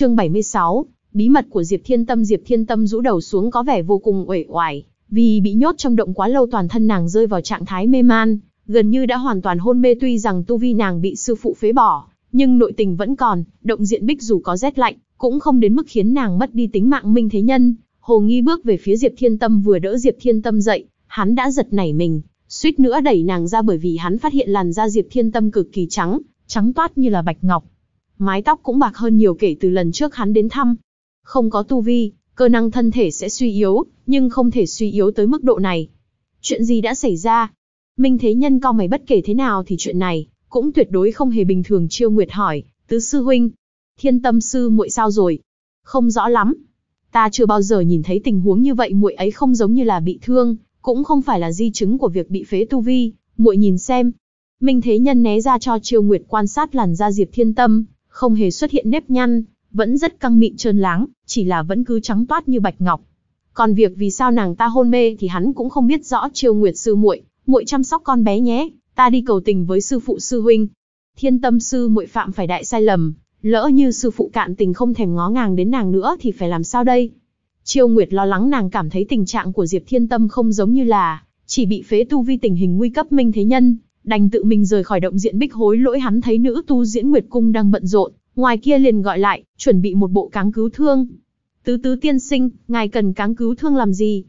Chương 76, bí mật của Diệp Thiên Tâm Diệp Thiên Tâm rũ đầu xuống có vẻ vô cùng uể oải, vì bị nhốt trong động quá lâu toàn thân nàng rơi vào trạng thái mê man, gần như đã hoàn toàn hôn mê tuy rằng tu vi nàng bị sư phụ phế bỏ, nhưng nội tình vẫn còn, động diện bích dù có rét lạnh, cũng không đến mức khiến nàng mất đi tính mạng minh thế nhân. Hồ Nghi bước về phía Diệp Thiên Tâm vừa đỡ Diệp Thiên Tâm dậy, hắn đã giật nảy mình, suýt nữa đẩy nàng ra bởi vì hắn phát hiện làn da Diệp Thiên Tâm cực kỳ trắng, trắng toát như là bạch ngọc, mái tóc cũng bạc hơn nhiều kể từ lần trước hắn đến thăm. Không có tu vi, cơ năng thân thể sẽ suy yếu, nhưng không thể suy yếu tới mức độ này. Chuyện gì đã xảy ra? Minh Thế Nhân cao mày bất kể thế nào thì chuyện này, cũng tuyệt đối không hề bình thường chiêu nguyệt hỏi, tứ sư huynh. Thiên tâm sư muội sao rồi? Không rõ lắm. Ta chưa bao giờ nhìn thấy tình huống như vậy muội ấy không giống như là bị thương, cũng không phải là di chứng của việc bị phế tu vi, muội nhìn xem. Minh Thế Nhân né ra cho Chiêu Nguyệt quan sát làn da Diệp Thiên Tâm, không hề xuất hiện nếp nhăn, vẫn rất căng mịn trơn láng, chỉ là vẫn cứ trắng toát như bạch ngọc. Còn việc vì sao nàng ta hôn mê thì hắn cũng không biết rõ Triều Nguyệt sư muội, muội chăm sóc con bé nhé, ta đi cầu tình với sư phụ sư huynh. Thiên tâm sư muội phạm phải đại sai lầm, lỡ như sư phụ cạn tình không thèm ngó ngàng đến nàng nữa thì phải làm sao đây? Triều Nguyệt lo lắng nàng cảm thấy tình trạng của Diệp Thiên Tâm không giống như là chỉ bị phế tu vi tình hình nguy cấp minh thế nhân, đành tự mình rời khỏi động diện bích hối lỗi hắn thấy nữ tu diễn Nguyệt Cung đang bận rộn, ngoài kia liền gọi lại, chuẩn bị một bộ cáng cứu thương. Tứ tứ tiên sinh, ngài cần cáng cứu thương làm gì?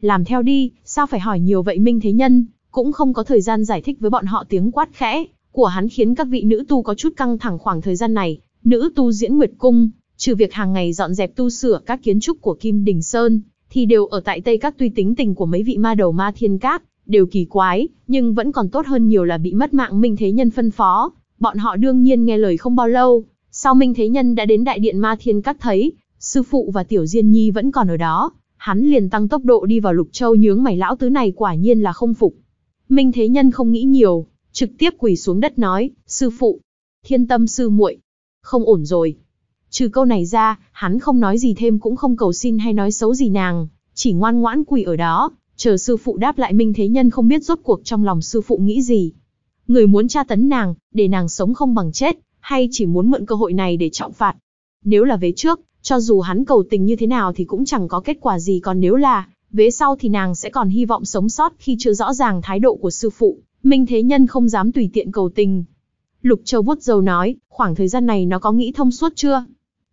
Làm theo đi, sao phải hỏi nhiều vậy Minh Thế Nhân, cũng không có thời gian giải thích với bọn họ tiếng quát khẽ, của hắn khiến các vị nữ tu có chút căng thẳng khoảng thời gian này, nữ tu diễn Nguyệt Cung, trừ việc hàng ngày dọn dẹp tu sửa các kiến trúc của Kim Đình Sơn, thì đều ở tại Tây Các tuy tính tình của mấy vị ma đầu ma thiên các, đều kỳ quái, nhưng vẫn còn tốt hơn nhiều là bị mất mạng Minh Thế Nhân phân phó. Bọn họ đương nhiên nghe lời không bao lâu, sau Minh Thế Nhân đã đến đại điện Ma Thiên Các thấy, sư phụ và Tiểu Diên Nhi vẫn còn ở đó, hắn liền tăng tốc độ đi vào Lục Châu nhướng mày lão tứ này quả nhiên là không phục. Minh Thế Nhân không nghĩ nhiều, trực tiếp quỳ xuống đất nói, sư phụ, thiên tâm sư muội, không ổn rồi. Trừ câu này ra, hắn không nói gì thêm cũng không cầu xin hay nói xấu gì nàng, chỉ ngoan ngoãn quỳ ở đó, Chờ sư phụ đáp lại Minh Thế Nhân không biết rốt cuộc trong lòng sư phụ nghĩ gì. Người muốn tra tấn nàng, để nàng sống không bằng chết, hay chỉ muốn mượn cơ hội này để trọng phạt. Nếu là vế trước, cho dù hắn cầu tình như thế nào thì cũng chẳng có kết quả gì còn nếu là vế sau thì nàng sẽ còn hy vọng sống sót khi chưa rõ ràng thái độ của sư phụ. Minh Thế Nhân không dám tùy tiện cầu tình. Lục Châu vuốt dầu nói, khoảng thời gian này nó có nghĩ thông suốt chưa?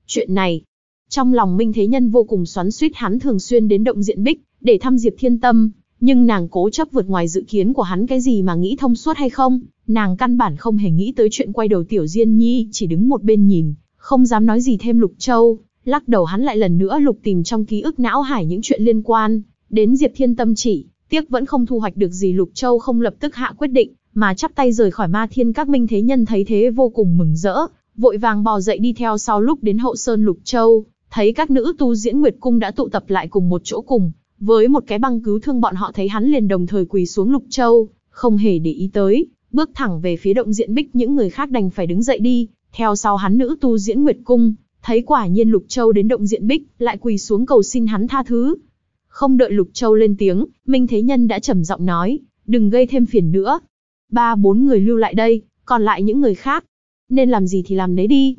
Chuyện này, trong lòng Minh Thế Nhân vô cùng xoắn suýt hắn thường xuyên đến động diện bích, để thăm Diệp Thiên Tâm, nhưng nàng cố chấp vượt ngoài dự kiến của hắn cái gì mà nghĩ thông suốt hay không, nàng căn bản không hề nghĩ tới chuyện quay đầu Tiểu Diên Nhi chỉ đứng một bên nhìn, không dám nói gì thêm Lục Châu, lắc đầu hắn lại lần nữa lục tìm trong ký ức não hải những chuyện liên quan, đến Diệp Thiên Tâm chỉ, tiếc vẫn không thu hoạch được gì Lục Châu không lập tức hạ quyết định, mà chắp tay rời khỏi ma thiên các minh thế nhân thấy thế vô cùng mừng rỡ, vội vàng bò dậy đi theo sau lúc đến hậu sơn Lục Châu, thấy các nữ tu diễn Nguyệt Cung đã tụ tập lại cùng một chỗ cùng, với một cái băng cứu thương bọn họ thấy hắn liền đồng thời quỳ xuống Lục Châu, không hề để ý tới, bước thẳng về phía động diện bích những người khác đành phải đứng dậy đi, theo sau hắn nữ tu diễn Nguyệt Cung, thấy quả nhiên Lục Châu đến động diện bích, lại quỳ xuống cầu xin hắn tha thứ. Không đợi Lục Châu lên tiếng, Minh Thế Nhân đã trầm giọng nói, đừng gây thêm phiền nữa. Ba bốn người lưu lại đây, còn lại những người khác. Nên làm gì thì làm nấy đi.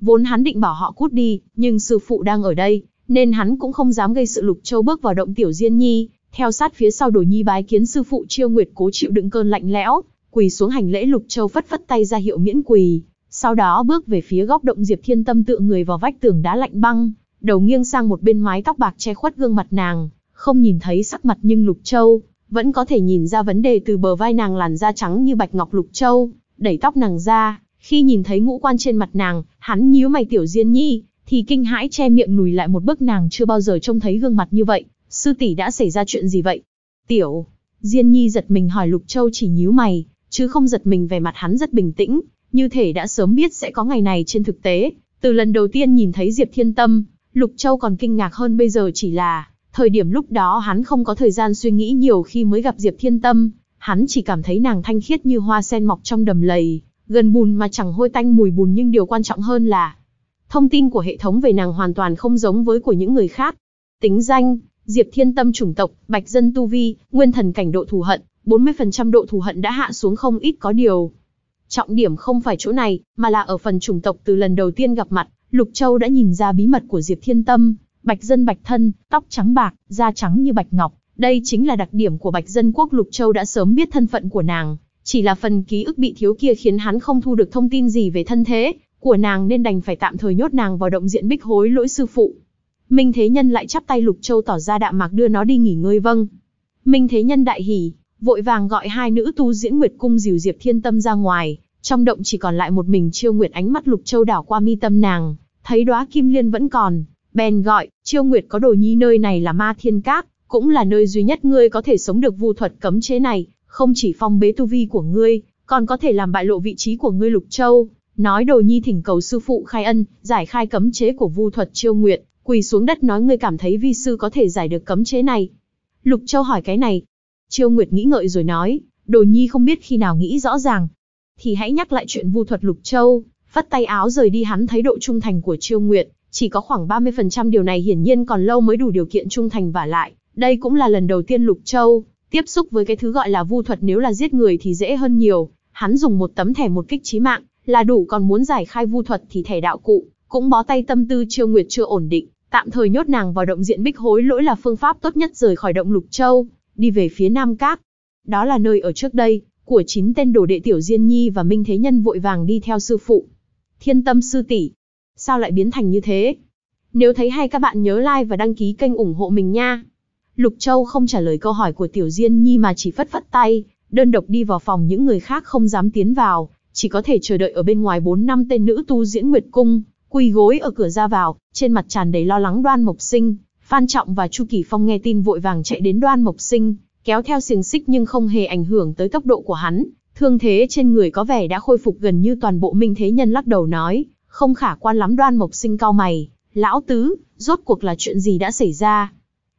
Vốn hắn định bảo họ cút đi, nhưng sư phụ đang ở đây, nên hắn cũng không dám gây sự Lục Châu bước vào động Tiểu Diên Nhi, theo sát phía sau Đồ Nhi bái kiến sư phụ Chiêu Nguyệt cố chịu đựng cơn lạnh lẽo, quỳ xuống hành lễ Lục Châu phất phất tay ra hiệu miễn quỳ, sau đó bước về phía góc động Diệp Thiên Tâm tự người vào vách tường đá lạnh băng, đầu nghiêng sang một bên mái tóc bạc che khuất gương mặt nàng, không nhìn thấy sắc mặt nhưng Lục Châu vẫn có thể nhìn ra vấn đề từ bờ vai nàng làn da trắng như bạch ngọc Lục Châu, đẩy tóc nàng ra, khi nhìn thấy ngũ quan trên mặt nàng, hắn nhíu mày Tiểu Diên Nhi, thì kinh hãi che miệng lùi lại một bước nàng chưa bao giờ trông thấy gương mặt như vậy, sư tỷ đã xảy ra chuyện gì vậy? Tiểu, Diên Nhi giật mình hỏi Lục Châu chỉ nhíu mày, chứ không giật mình vẻ mặt hắn rất bình tĩnh, như thể đã sớm biết sẽ có ngày này trên thực tế, từ lần đầu tiên nhìn thấy Diệp Thiên Tâm, Lục Châu còn kinh ngạc hơn bây giờ chỉ là, thời điểm lúc đó hắn không có thời gian suy nghĩ nhiều khi mới gặp Diệp Thiên Tâm, hắn chỉ cảm thấy nàng thanh khiết như hoa sen mọc trong đầm lầy, gần bùn mà chẳng hôi tanh mùi bùn nhưng điều quan trọng hơn là, Thông tin của hệ thống về nàng hoàn toàn không giống với của những người khác. Tính danh, Diệp Thiên Tâm chủng tộc, Bạch Dân Tu Vi, Nguyên Thần cảnh độ thù hận, 40% độ thù hận đã hạ xuống không ít có điều. Trọng điểm không phải chỗ này, mà là ở phần chủng tộc từ lần đầu tiên gặp mặt, Lục Châu đã nhìn ra bí mật của Diệp Thiên Tâm, Bạch Dân Bạch Thân, tóc trắng bạc, da trắng như bạch ngọc. Đây chính là đặc điểm của Bạch Dân Quốc Lục Châu đã sớm biết thân phận của nàng, chỉ là phần ký ức bị thiếu kia khiến hắn không thu được thông tin gì về thân thế, của nàng nên đành phải tạm thời nhốt nàng vào động diện bích hối lỗi sư phụ. Minh Thế Nhân lại chắp tay Lục Châu tỏ ra đạm mạc đưa nó đi nghỉ ngơi vâng. Minh Thế Nhân đại hỉ, vội vàng gọi hai nữ tu diễn Nguyệt cung dìu Diệp Thiên Tâm ra ngoài, trong động chỉ còn lại một mình Chiêu Nguyệt ánh mắt Lục Châu đảo qua mi tâm nàng, thấy đóa kim liên vẫn còn, bèn gọi, "Chiêu Nguyệt có đồ nhi nơi này là Ma Thiên Các, cũng là nơi duy nhất ngươi có thể sống được vu thuật cấm chế này, không chỉ phong bế tu vi của ngươi, còn có thể làm bại lộ vị trí của ngươi Lục Châu." nói đồ nhi thỉnh cầu sư phụ khai ân, giải khai cấm chế của vu thuật chiêu nguyệt, quỳ xuống đất nói ngươi cảm thấy vi sư có thể giải được cấm chế này. Lục Châu hỏi cái này. Chiêu Nguyệt nghĩ ngợi rồi nói, đồ nhi không biết khi nào nghĩ rõ ràng. Thì hãy nhắc lại chuyện vu thuật Lục Châu, vắt tay áo rời đi hắn thấy độ trung thành của Chiêu Nguyệt, chỉ có khoảng 30% điều này hiển nhiên còn lâu mới đủ điều kiện trung thành và lại. Đây cũng là lần đầu tiên Lục Châu tiếp xúc với cái thứ gọi là vu thuật nếu là giết người thì dễ hơn nhiều. Hắn dùng một tấm thẻ một kích chí mạng, là đủ còn muốn giải khai vu thuật thì thẻ đạo cụ, cũng bó tay tâm tư Chiêu Nguyệt chưa ổn định, tạm thời nhốt nàng vào động diện bích hối lỗi là phương pháp tốt nhất rời khỏi động Lục Châu, đi về phía Nam cát. Đó là nơi ở trước đây của chín tên đồ đệ tiểu Diên Nhi và Minh Thế Nhân vội vàng đi theo sư phụ. Thiên Tâm sư tỷ, sao lại biến thành như thế? Nếu thấy hay các bạn nhớ like và đăng ký kênh ủng hộ mình nha. Lục Châu không trả lời câu hỏi của Tiểu Diên Nhi mà chỉ phất phất tay, đơn độc đi vào phòng những người khác không dám tiến vào, chỉ có thể chờ đợi ở bên ngoài bốn năm tên nữ tu diễn Nguyệt Cung, quỳ gối ở cửa ra vào, trên mặt tràn đầy lo lắng Đoan Mộc Sinh, Phan Trọng và Chu Kỳ Phong nghe tin vội vàng chạy đến Đoan Mộc Sinh, kéo theo xiềng xích nhưng không hề ảnh hưởng tới tốc độ của hắn, thương thế trên người có vẻ đã khôi phục gần như toàn bộ Minh Thế Nhân lắc đầu nói, không khả quan lắm Đoan Mộc Sinh cao mày, lão tứ, rốt cuộc là chuyện gì đã xảy ra?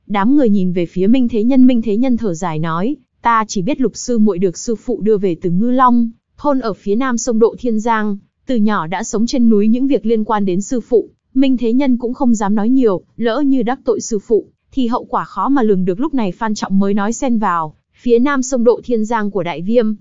Đám người nhìn về phía Minh Thế Nhân, Minh Thế Nhân thở dài nói, ta chỉ biết lục sư muội được sư phụ đưa về từ Ngư Long, Paul ở phía nam sông Độ Thiên Giang, từ nhỏ đã sống trên núi những việc liên quan đến sư phụ, Minh Thế Nhân cũng không dám nói nhiều, lỡ như đắc tội sư phụ, thì hậu quả khó mà lường được lúc này Phan Trọng mới nói xen vào, phía nam sông Độ Thiên Giang của Đại Viêm.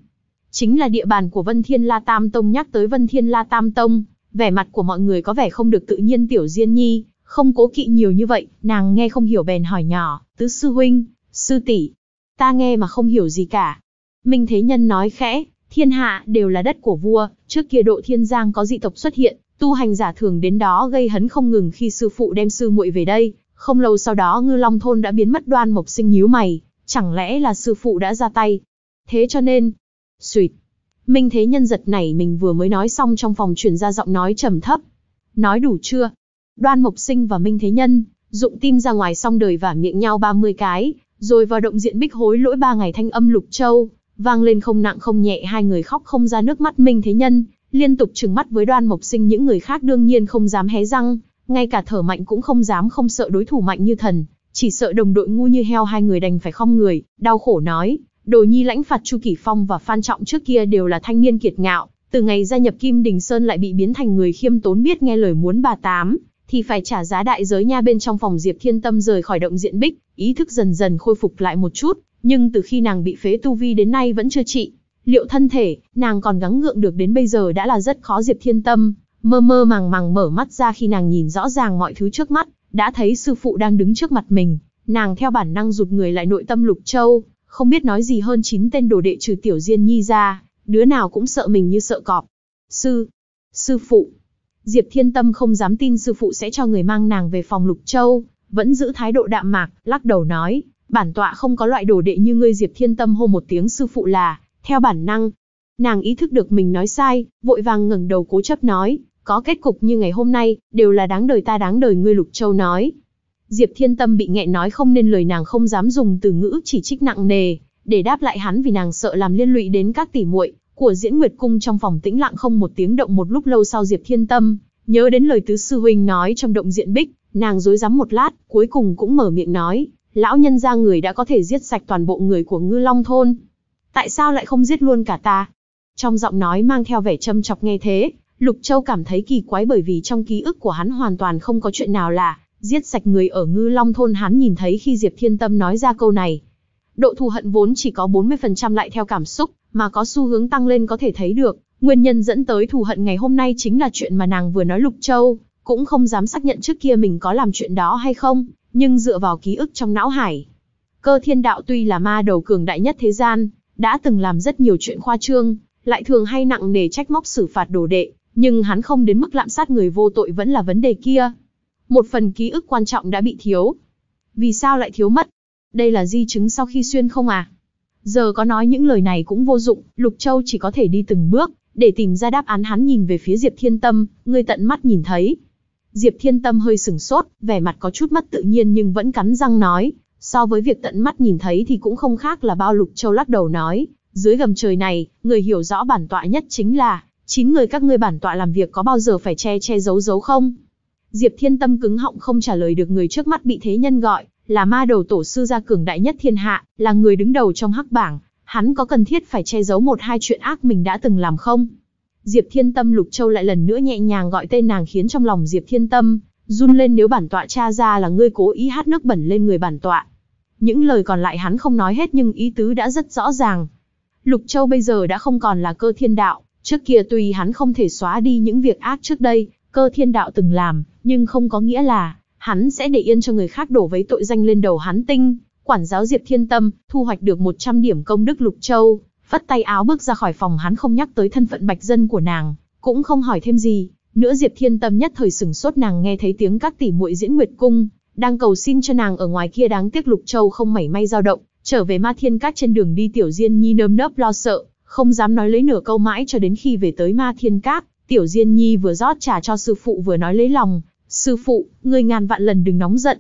Chính là địa bàn của Vân Thiên La Tam Tông nhắc tới Vân Thiên La Tam Tông, vẻ mặt của mọi người có vẻ không được tự nhiên Tiểu Diên Nhi, không cố kỵ nhiều như vậy, nàng nghe không hiểu bèn hỏi nhỏ, tứ sư huynh, sư tỷ, ta nghe mà không hiểu gì cả. Minh Thế Nhân nói khẽ, Thiên hạ đều là đất của vua, trước kia độ thiên giang có dị tộc xuất hiện, tu hành giả thường đến đó gây hấn không ngừng khi sư phụ đem sư muội về đây, không lâu sau đó ngư long thôn đã biến mất đoan mộc sinh nhíu mày, chẳng lẽ là sư phụ đã ra tay. Thế cho nên, suyệt, minh thế nhân giật này mình vừa mới nói xong trong phòng truyền ra giọng nói trầm thấp. Nói đủ chưa? Đoan mộc sinh và minh thế nhân, dụng tim ra ngoài xong đời và miệng nhau 30 cái, rồi vào động diện bích hối lỗi ba ngày thanh âm lục châu, vang lên không nặng không nhẹ hai người khóc không ra nước mắt Minh Thế Nhân, liên tục trừng mắt với đoan mộc sinh những người khác đương nhiên không dám hé răng, ngay cả thở mạnh cũng không dám không sợ đối thủ mạnh như thần, chỉ sợ đồng đội ngu như heo hai người đành phải không người, đau khổ nói, đồ nhi lãnh phạt Chu kỷ Phong và Phan Trọng trước kia đều là thanh niên kiệt ngạo, từ ngày gia nhập Kim Đình Sơn lại bị biến thành người khiêm tốn biết nghe lời muốn bà tám, thì phải trả giá đại giới nha bên trong phòng Diệp Thiên Tâm rời khỏi động diện bích, ý thức dần dần khôi phục lại một chút, nhưng từ khi nàng bị phế tu vi đến nay vẫn chưa trị. Liệu thân thể, nàng còn gắng ngượng được đến bây giờ đã là rất khó Diệp Thiên Tâm, mơ mơ màng màng mở mắt ra khi nàng nhìn rõ ràng mọi thứ trước mắt, đã thấy sư phụ đang đứng trước mặt mình, nàng theo bản năng rụt người lại nội tâm Lục Châu, không biết nói gì hơn chín tên đồ đệ trừ tiểu Diên Nhi ra, đứa nào cũng sợ mình như sợ cọp. Sư, sư phụ. Diệp Thiên Tâm không dám tin sư phụ sẽ cho người mang nàng về phòng Lục Châu, vẫn giữ thái độ đạm mạc, lắc đầu nói, Bản tọa không có loại đồ đệ như ngươi Diệp Thiên Tâm hô một tiếng sư phụ là, theo bản năng. Nàng ý thức được mình nói sai, vội vàng ngẩng đầu cố chấp nói, có kết cục như ngày hôm nay, đều là đáng đời ta đáng đời ngươi Lục Châu nói. Diệp Thiên Tâm bị nghẹn nói không nên lời nàng không dám dùng từ ngữ chỉ trích nặng nề, để đáp lại hắn vì nàng sợ làm liên lụy đến các tỷ muội của Diễn Nguyệt cung trong phòng tĩnh lặng không một tiếng động một lúc lâu sau Diệp Thiên Tâm, nhớ đến lời tứ sư huynh nói trong động diện bích, nàng dối rắm một lát, cuối cùng cũng mở miệng nói, lão nhân ra người đã có thể giết sạch toàn bộ người của ngư long thôn. Tại sao lại không giết luôn cả ta? Trong giọng nói mang theo vẻ châm chọc nghe thế, Lục Châu cảm thấy kỳ quái bởi vì trong ký ức của hắn hoàn toàn không có chuyện nào là giết sạch người ở ngư long thôn hắn nhìn thấy khi Diệp Thiên Tâm nói ra câu này. Độ thù hận vốn chỉ có 40% lại theo cảm xúc, mà có xu hướng tăng lên có thể thấy được. Nguyên nhân dẫn tới thù hận ngày hôm nay chính là chuyện mà nàng vừa nói Lục Châu, cũng không dám xác nhận trước kia mình có làm chuyện đó hay không, nhưng dựa vào ký ức trong não hải. Cơ thiên đạo tuy là ma đầu cường đại nhất thế gian, đã từng làm rất nhiều chuyện khoa trương, lại thường hay nặng nề trách móc xử phạt đồ đệ, nhưng hắn không đến mức lạm sát người vô tội vẫn là vấn đề kia. Một phần ký ức quan trọng đã bị thiếu. Vì sao lại thiếu mất? Đây là di chứng sau khi xuyên không à? Giờ có nói những lời này cũng vô dụng, Lục Châu chỉ có thể đi từng bước, để tìm ra đáp án hắn nhìn về phía Diệp Thiên Tâm, người tận mắt nhìn thấy, Diệp Thiên Tâm hơi sừng sốt, vẻ mặt có chút mất tự nhiên nhưng vẫn cắn răng nói, so với việc tận mắt nhìn thấy thì cũng không khác là bao lục châu lắc đầu nói, dưới gầm trời này, người hiểu rõ bản tọa nhất chính là, chín người các ngươi bản tọa làm việc có bao giờ phải che che giấu giấu không? Diệp Thiên Tâm cứng họng không trả lời được người trước mắt bị thế nhân gọi, là ma đầu tổ sư gia cường đại nhất thiên hạ, là người đứng đầu trong hắc bảng, hắn có cần thiết phải che giấu một hai chuyện ác mình đã từng làm không? Diệp Thiên Tâm Lục Châu lại lần nữa nhẹ nhàng gọi tên nàng khiến trong lòng Diệp Thiên Tâm run lên nếu bản tọa tra ra là ngươi cố ý hát nước bẩn lên người bản tọa. Những lời còn lại hắn không nói hết nhưng ý tứ đã rất rõ ràng. Lục Châu bây giờ đã không còn là cơ thiên đạo, trước kia tuy hắn không thể xóa đi những việc ác trước đây, cơ thiên đạo từng làm, nhưng không có nghĩa là hắn sẽ để yên cho người khác đổ vấy tội danh lên đầu hắn tinh. Quản giáo Diệp Thiên Tâm thu hoạch được 100 điểm công đức Lục Châu, Vắt tay áo bước ra khỏi phòng hắn không nhắc tới thân phận bạch dân của nàng, cũng không hỏi thêm gì. Nữa Diệp Thiên Tâm nhất thời sửng sốt nàng nghe thấy tiếng các tỷ muội diễn nguyệt cung, đang cầu xin cho nàng ở ngoài kia đáng tiếc Lục Châu không mảy may dao động, trở về Ma Thiên Các trên đường đi Tiểu Diên Nhi nơm nớp lo sợ, không dám nói lấy nửa câu mãi cho đến khi về tới Ma Thiên Các, Tiểu Diên Nhi vừa rót trà cho sư phụ vừa nói lấy lòng, "Sư phụ, người ngàn vạn lần đừng nóng giận.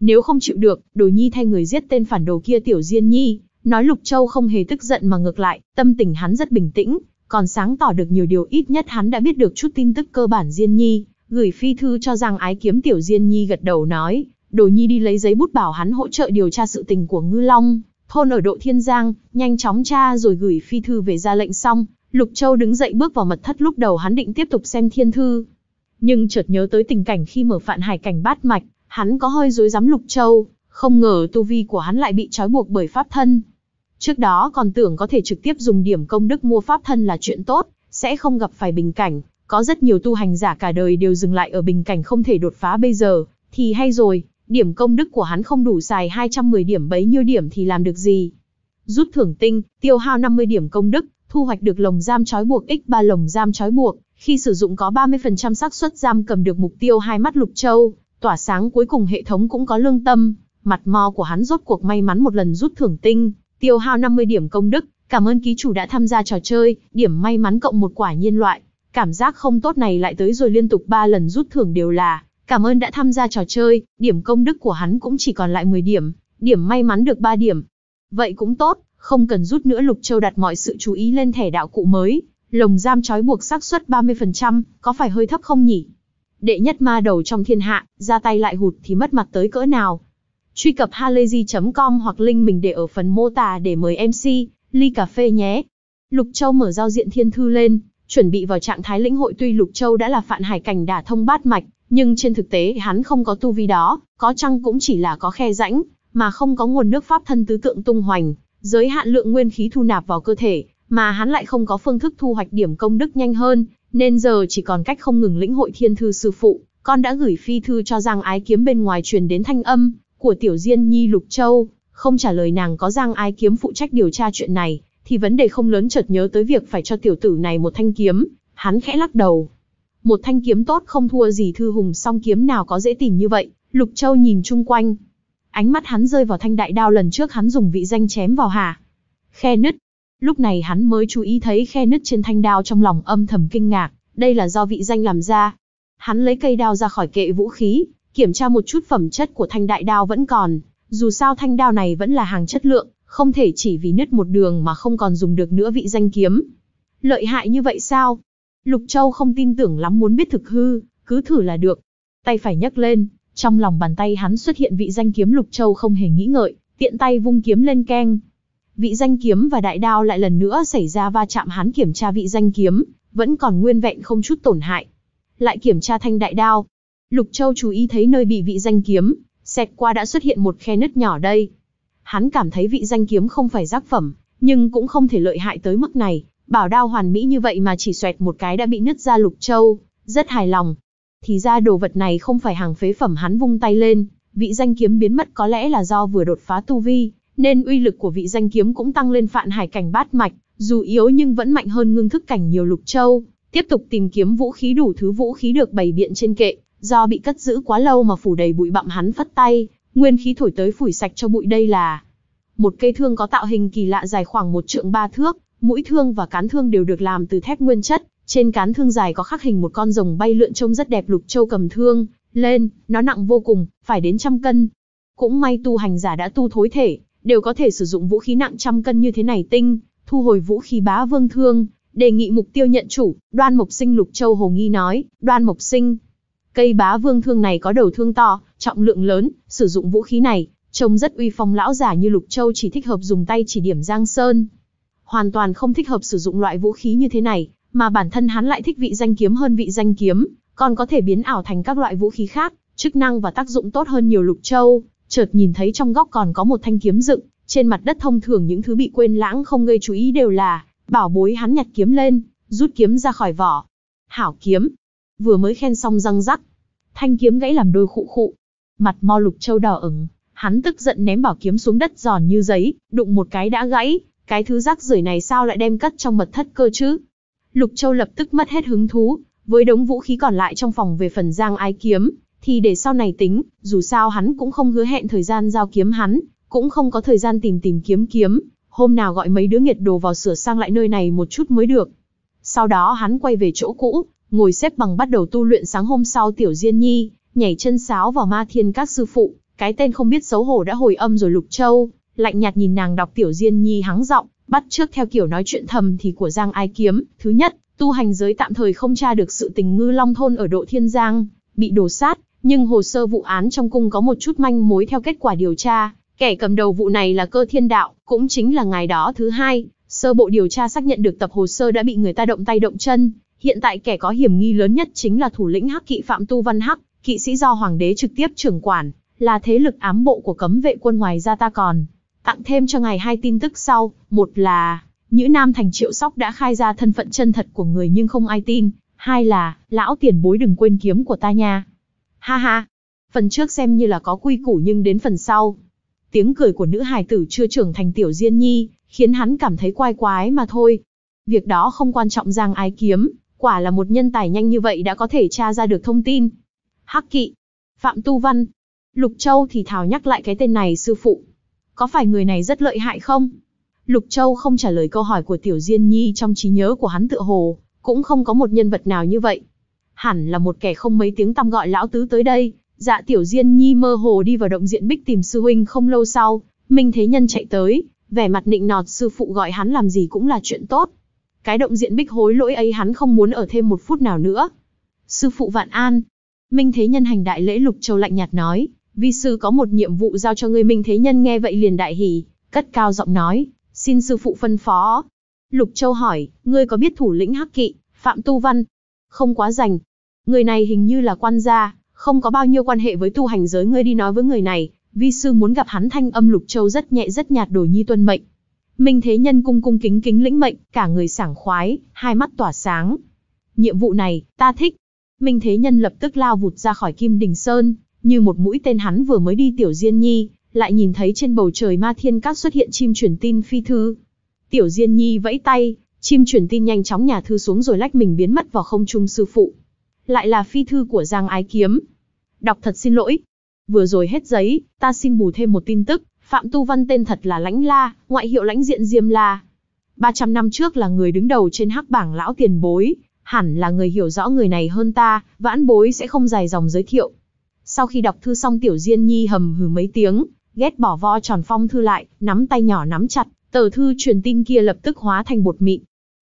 Nếu không chịu được, Đồ Nhi thay người giết tên phản đồ kia Tiểu Diên Nhi, Nói Lục Châu không hề tức giận mà ngược lại, tâm tình hắn rất bình tĩnh, còn sáng tỏ được nhiều điều ít nhất hắn đã biết được chút tin tức cơ bản Diên Nhi, gửi phi thư cho rằng Ái Kiếm tiểu Diên Nhi gật đầu nói, Đồ Nhi đi lấy giấy bút bảo hắn hỗ trợ điều tra sự tình của Ngư Long, thôn ở Độ Thiên Giang, nhanh chóng tra rồi gửi phi thư về ra lệnh xong, Lục Châu đứng dậy bước vào mật thất lúc đầu hắn định tiếp tục xem thiên thư, nhưng chợt nhớ tới tình cảnh khi mở Phạn Hải cảnh bát mạch, hắn có hơi dối rắm Lục Châu, không ngờ tu vi của hắn lại bị trói buộc bởi pháp thân, Trước đó còn tưởng có thể trực tiếp dùng điểm công đức mua pháp thân là chuyện tốt, sẽ không gặp phải bình cảnh. Có rất nhiều tu hành giả cả đời đều dừng lại ở bình cảnh không thể đột phá bây giờ, thì hay rồi, điểm công đức của hắn không đủ xài 210 điểm bấy nhiêu điểm thì làm được gì. Rút thưởng tinh, tiêu hao 50 điểm công đức, thu hoạch được lồng giam trói buộc x3 lồng giam trói buộc, khi sử dụng có 30% xác suất giam cầm được mục tiêu hai mắt lục châu, tỏa sáng cuối cùng hệ thống cũng có lương tâm, mặt mò của hắn rốt cuộc may mắn một lần rút thưởng tinh, tiêu hao 50 điểm công đức, cảm ơn ký chủ đã tham gia trò chơi, điểm may mắn cộng một quả nhiên loại. Cảm giác không tốt này lại tới rồi liên tục 3 lần rút thưởng đều là, cảm ơn đã tham gia trò chơi, điểm công đức của hắn cũng chỉ còn lại 10 điểm, điểm may mắn được 3 điểm. Vậy cũng tốt, không cần rút nữa Lục Châu đặt mọi sự chú ý lên thẻ đạo cụ mới, lồng giam trói buộc xác suất 30%, có phải hơi thấp không nhỉ? Đệ nhất ma đầu trong thiên hạ, ra tay lại hụt thì mất mặt tới cỡ nào? Truy cập halayzi.com hoặc link mình để ở phần mô tả để mời MC, ly cà phê nhé. Lục Châu mở giao diện thiên thư lên, chuẩn bị vào trạng thái lĩnh hội tuy Lục Châu đã là phạn hải cảnh đả thông bát mạch, nhưng trên thực tế hắn không có tu vi đó, có chăng cũng chỉ là có khe rãnh, mà không có nguồn nước pháp thân tứ tượng tung hoành, giới hạn lượng nguyên khí thu nạp vào cơ thể, mà hắn lại không có phương thức thu hoạch điểm công đức nhanh hơn, nên giờ chỉ còn cách không ngừng lĩnh hội thiên thư sư phụ, con đã gửi phi thư cho rằng Ái Kiếm bên ngoài truyền đến thanh âm, của Tiểu Diên Nhi Lục Châu, không trả lời nàng có giang ai kiếm phụ trách điều tra chuyện này, thì vấn đề không lớn chợt nhớ tới việc phải cho tiểu tử này một thanh kiếm, hắn khẽ lắc đầu. Một thanh kiếm tốt không thua gì thư hùng song kiếm nào có dễ tìm như vậy, Lục Châu nhìn chung quanh. Ánh mắt hắn rơi vào thanh đại đao lần trước hắn dùng vị danh chém vào hà. Khe nứt. Lúc này hắn mới chú ý thấy khe nứt trên thanh đao trong lòng âm thầm kinh ngạc, đây là do vị danh làm ra. Hắn lấy cây đao ra khỏi kệ vũ khí, kiểm tra một chút phẩm chất của thanh đại đao vẫn còn, dù sao thanh đao này vẫn là hàng chất lượng, không thể chỉ vì nứt một đường mà không còn dùng được nữa vị danh kiếm. Lợi hại như vậy sao? Lục Châu không tin tưởng lắm muốn biết thực hư, cứ thử là được. Tay phải nhấc lên, trong lòng bàn tay hắn xuất hiện vị danh kiếm Lục Châu không hề nghĩ ngợi, tiện tay vung kiếm lên keng. Vị danh kiếm và đại đao lại lần nữa xảy ra va chạm hắn kiểm tra vị danh kiếm, vẫn còn nguyên vẹn không chút tổn hại. Lại kiểm tra thanh đại đao, Lục Châu chú ý thấy nơi bị vị danh kiếm, xẹt qua đã xuất hiện một khe nứt nhỏ đây. Hắn cảm thấy vị danh kiếm không phải tác phẩm, nhưng cũng không thể lợi hại tới mức này, bảo đao hoàn mỹ như vậy mà chỉ xoẹt một cái đã bị nứt ra Lục Châu, rất hài lòng. Thì ra đồ vật này không phải hàng phế phẩm hắn vung tay lên, vị danh kiếm biến mất có lẽ là do vừa đột phá tu vi, nên uy lực của vị danh kiếm cũng tăng lên phạn hải cảnh bát mạch, dù yếu nhưng vẫn mạnh hơn ngưng thức cảnh nhiều Lục Châu. Tiếp tục tìm kiếm vũ khí đủ thứ vũ khí được bày biện trên kệ, Do bị cất giữ quá lâu mà phủ đầy bụi bặm hắn phất tay, nguyên khí thổi tới phủi sạch cho bụi đây là. Một cây thương có tạo hình kỳ lạ dài khoảng một trượng ba thước, mũi thương và cán thương đều được làm từ thép nguyên chất, trên cán thương dài có khắc hình một con rồng bay lượn trông rất đẹp lục châu cầm thương, lên, nó nặng vô cùng, phải đến trăm cân. Cũng may tu hành giả đã tu thối thể, đều có thể sử dụng vũ khí nặng trăm cân như thế này tinh, thu hồi vũ khí bá vương thương, đề nghị mục tiêu nhận chủ, đoan mộc sinh lục châu hồ nghi nói, đoan mộc sinh. Cây bá vương thương này có đầu thương to, trọng lượng lớn, sử dụng vũ khí này, trông rất uy phong lão giả như Lục Châu chỉ thích hợp dùng tay chỉ điểm Giang Sơn. Hoàn toàn không thích hợp sử dụng loại vũ khí như thế này, mà bản thân hắn lại thích vị danh kiếm hơn vị danh kiếm, còn có thể biến ảo thành các loại vũ khí khác, chức năng và tác dụng tốt hơn nhiều Lục Châu. Chợt nhìn thấy trong góc còn có một thanh kiếm dựng, trên mặt đất thông thường những thứ bị quên lãng không gây chú ý đều là bảo bối hắn nhặt kiếm lên, rút kiếm ra khỏi vỏ. Hảo kiếm, vừa mới khen xong răng rắc. Thanh kiếm gãy làm đôi khụ khụ. Mặt mo lục châu đỏ ửng, hắn tức giận ném bảo kiếm xuống đất giòn như giấy, đụng một cái đã gãy, cái thứ rác rưởi này sao lại đem cất trong mật thất cơ chứ? Lục Châu lập tức mất hết hứng thú, với đống vũ khí còn lại trong phòng về phần giang ái kiếm, thì để sau này tính, dù sao hắn cũng không hứa hẹn thời gian giao kiếm hắn, cũng không có thời gian tìm tìm kiếm kiếm, hôm nào gọi mấy đứa nghiệt đồ vào sửa sang lại nơi này một chút mới được. Sau đó hắn quay về chỗ cũ, ngồi xếp bằng bắt đầu tu luyện sáng hôm sau Tiểu Diên Nhi, nhảy chân sáo vào ma thiên các sư phụ, cái tên không biết xấu hổ đã hồi âm rồi Lục Châu, lạnh nhạt nhìn nàng đọc Tiểu Diên Nhi hắng giọng, bắt trước theo kiểu nói chuyện thầm thì của Giang Ai Kiếm, thứ nhất, tu hành giới tạm thời không tra được sự tình ngư long thôn ở độ thiên giang, bị đổ sát, nhưng hồ sơ vụ án trong cung có một chút manh mối theo kết quả điều tra, kẻ cầm đầu vụ này là cơ thiên đạo, cũng chính là ngày đó thứ hai, sơ bộ điều tra xác nhận được tập hồ sơ đã bị người ta động tay động chân, Hiện tại kẻ có hiểm nghi lớn nhất chính là thủ lĩnh Hắc Kỵ Phạm Tu Văn Hắc, kỵ sĩ do hoàng đế trực tiếp trưởng quản, là thế lực ám bộ của cấm vệ quân ngoài ra ta còn. Tặng thêm cho ngài hai tin tức sau, một là Nhữ Nam Thành Triệu Sóc đã khai ra thân phận chân thật của người nhưng không ai tin, hai là lão tiền bối đừng quên kiếm của ta nha. Ha ha. Phần trước xem như là có quy củ nhưng đến phần sau, tiếng cười của nữ hài tử chưa trưởng thành tiểu Diên Nhi, khiến hắn cảm thấy quai quái mà thôi. Việc đó không quan trọng Giang Ái Kiếm, Quả là một nhân tài nhanh như vậy đã có thể tra ra được thông tin. Hắc Kỵ, Phạm Tu Văn, Lục Châu thì thảo nhắc lại cái tên này sư phụ. Có phải người này rất lợi hại không? Lục Châu không trả lời câu hỏi của Tiểu Diên Nhi trong trí nhớ của hắn tựa hồ, cũng không có một nhân vật nào như vậy. Hẳn là một kẻ không mấy tiếng tăm gọi lão tứ tới đây, dạ Tiểu Diên Nhi mơ hồ đi vào động diện bích tìm sư huynh không lâu sau, Minh Thế Nhân chạy tới, vẻ mặt nịnh nọt sư phụ gọi hắn làm gì cũng là chuyện tốt. Cái động diện bích hối lỗi ấy hắn không muốn ở thêm một phút nào nữa. Sư phụ Vạn An. Minh Thế Nhân hành đại lễ Lục Châu lạnh nhạt nói, vi sư có một nhiệm vụ giao cho ngươi Minh Thế Nhân nghe vậy liền đại hỉ, cất cao giọng nói, xin sư phụ phân phó. Lục Châu hỏi, ngươi có biết thủ lĩnh Hắc Kỵ, Phạm Tu Văn? Không quá rành. Người này hình như là quan gia, không có bao nhiêu quan hệ với tu hành giới ngươi đi nói với người này, vi sư muốn gặp hắn thanh âm Lục Châu rất nhẹ rất nhạt đổi nhi tuân mệnh, Minh Thế Nhân cung cung kính kính lĩnh mệnh, cả người sảng khoái, hai mắt tỏa sáng. Nhiệm vụ này, ta thích. Minh Thế Nhân lập tức lao vụt ra khỏi Kim Đình Sơn, như một mũi tên hắn vừa mới đi Tiểu Diên Nhi, lại nhìn thấy trên bầu trời ma thiên các xuất hiện chim truyền tin phi thư. Tiểu Diên Nhi vẫy tay, chim truyền tin nhanh chóng nhà thư xuống rồi lách mình biến mất vào không trung sư phụ. Lại là phi thư của Giang Ái Kiếm. Đọc thật xin lỗi. Vừa rồi hết giấy, ta xin bù thêm một tin tức, Phạm Tu Văn tên thật là Lãnh La, ngoại hiệu lãnh diện Diêm La. 300 năm trước là người đứng đầu trên hắc bảng lão tiền bối, hẳn là người hiểu rõ người này hơn ta, vãn bối sẽ không dài dòng giới thiệu. Sau khi đọc thư xong Tiểu Diên Nhi hầm hừ mấy tiếng, ghét bỏ vo tròn phong thư lại, nắm tay nhỏ nắm chặt, tờ thư truyền tin kia lập tức hóa thành bột mịn.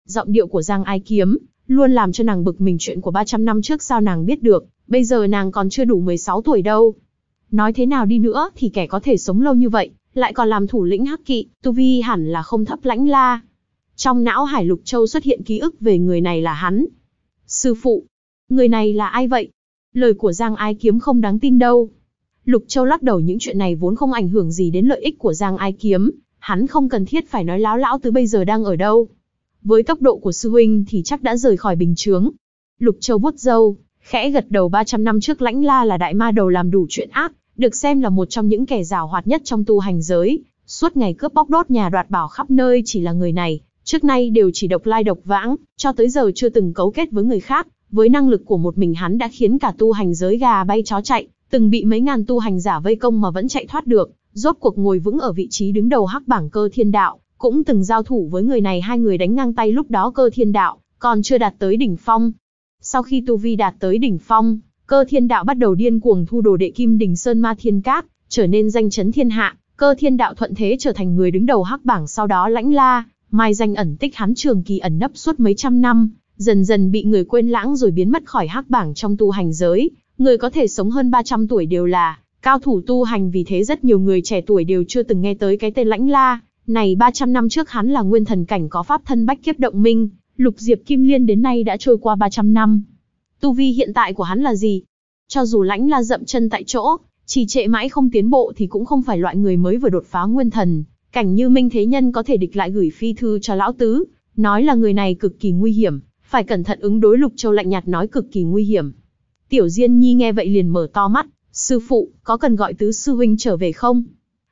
Giọng điệu của Giang Ai Kiếm, luôn làm cho nàng bực mình chuyện của 300 năm trước sao nàng biết được, bây giờ nàng còn chưa đủ 16 tuổi đâu. Nói thế nào đi nữa thì kẻ có thể sống lâu như vậy, lại còn làm thủ lĩnh hắc kỵ, tu vi hẳn là không thấp lãnh la. Trong não Hải Lục Châu xuất hiện ký ức về người này là hắn. Sư phụ, người này là ai vậy? Lời của Giang Ai Kiếm không đáng tin đâu. Lục Châu lắc đầu những chuyện này vốn không ảnh hưởng gì đến lợi ích của Giang Ai Kiếm, hắn không cần thiết phải nói láo lão từ bây giờ đang ở đâu. Với tốc độ của sư huynh thì chắc đã rời khỏi bình chướng. Lục Châu vuốt râu, khẽ gật đầu 300 năm trước lãnh la là đại ma đầu làm đủ chuyện ác, được xem là một trong những kẻ rào hoạt nhất trong tu hành giới, suốt ngày cướp bóc đốt nhà đoạt bảo khắp nơi chỉ là người này, trước nay đều chỉ độc lai độc vãng, cho tới giờ chưa từng cấu kết với người khác, với năng lực của một mình hắn đã khiến cả tu hành giới gà bay chó chạy, từng bị mấy ngàn tu hành giả vây công mà vẫn chạy thoát được, rốt cuộc ngồi vững ở vị trí đứng đầu hắc bảng cơ thiên đạo, cũng từng giao thủ với người này hai người đánh ngang tay lúc đó cơ thiên đạo, còn chưa đạt tới đỉnh phong. Sau khi tu vi đạt tới đỉnh phong, cơ thiên đạo bắt đầu điên cuồng thu đồ đệ kim đình sơn ma thiên Cát trở nên danh chấn thiên hạ, cơ thiên đạo thuận thế trở thành người đứng đầu hắc bảng sau đó lãnh la, mai danh ẩn tích hắn trường kỳ ẩn nấp suốt mấy trăm năm, dần dần bị người quên lãng rồi biến mất khỏi hắc bảng trong tu hành giới, người có thể sống hơn 300 tuổi đều là cao thủ tu hành vì thế rất nhiều người trẻ tuổi đều chưa từng nghe tới cái tên lãnh la, này 300 năm trước hắn là nguyên thần cảnh có pháp thân bách kiếp động minh, lục diệp kim liên đến nay đã trôi qua 300 năm, Tu vi hiện tại của hắn là gì? Cho dù lãnh la dậm chân tại chỗ, chỉ trệ mãi không tiến bộ thì cũng không phải loại người mới vừa đột phá nguyên thần. Cảnh như Minh Thế Nhân có thể địch lại gửi phi thư cho lão tứ, nói là người này cực kỳ nguy hiểm, phải cẩn thận ứng đối Lục Châu lạnh nhạt nói cực kỳ nguy hiểm. Tiểu Diên Nhi nghe vậy liền mở to mắt, sư phụ, có cần gọi tứ sư huynh trở về không?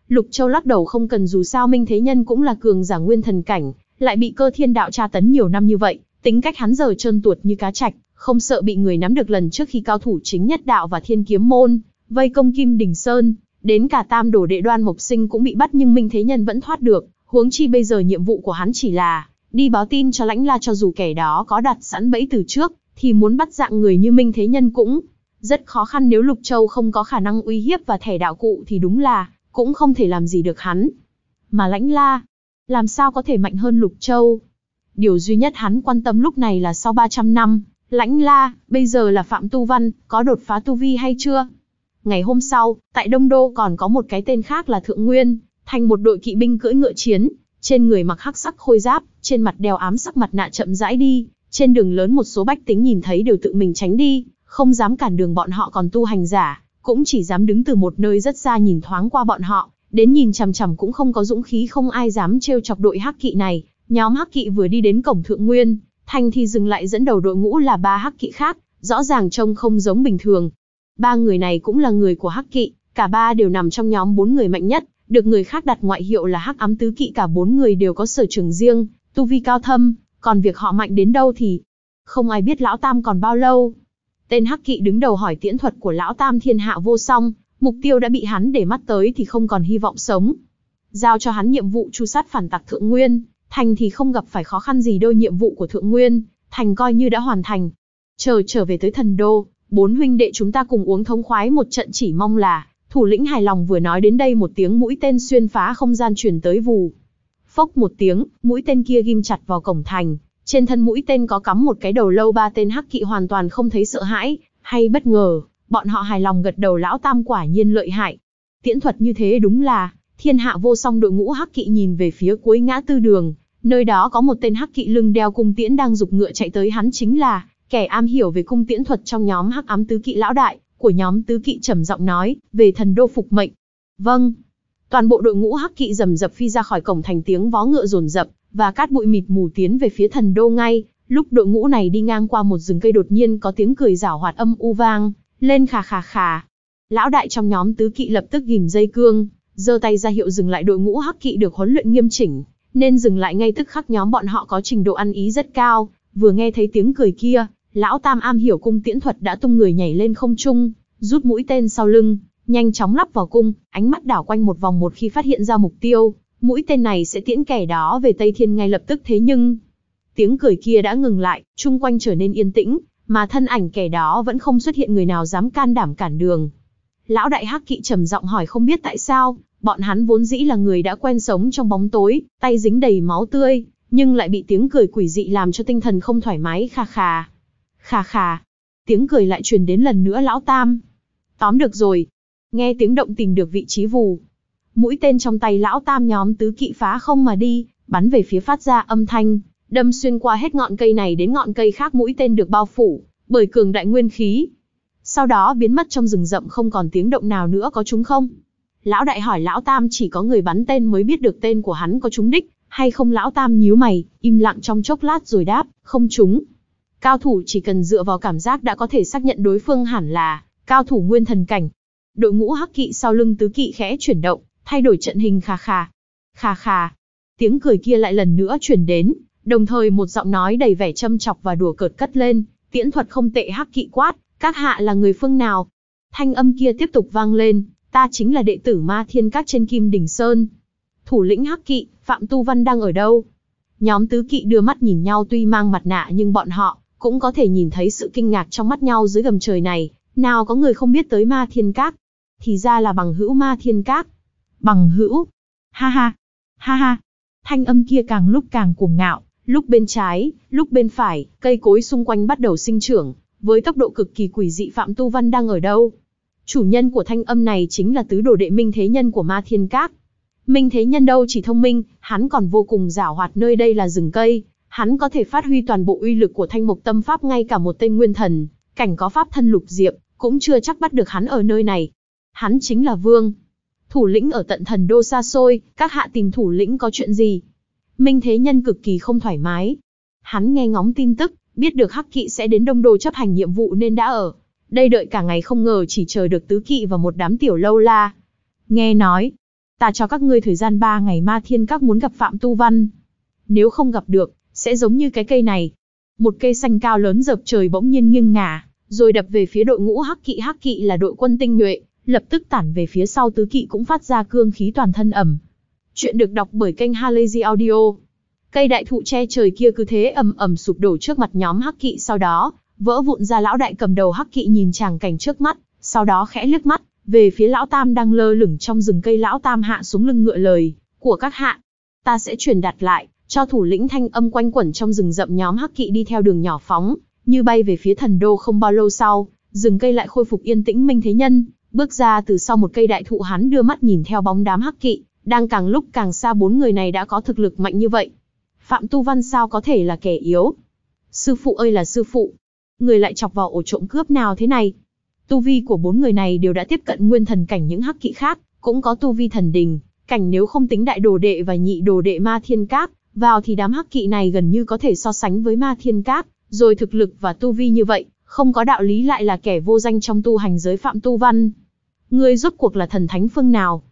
Lục Châu lắc đầu không cần dù sao Minh Thế Nhân cũng là cường giả nguyên thần cảnh, lại bị cơ thiên đạo tra tấn nhiều năm như vậy, tính cách hắn giờ trơn tuột như cá trạch, không sợ bị người nắm được lần trước khi cao thủ chính nhất đạo và thiên kiếm môn, vây công Kim Đình Sơn, đến cả tam đổ đệ đoan mộc sinh cũng bị bắt nhưng Minh Thế Nhân vẫn thoát được, huống chi bây giờ nhiệm vụ của hắn chỉ là đi báo tin cho lãnh la cho dù kẻ đó có đặt sẵn bẫy từ trước, thì muốn bắt dạng người như Minh Thế Nhân cũng rất khó khăn nếu Lục Châu không có khả năng uy hiếp và thẻ đạo cụ thì đúng là cũng không thể làm gì được hắn. Mà lãnh la, làm sao có thể mạnh hơn Lục Châu? Điều duy nhất hắn quan tâm lúc này là sau 300 năm, Lãnh La, bây giờ là Phạm Tu Văn, có đột phá tu vi hay chưa? Ngày hôm sau, tại Đông Đô còn có một cái tên khác là Thượng Nguyên, thành một đội kỵ binh cưỡi ngựa chiến, trên người mặc hắc sắc khôi giáp, trên mặt đeo ám sắc mặt nạ chậm rãi đi, trên đường lớn một số bách tính nhìn thấy đều tự mình tránh đi, không dám cản đường bọn họ còn tu hành giả, cũng chỉ dám đứng từ một nơi rất xa nhìn thoáng qua bọn họ, đến nhìn chằm chằm cũng không có dũng khí không ai dám trêu chọc đội hắc kỵ này. Nhóm hắc kỵ vừa đi đến cổng Thượng Nguyên, Thanh thì dừng lại dẫn đầu đội ngũ là ba hắc kỵ khác, rõ ràng trông không giống bình thường. Ba người này cũng là người của hắc kỵ, cả ba đều nằm trong nhóm bốn người mạnh nhất, được người khác đặt ngoại hiệu là hắc ám tứ kỵ cả bốn người đều có sở trường riêng, tu vi cao thâm, còn việc họ mạnh đến đâu thì không ai biết lão tam còn bao lâu. Tên hắc kỵ đứng đầu hỏi tiễn thuật của lão tam thiên hạ vô song, mục tiêu đã bị hắn để mắt tới thì không còn hy vọng sống. Giao cho hắn nhiệm vụ chu sát phản tặc thượng nguyên, Thành thì không gặp phải khó khăn gì đôi nhiệm vụ của Thượng Nguyên, Thành coi như đã hoàn thành. Chờ trở về tới thần đô, bốn huynh đệ chúng ta cùng uống thống khoái một trận chỉ mong là, thủ lĩnh hài lòng vừa nói đến đây một tiếng mũi tên xuyên phá không gian truyền tới vù. Phốc một tiếng, mũi tên kia ghim chặt vào cổng thành, trên thân mũi tên có cắm một cái đầu lâu ba tên hắc kỵ hoàn toàn không thấy sợ hãi, hay bất ngờ, bọn họ hài lòng gật đầu lão tam quả nhiên lợi hại. Tiễn thuật như thế đúng là, thiên hạ vô song đội ngũ hắc kỵ nhìn về phía cuối ngã tư đường, Nơi đó có một tên hắc kỵ lưng đeo cung tiễn đang dục ngựa chạy tới hắn chính là kẻ am hiểu về cung tiễn thuật trong nhóm hắc ám tứ kỵ lão đại của nhóm tứ kỵ trầm giọng nói về thần đô phục mệnh. Vâng. Toàn bộ đội ngũ hắc kỵ rầm rập phi ra khỏi cổng thành tiếng vó ngựa rồn rập và cát bụi mịt mù tiến về phía thần đô ngay. Lúc đội ngũ này đi ngang qua một rừng cây đột nhiên có tiếng cười rảo hoạt âm u vang lên khà khà khà. Lão đại trong nhóm tứ kỵ lập tức ghim dây cương, giơ tay ra hiệu dừng lại đội ngũ hắc kỵ được huấn luyện nghiêm chỉnh, nên dừng lại ngay tức khắc nhóm bọn họ có trình độ ăn ý rất cao, vừa nghe thấy tiếng cười kia, lão tam am hiểu cung tiễn thuật đã tung người nhảy lên không trung, rút mũi tên sau lưng, nhanh chóng lắp vào cung, ánh mắt đảo quanh một vòng một khi phát hiện ra mục tiêu, mũi tên này sẽ tiễn kẻ đó về Tây Thiên ngay lập tức thế nhưng, tiếng cười kia đã ngừng lại, chung quanh trở nên yên tĩnh, mà thân ảnh kẻ đó vẫn không xuất hiện người nào dám can đảm cản đường. Lão đại hắc kỵ trầm giọng hỏi không biết tại sao, Bọn hắn vốn dĩ là người đã quen sống trong bóng tối, tay dính đầy máu tươi, nhưng lại bị tiếng cười quỷ dị làm cho tinh thần không thoải mái Kha kha, kha kha, Tiếng cười lại truyền đến lần nữa lão tam. Tóm được rồi. Nghe tiếng động tìm được vị trí vù. Mũi tên trong tay lão tam nhóm tứ kỵ phá không mà đi, bắn về phía phát ra âm thanh, đâm xuyên qua hết ngọn cây này đến ngọn cây khác mũi tên được bao phủ, bởi cường đại nguyên khí. Sau đó biến mất trong rừng rậm không còn tiếng động nào nữa có chúng không? Lão đại hỏi lão tam chỉ có người bắn tên mới biết được tên của hắn có trúng đích, hay không lão tam nhíu mày, im lặng trong chốc lát rồi đáp, không trúng. Cao thủ chỉ cần dựa vào cảm giác đã có thể xác nhận đối phương hẳn là cao thủ nguyên thần cảnh. Đội ngũ hắc kỵ sau lưng tứ kỵ khẽ chuyển động, thay đổi trận hình khà khà. Khà khà. Tiếng cười kia lại lần nữa chuyển đến, đồng thời một giọng nói đầy vẻ châm chọc và đùa cợt cất lên, tiễn thuật không tệ hắc kỵ quát, các hạ là người phương nào? Thanh âm kia tiếp tục vang lên, Ta chính là đệ tử ma thiên các trên Kim Đỉnh Sơn. Thủ lĩnh Hắc Kỵ, Phạm Tu Văn đang ở đâu? Nhóm tứ kỵ đưa mắt nhìn nhau tuy mang mặt nạ nhưng bọn họ cũng có thể nhìn thấy sự kinh ngạc trong mắt nhau dưới gầm trời này. Nào có người không biết tới ma thiên các? Thì ra là bằng hữu ma thiên các. Bằng hữu. Ha ha. Ha ha. Thanh âm kia càng lúc càng cuồng ngạo, lúc bên trái, lúc bên phải, cây cối xung quanh bắt đầu sinh trưởng, với tốc độ cực kỳ quỷ dị Phạm Tu Văn đang ở đâu? Chủ nhân của thanh âm này chính là tứ đồ đệ Minh Thế Nhân của Ma Thiên Cát. Minh Thế Nhân đâu chỉ thông minh, hắn còn vô cùng giả hoạt nơi đây là rừng cây, hắn có thể phát huy toàn bộ uy lực của thanh mục tâm pháp ngay cả một tên nguyên thần, cảnh có pháp thân lục diệp, cũng chưa chắc bắt được hắn ở nơi này. Hắn chính là vương. Thủ lĩnh ở tận thần đô xa xôi, các hạ tìm thủ lĩnh có chuyện gì? Minh Thế Nhân cực kỳ không thoải mái. Hắn nghe ngóng tin tức, biết được Hắc Kỵ sẽ đến Đông Đô chấp hành nhiệm vụ nên đã ở đây đợi cả ngày không ngờ chỉ chờ được tứ kỵ và một đám tiểu lâu la. Nghe nói, ta cho các ngươi thời gian ba ngày ma thiên các muốn gặp Phạm Tu Văn. Nếu không gặp được, sẽ giống như cái cây này. Một cây xanh cao lớn dập trời bỗng nhiên nghiêng ngả, rồi đập về phía đội ngũ Hắc Kỵ Hắc Kỵ là đội quân tinh nhuệ, lập tức tản về phía sau tứ kỵ cũng phát ra cương khí toàn thân ẩm. Chuyện được đọc bởi kênh Halazy Audio. Cây đại thụ che trời kia cứ thế ầm ầm sụp đổ trước mặt nhóm Hắc Kỵ sau đó, Vỡ vụn ra lão đại cầm đầu hắc kỵ nhìn chàng cảnh trước mắt, sau đó khẽ liếc mắt, về phía lão tam đang lơ lửng trong rừng cây lão tam hạ xuống lưng ngựa lời, của các hạ. Ta sẽ truyền đạt lại, cho thủ lĩnh thanh âm quanh quẩn trong rừng rậm nhóm hắc kỵ đi theo đường nhỏ phóng, như bay về phía thần đô không bao lâu sau, rừng cây lại khôi phục yên tĩnh minh thế nhân, bước ra từ sau một cây đại thụ hắn đưa mắt nhìn theo bóng đám hắc kỵ, đang càng lúc càng xa bốn người này đã có thực lực mạnh như vậy. Phạm Tu Văn sao có thể là kẻ yếu? Sư phụ ơi là sư phụ, người lại chọc vào ổ trộm cướp nào thế này. Tu vi của bốn người này đều đã tiếp cận nguyên thần cảnh những hắc kỵ khác, cũng có tu vi thần đình, cảnh nếu không tính đại đồ đệ và nhị đồ đệ ma thiên cát vào thì đám hắc kỵ này gần như có thể so sánh với ma thiên cát, rồi thực lực và tu vi như vậy, không có đạo lý lại là kẻ vô danh trong tu hành giới phạm tu văn. Ngươi rốt cuộc là thần thánh phương nào?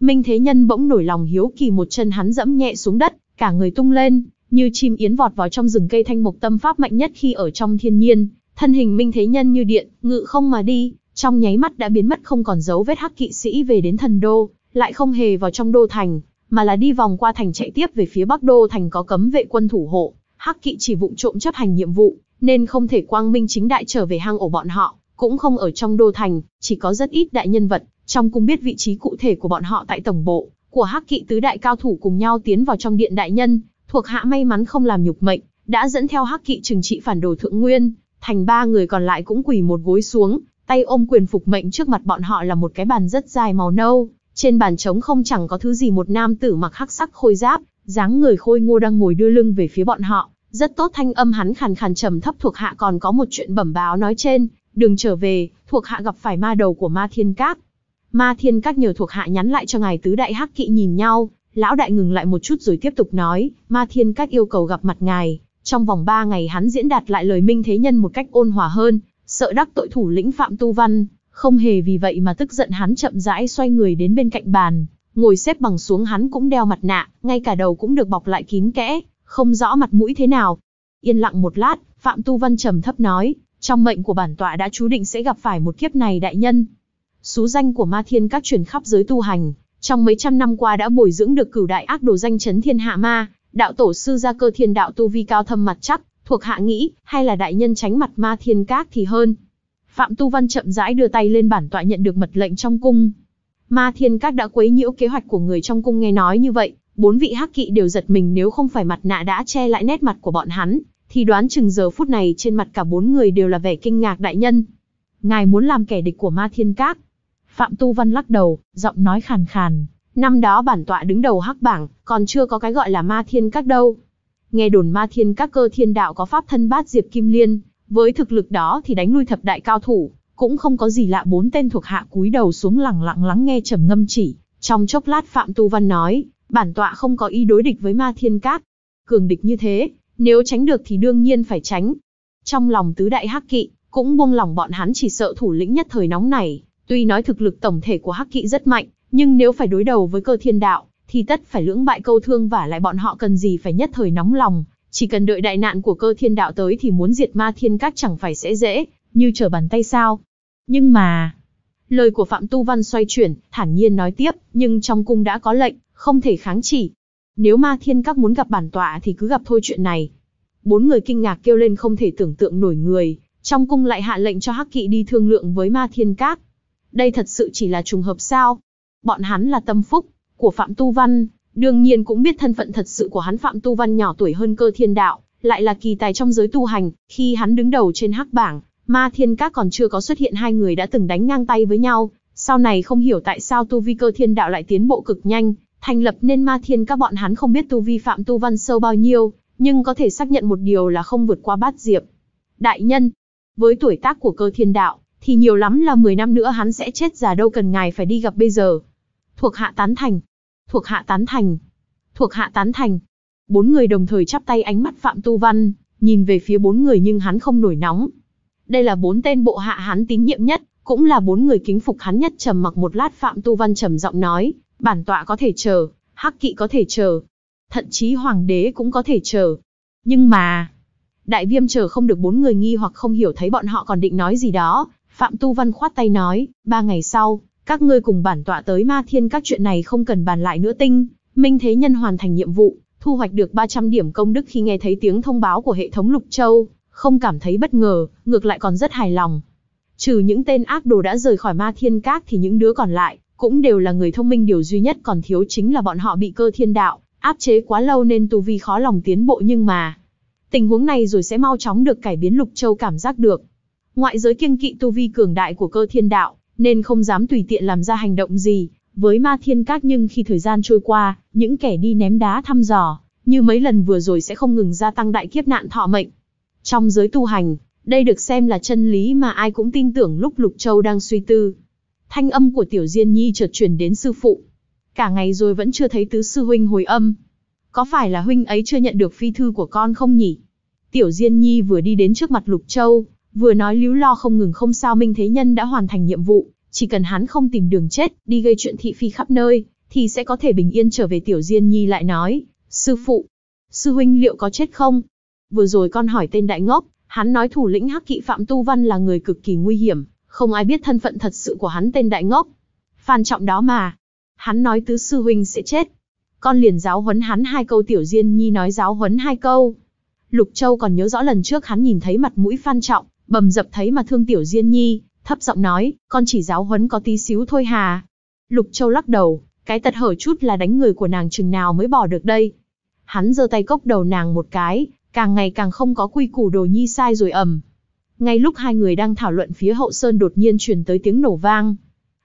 Minh Thế Nhân bỗng nổi lòng hiếu kỳ một chân hắn dẫm nhẹ xuống đất, cả người tung lên, như chim yến vọt vào trong rừng cây thanh mục tâm pháp mạnh nhất khi ở trong thiên nhiên, thân hình minh thế nhân như điện, ngự không mà đi, trong nháy mắt đã biến mất không còn dấu vết hắc kỵ sĩ về đến thần đô, lại không hề vào trong đô thành, mà là đi vòng qua thành chạy tiếp về phía bắc đô thành có cấm vệ quân thủ hộ, hắc kỵ chỉ vụng trộm chấp hành nhiệm vụ, nên không thể quang minh chính đại trở về hang ổ bọn họ, cũng không ở trong đô thành, chỉ có rất ít đại nhân vật trong cung biết vị trí cụ thể của bọn họ tại tổng bộ, của hắc kỵ tứ đại cao thủ cùng nhau tiến vào trong điện đại nhân, thuộc hạ may mắn không làm nhục mệnh, đã dẫn theo hắc kỵ trừng trị phản đồ thượng nguyên, thành ba người còn lại cũng quỳ một gối xuống, tay ôm quyền phục mệnh trước mặt bọn họ là một cái bàn rất dài màu nâu, trên bàn trống không chẳng có thứ gì một nam tử mặc hắc sắc khôi giáp, dáng người khôi ngô đang ngồi đưa lưng về phía bọn họ, rất tốt thanh âm hắn khàn khàn trầm thấp thuộc hạ còn có một chuyện bẩm báo nói trên, đừng trở về, thuộc hạ gặp phải ma đầu của ma thiên Cát. Ma thiên các nhờ thuộc hạ nhắn lại cho ngài tứ đại hắc kỵ nhìn nhau, Lão đại ngừng lại một chút rồi tiếp tục nói, Ma Thiên Các yêu cầu gặp mặt ngài, trong vòng 3 ngày hắn diễn đạt lại lời Minh Thế Nhân một cách ôn hòa hơn, sợ đắc tội thủ lĩnh Phạm Tu Văn, không hề vì vậy mà tức giận hắn chậm rãi xoay người đến bên cạnh bàn, ngồi xếp bằng xuống hắn cũng đeo mặt nạ, ngay cả đầu cũng được bọc lại kín kẽ, không rõ mặt mũi thế nào. Yên lặng một lát, Phạm Tu Văn trầm thấp nói, trong mệnh của bản tọa đã chú định sẽ gặp phải một kiếp này đại nhân. Sú danh của Ma Thiên Các truyền khắp giới tu hành, trong mấy trăm năm qua đã bồi dưỡng được cửu đại ác đồ danh chấn thiên hạ ma, đạo tổ sư gia cơ thiên đạo tu vi cao thâm mặt chắc, thuộc hạ nghĩ, hay là đại nhân tránh mặt ma thiên các thì hơn. Phạm Tu Văn chậm rãi đưa tay lên bản tọa nhận được mật lệnh trong cung. Ma thiên các đã quấy nhiễu kế hoạch của người trong cung nghe nói như vậy, bốn vị hắc kỵ đều giật mình nếu không phải mặt nạ đã che lại nét mặt của bọn hắn, thì đoán chừng giờ phút này trên mặt cả bốn người đều là vẻ kinh ngạc đại nhân. Ngài muốn làm kẻ địch của ma thiên các, Phạm Tu Văn lắc đầu, giọng nói khàn khàn. Năm đó bản tọa đứng đầu hắc bảng, còn chưa có cái gọi là ma thiên các đâu. Nghe đồn ma thiên các cơ thiên đạo có pháp thân bát diệp kim liên, với thực lực đó thì đánh lui thập đại cao thủ, cũng không có gì lạ bốn tên thuộc hạ cúi đầu xuống lẳng lặng lắng nghe trầm ngâm chỉ. Trong chốc lát Phạm Tu Văn nói, bản tọa không có ý đối địch với ma thiên các. Cường địch như thế, nếu tránh được thì đương nhiên phải tránh. Trong lòng tứ đại hắc kỵ, cũng buông lòng bọn hắn chỉ sợ thủ lĩnh nhất thời nóng này, Tuy nói thực lực tổng thể của Hắc Kỵ rất mạnh, nhưng nếu phải đối đầu với cơ thiên đạo, thì tất phải lưỡng bại câu thương và lại bọn họ cần gì phải nhất thời nóng lòng. Chỉ cần đợi đại nạn của cơ thiên đạo tới thì muốn diệt ma thiên các chẳng phải sẽ dễ, như trở bàn tay sao. Nhưng mà... Lời của Phạm Tu Văn xoay chuyển, thản nhiên nói tiếp, nhưng trong cung đã có lệnh, không thể kháng chỉ. Nếu ma thiên các muốn gặp bản tọa thì cứ gặp thôi chuyện này. Bốn người kinh ngạc kêu lên không thể tưởng tượng nổi người, trong cung lại hạ lệnh cho Hắc Kỵ đi thương lượng với ma thiên các đây thật sự chỉ là trùng hợp sao? Bọn hắn là tâm phúc của Phạm Tu Văn, đương nhiên cũng biết thân phận thật sự của hắn Phạm Tu Văn nhỏ tuổi hơn cơ thiên đạo, lại là kỳ tài trong giới tu hành, khi hắn đứng đầu trên hắc bảng, ma thiên các còn chưa có xuất hiện hai người đã từng đánh ngang tay với nhau, sau này không hiểu tại sao tu vi cơ thiên đạo lại tiến bộ cực nhanh, thành lập nên ma thiên các bọn hắn không biết tu vi Phạm Tu Văn sâu bao nhiêu, nhưng có thể xác nhận một điều là không vượt qua bát diệp. Đại nhân, với tuổi tác của cơ thiên đạo, thì nhiều lắm là 10 năm nữa hắn sẽ chết già đâu cần ngài phải đi gặp bây giờ. Thuộc hạ tán thành. Thuộc hạ tán thành. Thuộc hạ tán thành. Bốn người đồng thời chắp tay ánh mắt Phạm Tu Văn, nhìn về phía bốn người nhưng hắn không nổi nóng. Đây là bốn tên bộ hạ hắn tín nhiệm nhất, cũng là bốn người kính phục hắn nhất trầm mặc một lát Phạm Tu Văn trầm giọng nói, bản tọa có thể chờ, hắc kỵ có thể chờ, thậm chí hoàng đế cũng có thể chờ. Nhưng mà, đại viêm chờ không được bốn người nghi hoặc không hiểu thấy bọn họ còn định nói gì đó, Phạm Tu Văn khoát tay nói, ba ngày sau, các ngươi cùng bản tọa tới ma thiên các chuyện này không cần bàn lại nữa tinh. Minh Thế Nhân hoàn thành nhiệm vụ, thu hoạch được 300 điểm công đức khi nghe thấy tiếng thông báo của hệ thống Lục Châu, không cảm thấy bất ngờ, ngược lại còn rất hài lòng. Trừ những tên ác đồ đã rời khỏi ma thiên các thì những đứa còn lại, cũng đều là người thông minh điều duy nhất còn thiếu chính là bọn họ bị cơ thiên đạo, áp chế quá lâu nên tu vi khó lòng tiến bộ nhưng mà. Tình huống này rồi sẽ mau chóng được cải biến Lục Châu cảm giác được, Ngoại giới kiêng kỵ tu vi cường đại của cơ thiên đạo, nên không dám tùy tiện làm ra hành động gì. Với ma thiên các nhưng khi thời gian trôi qua, những kẻ đi ném đá thăm dò, như mấy lần vừa rồi sẽ không ngừng gia tăng đại kiếp nạn thọ mệnh. Trong giới tu hành, đây được xem là chân lý mà ai cũng tin tưởng lúc Lục Châu đang suy tư. Thanh âm của Tiểu Diên Nhi chợt truyền đến sư phụ. Cả ngày rồi vẫn chưa thấy tứ sư huynh hồi âm. Có phải là huynh ấy chưa nhận được phi thư của con không nhỉ? Tiểu Diên Nhi vừa đi đến trước mặt Lục Châu, Vừa nói líu lo không ngừng không sao Minh Thế Nhân đã hoàn thành nhiệm vụ, chỉ cần hắn không tìm đường chết, đi gây chuyện thị phi khắp nơi, thì sẽ có thể bình yên trở về Tiểu Diên Nhi lại nói, sư phụ, sư huynh liệu có chết không? Vừa rồi con hỏi tên đại ngốc, hắn nói thủ lĩnh hắc kỵ Phạm Tu Văn là người cực kỳ nguy hiểm, không ai biết thân phận thật sự của hắn tên đại ngốc. Phan trọng đó mà, hắn nói tứ sư huynh sẽ chết. Con liền giáo huấn hắn hai câu Tiểu Diên Nhi nói giáo huấn hai câu. Lục Châu còn nhớ rõ lần trước hắn nhìn thấy mặt mũi Phan Trọng, Bầm dập thấy mà thương Tiểu Diên Nhi, thấp giọng nói, con chỉ giáo huấn có tí xíu thôi hà. Lục Châu lắc đầu, cái tật hở chút là đánh người của nàng chừng nào mới bỏ được đây. Hắn giơ tay cốc đầu nàng một cái, càng ngày càng không có quy củ đồ nhi sai rồi ầm. Ngay lúc hai người đang thảo luận phía hậu sơn đột nhiên truyền tới tiếng nổ vang.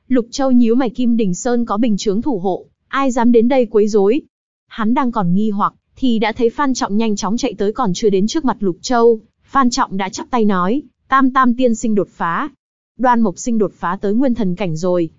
Lục Châu nhíu mày Kim Đình Sơn có bình chướng thủ hộ, ai dám đến đây quấy rối? Hắn đang còn nghi hoặc, thì đã thấy Phan Trọng nhanh chóng chạy tới còn chưa đến trước mặt Lục Châu, Phan Trọng đã chắp tay nói, Tam tam tiên sinh đột phá. Đoan mộc sinh đột phá tới nguyên thần cảnh rồi.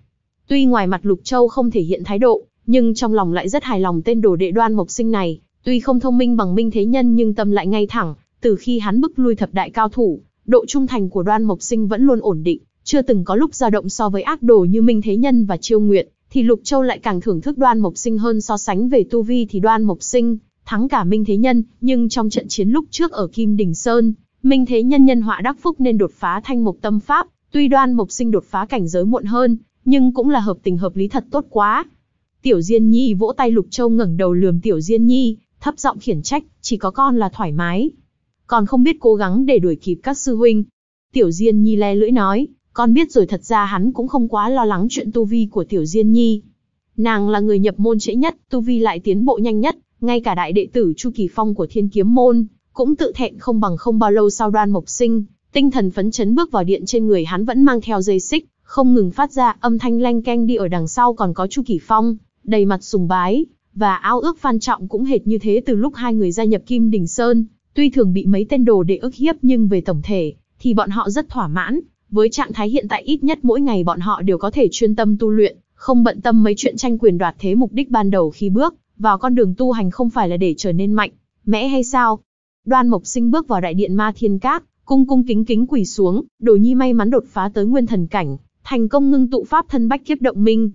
Tuy ngoài mặt Lục Châu không thể hiện thái độ, nhưng trong lòng lại rất hài lòng tên đồ đệ đoan mộc sinh này. Tuy không thông minh bằng minh thế nhân nhưng tâm lại ngay thẳng, từ khi hắn bức lui thập đại cao thủ, độ trung thành của đoan mộc sinh vẫn luôn ổn định, chưa từng có lúc dao động so với ác đồ như minh thế nhân và chiêu nguyện, thì Lục Châu lại càng thưởng thức đoan mộc sinh hơn so sánh về tu vi thì đoan mộc sinh, thắng cả minh thế nhân, nhưng trong trận chiến lúc trước ở Kim Đình Sơn, Minh thế nhân nhân họa đắc phúc nên đột phá thanh mục tâm pháp, tuy đoan mục sinh đột phá cảnh giới muộn hơn, nhưng cũng là hợp tình hợp lý thật tốt quá. Tiểu Diên Nhi vỗ tay Lục Châu ngẩng đầu lườm Tiểu Diên Nhi, thấp giọng khiển trách, chỉ có con là thoải mái. Còn không biết cố gắng để đuổi kịp các sư huynh. Tiểu Diên Nhi le lưỡi nói, con biết rồi thật ra hắn cũng không quá lo lắng chuyện tu vi của Tiểu Diên Nhi. Nàng là người nhập môn trễ nhất, tu vi lại tiến bộ nhanh nhất, ngay cả đại đệ tử Chu Kỳ Phong của Thiên Kiếm Môn, cũng tự thẹn không bằng không bao lâu sau đoan mộc sinh, tinh thần phấn chấn bước vào điện trên người hắn vẫn mang theo dây xích, không ngừng phát ra âm thanh lanh canh đi ở đằng sau còn có Chu Kỳ Phong, đầy mặt sùng bái, và ao ước phan trọng cũng hệt như thế từ lúc hai người gia nhập Kim Đình Sơn, tuy thường bị mấy tên đồ để ức hiếp nhưng về tổng thể, thì bọn họ rất thỏa mãn, với trạng thái hiện tại ít nhất mỗi ngày bọn họ đều có thể chuyên tâm tu luyện, không bận tâm mấy chuyện tranh quyền đoạt thế mục đích ban đầu khi bước vào con đường tu hành không phải là để trở nên mạnh mẽ hay sao, Đoan Mộc Sinh bước vào đại điện Ma Thiên Các, cung cung kính kính quỳ xuống, Đồ Nhi may mắn đột phá tới nguyên thần cảnh, thành công ngưng tụ pháp thân bách kiếp động minh.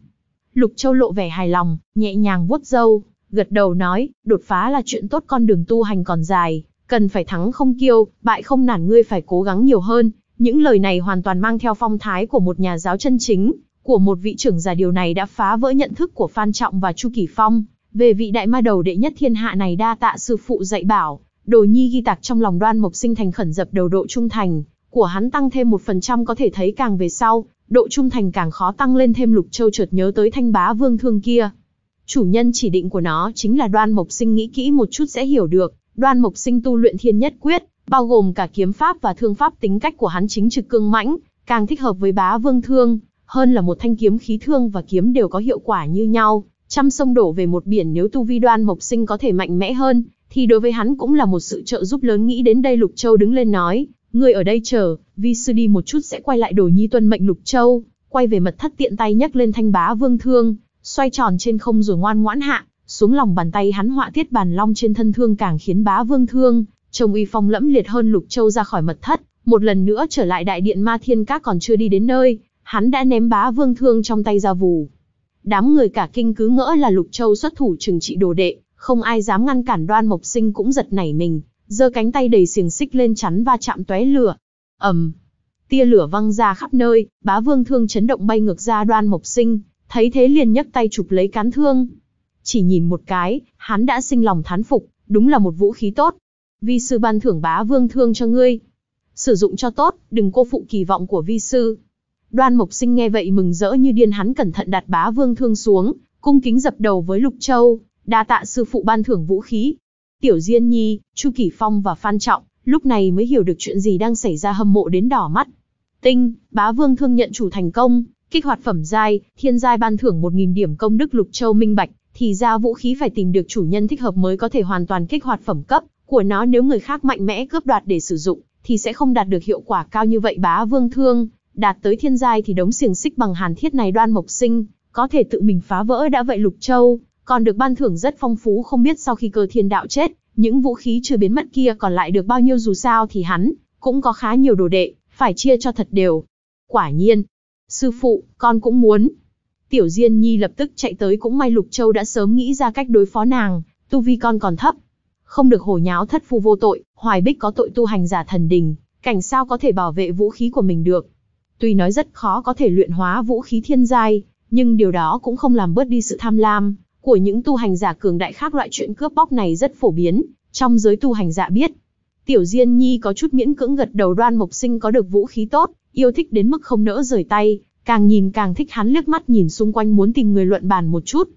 Lục Châu lộ vẻ hài lòng, nhẹ nhàng vuốt râu, gật đầu nói, đột phá là chuyện tốt con đường tu hành còn dài, cần phải thắng không kiêu, bại không nản ngươi phải cố gắng nhiều hơn. Những lời này hoàn toàn mang theo phong thái của một nhà giáo chân chính, của một vị trưởng giả điều này đã phá vỡ nhận thức của Phan Trọng và Chu Kỳ Phong về vị đại ma đầu đệ nhất thiên hạ này đa tạ sư phụ dạy bảo, Đồ Nhi ghi tạc trong lòng Đoan Mộc Sinh thành khẩn dập đầu độ trung thành, của hắn tăng thêm một phần trăm có thể thấy càng về sau, độ trung thành càng khó tăng lên thêm Lục Châu chợt nhớ tới Thanh Bá Vương thương kia. Chủ nhân chỉ định của nó chính là Đoan Mộc Sinh nghĩ kỹ một chút sẽ hiểu được, Đoan Mộc Sinh tu luyện Thiên Nhất Quyết, bao gồm cả kiếm pháp và thương pháp tính cách của hắn chính trực cương mãnh, càng thích hợp với Bá Vương thương, hơn là một thanh kiếm khí thương và kiếm đều có hiệu quả như nhau, trăm sông đổ về một biển nếu tu vi Đoan Mộc Sinh có thể mạnh mẽ hơn, thì đối với hắn cũng là một sự trợ giúp lớn nghĩ đến đây Lục Châu đứng lên nói, người ở đây chờ, vi sư đi một chút sẽ quay lại đổi nhi tuân mệnh Lục Châu, quay về mật thất tiện tay nhấc lên thanh bá vương thương, xoay tròn trên không rồi ngoan ngoãn hạ, xuống lòng bàn tay hắn họa thiết bàn long trên thân thương càng khiến bá vương thương, trông uy phong lẫm liệt hơn Lục Châu ra khỏi mật thất, một lần nữa trở lại đại điện ma thiên các còn chưa đi đến nơi, hắn đã ném bá vương thương trong tay ra vù. Đám người cả kinh cứ ngỡ là Lục Châu xuất thủ trừng trị đồ đệ, không ai dám ngăn cản đoan mộc sinh cũng giật nảy mình, giơ cánh tay đầy xiềng xích lên chắn và chạm tóe lửa. ầm, Tia lửa văng ra khắp nơi, bá vương thương chấn động bay ngược ra đoan mộc sinh, thấy thế liền nhấc tay chụp lấy cán thương. Chỉ nhìn một cái, hắn đã sinh lòng thán phục, đúng là một vũ khí tốt. Vi sư ban thưởng bá vương thương cho ngươi. Sử dụng cho tốt, đừng cô phụ kỳ vọng của vi sư. Đoan Mộc Sinh nghe vậy mừng rỡ như điên hắn cẩn thận đặt bá vương thương xuống, cung kính dập đầu với Lục Châu, đa tạ sư phụ ban thưởng vũ khí. Tiểu Diên Nhi, Chu Kỳ Phong và Phan Trọng, lúc này mới hiểu được chuyện gì đang xảy ra hâm mộ đến đỏ mắt. Tinh, bá vương thương nhận chủ thành công, kích hoạt phẩm giai, thiên giai ban thưởng 1.000 điểm công đức lục châu minh bạch, thì ra vũ khí phải tìm được chủ nhân thích hợp mới có thể hoàn toàn kích hoạt phẩm cấp của nó nếu người khác mạnh mẽ cướp đoạt để sử dụng, thì sẽ không đạt được hiệu quả cao như vậy bá vương thương. Đạt tới thiên giai thì đống xiềng xích bằng hàn thiết này đoan mộc sinh, có thể tự mình phá vỡ đã vậy lục châu, còn được ban thưởng rất phong phú không biết sau khi cơ thiên đạo chết, những vũ khí chưa biến mất kia còn lại được bao nhiêu dù sao thì hắn, cũng có khá nhiều đồ đệ, phải chia cho thật đều. Quả nhiên, sư phụ, con cũng muốn. Tiểu Diên Nhi lập tức chạy tới cũng may Lục Châu đã sớm nghĩ ra cách đối phó nàng, tu vi con còn thấp. Không được hổ nháo thất phu vô tội, Hoài Bích có tội tu hành giả thần đình, cảnh sao có thể bảo vệ vũ khí của mình được. Tuy nói rất khó có thể luyện hóa vũ khí thiên giai, nhưng điều đó cũng không làm bớt đi sự tham lam, của những tu hành giả cường đại khác loại chuyện cướp bóc này rất phổ biến, trong giới tu hành giả biết. Tiểu Diên Nhi có chút miễn cưỡng gật đầu đoan mộc sinh có được vũ khí tốt, yêu thích đến mức không nỡ rời tay, càng nhìn càng thích hắn liếc mắt nhìn xung quanh muốn tìm người luận bàn một chút.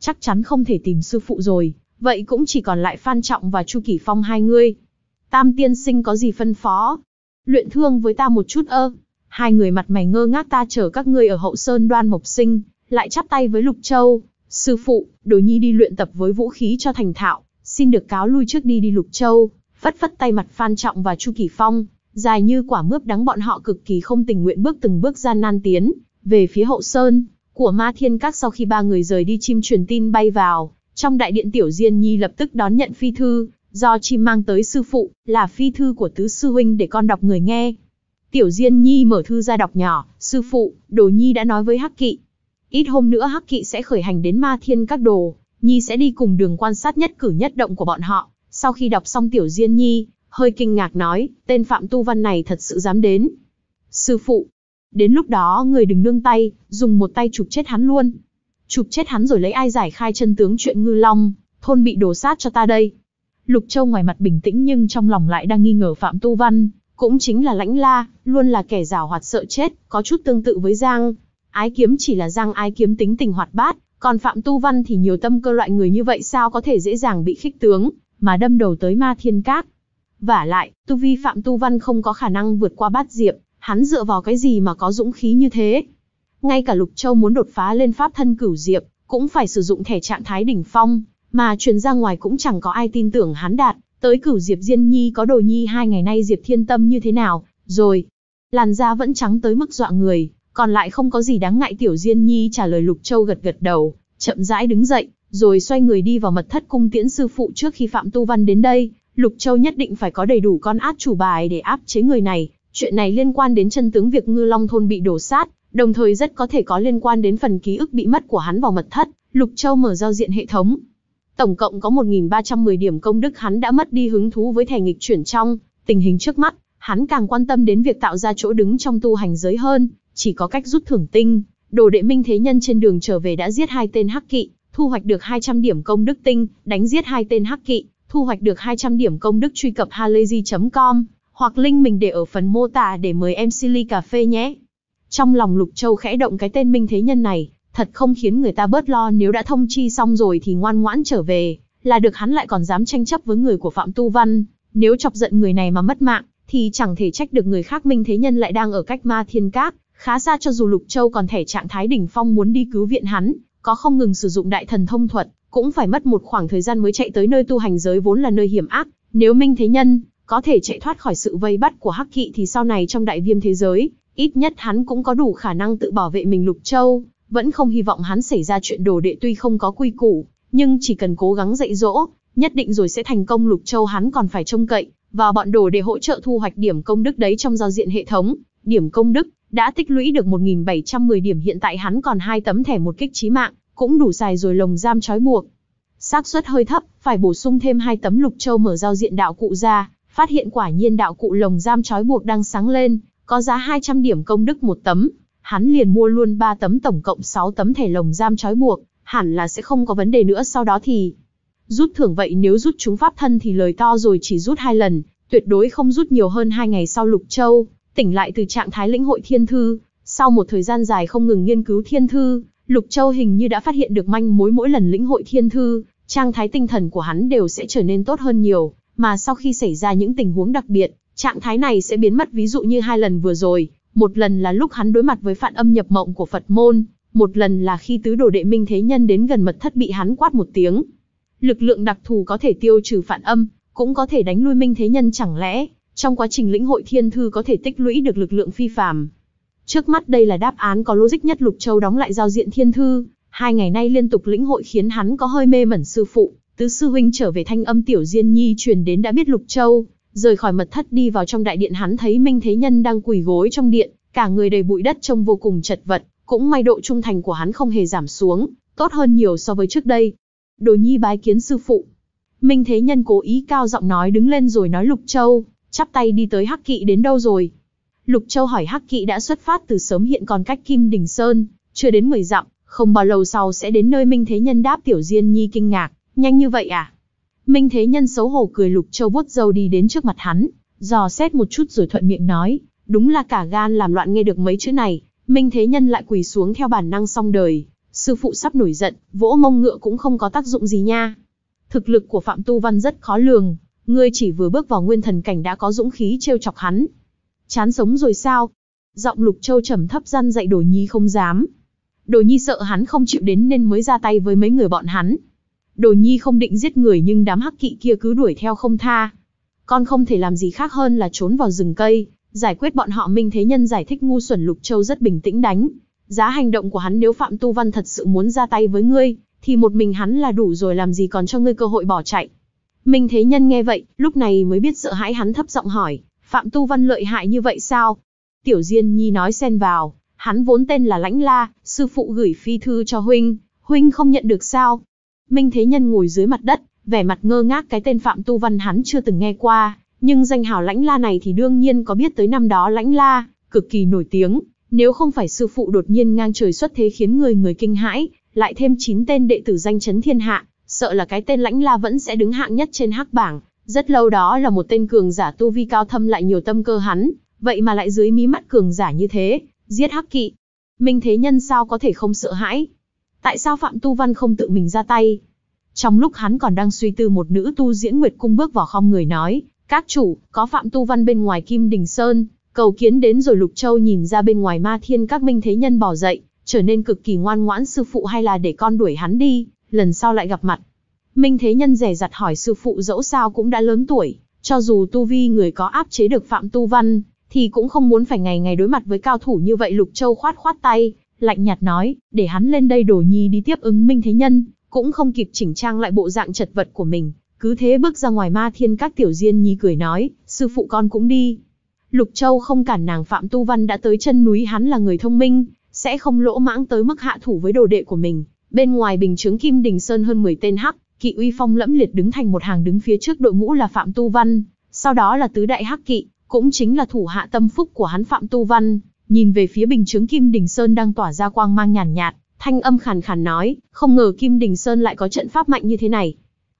Chắc chắn không thể tìm sư phụ rồi, vậy cũng chỉ còn lại Phan Trọng và Chu kỷ Phong hai người. Tam tiên sinh có gì phân phó? Luyện thương với ta một chút ơ. Hai người mặt mày ngơ ngác ta chờ các ngươi ở hậu sơn đoan mộc sinh, lại chắp tay với Lục Châu, Sư phụ, đồ nhi đi luyện tập với vũ khí cho thành thạo, xin được cáo lui trước đi đi Lục Châu, Vất vất tay mặt Phan Trọng và Chu Kỳ Phong, dài như quả mướp đắng bọn họ cực kỳ không tình nguyện bước từng bước gian nan tiến, về phía hậu sơn, của ma thiên các sau khi ba người rời đi chim truyền tin bay vào, trong đại điện tiểu diên nhi lập tức đón nhận phi thư, do chim mang tới sư phụ, là phi thư của tứ sư huynh để con đọc người nghe. Tiểu diên nhi mở thư ra đọc nhỏ, sư phụ, đồ nhi đã nói với hắc kỵ, Ít hôm nữa Hắc Kỵ sẽ khởi hành đến Ma Thiên Các Đồ, Nhi sẽ đi cùng đường quan sát nhất cử nhất động của bọn họ. Sau khi đọc xong Tiểu Diên Nhi, hơi kinh ngạc nói, tên Phạm Tu Văn này thật sự dám đến. Sư phụ, đến lúc đó người đừng nương tay, dùng một tay chụp chết hắn luôn. Chụp chết hắn rồi lấy ai giải khai chân tướng chuyện ngư long, thôn bị đổ sát cho ta đây. Lục Châu ngoài mặt bình tĩnh nhưng trong lòng lại đang nghi ngờ Phạm Tu Văn, cũng chính là lãnh la, luôn là kẻ rào hoạt sợ chết, có chút tương tự với Giang, Ái kiếm chỉ là Giang Ái kiếm tính tình hoạt bát, còn Phạm Tu Văn thì nhiều tâm cơ loại người như vậy sao có thể dễ dàng bị khích tướng, mà đâm đầu tới ma thiên các. Vả lại, tu vi Phạm Tu Văn không có khả năng vượt qua bát diệp, hắn dựa vào cái gì mà có dũng khí như thế. Ngay cả Lục Châu muốn đột phá lên pháp thân cửu diệp, cũng phải sử dụng thẻ trạng thái đỉnh phong, mà truyền ra ngoài cũng chẳng có ai tin tưởng hắn đạt, tới cửu diệp diên nhi có đồ nhi hai ngày nay diệp thiên tâm như thế nào, rồi. Làn da vẫn trắng tới mức dọa người, còn lại không có gì đáng ngại Tiểu Diên Nhi trả lời Lục Châu gật gật đầu, chậm rãi đứng dậy, rồi xoay người đi vào mật thất cung tiễn sư phụ trước khi Phạm Tu Văn đến đây. Lục Châu nhất định phải có đầy đủ con át chủ bài để áp chế người này. Chuyện này liên quan đến chân tướng việc ngư long thôn bị đổ sát, đồng thời rất có thể có liên quan đến phần ký ức bị mất của hắn vào mật thất. Lục Châu mở giao diện hệ thống. Tổng cộng có 1.310 điểm công đức hắn đã mất đi hứng thú với thẻ nghịch chuyển trong, tình hình trước mắt, hắn càng quan tâm đến việc tạo ra chỗ đứng trong tu hành giới hơn, chỉ có cách rút thưởng tinh, đồ đệ minh thế nhân trên đường trở về đã giết hai tên hắc kỵ, thu hoạch được 200 điểm công đức tinh, đánh giết hai tên hắc kỵ, thu hoạch được 200 điểm công đức truy cập halayzi.com, hoặc link mình để ở phần mô tả để mời em Silly Cà Phê nhé. Trong lòng Lục Châu khẽ động cái tên Minh Thế Nhân này, thật không khiến người ta bớt lo nếu đã thông chi xong rồi thì ngoan ngoãn trở về, là được hắn lại còn dám tranh chấp với người của Phạm Tu Văn, nếu chọc giận người này mà mất mạng, thì chẳng thể trách được người khác Minh Thế Nhân lại đang ở cách ma thiên cát Khá xa cho dù Lục Châu còn thể trạng thái đỉnh phong muốn đi cứu viện hắn, có không ngừng sử dụng đại thần thông thuật, cũng phải mất một khoảng thời gian mới chạy tới nơi tu hành giới vốn là nơi hiểm ác, nếu Minh Thế Nhân có thể chạy thoát khỏi sự vây bắt của Hắc Kỵ thì sau này trong đại viêm thế giới, ít nhất hắn cũng có đủ khả năng tự bảo vệ mình Lục Châu, vẫn không hy vọng hắn xảy ra chuyện đồ đệ tuy không có quy củ, nhưng chỉ cần cố gắng dạy dỗ, nhất định rồi sẽ thành công Lục Châu hắn còn phải trông cậy và bọn đồ để hỗ trợ thu hoạch điểm công đức đấy trong giao diện hệ thống, điểm công đức đã tích lũy được 1710 điểm, hiện tại hắn còn hai tấm thẻ một kích chí mạng, cũng đủ xài rồi lồng giam trói buộc. xác suất hơi thấp, phải bổ sung thêm hai tấm lục châu mở giao diện đạo cụ ra, phát hiện quả nhiên đạo cụ lồng giam trói buộc đang sáng lên, có giá 200 điểm công đức một tấm, hắn liền mua luôn 3 tấm tổng cộng 6 tấm thẻ lồng giam trói buộc, hẳn là sẽ không có vấn đề nữa sau đó thì rút thưởng vậy nếu rút chúng pháp thân thì lời to rồi chỉ rút hai lần, tuyệt đối không rút nhiều hơn hai ngày sau lục châu, Tỉnh lại từ trạng thái lĩnh hội thiên thư, sau một thời gian dài không ngừng nghiên cứu thiên thư, Lục Châu hình như đã phát hiện được manh mối mỗi lần lĩnh hội thiên thư, trạng thái tinh thần của hắn đều sẽ trở nên tốt hơn nhiều, mà sau khi xảy ra những tình huống đặc biệt, trạng thái này sẽ biến mất ví dụ như hai lần vừa rồi, một lần là lúc hắn đối mặt với phản âm nhập mộng của Phật môn, một lần là khi tứ đồ đệ minh thế nhân đến gần mật thất bị hắn quát một tiếng. Lực lượng đặc thù có thể tiêu trừ phản âm, cũng có thể đánh lui minh thế nhân chẳng lẽ, trong quá trình lĩnh hội thiên thư có thể tích lũy được lực lượng phi phàm. Trước mắt đây là đáp án có logic nhất Lục Châu đóng lại giao diện thiên thư, hai ngày nay liên tục lĩnh hội khiến hắn có hơi mê mẩn sư phụ, tứ sư huynh trở về thanh âm tiểu diên nhi truyền đến đã biết Lục Châu, rời khỏi mật thất đi vào trong đại điện hắn thấy Minh Thế Nhân đang quỳ gối trong điện, cả người đầy bụi đất trông vô cùng chật vật, cũng may độ trung thành của hắn không hề giảm xuống, tốt hơn nhiều so với trước đây. Đồ Nhi bái kiến sư phụ. Minh Thế Nhân cố ý cao giọng nói đứng lên rồi nói Lục Châu, chắp tay đi tới Hắc Kỵ đến đâu rồi. Lục Châu hỏi Hắc Kỵ đã xuất phát từ sớm hiện còn cách Kim Đình Sơn, chưa đến 10 dặm, không bao lâu sau sẽ đến nơi Minh Thế Nhân đáp Tiểu Diên Nhi kinh ngạc, nhanh như vậy à? Minh Thế Nhân xấu hổ cười Lục Châu vuốt dâu đi đến trước mặt hắn, dò xét một chút rồi thuận miệng nói, đúng là cả gan làm loạn nghe được mấy chữ này, Minh Thế Nhân lại quỳ xuống theo bản năng xong đời, sư phụ sắp nổi giận, vỗ mông ngựa cũng không có tác dụng gì nha. Thực lực của Phạm Tu Văn rất khó lường, Ngươi chỉ vừa bước vào nguyên thần cảnh đã có dũng khí trêu chọc hắn. Chán sống rồi sao? Giọng Lục Châu trầm thấp răn dạy Đồ Nhi không dám. Đồ Nhi sợ hắn không chịu đến nên mới ra tay với mấy người bọn hắn. Đồ Nhi không định giết người nhưng đám hắc kỵ kia cứ đuổi theo không tha. Con không thể làm gì khác hơn là trốn vào rừng cây, giải quyết bọn họ Minh Thế Nhân giải thích ngu xuẩn Lục Châu rất bình tĩnh đánh. Giá hành động của hắn nếu Phạm Tu Văn thật sự muốn ra tay với ngươi, thì một mình hắn là đủ rồi làm gì còn cho ngươi cơ hội bỏ chạy. Minh Thế Nhân nghe vậy, lúc này mới biết sợ hãi hắn thấp giọng hỏi, Phạm Tu Văn lợi hại như vậy sao? Tiểu Diên Nhi nói xen vào, hắn vốn tên là Lãnh La, sư phụ gửi phi thư cho huynh, huynh không nhận được sao? Minh Thế Nhân ngồi dưới mặt đất, vẻ mặt ngơ ngác cái tên Phạm Tu Văn hắn chưa từng nghe qua, nhưng danh hào Lãnh La này thì đương nhiên có biết tới năm đó Lãnh La, cực kỳ nổi tiếng, nếu không phải sư phụ đột nhiên ngang trời xuất thế khiến người người kinh hãi, lại thêm 9 tên đệ tử danh chấn thiên hạ, sợ là cái tên lãnh la vẫn sẽ đứng hạng nhất trên hắc bảng. Rất lâu đó là một tên cường giả tu vi cao thâm lại nhiều tâm cơ hắn, vậy mà lại dưới mí mắt cường giả như thế, giết hắc kỵ. Minh thế nhân sao có thể không sợ hãi? Tại sao Phạm Tu Văn không tự mình ra tay? Trong lúc hắn còn đang suy tư một nữ tu diễn Nguyệt Cung bước vào không người nói, các chủ, có Phạm Tu Văn bên ngoài Kim Đình Sơn, cầu kiến đến rồi Lục Châu nhìn ra bên ngoài ma thiên các minh thế nhân bỏ dậy, trở nên cực kỳ ngoan ngoãn sư phụ hay là để con đuổi hắn đi, lần sau lại gặp mặt. Minh Thế Nhân rẻ rặt hỏi sư phụ dẫu sao cũng đã lớn tuổi, cho dù tu vi người có áp chế được Phạm Tu Văn, thì cũng không muốn phải ngày ngày đối mặt với cao thủ như vậy Lục Châu khoát khoát tay, lạnh nhạt nói, để hắn lên đây đổ nhi đi tiếp ứng Minh Thế Nhân, cũng không kịp chỉnh trang lại bộ dạng chật vật của mình, cứ thế bước ra ngoài ma thiên các tiểu diên nhi cười nói, sư phụ con cũng đi. Lục Châu không cản nàng Phạm Tu Văn đã tới chân núi hắn là người thông minh, sẽ không lỗ mãng tới mức hạ thủ với đồ đệ của mình, Bên ngoài bình chướng Kim Đình Sơn hơn 10 tên hắc, kỵ uy phong lẫm liệt đứng thành một hàng đứng phía trước đội ngũ là Phạm Tu Văn, sau đó là tứ đại hắc kỵ, cũng chính là thủ hạ tâm phúc của hắn Phạm Tu Văn, nhìn về phía bình chướng Kim Đình Sơn đang tỏa ra quang mang nhàn nhạt, thanh âm khàn khàn nói, không ngờ Kim Đình Sơn lại có trận pháp mạnh như thế này.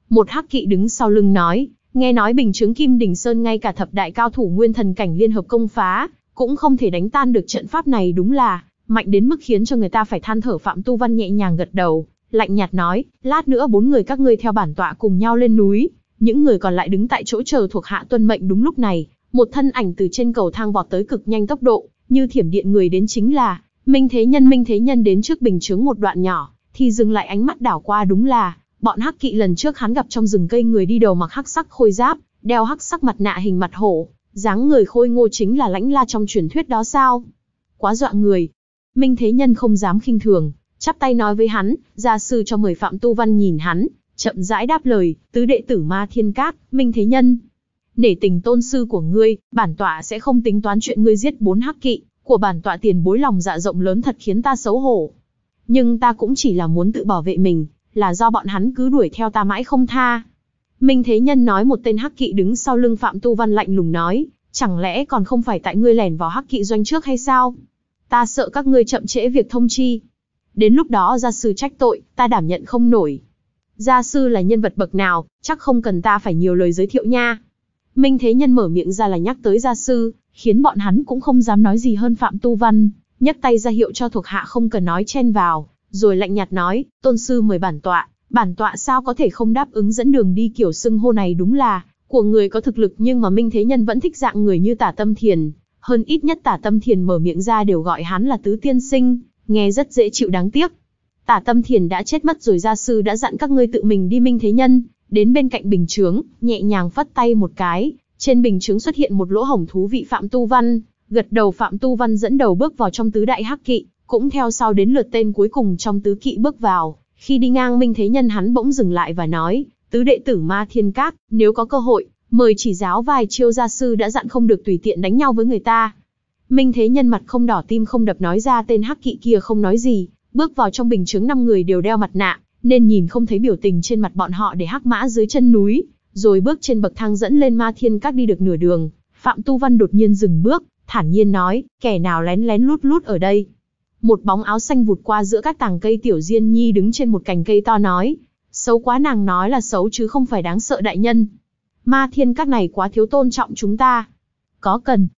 Một hắc kỵ đứng sau lưng nói, nghe nói bình chứng Kim Đình Sơn ngay cả thập đại cao thủ nguyên thần cảnh liên hợp công phá, cũng không thể đánh tan được trận pháp này đúng là, mạnh đến mức khiến cho người ta phải than thở Phạm Tu Văn nhẹ nhàng gật đầu, lạnh nhạt nói, lát nữa bốn người các ngươi theo bản tọa cùng nhau lên núi, những người còn lại đứng tại chỗ chờ thuộc hạ tuân mệnh đúng lúc này, một thân ảnh từ trên cầu thang vọt tới cực nhanh tốc độ, như thiểm điện người đến chính là Minh Thế Nhân Minh Thế Nhân đến trước bình chướng một đoạn nhỏ, thì dừng lại ánh mắt đảo qua đúng là bọn hắc kỵ lần trước hắn gặp trong rừng cây người đi đầu mặc hắc sắc khôi giáp, đeo hắc sắc mặt nạ hình mặt hổ, dáng người khôi ngô chính là lãnh la trong truyền thuyết đó sao? Quá dọa người, Minh Thế Nhân không dám khinh thường, chắp tay nói với hắn, gia sư cho mời Phạm Tu Văn nhìn hắn, chậm rãi đáp lời, tứ đệ tử ma thiên các, Minh Thế Nhân. Nể tình tôn sư của ngươi, bản tọa sẽ không tính toán chuyện ngươi giết bốn hắc kỵ, của bản tọa tiền bối lòng dạ rộng lớn thật khiến ta xấu hổ. Nhưng ta cũng chỉ là muốn tự bảo vệ mình, là do bọn hắn cứ đuổi theo ta mãi không tha. Minh Thế Nhân nói một tên hắc kỵ đứng sau lưng Phạm Tu Văn lạnh lùng nói, chẳng lẽ còn không phải tại ngươi lẻn vào hắc kỵ doanh trước hay sao? ta sợ các ngươi chậm trễ việc thông chi. Đến lúc đó gia sư trách tội, ta đảm nhận không nổi. Gia sư là nhân vật bậc nào, chắc không cần ta phải nhiều lời giới thiệu nha. Minh Thế Nhân mở miệng ra là nhắc tới gia sư, khiến bọn hắn cũng không dám nói gì hơn Phạm Tu Văn, nhấc tay ra hiệu cho thuộc hạ không cần nói chen vào, rồi lạnh nhạt nói, tôn sư mời bản tọa, bản tọa sao có thể không đáp ứng dẫn đường đi kiểu xưng hô này đúng là, của người có thực lực nhưng mà Minh Thế Nhân vẫn thích dạng người như tả tâm thiền, hơn ít nhất tả tâm thiền mở miệng ra đều gọi hắn là tứ tiên sinh, nghe rất dễ chịu đáng tiếc. Tả tâm thiền đã chết mất rồi gia sư đã dặn các ngươi tự mình đi minh thế nhân, đến bên cạnh bình chướng, nhẹ nhàng phất tay một cái, trên bình chướng xuất hiện một lỗ hổng thú vị Phạm Tu Văn, gật đầu Phạm Tu Văn dẫn đầu bước vào trong tứ đại hắc kỵ, cũng theo sau đến lượt tên cuối cùng trong tứ kỵ bước vào, khi đi ngang minh thế nhân hắn bỗng dừng lại và nói, tứ đệ tử ma thiên các, nếu có cơ hội, mời chỉ giáo vài chiêu gia sư đã dặn không được tùy tiện đánh nhau với người ta. Minh Thế Nhân mặt không đỏ tim không đập nói ra tên hắc kỵ kia không nói gì, bước vào trong bình chứng năm người đều đeo mặt nạ, nên nhìn không thấy biểu tình trên mặt bọn họ để hắc mã dưới chân núi, rồi bước trên bậc thang dẫn lên ma thiên các đi được nửa đường. Phạm Tu Văn đột nhiên dừng bước, thản nhiên nói, kẻ nào lén lén lút lút ở đây. Một bóng áo xanh vụt qua giữa các tàng cây tiểu diên nhi đứng trên một cành cây to nói, xấu quá nàng nói là xấu chứ không phải đáng sợ đại nhân ma thiên các này quá thiếu tôn trọng chúng ta. Có cần.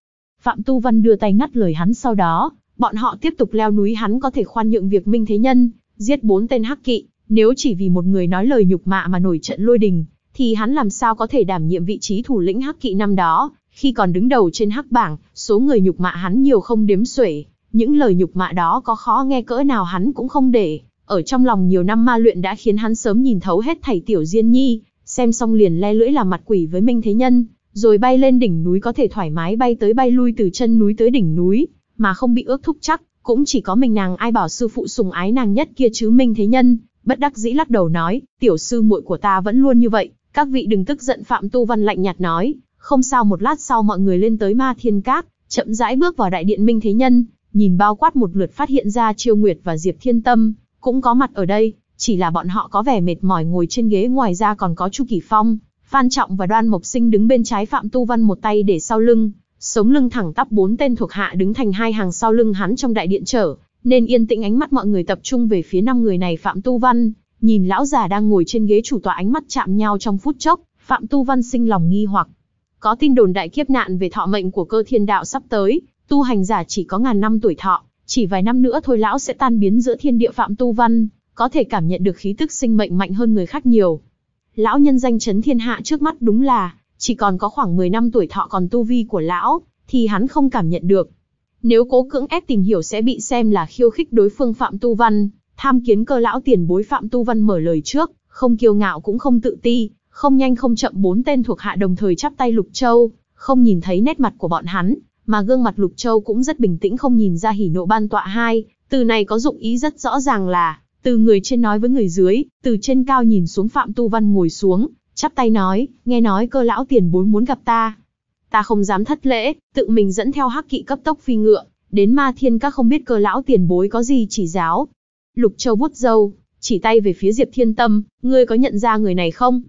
Phạm Tu Văn đưa tay ngắt lời hắn sau đó, bọn họ tiếp tục leo núi hắn có thể khoan nhượng việc Minh Thế Nhân, giết bốn tên hắc kỵ, nếu chỉ vì một người nói lời nhục mạ mà nổi trận lôi đình, thì hắn làm sao có thể đảm nhiệm vị trí thủ lĩnh hắc kỵ năm đó, khi còn đứng đầu trên hắc bảng, số người nhục mạ hắn nhiều không đếm xuể, những lời nhục mạ đó có khó nghe cỡ nào hắn cũng không để, ở trong lòng nhiều năm ma luyện đã khiến hắn sớm nhìn thấu hết Thầy tiểu Diên Nhi, xem xong liền le lưỡi làm mặt quỷ với Minh Thế Nhân, rồi bay lên đỉnh núi có thể thoải mái bay tới bay lui từ chân núi tới đỉnh núi, mà không bị ước thúc chắc, cũng chỉ có mình nàng ai bảo sư phụ sùng ái nàng nhất kia chứ Minh Thế Nhân, bất đắc dĩ lắc đầu nói, tiểu sư muội của ta vẫn luôn như vậy, các vị đừng tức giận Phạm Tu Văn lạnh nhạt nói, không sao một lát sau mọi người lên tới Ma Thiên Các, chậm rãi bước vào đại điện Minh Thế Nhân, nhìn bao quát một lượt phát hiện ra Chiêu Nguyệt và Diệp Thiên Tâm, cũng có mặt ở đây, chỉ là bọn họ có vẻ mệt mỏi ngồi trên ghế ngoài ra còn có Chu Kỳ Phong, Phan Trọng và Đoan Mộc Sinh đứng bên trái Phạm Tu Văn một tay để sau lưng, sống lưng thẳng tắp bốn tên thuộc hạ đứng thành hai hàng sau lưng hắn trong đại điện trở, nên yên tĩnh ánh mắt mọi người tập trung về phía năm người này Phạm Tu Văn, nhìn lão già đang ngồi trên ghế chủ tọa ánh mắt chạm nhau trong phút chốc, Phạm Tu Văn sinh lòng nghi hoặc. Có tin đồn đại kiếp nạn về thọ mệnh của cơ thiên đạo sắp tới, tu hành giả chỉ có ngàn năm tuổi thọ, chỉ vài năm nữa thôi lão sẽ tan biến giữa thiên địa Phạm Tu Văn, có thể cảm nhận được khí tức sinh mệnh mạnh hơn người khác nhiều. Lão nhân danh chấn thiên hạ trước mắt đúng là, chỉ còn có khoảng 10 năm tuổi thọ còn tu vi của lão, thì hắn không cảm nhận được. Nếu cố cưỡng ép tìm hiểu sẽ bị xem là khiêu khích đối phương Phạm Tu Văn, tham kiến cơ lão tiền bối Phạm Tu Văn mở lời trước, không kiêu ngạo cũng không tự ti, không nhanh không chậm bốn tên thuộc hạ đồng thời chắp tay Lục Châu, không nhìn thấy nét mặt của bọn hắn, mà gương mặt Lục Châu cũng rất bình tĩnh không nhìn ra hỉ nộ ban tọa hai, từ này có dụng ý rất rõ ràng là từ người trên nói với người dưới, từ trên cao nhìn xuống Phạm Tu Văn ngồi xuống, chắp tay nói, nghe nói cơ lão tiền bối muốn gặp ta. Ta không dám thất lễ, tự mình dẫn theo hắc kỵ cấp tốc phi ngựa, đến ma thiên các không biết cơ lão tiền bối có gì chỉ giáo. Lục Châu vuốt dâu, chỉ tay về phía Diệp Thiên Tâm, ngươi có nhận ra người này không?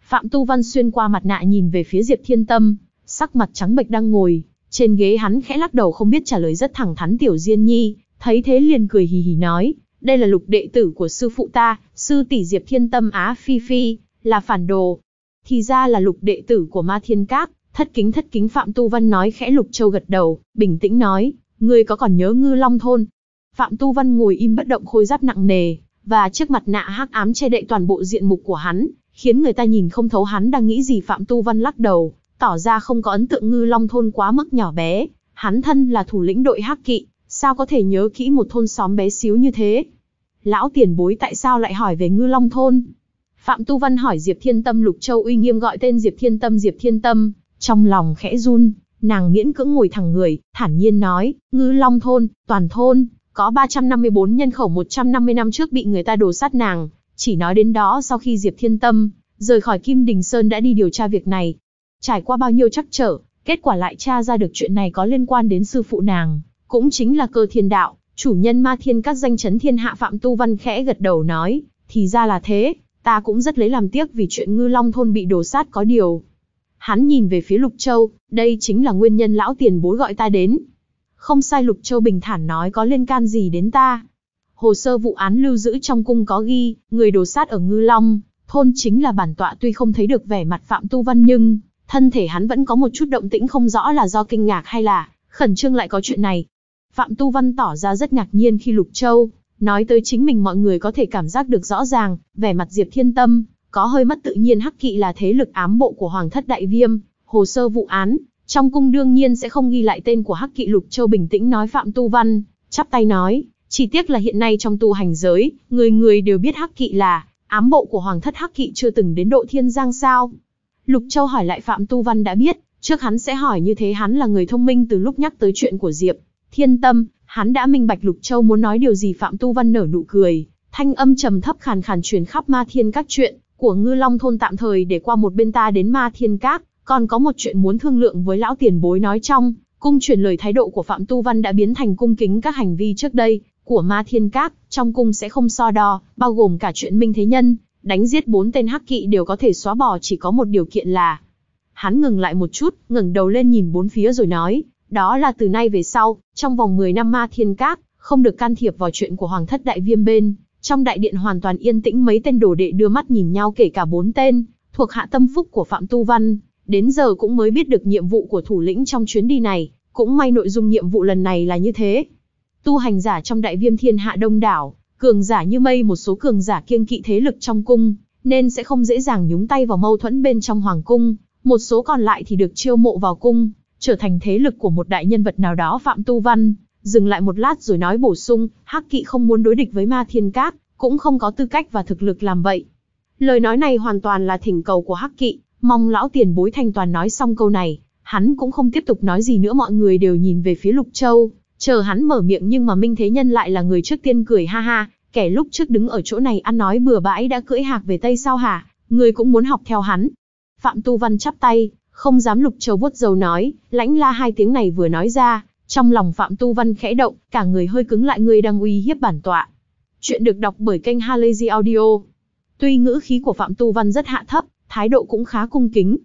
Phạm Tu Văn xuyên qua mặt nạ nhìn về phía Diệp Thiên Tâm, sắc mặt trắng bệch đang ngồi, trên ghế hắn khẽ lắc đầu không biết trả lời rất thẳng thắn Tiểu Diên Nhi, thấy thế liền cười hì hì nói, đây là lục đệ tử của sư phụ ta, sư tỷ Diệp Thiên Tâm Á Phi Phi, là phản đồ. Thì ra là lục đệ tử của Ma Thiên Các, thất kính thất kính Phạm Tu Văn nói khẽ Lục Châu gật đầu, bình tĩnh nói, ngươi có còn nhớ ngư long thôn? Phạm Tu Văn ngồi im bất động khôi giáp nặng nề, và chiếc mặt nạ hắc ám che đậy toàn bộ diện mục của hắn, khiến người ta nhìn không thấu hắn đang nghĩ gì Phạm Tu Văn lắc đầu, tỏ ra không có ấn tượng ngư long thôn quá mức nhỏ bé, hắn thân là thủ lĩnh đội hắc kỵ, sao có thể nhớ kỹ một thôn xóm bé xíu như thế? Lão tiền bối tại sao lại hỏi về ngư long thôn? Phạm Tu Văn hỏi Diệp Thiên Tâm Lục Châu uy nghiêm gọi tên Diệp Thiên Tâm Diệp Thiên Tâm, trong lòng khẽ run, nàng miễn cưỡng ngồi thẳng người, thản nhiên nói, ngư long thôn, toàn thôn, có 354 nhân khẩu 150 năm trước bị người ta đổ sát nàng, chỉ nói đến đó sau khi Diệp Thiên Tâm, rời khỏi Kim Đình Sơn đã đi điều tra việc này. Trải qua bao nhiêu trắc trở, kết quả lại tra ra được chuyện này có liên quan đến sư phụ nàng. Cũng chính là cơ thiên đạo, chủ nhân ma thiên các danh chấn thiên hạ Phạm Tu Văn khẽ gật đầu nói, thì ra là thế, ta cũng rất lấy làm tiếc vì chuyện ngư long thôn bị đổ sát có điều. Hắn nhìn về phía Lục Châu, đây chính là nguyên nhân lão tiền bối gọi ta đến. Không sai Lục Châu bình thản nói có liên can gì đến ta. Hồ sơ vụ án lưu giữ trong cung có ghi, người đổ sát ở Ngư Long, thôn chính là bản tọa tuy không thấy được vẻ mặt Phạm Tu Văn nhưng, thân thể hắn vẫn có một chút động tĩnh không rõ là do kinh ngạc hay là, khẩn trương lại có chuyện này, Phạm Tu Văn tỏ ra rất ngạc nhiên khi Lục Châu nói tới chính mình mọi người có thể cảm giác được rõ ràng, vẻ mặt Diệp Thiên Tâm có hơi mất tự nhiên Hắc Kỵ là thế lực ám bộ của Hoàng thất Đại Viêm, hồ sơ vụ án, trong cung đương nhiên sẽ không ghi lại tên của Hắc Kỵ Lục Châu bình tĩnh nói Phạm Tu Văn, chắp tay nói, chỉ tiếc là hiện nay trong tu hành giới, người người đều biết Hắc Kỵ là ám bộ của Hoàng thất Hắc Kỵ chưa từng đến độ thiên giang sao? Lục Châu hỏi lại Phạm Tu Văn đã biết, trước hắn sẽ hỏi như thế hắn là người thông minh từ lúc nhắc tới chuyện của Diệp Thiên tâm, hắn đã minh bạch Lục Châu muốn nói điều gì Phạm Tu Văn nở nụ cười, thanh âm trầm thấp khàn khàn truyền khắp ma thiên các chuyện, của ngư long thôn tạm thời để qua một bên ta đến ma thiên các, còn có một chuyện muốn thương lượng với lão tiền bối nói trong, cung chuyển lời thái độ của Phạm Tu Văn đã biến thành cung kính các hành vi trước đây, của ma thiên các, trong cung sẽ không so đo, bao gồm cả chuyện minh thế nhân, đánh giết bốn tên hắc kỵ đều có thể xóa bỏ chỉ có một điều kiện là. Hắn ngừng lại một chút, ngẩng đầu lên nhìn bốn phía rồi nói, đó là từ nay về sau, trong vòng 10 năm ma thiên cát không được can thiệp vào chuyện của hoàng thất đại viêm bên. Trong đại điện hoàn toàn yên tĩnh mấy tên đồ đệ đưa mắt nhìn nhau kể cả bốn tên, thuộc hạ tâm phúc của Phạm Tu Văn, đến giờ cũng mới biết được nhiệm vụ của thủ lĩnh trong chuyến đi này, cũng may nội dung nhiệm vụ lần này là như thế. Tu hành giả trong đại viêm thiên hạ đông đảo, cường giả như mây một số cường giả kiêng kỵ thế lực trong cung, nên sẽ không dễ dàng nhúng tay vào mâu thuẫn bên trong hoàng cung, một số còn lại thì được chiêu mộ vào cung, trở thành thế lực của một đại nhân vật nào đó Phạm Tu Văn, dừng lại một lát rồi nói bổ sung, Hắc Kỵ không muốn đối địch với Ma Thiên Các, cũng không có tư cách và thực lực làm vậy. Lời nói này hoàn toàn là thỉnh cầu của Hắc Kỵ, mong lão tiền bối thanh toàn nói xong câu này, hắn cũng không tiếp tục nói gì nữa mọi người đều nhìn về phía Lục Châu, chờ hắn mở miệng nhưng mà Minh Thế Nhân lại là người trước tiên cười ha ha, kẻ lúc trước đứng ở chỗ này ăn nói bừa bãi đã cưỡi hạc về Tây sao hả, người cũng muốn học theo hắn. Phạm Tu Văn chắp tay, không dám lục châu vuốt dầu nói, lãnh la hai tiếng này vừa nói ra, trong lòng Phạm Tu Văn khẽ động, cả người hơi cứng lại người đang uy hiếp bản tọa. Chuyện được đọc bởi kênh Halazy Audio. Tuy ngữ khí của Phạm Tu Văn rất hạ thấp, thái độ cũng khá cung kính.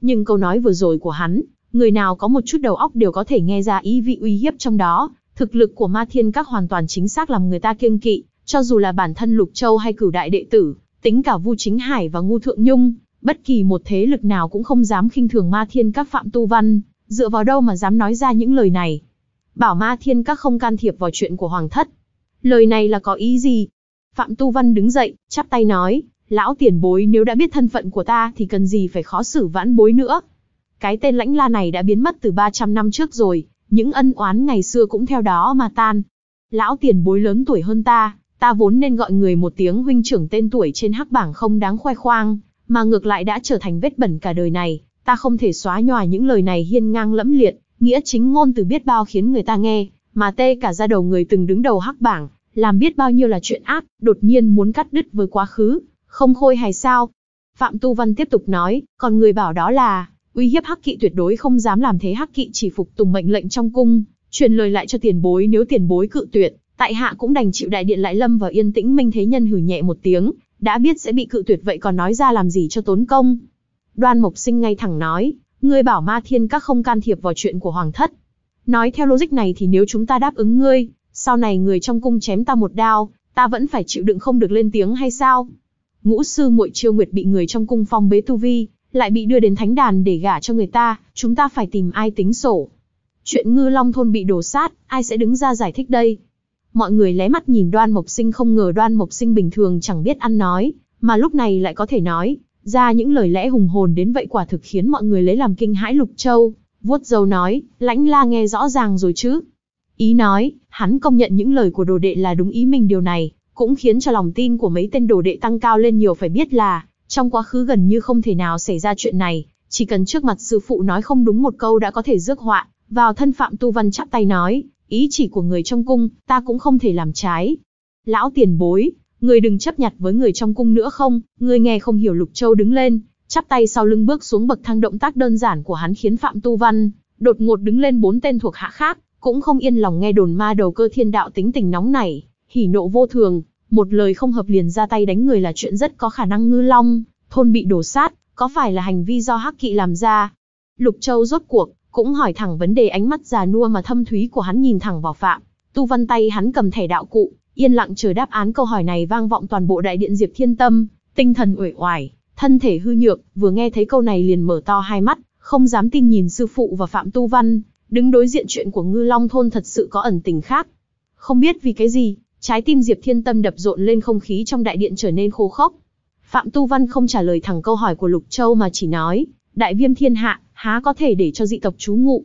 Nhưng câu nói vừa rồi của hắn, người nào có một chút đầu óc đều có thể nghe ra ý vị uy hiếp trong đó. Thực lực của ma thiên các hoàn toàn chính xác làm người ta kiêng kỵ, cho dù là bản thân Lục Châu hay cửu đại đệ tử, tính cả Vu Chính Hải và Ngu Thượng Nhung, Bất kỳ một thế lực nào cũng không dám khinh thường ma thiên các phạm tu văn, dựa vào đâu mà dám nói ra những lời này. Bảo ma thiên các không can thiệp vào chuyện của hoàng thất. Lời này là có ý gì? Phạm tu văn đứng dậy, chắp tay nói, lão tiền bối nếu đã biết thân phận của ta thì cần gì phải khó xử vãn bối nữa. Cái tên lãnh la này đã biến mất từ 300 năm trước rồi, những ân oán ngày xưa cũng theo đó mà tan. Lão tiền bối lớn tuổi hơn ta, ta vốn nên gọi người một tiếng huynh trưởng tên tuổi trên hắc bảng không đáng khoe khoang, mà ngược lại đã trở thành vết bẩn cả đời này, ta không thể xóa nhòa những lời này hiên ngang lẫm liệt, nghĩa chính ngôn từ biết bao khiến người ta nghe, mà tê cả ra đầu người từng đứng đầu hắc bảng, làm biết bao nhiêu là chuyện ác, đột nhiên muốn cắt đứt với quá khứ, không khôi hài sao. Phạm Tu Văn tiếp tục nói, còn người bảo đó là, uy hiếp Hắc Kỵ tuyệt đối không dám làm thế Hắc Kỵ chỉ phục tùng mệnh lệnh trong cung, truyền lời lại cho tiền bối nếu tiền bối cự tuyệt, tại hạ cũng đành chịu đại điện lại lâm vào yên tĩnh minh thế nhân hử nhẹ một tiếng, đã biết sẽ bị cự tuyệt vậy còn nói ra làm gì cho tốn công. Đoan Mộc Sinh ngay thẳng nói, ngươi bảo ma thiên các không can thiệp vào chuyện của Hoàng Thất. Nói theo logic này thì nếu chúng ta đáp ứng ngươi, sau này người trong cung chém ta một đao, ta vẫn phải chịu đựng không được lên tiếng hay sao? Ngũ sư muội chiêu nguyệt bị người trong cung phong bế tu vi, lại bị đưa đến thánh đàn để gả cho người ta, chúng ta phải tìm ai tính sổ. Chuyện ngư long thôn bị đổ sát, ai sẽ đứng ra giải thích đây? Mọi người lé mắt nhìn đoan mộc sinh không ngờ đoan mộc sinh bình thường chẳng biết ăn nói, mà lúc này lại có thể nói, ra những lời lẽ hùng hồn đến vậy quả thực khiến mọi người lấy làm kinh hãi lục châu. Vuốt dâu nói, lãnh la nghe rõ ràng rồi chứ. Ý nói, hắn công nhận những lời của đồ đệ là đúng ý mình điều này, cũng khiến cho lòng tin của mấy tên đồ đệ tăng cao lên nhiều phải biết là, trong quá khứ gần như không thể nào xảy ra chuyện này, chỉ cần trước mặt sư phụ nói không đúng một câu đã có thể rước họa, vào thân phạm tu văn chắp tay nói, ý chỉ của người trong cung, ta cũng không thể làm trái. Lão tiền bối, người đừng chấp nhặt với người trong cung nữa không, người nghe không hiểu Lục Châu đứng lên, chắp tay sau lưng bước xuống bậc thang động tác đơn giản của hắn khiến Phạm Tu Văn, đột ngột đứng lên bốn tên thuộc hạ khác, cũng không yên lòng nghe đồn ma đầu cơ thiên đạo tính tình nóng nảy, hỉ nộ vô thường, một lời không hợp liền ra tay đánh người là chuyện rất có khả năng ngư long, thôn bị đổ sát, có phải là hành vi do hắc kỵ làm ra? Lục Châu rốt cuộc, cũng hỏi thẳng vấn đề ánh mắt già nua mà thâm thúy của hắn nhìn thẳng vào Phạm. Tu Văn tay hắn cầm thẻ đạo cụ, yên lặng chờ đáp án câu hỏi này vang vọng toàn bộ đại điện Diệp Thiên Tâm, tinh thần uể oải, thân thể hư nhược, vừa nghe thấy câu này liền mở to hai mắt, không dám tin nhìn sư phụ và Phạm Tu Văn, đứng đối diện chuyện của Ngư Long thôn thật sự có ẩn tình khác. Không biết vì cái gì, trái tim Diệp Thiên Tâm đập rộn lên không khí trong đại điện trở nên khô khốc. Phạm Tu Văn không trả lời thẳng câu hỏi của Lục Châu mà chỉ nói, đại viêm thiên hạ, há có thể để cho dị tộc trú ngụ.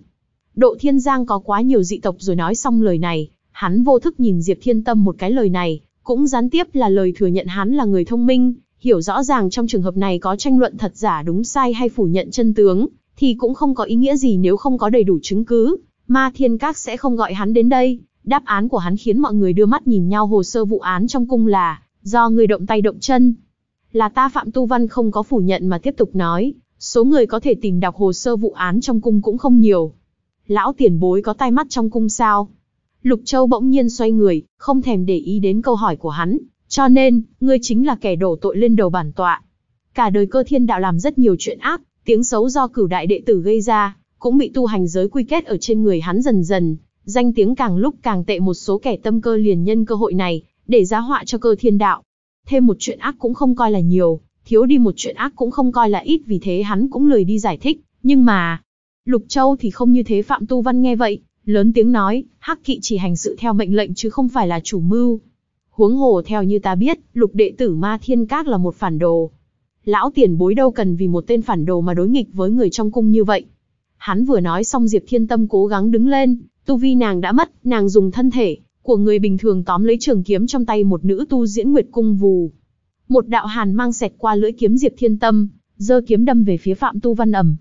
Độ Thiên Giang có quá nhiều dị tộc rồi nói xong lời này, hắn vô thức nhìn Diệp Thiên Tâm một cái lời này, cũng gián tiếp là lời thừa nhận hắn là người thông minh, hiểu rõ ràng trong trường hợp này có tranh luận thật giả đúng sai hay phủ nhận chân tướng, thì cũng không có ý nghĩa gì nếu không có đầy đủ chứng cứ, Ma Thiên Các sẽ không gọi hắn đến đây. Đáp án của hắn khiến mọi người đưa mắt nhìn nhau hồ sơ vụ án trong cung là do người động tay động chân. Là ta Phạm Tu Văn không có phủ nhận mà tiếp tục nói, Số người có thể tìm đọc hồ sơ vụ án trong cung cũng không nhiều. Lão tiền bối có tai mắt trong cung sao? Lục Châu bỗng nhiên xoay người, không thèm để ý đến câu hỏi của hắn. Cho nên, ngươi chính là kẻ đổ tội lên đầu bản tọa. Cả đời cơ thiên đạo làm rất nhiều chuyện ác, tiếng xấu do cửu đại đệ tử gây ra, cũng bị tu hành giới quy kết ở trên người hắn dần dần. Danh tiếng càng lúc càng tệ một số kẻ tâm cơ liền nhân cơ hội này, để giá họa cho cơ thiên đạo. Thêm một chuyện ác cũng không coi là nhiều, thiếu đi một chuyện ác cũng không coi là ít vì thế hắn cũng lười đi giải thích, nhưng mà... Lục Châu thì không như thế Phạm Tu Văn nghe vậy, lớn tiếng nói, Hắc Kỵ chỉ hành sự theo mệnh lệnh chứ không phải là chủ mưu. Huống hồ theo như ta biết, lục đệ tử Ma Thiên Các là một phản đồ. Lão tiền bối đâu cần vì một tên phản đồ mà đối nghịch với người trong cung như vậy. Hắn vừa nói xong Diệp Thiên Tâm cố gắng đứng lên, tu vi nàng đã mất, nàng dùng thân thể, của người bình thường tóm lấy trường kiếm trong tay một nữ tu diễn nguyệt cung vù, một đạo hàn mang xẹt qua lưỡi kiếm Diệp Thiên Tâm, giơ kiếm đâm về phía Phạm Tu Văn ầm.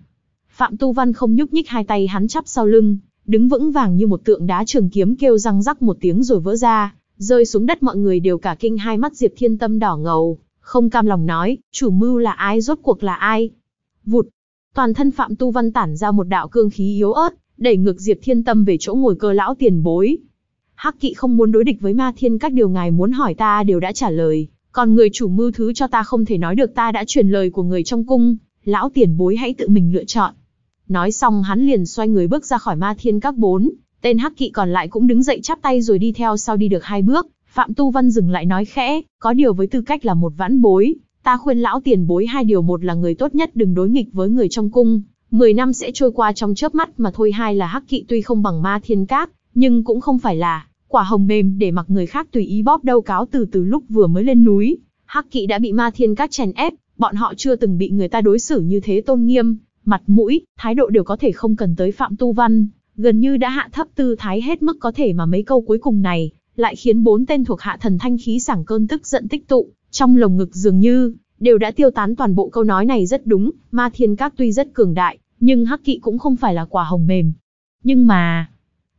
Phạm Tu Văn không nhúc nhích hai tay hắn chắp sau lưng, đứng vững vàng như một tượng đá trường kiếm kêu răng rắc một tiếng rồi vỡ ra, rơi xuống đất mọi người đều cả kinh hai mắt Diệp Thiên Tâm đỏ ngầu, không cam lòng nói, chủ mưu là ai rốt cuộc là ai? Vụt! Toàn thân Phạm Tu Văn tản ra một đạo cương khí yếu ớt, đẩy ngược Diệp Thiên Tâm về chỗ ngồi cơ lão tiền bối. Hắc kỵ không muốn đối địch với ma thiên các điều ngài muốn hỏi ta đều đã trả lời, còn người chủ mưu thứ cho ta không thể nói được ta đã truyền lời của người trong cung, lão tiền bối hãy tự mình lựa chọn. Nói xong hắn liền xoay người bước ra khỏi ma thiên các bốn, tên hắc kỵ còn lại cũng đứng dậy chắp tay rồi đi theo sau đi được hai bước. Phạm Tu Văn dừng lại nói khẽ, có điều với tư cách là một vãn bối, ta khuyên lão tiền bối hai điều một là người tốt nhất đừng đối nghịch với người trong cung, 10 năm sẽ trôi qua trong chớp mắt mà thôi hai là hắc kỵ tuy không bằng ma thiên các, nhưng cũng không phải là quả hồng mềm để mặc người khác tùy ý bóp đâu cáo từ từ lúc vừa mới lên núi, Hắc Kỵ đã bị Ma Thiên Các chèn ép, bọn họ chưa từng bị người ta đối xử như thế tôn nghiêm, mặt mũi, thái độ đều có thể không cần tới Phạm Tu Văn, gần như đã hạ thấp tư thái hết mức có thể mà mấy câu cuối cùng này, lại khiến bốn tên thuộc hạ thần thanh khí sảng cơn tức giận tích tụ, trong lồng ngực dường như đều đã tiêu tán toàn bộ câu nói này rất đúng, Ma Thiên Các tuy rất cường đại, nhưng Hắc Kỵ cũng không phải là quả hồng mềm. Nhưng mà,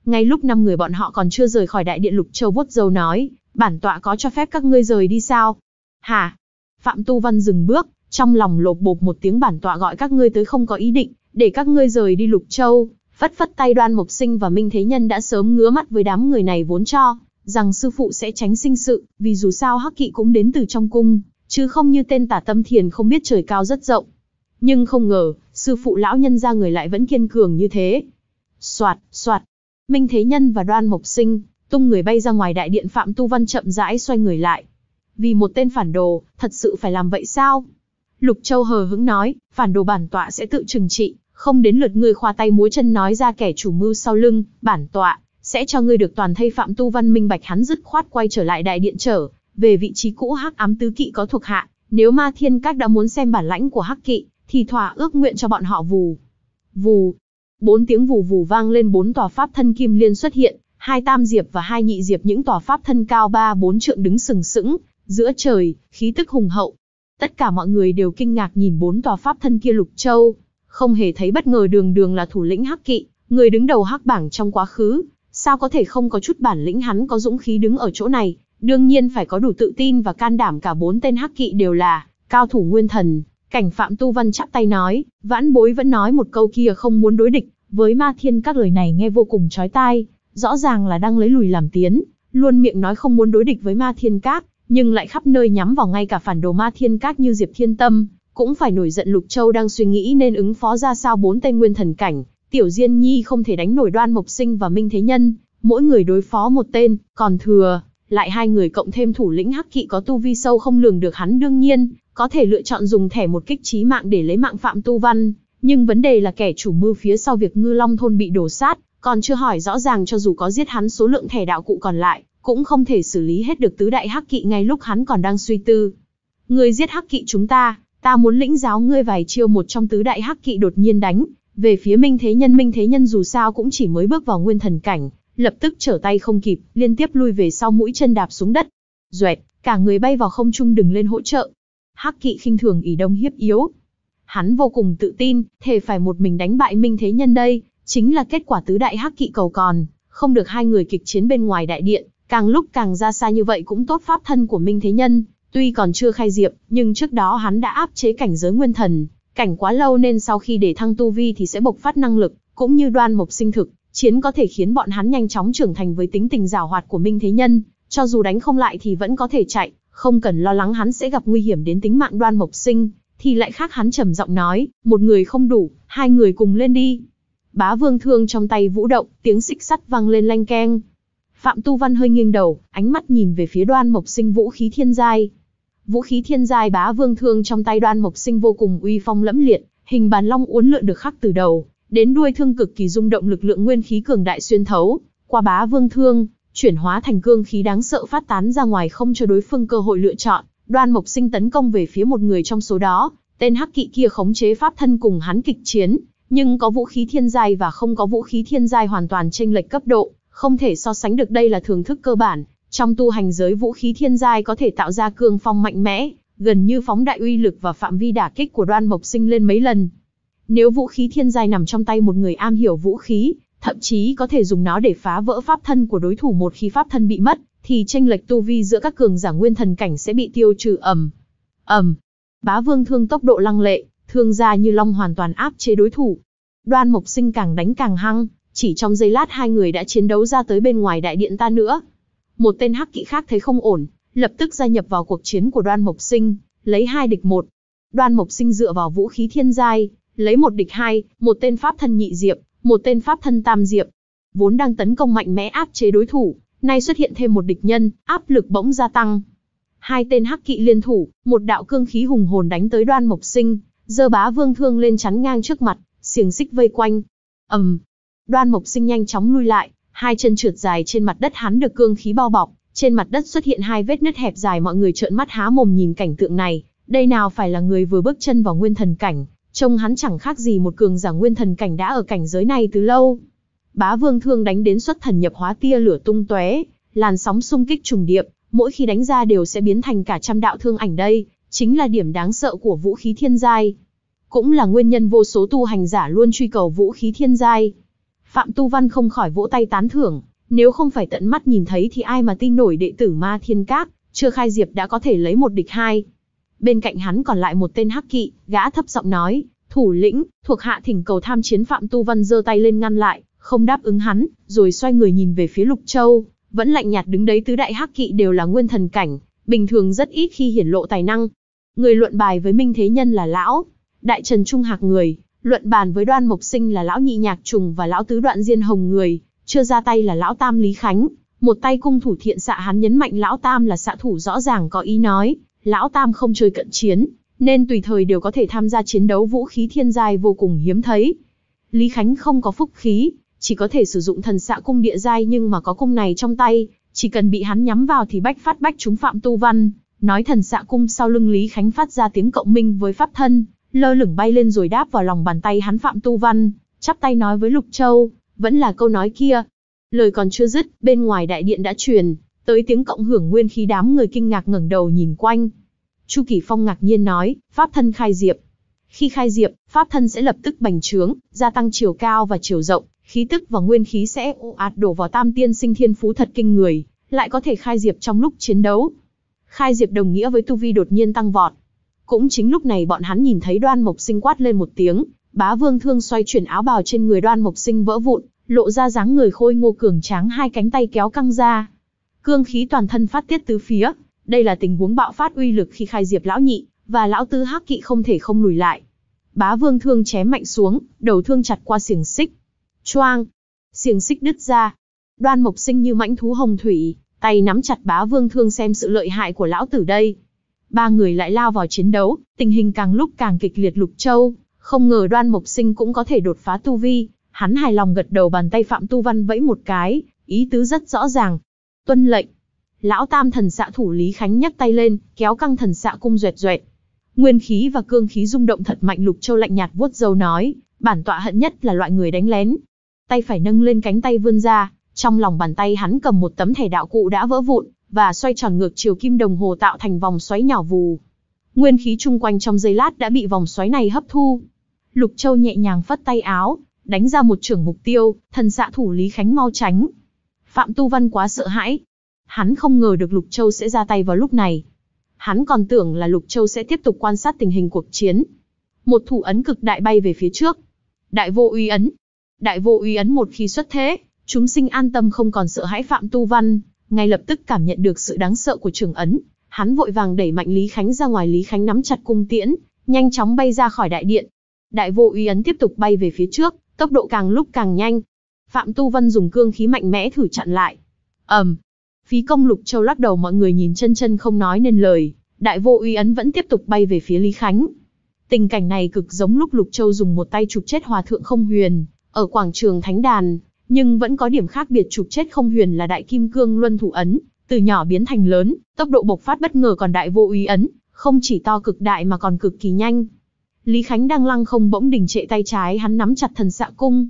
ngay lúc năm người bọn họ còn chưa rời khỏi đại điện Lục Châu vuốt dâu nói, bản tọa có cho phép các ngươi rời đi sao? Hả? Phạm Tu Văn dừng bước, trong lòng lột bột một tiếng bản tọa gọi các ngươi tới không có ý định, để các ngươi rời đi Lục Châu. Phất phất tay đoan mộc sinh và Minh Thế Nhân đã sớm ngứa mắt với đám người này vốn cho, rằng sư phụ sẽ tránh sinh sự, vì dù sao Hắc Kỵ cũng đến từ trong cung, chứ không như tên tả tâm thiền không biết trời cao rất rộng. Nhưng không ngờ, sư phụ lão nhân ra người lại vẫn kiên cường như thế. Soạt, soạt, Minh Thế Nhân và Đoan Mộc Sinh, tung người bay ra ngoài đại điện Phạm Tu Văn chậm rãi xoay người lại. Vì một tên phản đồ, thật sự phải làm vậy sao? Lục Châu hờ hững nói, phản đồ bản tọa sẽ tự trừng trị, không đến lượt ngươi khoa tay múa chân nói ra kẻ chủ mưu sau lưng, bản tọa sẽ cho ngươi được toàn thay Phạm Tu Văn minh bạch hắn dứt khoát quay trở lại đại điện trở, về vị trí cũ Hắc Ám tứ kỵ có thuộc hạ, nếu Ma Thiên Các đã muốn xem bản lãnh của Hắc Kỵ, thì thỏa ước nguyện cho bọn họ vù. Vù, bốn tiếng vù vù vang lên bốn tòa pháp thân kim liên xuất hiện, hai tam diệp và hai nhị diệp những tòa pháp thân cao ba bốn trượng đứng sừng sững, giữa trời, khí tức hùng hậu. Tất cả mọi người đều kinh ngạc nhìn bốn tòa pháp thân kia lục châu, không hề thấy bất ngờ đường đường là thủ lĩnh hắc kỵ, người đứng đầu hắc bảng trong quá khứ, sao có thể không có chút bản lĩnh hắn có dũng khí đứng ở chỗ này, đương nhiên phải có đủ tự tin và can đảm cả bốn tên hắc kỵ đều là cao thủ nguyên thần, Cảnh Phạm Tu Văn chắp tay nói, vãn bối vẫn nói một câu kia không muốn đối địch, với ma thiên các lời này nghe vô cùng chói tai, rõ ràng là đang lấy lùi làm tiến, luôn miệng nói không muốn đối địch với ma thiên các, nhưng lại khắp nơi nhắm vào ngay cả phản đồ ma thiên các như Diệp Thiên Tâm, cũng phải nổi giận Lục Châu đang suy nghĩ nên ứng phó ra sao bốn tên nguyên thần cảnh, Tiểu Diên Nhi không thể đánh nổi Đoan Mộc Sinh và Minh Thế Nhân, mỗi người đối phó một tên, còn thừa lại hai người cộng thêm thủ lĩnh hắc kỵ có tu vi sâu không lường được hắn đương nhiên, có thể lựa chọn dùng thẻ một kích trí mạng để lấy mạng Phạm Tu Văn, nhưng vấn đề là kẻ chủ mưu phía sau việc Ngư Long thôn bị đổ sát, còn chưa hỏi rõ ràng cho dù có giết hắn số lượng thẻ đạo cụ còn lại, cũng không thể xử lý hết được tứ đại hắc kỵ ngay lúc hắn còn đang suy tư. Người giết hắc kỵ chúng ta, ta muốn lĩnh giáo ngươi vài chiêu một trong tứ đại hắc kỵ đột nhiên đánh, về phía Minh Thế Nhân Minh Thế Nhân dù sao cũng chỉ mới bước vào nguyên thần cảnh, lập tức trở tay không kịp, liên tiếp lui về sau mũi chân đạp xuống đất. Duệt, cả người bay vào không trung đừng lên hỗ trợ. Hắc kỵ khinh thường ỷ đông hiếp yếu. Hắn vô cùng tự tin, thề phải một mình đánh bại minh thế nhân đây, chính là kết quả tứ đại hắc kỵ cầu còn, không được hai người kịch chiến bên ngoài đại điện, càng lúc càng ra xa như vậy cũng tốt pháp thân của minh thế nhân, tuy còn chưa khai diệp, nhưng trước đó hắn đã áp chế cảnh giới nguyên thần, cảnh quá lâu nên sau khi để thăng tu vi thì sẽ bộc phát năng lực, cũng như đoan mộc sinh thực, chiến có thể khiến bọn hắn nhanh chóng trưởng thành với tính tình giảo hoạt của Minh Thế Nhân, cho dù đánh không lại thì vẫn có thể chạy, không cần lo lắng hắn sẽ gặp nguy hiểm đến tính mạng Đoan Mộc Sinh, thì lại khác hắn trầm giọng nói, một người không đủ, hai người cùng lên đi. Bá Vương thương trong tay vũ động, tiếng xích sắt vang lên lanh keng. Phạm Tu Văn hơi nghiêng đầu, ánh mắt nhìn về phía Đoan Mộc Sinh vũ khí thiên giai. Vũ khí thiên giai Bá Vương thương trong tay Đoan Mộc Sinh vô cùng uy phong lẫm liệt, hình bàn long uốn lượn được khắc từ đầu, đến đuôi thương cực kỳ rung động lực lượng nguyên khí cường đại xuyên thấu, qua bá vương thương, chuyển hóa thành cương khí đáng sợ phát tán ra ngoài không cho đối phương cơ hội lựa chọn. Đoan Mộc Sinh tấn công về phía một người trong số đó, tên hắc kỵ kia khống chế pháp thân cùng hắn kịch chiến, nhưng có vũ khí thiên giai và không có vũ khí thiên giai hoàn toàn chênh lệch cấp độ, không thể so sánh được đây là thưởng thức cơ bản. Trong tu hành giới vũ khí thiên giai có thể tạo ra cương phong mạnh mẽ, gần như phóng đại uy lực và phạm vi đả kích của Đoan Mộc Sinh lên mấy lần. Nếu vũ khí thiên giai nằm trong tay một người am hiểu vũ khí, thậm chí có thể dùng nó để phá vỡ pháp thân của đối thủ một khi pháp thân bị mất, thì tranh lệch tu vi giữa các cường giả nguyên thần cảnh sẽ bị tiêu trừ ầm. Ầm. Bá Vương thương tốc độ lăng lệ, thương ra như long hoàn toàn áp chế đối thủ. Đoan Mộc Sinh càng đánh càng hăng, chỉ trong giây lát hai người đã chiến đấu ra tới bên ngoài đại điện ta nữa. Một tên hắc kỵ khác thấy không ổn, lập tức gia nhập vào cuộc chiến của Đoan Mộc Sinh, lấy hai địch một. Đoan Mộc Sinh dựa vào vũ khí thiên giai, lấy một địch hai, một tên pháp thân nhị diệp, một tên pháp thân tam diệp. Vốn đang tấn công mạnh mẽ áp chế đối thủ, nay xuất hiện thêm một địch nhân, áp lực bỗng gia tăng. Hai tên hắc kỵ liên thủ, một đạo cương khí hùng hồn đánh tới Đoan Mộc Sinh, dơ bá vương thương lên chắn ngang trước mặt, xiềng xích vây quanh. Ầm. Đoan Mộc Sinh nhanh chóng lui lại, hai chân trượt dài trên mặt đất hắn được cương khí bao bọc, trên mặt đất xuất hiện hai vết nứt hẹp dài mọi người trợn mắt há mồm nhìn cảnh tượng này, đây nào phải là người vừa bước chân vào nguyên thần cảnh, Trông hắn chẳng khác gì một cường giả nguyên thần cảnh đã ở cảnh giới này từ lâu. Bá vương thương đánh đến xuất thần nhập hóa tia lửa tung tóe, làn sóng xung kích trùng điệp, mỗi khi đánh ra đều sẽ biến thành cả trăm đạo thương ảnh đây, chính là điểm đáng sợ của vũ khí thiên giai. Cũng là nguyên nhân vô số tu hành giả luôn truy cầu vũ khí thiên giai. Phạm Tu Văn không khỏi vỗ tay tán thưởng, nếu không phải tận mắt nhìn thấy thì ai mà tin nổi đệ tử ma thiên cát chưa khai diệp đã có thể lấy một địch hai bên cạnh hắn còn lại một tên hắc kỵ, gã thấp giọng nói, thủ lĩnh, thuộc hạ thỉnh cầu tham chiến Phạm Tu Văn giơ tay lên ngăn lại, không đáp ứng hắn, rồi xoay người nhìn về phía Lục Châu, vẫn lạnh nhạt đứng đấy tứ đại hắc kỵ đều là nguyên thần cảnh, bình thường rất ít khi hiển lộ tài năng. Người luận bài với Minh Thế Nhân là lão, đại trần trung hạc người, luận bàn với Đoan Mộc Sinh là lão nhị nhạc trùng và lão tứ đoạn diên hồng người, chưa ra tay là lão tam Lý Khánh, một tay cung thủ thiện xạ hắn nhấn mạnh lão tam là xạ thủ rõ ràng có ý nói, lão tam không chơi cận chiến, nên tùy thời đều có thể tham gia chiến đấu vũ khí thiên giai vô cùng hiếm thấy. Lý Khánh không có phúc khí, chỉ có thể sử dụng thần xạ cung địa giai nhưng mà có cung này trong tay, chỉ cần bị hắn nhắm vào thì bách phát bách trúng phạm tu văn. Nói thần xạ cung sau lưng Lý Khánh phát ra tiếng cộng minh với pháp thân, lơ lửng bay lên rồi đáp vào lòng bàn tay hắn phạm tu văn, chắp tay nói với Lục Châu, vẫn là câu nói kia. Lời còn chưa dứt, bên ngoài đại điện đã truyền Tới tiếng cộng hưởng nguyên khí đám người kinh ngạc ngẩng đầu nhìn quanh. Chu Kỳ Phong ngạc nhiên nói, pháp thân khai diệp. Khi khai diệp, pháp thân sẽ lập tức bành trướng, gia tăng chiều cao và chiều rộng, khí tức và nguyên khí sẽ ồ ạt đổ vào tam tiên sinh thiên phú thật kinh người, lại có thể khai diệp trong lúc chiến đấu. Khai diệp đồng nghĩa với tu vi đột nhiên tăng vọt. Cũng chính lúc này bọn hắn nhìn thấy đoan mộc sinh quát lên một tiếng, bá vương thương xoay chuyển áo bào trên người đoan mộc sinh vỡ vụn, lộ ra dáng người khôi ngô cường tráng hai cánh tay kéo căng ra, cương khí toàn thân phát tiết tứ phía, đây là tình huống bạo phát uy lực khi khai diệp lão nhị, và lão tứ hắc kỵ không thể không lùi lại. Bá vương thương chém mạnh xuống, đầu thương chặt qua xiềng xích. Choang! Xiềng xích đứt ra. Đoan mộc sinh như mãnh thú hồng thủy, tay nắm chặt bá vương thương xem sự lợi hại của lão tử đây. Ba người lại lao vào chiến đấu, tình hình càng lúc càng kịch liệt lục châu. Không ngờ đoan mộc sinh cũng có thể đột phá tu vi, hắn hài lòng gật đầu bàn tay Phạm Tu Văn vẫy một cái, ý tứ rất rõ ràng, Tuân lệnh. Lão tam thần xạ thủ Lý Khánh nhấc tay lên, kéo căng thần xạ cung duệt duệt. Nguyên khí và cương khí rung động thật mạnh Lục Châu lạnh nhạt vuốt dâu nói, bản tọa hận nhất là loại người đánh lén. Tay phải nâng lên cánh tay vươn ra, trong lòng bàn tay hắn cầm một tấm thẻ đạo cụ đã vỡ vụn, và xoay tròn ngược chiều kim đồng hồ tạo thành vòng xoáy nhỏ vù. Nguyên khí chung quanh trong giây lát đã bị vòng xoáy này hấp thu. Lục Châu nhẹ nhàng phất tay áo, đánh ra một trưởng mục tiêu, thần xạ thủ Lý Khánh mau tránh, Phạm Tu Văn quá sợ hãi. Hắn không ngờ được Lục Châu sẽ ra tay vào lúc này. Hắn còn tưởng là Lục Châu sẽ tiếp tục quan sát tình hình cuộc chiến. Một thủ ấn cực đại bay về phía trước. Đại vô uy ấn. Đại vô uy ấn một khi xuất thế, chúng sinh an tâm không còn sợ hãi Phạm Tu Văn, ngay lập tức cảm nhận được sự đáng sợ của trường ấn. Hắn vội vàng đẩy mạnh Lý Khánh ra ngoài Lý Khánh nắm chặt cung tiễn, nhanh chóng bay ra khỏi đại điện. Đại vô uy ấn tiếp tục bay về phía trước, tốc độ càng lúc càng nhanh, Phạm Tu Văn dùng cương khí mạnh mẽ thử chặn lại. ầm, um, phí công lục châu lắc đầu mọi người nhìn chân chân không nói nên lời, đại vô uy ấn vẫn tiếp tục bay về phía Lý Khánh. Tình cảnh này cực giống lúc lục châu dùng một tay chụp chết hòa thượng không huyền, ở quảng trường Thánh Đàn, nhưng vẫn có điểm khác biệt chụp chết không huyền là đại kim cương luân thủ ấn, từ nhỏ biến thành lớn, tốc độ bộc phát bất ngờ còn đại vô uy ấn, không chỉ to cực đại mà còn cực kỳ nhanh. Lý Khánh đang lăng không bỗng đình trệ tay trái hắn nắm chặt thần xạ cung,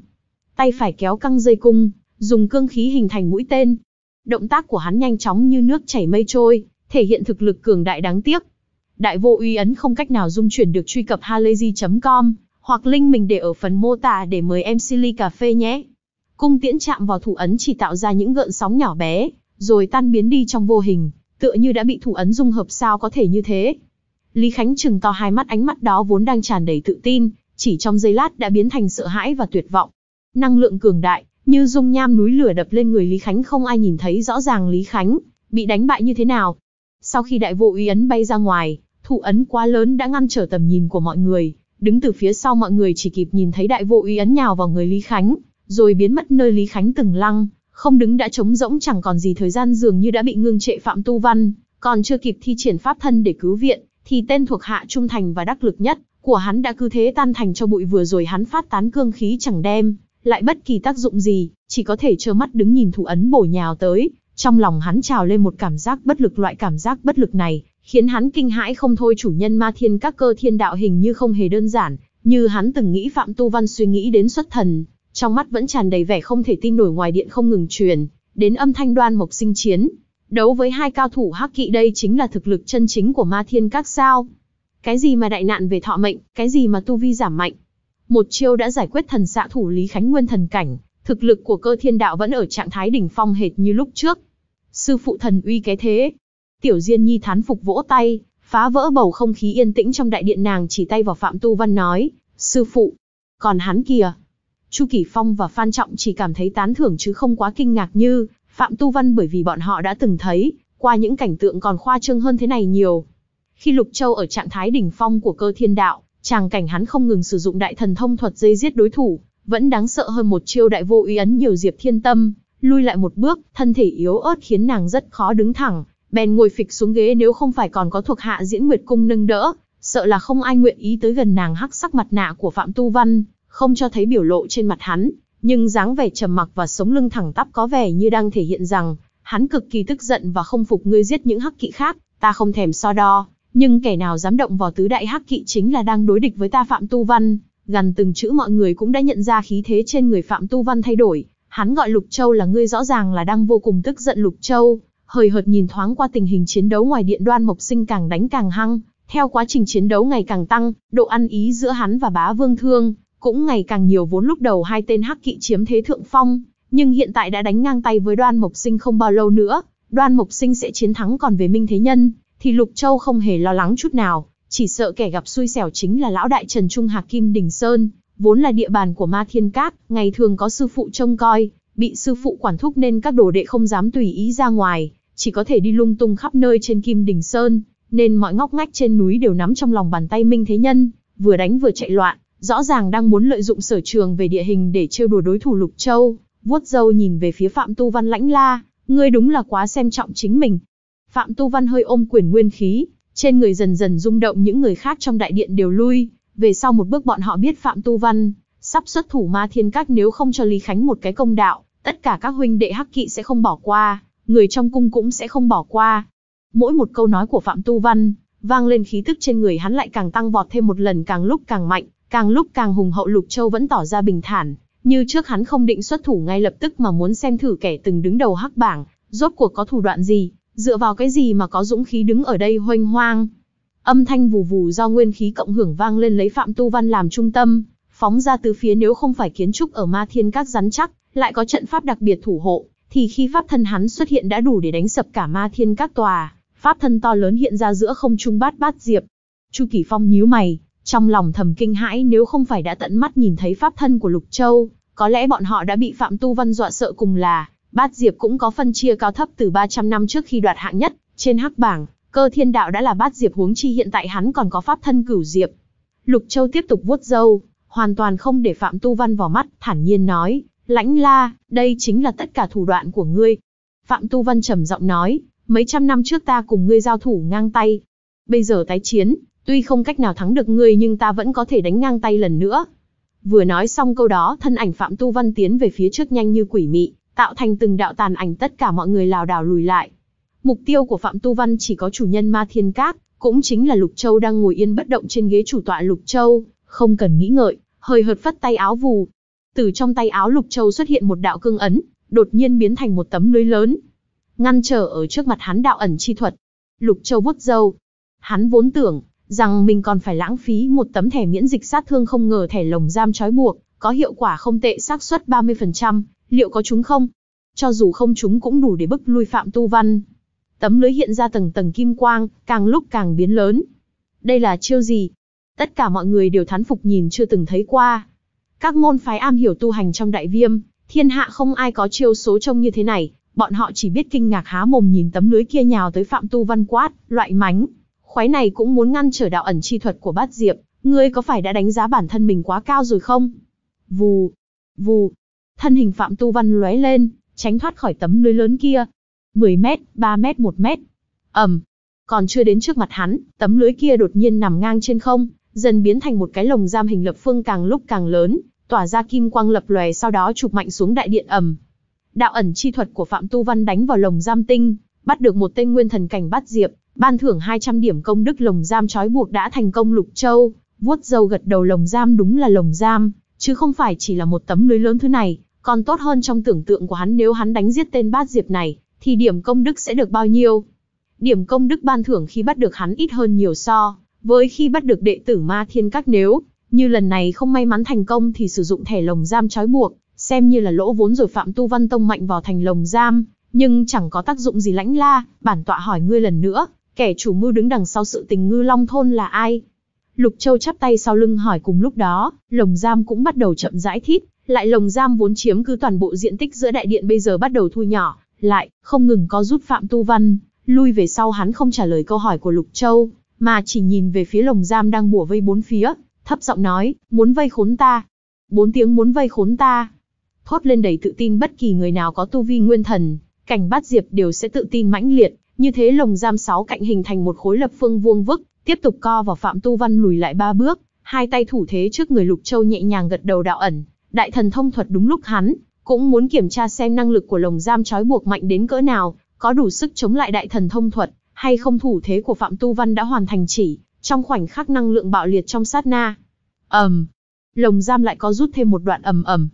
tay phải kéo căng dây cung, dùng cương khí hình thành mũi tên. Động tác của hắn nhanh chóng như nước chảy mây trôi, thể hiện thực lực cường đại đáng tiếc. Đại vô uy ấn không cách nào dung chuyển được truy cập halayzi.com, hoặc link mình để ở phần mô tả để mời em Silly Cà Phê nhé. Cung tiễn chạm vào thủ ấn chỉ tạo ra những gợn sóng nhỏ bé, rồi tan biến đi trong vô hình, tựa như đã bị thủ ấn dung hợp sao có thể như thế. Lý Khánh chừng to hai mắt ánh mắt đó vốn đang tràn đầy tự tin, chỉ trong giây lát đã biến thành sợ hãi và tuyệt vọng năng lượng cường đại, như dung nham núi lửa đập lên người Lý Khánh không ai nhìn thấy rõ ràng Lý Khánh bị đánh bại như thế nào. Sau khi đại vô uy ấn bay ra ngoài, thụ ấn quá lớn đã ngăn trở tầm nhìn của mọi người, đứng từ phía sau mọi người chỉ kịp nhìn thấy đại vô uy ấn nhào vào người Lý Khánh, rồi biến mất nơi Lý Khánh từng lăng, không đứng đã trống rỗng chẳng còn gì thời gian dường như đã bị ngưng trệ Phạm Tu Văn, còn chưa kịp thi triển pháp thân để cứu viện, thì tên thuộc hạ trung thành và đắc lực nhất của hắn đã cứ thế tan thành cho bụi vừa rồi hắn phát tán cương khí chẳng đem lại bất kỳ tác dụng gì, chỉ có thể trơ mắt đứng nhìn thủ ấn bổ nhào tới, trong lòng hắn trào lên một cảm giác bất lực loại cảm giác bất lực này, khiến hắn kinh hãi không thôi chủ nhân ma thiên các cơ thiên đạo hình như không hề đơn giản, như hắn từng nghĩ Phạm Tu Văn suy nghĩ đến xuất thần, trong mắt vẫn tràn đầy vẻ không thể tin nổi ngoài điện không ngừng truyền, đến âm thanh đoan mộc sinh chiến. Đấu với hai cao thủ hắc kỵ đây chính là thực lực chân chính của ma thiên các sao. Cái gì mà đại nạn về thọ mệnh, cái gì mà tu vi giảm mạnh, một chiêu đã giải quyết thần xạ thủ Lý Khánh Nguyên thần cảnh, thực lực của cơ thiên đạo vẫn ở trạng thái đỉnh phong hệt như lúc trước. Sư phụ thần uy cái thế. Tiểu Diên Nhi thán phục vỗ tay, phá vỡ bầu không khí yên tĩnh trong đại điện nàng chỉ tay vào Phạm Tu Văn nói, sư phụ. Còn hắn kìa. Chu kỷ Phong và Phan Trọng chỉ cảm thấy tán thưởng chứ không quá kinh ngạc như Phạm Tu Văn bởi vì bọn họ đã từng thấy, qua những cảnh tượng còn khoa trương hơn thế này nhiều. Khi Lục Châu ở trạng thái đỉnh phong của cơ thiên đạo, Tràng cảnh hắn không ngừng sử dụng đại thần thông thuật dây giết đối thủ, vẫn đáng sợ hơn một chiêu đại vô ý ấn nhiều diệp thiên tâm, lui lại một bước, thân thể yếu ớt khiến nàng rất khó đứng thẳng, bèn ngồi phịch xuống ghế nếu không phải còn có thuộc hạ diễn nguyệt cung nâng đỡ, sợ là không ai nguyện ý tới gần nàng hắc sắc mặt nạ của Phạm Tu Văn, không cho thấy biểu lộ trên mặt hắn, nhưng dáng vẻ trầm mặc và sống lưng thẳng tắp có vẻ như đang thể hiện rằng, hắn cực kỳ tức giận và không phục ngươi giết những hắc kỵ khác, ta không thèm so đo, nhưng kẻ nào dám động vào tứ đại hắc kỵ chính là đang đối địch với ta Phạm Tu Văn, gần từng chữ mọi người cũng đã nhận ra khí thế trên người Phạm Tu Văn thay đổi, hắn gọi Lục Châu là ngươi rõ ràng là đang vô cùng tức giận Lục Châu, hời hợt nhìn thoáng qua tình hình chiến đấu ngoài điện đoan mộc sinh càng đánh càng hăng, theo quá trình chiến đấu ngày càng tăng, độ ăn ý giữa hắn và bá vương thương, cũng ngày càng nhiều vốn lúc đầu hai tên hắc kỵ chiếm thế thượng phong, nhưng hiện tại đã đánh ngang tay với đoan mộc sinh không bao lâu nữa, đoan mộc sinh sẽ chiến thắng còn về minh thế nhân, thì Lục Châu không hề lo lắng chút nào, chỉ sợ kẻ gặp xui xẻo chính là lão đại Trần Trung Hạc Kim Đình Sơn, vốn là địa bàn của Ma Thiên Các, ngày thường có sư phụ trông coi, bị sư phụ quản thúc nên các đồ đệ không dám tùy ý ra ngoài, chỉ có thể đi lung tung khắp nơi trên Kim Đình Sơn, nên mọi ngóc ngách trên núi đều nắm trong lòng bàn tay Minh Thế Nhân, vừa đánh vừa chạy loạn, rõ ràng đang muốn lợi dụng sở trường về địa hình để trêu đùa đối thủ Lục Châu, vuốt râu nhìn về phía Phạm Tu Văn Lãnh La, ngươi đúng là quá xem trọng chính mình, Phạm Tu Văn hơi ôm quyền nguyên khí, trên người dần dần rung động những người khác trong đại điện đều lui, về sau một bước bọn họ biết Phạm Tu Văn sắp xuất thủ Ma Thiên Các nếu không cho Lý Khánh một cái công đạo, tất cả các huynh đệ Hắc Kỵ sẽ không bỏ qua, người trong cung cũng sẽ không bỏ qua. Mỗi một câu nói của Phạm Tu Văn vang lên khí tức trên người hắn lại càng tăng vọt thêm một lần càng lúc càng mạnh, càng lúc càng hùng hậu Lục Châu vẫn tỏ ra bình thản, như trước hắn không định xuất thủ ngay lập tức mà muốn xem thử kẻ từng đứng đầu hắc bảng, rốt cuộc có thủ đoạn gì. Dựa vào cái gì mà có dũng khí đứng ở đây hoành hoang? Âm thanh vù vù do nguyên khí cộng hưởng vang lên lấy Phạm Tu Văn làm trung tâm, phóng ra từ phía nếu không phải kiến trúc ở Ma Thiên Các rắn chắc, lại có trận pháp đặc biệt thủ hộ, thì khi pháp thân hắn xuất hiện đã đủ để đánh sập cả Ma Thiên Các tòa, pháp thân to lớn hiện ra giữa không trung bát bát diệp. Chu Kỳ Phong nhíu mày, trong lòng thầm kinh hãi nếu không phải đã tận mắt nhìn thấy pháp thân của Lục Châu, có lẽ bọn họ đã bị Phạm Tu Văn dọa sợ cùng là, Bát Diệp cũng có phân chia cao thấp từ 300 năm trước khi đoạt hạng nhất, trên hắc bảng, cơ thiên đạo đã là Bát Diệp huống chi hiện tại hắn còn có pháp thân cửu Diệp. Lục Châu tiếp tục vuốt râu, hoàn toàn không để Phạm Tu Văn vào mắt, thản nhiên nói, lãnh la, đây chính là tất cả thủ đoạn của ngươi. Phạm Tu Văn trầm giọng nói, mấy trăm năm trước ta cùng ngươi giao thủ ngang tay. Bây giờ tái chiến, tuy không cách nào thắng được ngươi nhưng ta vẫn có thể đánh ngang tay lần nữa. Vừa nói xong câu đó, thân ảnh Phạm Tu Văn tiến về phía trước nhanh như quỷ mị, tạo thành từng đạo tàn ảnh tất cả mọi người lào đảo lùi lại. Mục tiêu của Phạm Tu Văn chỉ có chủ nhân Ma Thiên Các, cũng chính là Lục Châu đang ngồi yên bất động trên ghế chủ tọa Lục Châu, không cần nghĩ ngợi, hơi hợt phất tay áo vù. Từ trong tay áo Lục Châu xuất hiện một đạo cương ấn, đột nhiên biến thành một tấm lưới lớn, ngăn trở ở trước mặt hắn đạo ẩn chi thuật. Lục Châu vuốt râu, hắn vốn tưởng rằng mình còn phải lãng phí một tấm thẻ miễn dịch sát thương không ngờ thẻ lồng giam trói buộc, có hiệu quả không tệ xác suất 30%, Liệu có chúng không? Cho dù không chúng cũng đủ để bức lui Phạm Tu Văn. Tấm lưới hiện ra tầng tầng kim quang, càng lúc càng biến lớn. Đây là chiêu gì? Tất cả mọi người đều thán phục nhìn chưa từng thấy qua. Các môn phái am hiểu tu hành trong đại viêm, thiên hạ không ai có chiêu số trông như thế này, bọn họ chỉ biết kinh ngạc há mồm nhìn tấm lưới kia nhào tới Phạm Tu Văn quát, loại mánh. khói này cũng muốn ngăn trở đạo ẩn chi thuật của bát diệp, ngươi có phải đã đánh giá bản thân mình quá cao rồi không? Vù, vù, Thân hình Phạm Tu Văn lóe lên, tránh thoát khỏi tấm lưới lớn kia. 10 mét, 3 mét, 1 mét. ầm, Còn chưa đến trước mặt hắn, tấm lưới kia đột nhiên nằm ngang trên không, dần biến thành một cái lồng giam hình lập phương càng lúc càng lớn, tỏa ra kim quang lập lòe sau đó chụp mạnh xuống đại điện ầm. Đạo ẩn chi thuật của Phạm Tu Văn đánh vào lồng giam tinh, bắt được một tên nguyên thần cảnh bắt diệp, ban thưởng 200 điểm công đức lồng giam trói buộc đã thành công lục châu, vuốt dâu gật đầu lồng giam đúng là lồng giam, chứ không phải chỉ là một tấm lưới lớn thứ này, còn tốt hơn trong tưởng tượng của hắn nếu hắn đánh giết tên bát diệp này, thì điểm công đức sẽ được bao nhiêu? Điểm công đức ban thưởng khi bắt được hắn ít hơn nhiều so, với khi bắt được đệ tử ma thiên các nếu, như lần này không may mắn thành công thì sử dụng thẻ lồng giam trói buộc, xem như là lỗ vốn rồi phạm tu văn tông mạnh vào thành lồng giam, nhưng chẳng có tác dụng gì lãnh la, bản tọa hỏi ngươi lần nữa, kẻ chủ mưu đứng đằng sau sự tình ngư long thôn là ai? Lục Châu chắp tay sau lưng hỏi cùng lúc đó, lồng giam cũng bắt đầu chậm rãi thít, lại lồng giam vốn chiếm cứ toàn bộ diện tích giữa đại điện bây giờ bắt đầu thu nhỏ, lại không ngừng có rút Phạm Tu Văn, lui về sau hắn không trả lời câu hỏi của Lục Châu, mà chỉ nhìn về phía lồng giam đang bủa vây bốn phía, thấp giọng nói, muốn vây khốn ta. Bốn tiếng muốn vây khốn ta. Thốt lên đầy tự tin bất kỳ người nào có tu vi nguyên thần, cảnh bát diệp đều sẽ tự tin mãnh liệt, như thế lồng giam sáu cạnh hình thành một khối lập phương vuông vức, tiếp tục co vào Phạm Tu Văn lùi lại ba bước, hai tay thủ thế trước người Lục Châu nhẹ nhàng gật đầu đạo ẩn, đại thần thông thuật đúng lúc hắn, cũng muốn kiểm tra xem năng lực của lồng giam trói buộc mạnh đến cỡ nào, có đủ sức chống lại đại thần thông thuật, hay không thủ thế của Phạm Tu Văn đã hoàn thành chỉ, trong khoảnh khắc năng lượng bạo liệt trong sát na. ầm, um, lồng giam lại có rút thêm một đoạn ầm ầm.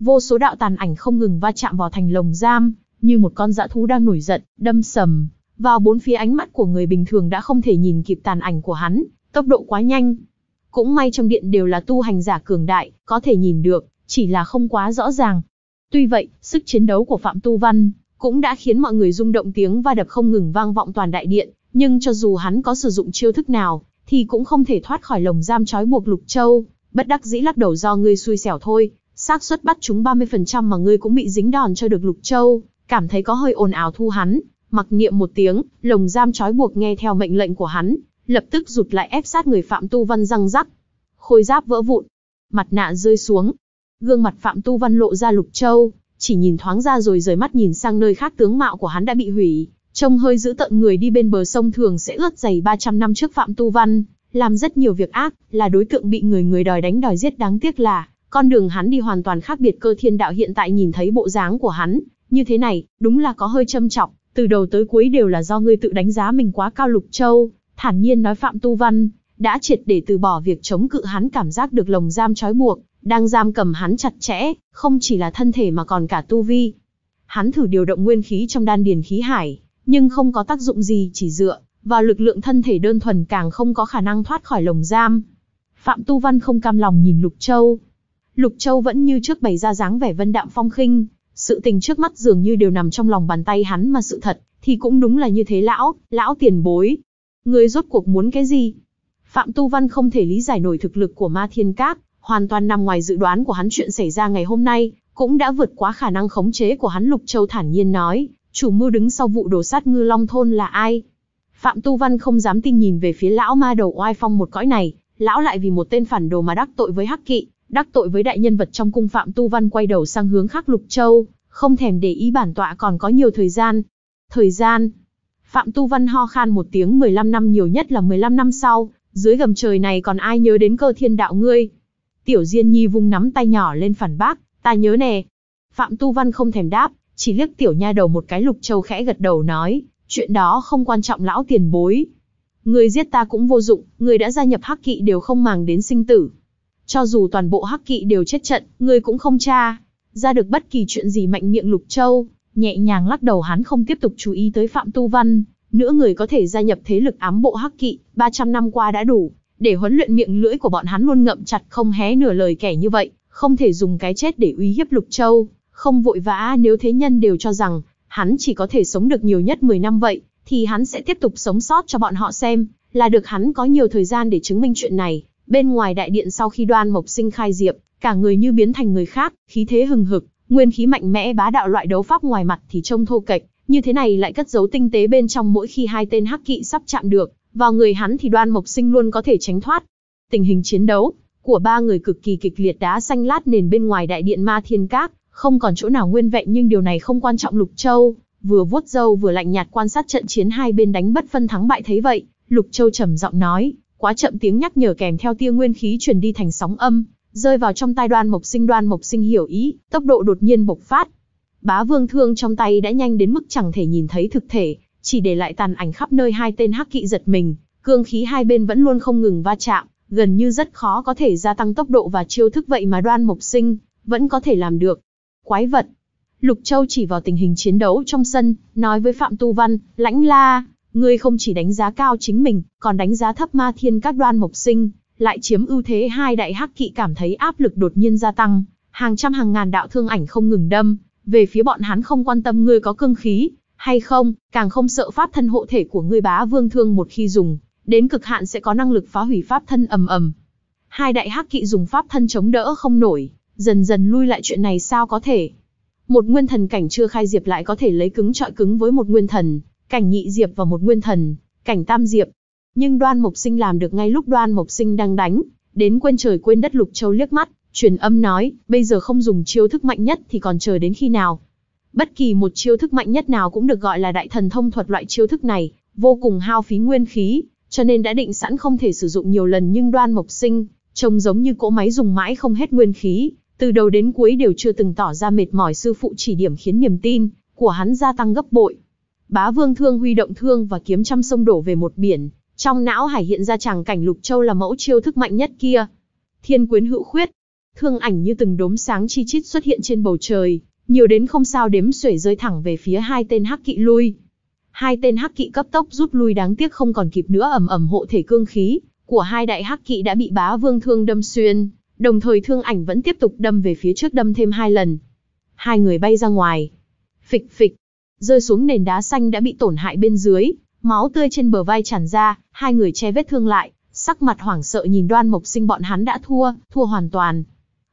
Vô số đạo tàn ảnh không ngừng va chạm vào thành lồng giam, như một con dã thú đang nổi giận, đâm sầm vào bốn phía ánh mắt của người bình thường đã không thể nhìn kịp tàn ảnh của hắn, tốc độ quá nhanh. Cũng may trong điện đều là tu hành giả cường đại, có thể nhìn được, chỉ là không quá rõ ràng. Tuy vậy, sức chiến đấu của Phạm Tu Văn cũng đã khiến mọi người rung động tiếng va đập không ngừng vang vọng toàn đại điện, nhưng cho dù hắn có sử dụng chiêu thức nào, thì cũng không thể thoát khỏi lồng giam trói buộc Lục Châu, bất đắc dĩ lắc đầu do ngươi xui xẻo thôi, xác suất bắt chúng 30% mà ngươi cũng bị dính đòn cho được Lục Châu, cảm thấy có hơi ồn ào thu hắn, mặc niệm một tiếng, lồng giam trói buộc nghe theo mệnh lệnh của hắn, lập tức rụt lại ép sát người Phạm Tu Văn răng rắc. Khôi giáp vỡ vụn, mặt nạ rơi xuống, Gương mặt Phạm Tu Văn lộ ra lục châu, chỉ nhìn thoáng ra rồi rời mắt nhìn sang nơi khác tướng mạo của hắn đã bị hủy, trông hơi giữ tận người đi bên bờ sông thường sẽ ướt giày 300 năm trước Phạm Tu Văn, làm rất nhiều việc ác, là đối tượng bị người người đòi đánh đòi giết đáng tiếc là, con đường hắn đi hoàn toàn khác biệt cơ thiên đạo hiện tại nhìn thấy bộ dáng của hắn, như thế này, đúng là có hơi châm trọng, từ đầu tới cuối đều là do ngươi tự đánh giá mình quá cao lục châu, thản nhiên nói Phạm Tu Văn, đã triệt để từ bỏ việc chống cự hắn cảm giác được lồng giam trói buộc, đang giam cầm hắn chặt chẽ, không chỉ là thân thể mà còn cả tu vi. Hắn thử điều động nguyên khí trong đan điền khí hải, nhưng không có tác dụng gì chỉ dựa vào lực lượng thân thể đơn thuần càng không có khả năng thoát khỏi lồng giam. Phạm Tu Văn không cam lòng nhìn Lục Châu. Lục Châu vẫn như trước bày ra dáng vẻ vân đạm phong khinh, sự tình trước mắt dường như đều nằm trong lòng bàn tay hắn mà sự thật, thì cũng đúng là như thế lão, lão tiền bối. người rốt cuộc muốn cái gì? Phạm Tu Văn không thể lý giải nổi thực lực của Ma Thiên Các, hoàn toàn nằm ngoài dự đoán của hắn chuyện xảy ra ngày hôm nay, cũng đã vượt quá khả năng khống chế của hắn Lục Châu thản nhiên nói, chủ mưu đứng sau vụ đổ sát ngư long thôn là ai? Phạm Tu Văn không dám tin nhìn về phía lão ma đầu oai phong một cõi này, lão lại vì một tên phản đồ mà đắc tội với Hắc Kỵ, đắc tội với đại nhân vật trong cung Phạm Tu Văn quay đầu sang hướng khác Lục Châu, không thèm để ý bản tọa còn có nhiều thời gian. Thời gian. Phạm Tu Văn ho khan một tiếng 15 năm nhiều nhất là 15 năm sau, dưới gầm trời này còn ai nhớ đến cơ thiên đạo ngươi, Tiểu Diên Nhi vung nắm tay nhỏ lên phản bác, ta nhớ nè. Phạm Tu Văn không thèm đáp, chỉ liếc tiểu nha đầu một cái lục châu khẽ gật đầu nói, chuyện đó không quan trọng lão tiền bối. Người giết ta cũng vô dụng, người đã gia nhập hắc kỵ đều không màng đến sinh tử. Cho dù toàn bộ hắc kỵ đều chết trận, người cũng không tra. Ra được bất kỳ chuyện gì mạnh miệng lục châu, nhẹ nhàng lắc đầu hắn không tiếp tục chú ý tới Phạm Tu Văn. Nữa người có thể gia nhập thế lực ám bộ hắc kỵ, 300 năm qua đã đủ, để huấn luyện miệng lưỡi của bọn hắn luôn ngậm chặt không hé nửa lời kẻ như vậy, không thể dùng cái chết để uy hiếp Lục Châu, không vội vã nếu thế nhân đều cho rằng hắn chỉ có thể sống được nhiều nhất 10 năm vậy, thì hắn sẽ tiếp tục sống sót cho bọn họ xem, là được hắn có nhiều thời gian để chứng minh chuyện này. Bên ngoài đại điện sau khi Đoan Mộc Sinh khai diệp, cả người như biến thành người khác, khí thế hừng hực, nguyên khí mạnh mẽ bá đạo loại đấu pháp ngoài mặt thì trông thô kệch, như thế này lại cất giấu tinh tế bên trong mỗi khi hai tên hắc kỵ sắp chạm được, vào người hắn thì đoan mộc sinh luôn có thể tránh thoát. Tình hình chiến đấu của ba người cực kỳ kịch liệt đá xanh lát nền bên ngoài đại điện ma thiên các, không còn chỗ nào nguyên vẹn nhưng điều này không quan trọng Lục Châu, vừa vuốt râu vừa lạnh nhạt quan sát trận chiến hai bên đánh bất phân thắng bại thấy vậy, Lục Châu trầm giọng nói, quá chậm tiếng nhắc nhở kèm theo tia nguyên khí truyền đi thành sóng âm, rơi vào trong tai Đoan Mộc Sinh, Đoan Mộc Sinh hiểu ý, tốc độ đột nhiên bộc phát. Bá Vương thương trong tay đã nhanh đến mức chẳng thể nhìn thấy thực thể, chỉ để lại tàn ảnh khắp nơi hai tên hắc kỵ giật mình, cương khí hai bên vẫn luôn không ngừng va chạm, gần như rất khó có thể gia tăng tốc độ và chiêu thức vậy mà đoan mộc sinh, vẫn có thể làm được. Quái vật! Lục Châu chỉ vào tình hình chiến đấu trong sân, nói với Phạm Tu Văn, lãnh la, ngươi không chỉ đánh giá cao chính mình, còn đánh giá thấp ma thiên các đoan mộc sinh, lại chiếm ưu thế hai đại hắc kỵ cảm thấy áp lực đột nhiên gia tăng, hàng trăm hàng ngàn đạo thương ảnh không ngừng đâm, về phía bọn hắn không quan tâm ngươi có cương khí, hay không, càng không sợ pháp thân hộ thể của ngươi bá vương thương một khi dùng, đến cực hạn sẽ có năng lực phá hủy pháp thân ầm ầm. Hai đại hắc kỵ dùng pháp thân chống đỡ không nổi, dần dần lui lại chuyện này sao có thể. Một nguyên thần cảnh chưa khai diệp lại có thể lấy cứng trọi cứng với một nguyên thần, cảnh nhị diệp và một nguyên thần, cảnh tam diệp. Nhưng đoan mộc sinh làm được ngay lúc đoan mộc sinh đang đánh, đến quên trời quên đất lục châu liếc mắt, truyền âm nói, bây giờ không dùng chiêu thức mạnh nhất thì còn chờ đến khi nào. Bất kỳ một chiêu thức mạnh nhất nào cũng được gọi là đại thần thông thuật loại chiêu thức này, vô cùng hao phí nguyên khí, cho nên đã định sẵn không thể sử dụng nhiều lần nhưng đoan mộc sinh, trông giống như cỗ máy dùng mãi không hết nguyên khí, từ đầu đến cuối đều chưa từng tỏ ra mệt mỏi sư phụ chỉ điểm khiến niềm tin của hắn gia tăng gấp bội. Bá Vương Thương huy động thương và kiếm trăm sông đổ về một biển, trong não hải hiện ra tràng cảnh Lục Châu là mẫu chiêu thức mạnh nhất kia. Thiên quyến hữu khuyết, thương ảnh như từng đốm sáng chi chít xuất hiện trên bầu trời, nhiều đến không sao đếm xuể rơi thẳng về phía hai tên hắc kỵ lui. Hai tên hắc kỵ cấp tốc rút lui đáng tiếc không còn kịp nữa ầm ầm hộ thể cương khí của hai đại hắc kỵ đã bị bá vương thương đâm xuyên, đồng thời thương ảnh vẫn tiếp tục đâm về phía trước đâm thêm hai lần. Hai người bay ra ngoài. Phịch phịch, rơi xuống nền đá xanh đã bị tổn hại bên dưới, máu tươi trên bờ vai tràn ra, hai người che vết thương lại, sắc mặt hoảng sợ nhìn đoan mộc sinh bọn hắn đã thua, thua hoàn toàn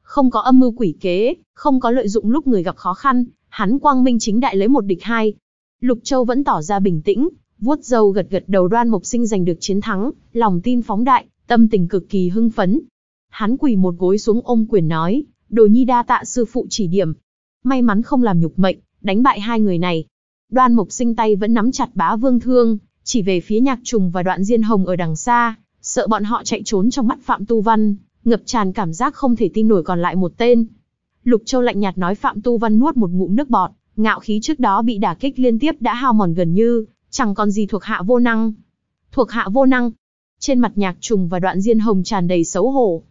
không có âm mưu quỷ kế, không có lợi dụng lúc người gặp khó khăn, hắn quang minh chính đại lấy một địch hai. Lục Châu vẫn tỏ ra bình tĩnh, vuốt râu gật gật đầu đoan mộc sinh giành được chiến thắng, lòng tin phóng đại, tâm tình cực kỳ hưng phấn. Hắn quỳ một gối xuống ôm quyền nói, đồ nhi đa tạ sư phụ chỉ điểm. May mắn không làm nhục mệnh, đánh bại hai người này. Đoan mộc sinh tay vẫn nắm chặt bá vương thương, chỉ về phía nhạc trùng và đoạn diên hồng ở đằng xa, sợ bọn họ chạy trốn trong mắt Phạm Tu Văn, ngập tràn cảm giác không thể tin nổi còn lại một tên. Lục Châu lạnh nhạt nói Phạm Tu Văn nuốt một ngụm nước bọt, ngạo khí trước đó bị đả kích liên tiếp đã hao mòn gần như, chẳng còn gì thuộc hạ vô năng. Thuộc hạ vô năng. Trên mặt nhạc trùng và đoạn diên hồng tràn đầy xấu hổ.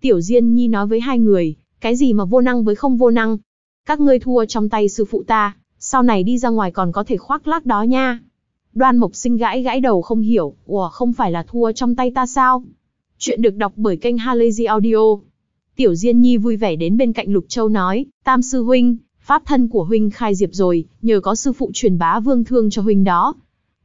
Tiểu Diên Nhi nói với hai người, cái gì mà vô năng với không vô năng. Các ngươi thua trong tay sư phụ ta, sau này đi ra ngoài còn có thể khoác lác đó nha. Đoan Mộc Sinh gãi gãi đầu không hiểu, ủa không phải là thua trong tay ta sao? Chuyện được đọc bởi kênh Halazy Audio. Tiểu Diên Nhi vui vẻ đến bên cạnh Lục Châu nói, Tam Sư Huynh, pháp thân của Huynh khai diệp rồi, nhờ có sư phụ truyền bá vương thương cho Huynh đó.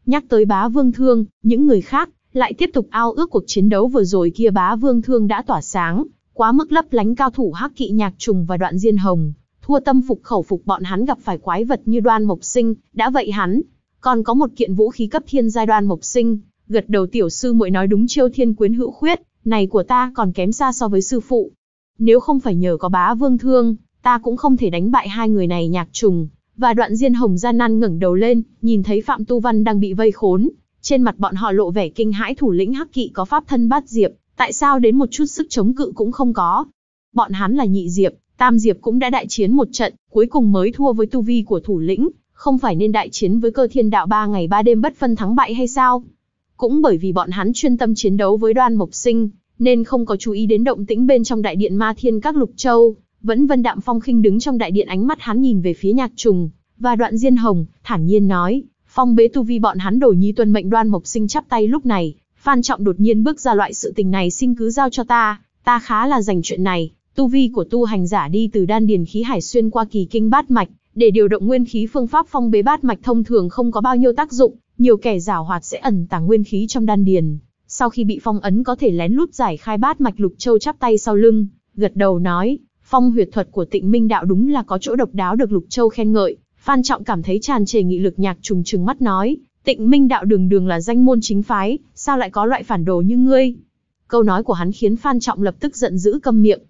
Nhắc tới bá vương thương, những người khác lại tiếp tục ao ước cuộc chiến đấu vừa rồi kia bá vương thương đã tỏa sáng, quá mức lấp lánh cao thủ hắc kỵ nhạc trùng và đoạn diên hồng, thua tâm phục khẩu phục bọn hắn gặp phải quái vật như đoan mộc sinh, đã vậy hắn, còn có một kiện vũ khí cấp thiên giai đoan mộc sinh, gật đầu tiểu sư muội nói đúng chiêu thiên quyến hữu khuyết, này của ta còn kém xa so với sư phụ. Nếu không phải nhờ có bá vương thương, ta cũng không thể đánh bại hai người này nhạc trùng. Và đoạn diên hồng gian nan ngẩng đầu lên, nhìn thấy Phạm Tu Văn đang bị vây khốn. Trên mặt bọn họ lộ vẻ kinh hãi thủ lĩnh hắc kỵ có pháp thân bát diệp, tại sao đến một chút sức chống cự cũng không có. Bọn hắn là nhị diệp, tam diệp cũng đã đại chiến một trận, cuối cùng mới thua với tu vi của thủ lĩnh, không phải nên đại chiến với cơ thiên đạo ba ngày ba đêm bất phân thắng bại hay sao? Cũng bởi vì bọn hắn chuyên tâm chiến đấu với đoan mộc sinh, nên không có chú ý đến động tĩnh bên trong đại điện ma thiên các lục châu. Vẫn vân đạm phong khinh đứng trong đại điện ánh mắt hắn nhìn về phía nhạc trùng, và đoạn diên hồng, thản nhiên nói, phong bế tu vi bọn hắn đổi nhi tuân mệnh đoan mộc sinh chắp tay lúc này, Phan Trọng đột nhiên bước ra loại sự tình này xin cứ giao cho ta, ta khá là dành chuyện này, tu vi của tu hành giả đi từ đan điền khí hải xuyên qua kỳ kinh bát mạch, để điều động nguyên khí phương pháp phong bế bát mạch thông thường không có bao nhiêu tác dụng, nhiều kẻ giả hoạt sẽ ẩn tàng nguyên khí trong đan điền. Sau khi bị phong ấn có thể lén lút giải khai bát mạch lục châu chắp tay sau lưng, gật đầu nói, phong huyệt thuật của tịnh minh đạo đúng là có chỗ độc đáo được lục châu khen ngợi. Phan Trọng cảm thấy tràn trề nghị lực nhạc trùng trừng mắt nói, tịnh minh đạo đường đường là danh môn chính phái, sao lại có loại phản đồ như ngươi? Câu nói của hắn khiến Phan Trọng lập tức giận dữ câm miệng.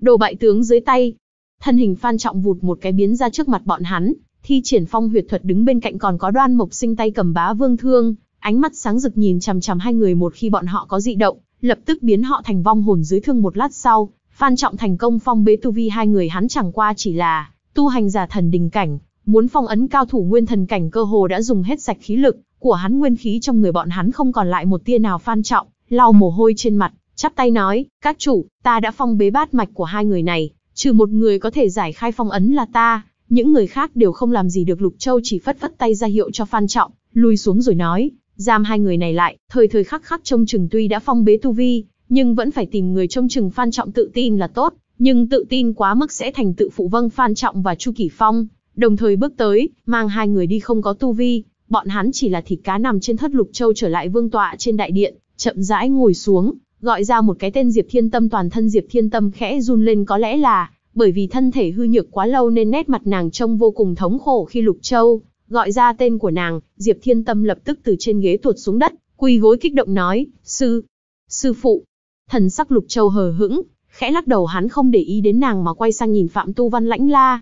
Đồ bại tướng dưới tay, thân hình Phan Trọng vụt một cái biến ra trước mặt bọn hắn, thi triển phong huyệt thuật đứng bên cạnh còn có đoan mộc sinh tay cầm bá vương thương, ánh mắt sáng rực nhìn chằm chằm hai người một khi bọn họ có dị động, lập tức biến họ thành vong hồn dưới thương một lát sau, Phan Trọng thành công phong bế tu vi hai người hắn chẳng qua chỉ là tu hành giả thần đình cảnh, muốn phong ấn cao thủ nguyên thần cảnh cơ hồ đã dùng hết sạch khí lực, của hắn nguyên khí trong người bọn hắn không còn lại một tia nào Phan Trọng, lau mồ hôi trên mặt, chắp tay nói, các chủ, ta đã phong bế bát mạch của hai người này, Trừ một người có thể giải khai phong ấn là ta, những người khác đều không làm gì được Lục Châu chỉ phất phất tay ra hiệu cho Phan Trọng, lui xuống rồi nói, giam hai người này lại, thời thời khắc khắc trông chừng tuy đã phong bế tu vi, nhưng vẫn phải tìm người trông chừng Phan Trọng tự tin là tốt, nhưng tự tin quá mức sẽ thành tự phụ vâng Phan Trọng và Chu kỷ Phong, đồng thời bước tới, mang hai người đi không có tu vi, bọn hắn chỉ là thịt cá nằm trên thất Lục Châu trở lại vương tọa trên đại điện, chậm rãi ngồi xuống, Gọi ra một cái tên Diệp Thiên Tâm toàn thân Diệp Thiên Tâm khẽ run lên có lẽ là bởi vì thân thể hư nhược quá lâu nên nét mặt nàng trông vô cùng thống khổ khi Lục Châu gọi ra tên của nàng, Diệp Thiên Tâm lập tức từ trên ghế tuột xuống đất, quỳ gối kích động nói, sư, sư phụ. Thần sắc Lục Châu hờ hững, khẽ lắc đầu hắn không để ý đến nàng mà quay sang nhìn Phạm Tu Văn lãnh la.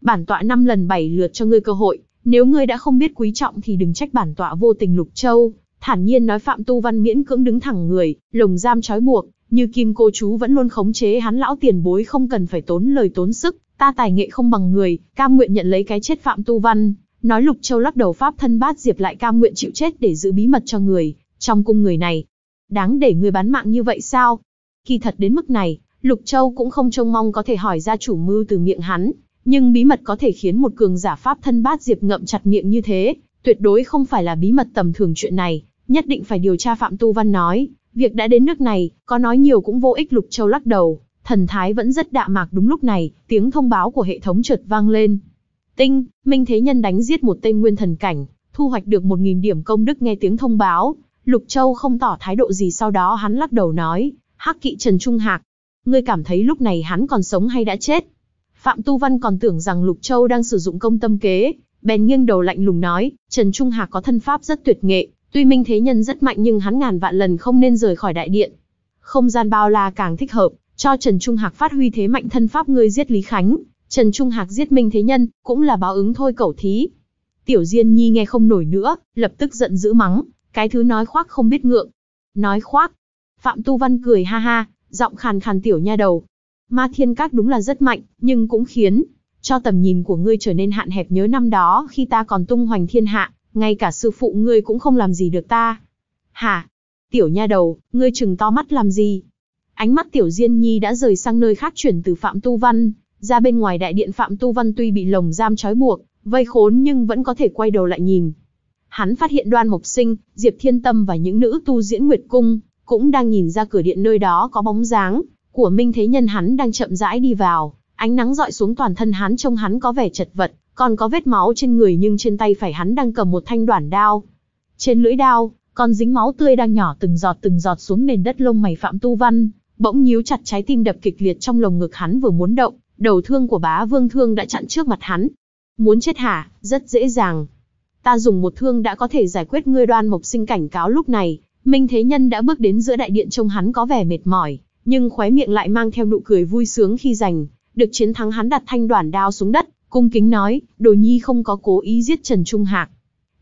Bản tọa năm lần bảy lượt cho ngươi cơ hội, nếu ngươi đã không biết quý trọng thì đừng trách bản tọa vô tình Lục Châu, Thản nhiên nói Phạm Tu Văn miễn cưỡng đứng thẳng người, lồng giam trói buộc, như kim cô chú vẫn luôn khống chế hắn lão tiền bối không cần phải tốn lời tốn sức, ta tài nghệ không bằng người, cam nguyện nhận lấy cái chết Phạm Tu Văn. Nói Lục Châu lắc đầu pháp thân bát diệp lại cam nguyện chịu chết để giữ bí mật cho người, trong cung người này. Đáng để người bán mạng như vậy sao? Kỳ thật đến mức này, Lục Châu cũng không trông mong có thể hỏi ra chủ mưu từ miệng hắn, nhưng bí mật có thể khiến một cường giả pháp thân bát diệp ngậm chặt miệng như thế, tuyệt đối không phải là bí mật tầm thường chuyện này nhất định phải điều tra Phạm Tu Văn nói, việc đã đến nước này, có nói nhiều cũng vô ích Lục Châu lắc đầu, thần thái vẫn rất đạm mạc đúng lúc này, tiếng thông báo của hệ thống chợt vang lên. Tinh, Minh Thế Nhân đánh giết một tên nguyên thần cảnh, thu hoạch được 1.000 điểm công đức nghe tiếng thông báo. Lục Châu không tỏ thái độ gì sau đó hắn lắc đầu nói, hắc kỵ Trần Trung Hạc. Ngươi cảm thấy lúc này hắn còn sống hay đã chết? Phạm Tu Văn còn tưởng rằng Lục Châu đang sử dụng công tâm kế, bèn nghiêng đầu lạnh lùng nói, Trần Trung Hạc có thân pháp rất tuyệt nghệ, Tuy Minh Thế Nhân rất mạnh nhưng hắn ngàn vạn lần không nên rời khỏi đại điện. Không gian bao la càng thích hợp, cho Trần Trung Hạc phát huy thế mạnh thân pháp ngươi giết Lý Khánh, Trần Trung Hạc giết Minh Thế Nhân, cũng là báo ứng thôi cẩu thí. Tiểu Diên Nhi nghe không nổi nữa, lập tức giận dữ mắng, cái thứ nói khoác không biết ngượng. Nói khoác. Phạm Tu Văn cười ha ha, giọng khàn khàn tiểu nha đầu. Ma Thiên Các đúng là rất mạnh, nhưng cũng khiến cho tầm nhìn của ngươi trở nên hạn hẹp nhớ năm đó khi ta còn tung hoành thiên hạ, ngay cả sư phụ ngươi cũng không làm gì được ta. Hả? Tiểu nha đầu, ngươi chừng to mắt làm gì? Ánh mắt tiểu Diên Nhi đã rời sang nơi khác chuyển từ Phạm Tu Văn, ra bên ngoài đại điện Phạm Tu Văn tuy bị lồng giam trói buộc, vây khốn nhưng vẫn có thể quay đầu lại nhìn. Hắn phát hiện Đoan Mộc Sinh, Diệp Thiên Tâm và những nữ tu diễn Nguyệt Cung, cũng đang nhìn ra cửa điện nơi đó có bóng dáng của Minh Thế Nhân hắn đang chậm rãi đi vào, ánh nắng dọi xuống toàn thân hắn trông hắn có vẻ chật vật, còn có vết máu trên người nhưng trên tay phải hắn đang cầm một thanh đoản đao. Trên lưỡi đao, còn dính máu tươi đang nhỏ từng giọt từng giọt xuống nền đất lông mày Phạm Tu Văn, bỗng nhíu chặt trái tim đập kịch liệt trong lồng ngực hắn vừa muốn động, đầu thương của bá vương thương đã chặn trước mặt hắn. Muốn chết hả, rất dễ dàng. Ta dùng một thương đã có thể giải quyết ngươi đoan mộc sinh cảnh cáo lúc này, Minh Thế Nhân đã bước đến giữa đại điện trông hắn có vẻ mệt mỏi, nhưng khóe miệng lại mang theo nụ cười vui sướng khi giành, được chiến thắng hắn đặt thanh đoản đao xuống đất, Cung kính nói, đồ nhi không có cố ý giết Trần Trung Hạc.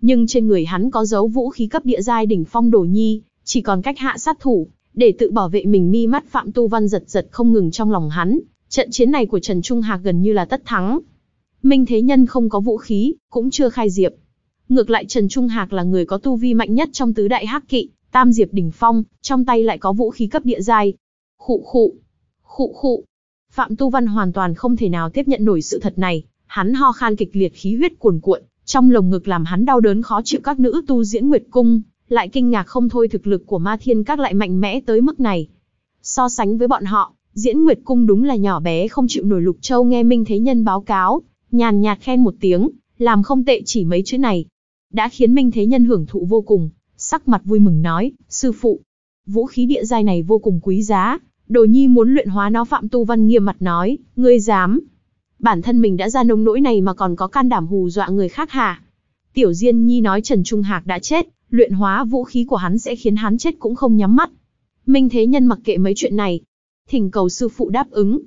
Nhưng trên người hắn có dấu vũ khí cấp địa giai đỉnh phong đồ nhi, chỉ còn cách hạ sát thủ, để tự bảo vệ mình mi mắt Phạm Tu Văn giật giật không ngừng trong lòng hắn. Trận chiến này của Trần Trung Hạc gần như là tất thắng. Minh Thế Nhân không có vũ khí, cũng chưa khai diệp. Ngược lại Trần Trung Hạc là người có tu vi mạnh nhất trong tứ đại hắc kỵ, tam diệp đỉnh phong, trong tay lại có vũ khí cấp địa giai. Khụ khụ, khụ khụ. Phạm Tu Văn hoàn toàn không thể nào tiếp nhận nổi sự thật này, Hắn ho khan kịch liệt khí huyết cuồn cuộn, trong lồng ngực làm hắn đau đớn khó chịu các nữ tu diễn Nguyệt cung, lại kinh ngạc không thôi thực lực của Ma Thiên các lại mạnh mẽ tới mức này. So sánh với bọn họ, diễn Nguyệt cung đúng là nhỏ bé không chịu nổi Lục Châu nghe Minh Thế Nhân báo cáo, nhàn nhạt khen một tiếng, làm không tệ chỉ mấy chữ này, đã khiến Minh Thế Nhân hưởng thụ vô cùng, sắc mặt vui mừng nói, sư phụ, vũ khí địa giai này vô cùng quý giá, đồ nhi muốn luyện hóa nó phạm tu văn nghiêm mặt nói, ngươi dám, Bản thân mình đã ra nông nỗi này mà còn có can đảm hù dọa người khác hả? Tiểu Diên Nhi nói Trần Trung Hạc đã chết, luyện hóa vũ khí của hắn sẽ khiến hắn chết cũng không nhắm mắt. Minh Thế Nhân mặc kệ mấy chuyện này. Thỉnh cầu sư phụ đáp ứng.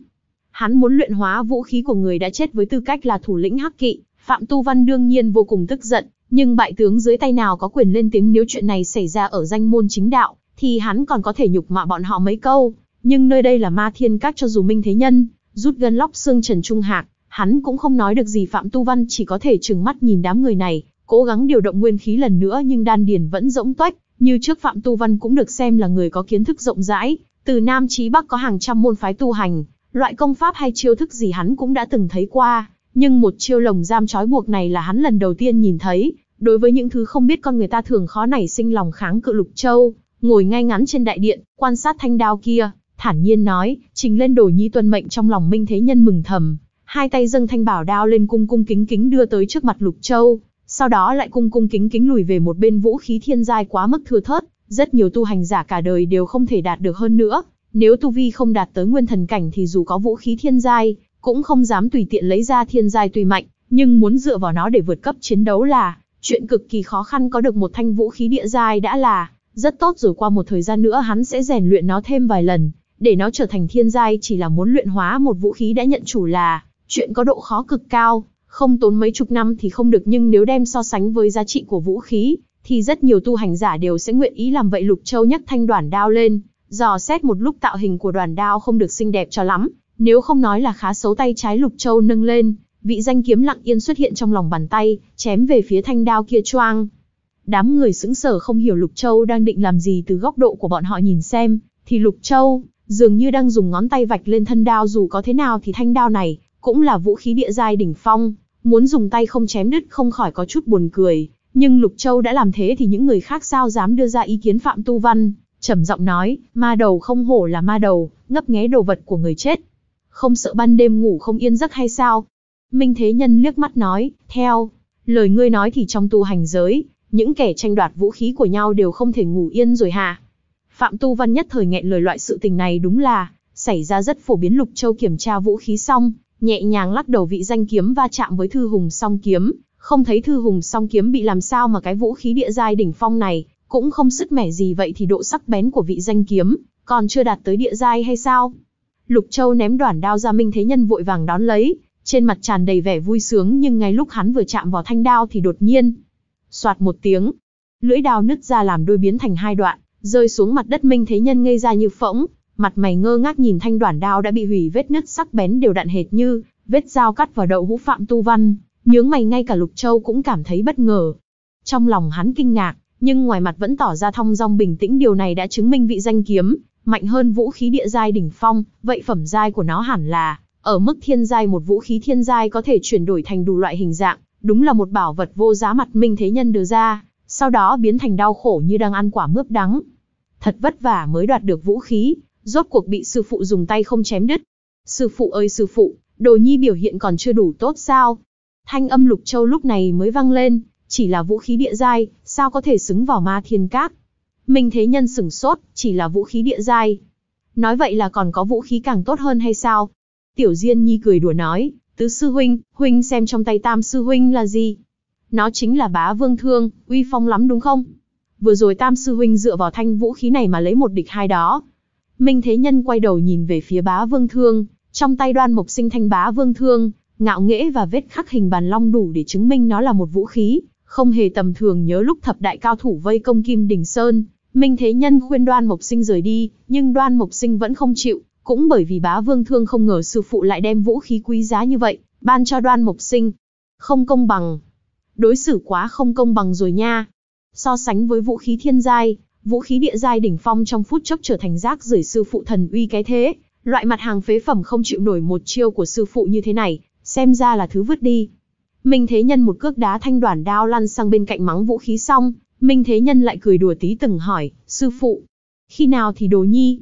Hắn muốn luyện hóa vũ khí của người đã chết với tư cách là thủ lĩnh hắc kỵ. Phạm Tu Văn đương nhiên vô cùng tức giận, nhưng bại tướng dưới tay nào có quyền lên tiếng nếu chuyện này xảy ra ở danh môn chính đạo, thì hắn còn có thể nhục mạ bọn họ mấy câu. Nhưng nơi đây là ma thiên các cho dù Minh Thế Nhân, Rút gân lóc xương Trần Trung Hạc, hắn cũng không nói được gì Phạm Tu Văn chỉ có thể trừng mắt nhìn đám người này, cố gắng điều động nguyên khí lần nữa nhưng đan điền vẫn rỗng toách, như trước Phạm Tu Văn cũng được xem là người có kiến thức rộng rãi, từ Nam chí Bắc có hàng trăm môn phái tu hành, loại công pháp hay chiêu thức gì hắn cũng đã từng thấy qua, nhưng một chiêu lồng giam trói buộc này là hắn lần đầu tiên nhìn thấy, đối với những thứ không biết con người ta thường khó nảy sinh lòng kháng cự Lục Châu, ngồi ngay ngắn trên đại điện, quan sát thanh đao kia, thản nhiên nói, trình lên đồ nhi tuân mệnh trong lòng minh thế nhân mừng thầm, hai tay dâng thanh bảo đao lên cung cung kính kính đưa tới trước mặt Lục Châu, sau đó lại cung cung kính kính lùi về một bên vũ khí thiên giai quá mức thưa thớt, rất nhiều tu hành giả cả đời đều không thể đạt được hơn nữa, nếu tu vi không đạt tới nguyên thần cảnh thì dù có vũ khí thiên giai, cũng không dám tùy tiện lấy ra thiên giai tùy mạnh, nhưng muốn dựa vào nó để vượt cấp chiến đấu là chuyện cực kỳ khó khăn có được một thanh vũ khí địa giai đã là rất tốt rồi qua một thời gian nữa hắn sẽ rèn luyện nó thêm vài lần, để nó trở thành thiên giai chỉ là muốn luyện hóa một vũ khí đã nhận chủ là chuyện có độ khó cực cao, không tốn mấy chục năm thì không được nhưng nếu đem so sánh với giá trị của vũ khí, thì rất nhiều tu hành giả đều sẽ nguyện ý làm vậy Lục Châu nhắc thanh đoàn đao lên, dò xét một lúc tạo hình của đoàn đao không được xinh đẹp cho lắm, nếu không nói là khá xấu tay trái Lục Châu nâng lên, vị danh kiếm lặng yên xuất hiện trong lòng bàn tay, chém về phía thanh đao kia choang. Đám người sững sờ không hiểu Lục Châu đang định làm gì từ góc độ của bọn họ nhìn xem, thì Lục Châu, dường như đang dùng ngón tay vạch lên thân đao dù có thế nào thì thanh đao này cũng là vũ khí địa giai đỉnh phong, muốn dùng tay không chém đứt không khỏi có chút buồn cười, nhưng Lục Châu đã làm thế thì những người khác sao dám đưa ra ý kiến Phạm Tu Văn, trầm giọng nói, ma đầu không hổ là ma đầu, ngấp nghé đồ vật của người chết. Không sợ ban đêm ngủ không yên giấc hay sao? Minh Thế Nhân liếc mắt nói, theo, lời ngươi nói thì trong tu hành giới, những kẻ tranh đoạt vũ khí của nhau đều không thể ngủ yên rồi hả? Phạm Tu Văn nhất thời nghẹn lời loại sự tình này đúng là xảy ra rất phổ biến Lục Châu kiểm tra vũ khí xong, nhẹ nhàng lắc đầu vị danh kiếm va chạm với Thư Hùng song kiếm, không thấy Thư Hùng song kiếm bị làm sao mà cái vũ khí địa giai đỉnh phong này cũng không sức mẻ gì vậy thì độ sắc bén của vị danh kiếm còn chưa đạt tới địa giai hay sao? Lục Châu ném đoạn đao ra Minh Thế Nhân vội vàng đón lấy, trên mặt tràn đầy vẻ vui sướng nhưng ngay lúc hắn vừa chạm vào thanh đao thì đột nhiên, soạt một tiếng, lưỡi đao nứt ra làm đôi biến thành hai đoạn, rơi xuống mặt đất minh thế nhân ngây ra như phỗng, mặt mày ngơ ngác nhìn thanh đoản đao đã bị hủy vết nứt sắc bén đều đạn hệt như vết dao cắt vào đậu hũ phạm tu văn, nhướng mày ngay cả Lục Châu cũng cảm thấy bất ngờ. Trong lòng hắn kinh ngạc, nhưng ngoài mặt vẫn tỏ ra thong dong bình tĩnh điều này đã chứng minh vị danh kiếm mạnh hơn vũ khí địa giai đỉnh phong, vậy phẩm giai của nó hẳn là ở mức thiên giai một vũ khí thiên giai có thể chuyển đổi thành đủ loại hình dạng, đúng là một bảo vật vô giá mặt minh thế nhân đưa ra, sau đó biến thành đau khổ như đang ăn quả mướp đắng. Thật vất vả mới đoạt được vũ khí, rốt cuộc bị sư phụ dùng tay không chém đứt. Sư phụ ơi sư phụ, đồ nhi biểu hiện còn chưa đủ tốt sao? Thanh âm lục châu lúc này mới vang lên, chỉ là vũ khí địa giai, sao có thể xứng vào ma thiên cát? Minh thế nhân sửng sốt, chỉ là vũ khí địa giai. Nói vậy là còn có vũ khí càng tốt hơn hay sao? Tiểu Diên Nhi cười đùa nói, tứ sư huynh, huynh xem trong tay tam sư huynh là gì? Nó chính là bá vương thương, uy phong lắm đúng không? Vừa rồi tam sư huynh dựa vào thanh vũ khí này mà lấy một địch hai đó. Minh Thế Nhân quay đầu nhìn về phía bá vương thương, trong tay đoan mộc sinh thanh bá vương thương, ngạo nghễ và vết khắc hình bàn long đủ để chứng minh nó là một vũ khí, không hề tầm thường nhớ lúc thập đại cao thủ vây công Kim Đình Sơn. Minh Thế Nhân khuyên đoan mộc sinh rời đi, nhưng đoan mộc sinh vẫn không chịu, cũng bởi vì bá vương thương không ngờ sư phụ lại đem vũ khí quý giá như vậy, ban cho đoan mộc sinh. Không công bằng, đối xử quá không công bằng rồi nha. So sánh với vũ khí thiên giai, vũ khí địa giai đỉnh phong trong phút chốc trở thành rác rưởi sư phụ thần uy cái thế, loại mặt hàng phế phẩm không chịu nổi một chiêu của sư phụ như thế này, xem ra là thứ vứt đi. Minh Thế Nhân một cước đá thanh đoản đao lăn sang bên cạnh mắng vũ khí xong, Minh Thế Nhân lại cười đùa tí từng hỏi, sư phụ, khi nào thì đồ nhi,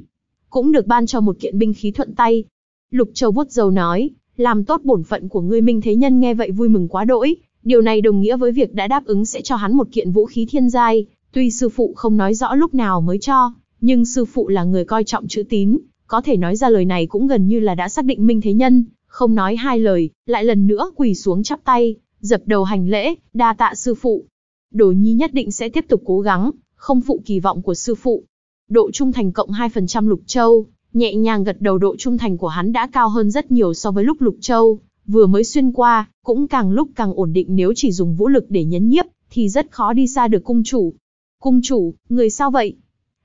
cũng được ban cho một kiện binh khí thuận tay. Lục Châu vuốt dầu nói, làm tốt bổn phận của ngươi Minh Thế Nhân nghe vậy vui mừng quá đỗi, Điều này đồng nghĩa với việc đã đáp ứng sẽ cho hắn một kiện vũ khí thiên giai, tuy sư phụ không nói rõ lúc nào mới cho, nhưng sư phụ là người coi trọng chữ tín, có thể nói ra lời này cũng gần như là đã xác định Minh Thế Nhân, không nói hai lời, lại lần nữa quỳ xuống chắp tay, dập đầu hành lễ, đa tạ sư phụ. Đồ Nhi nhất định sẽ tiếp tục cố gắng, không phụ kỳ vọng của sư phụ. Độ trung thành cộng 2% Lục Châu, nhẹ nhàng gật đầu độ trung thành của hắn đã cao hơn rất nhiều so với lúc Lục Châu vừa mới xuyên qua, cũng càng lúc càng ổn định nếu chỉ dùng vũ lực để nhấn nhiếp, thì rất khó đi xa được cung chủ. Cung chủ, người sao vậy?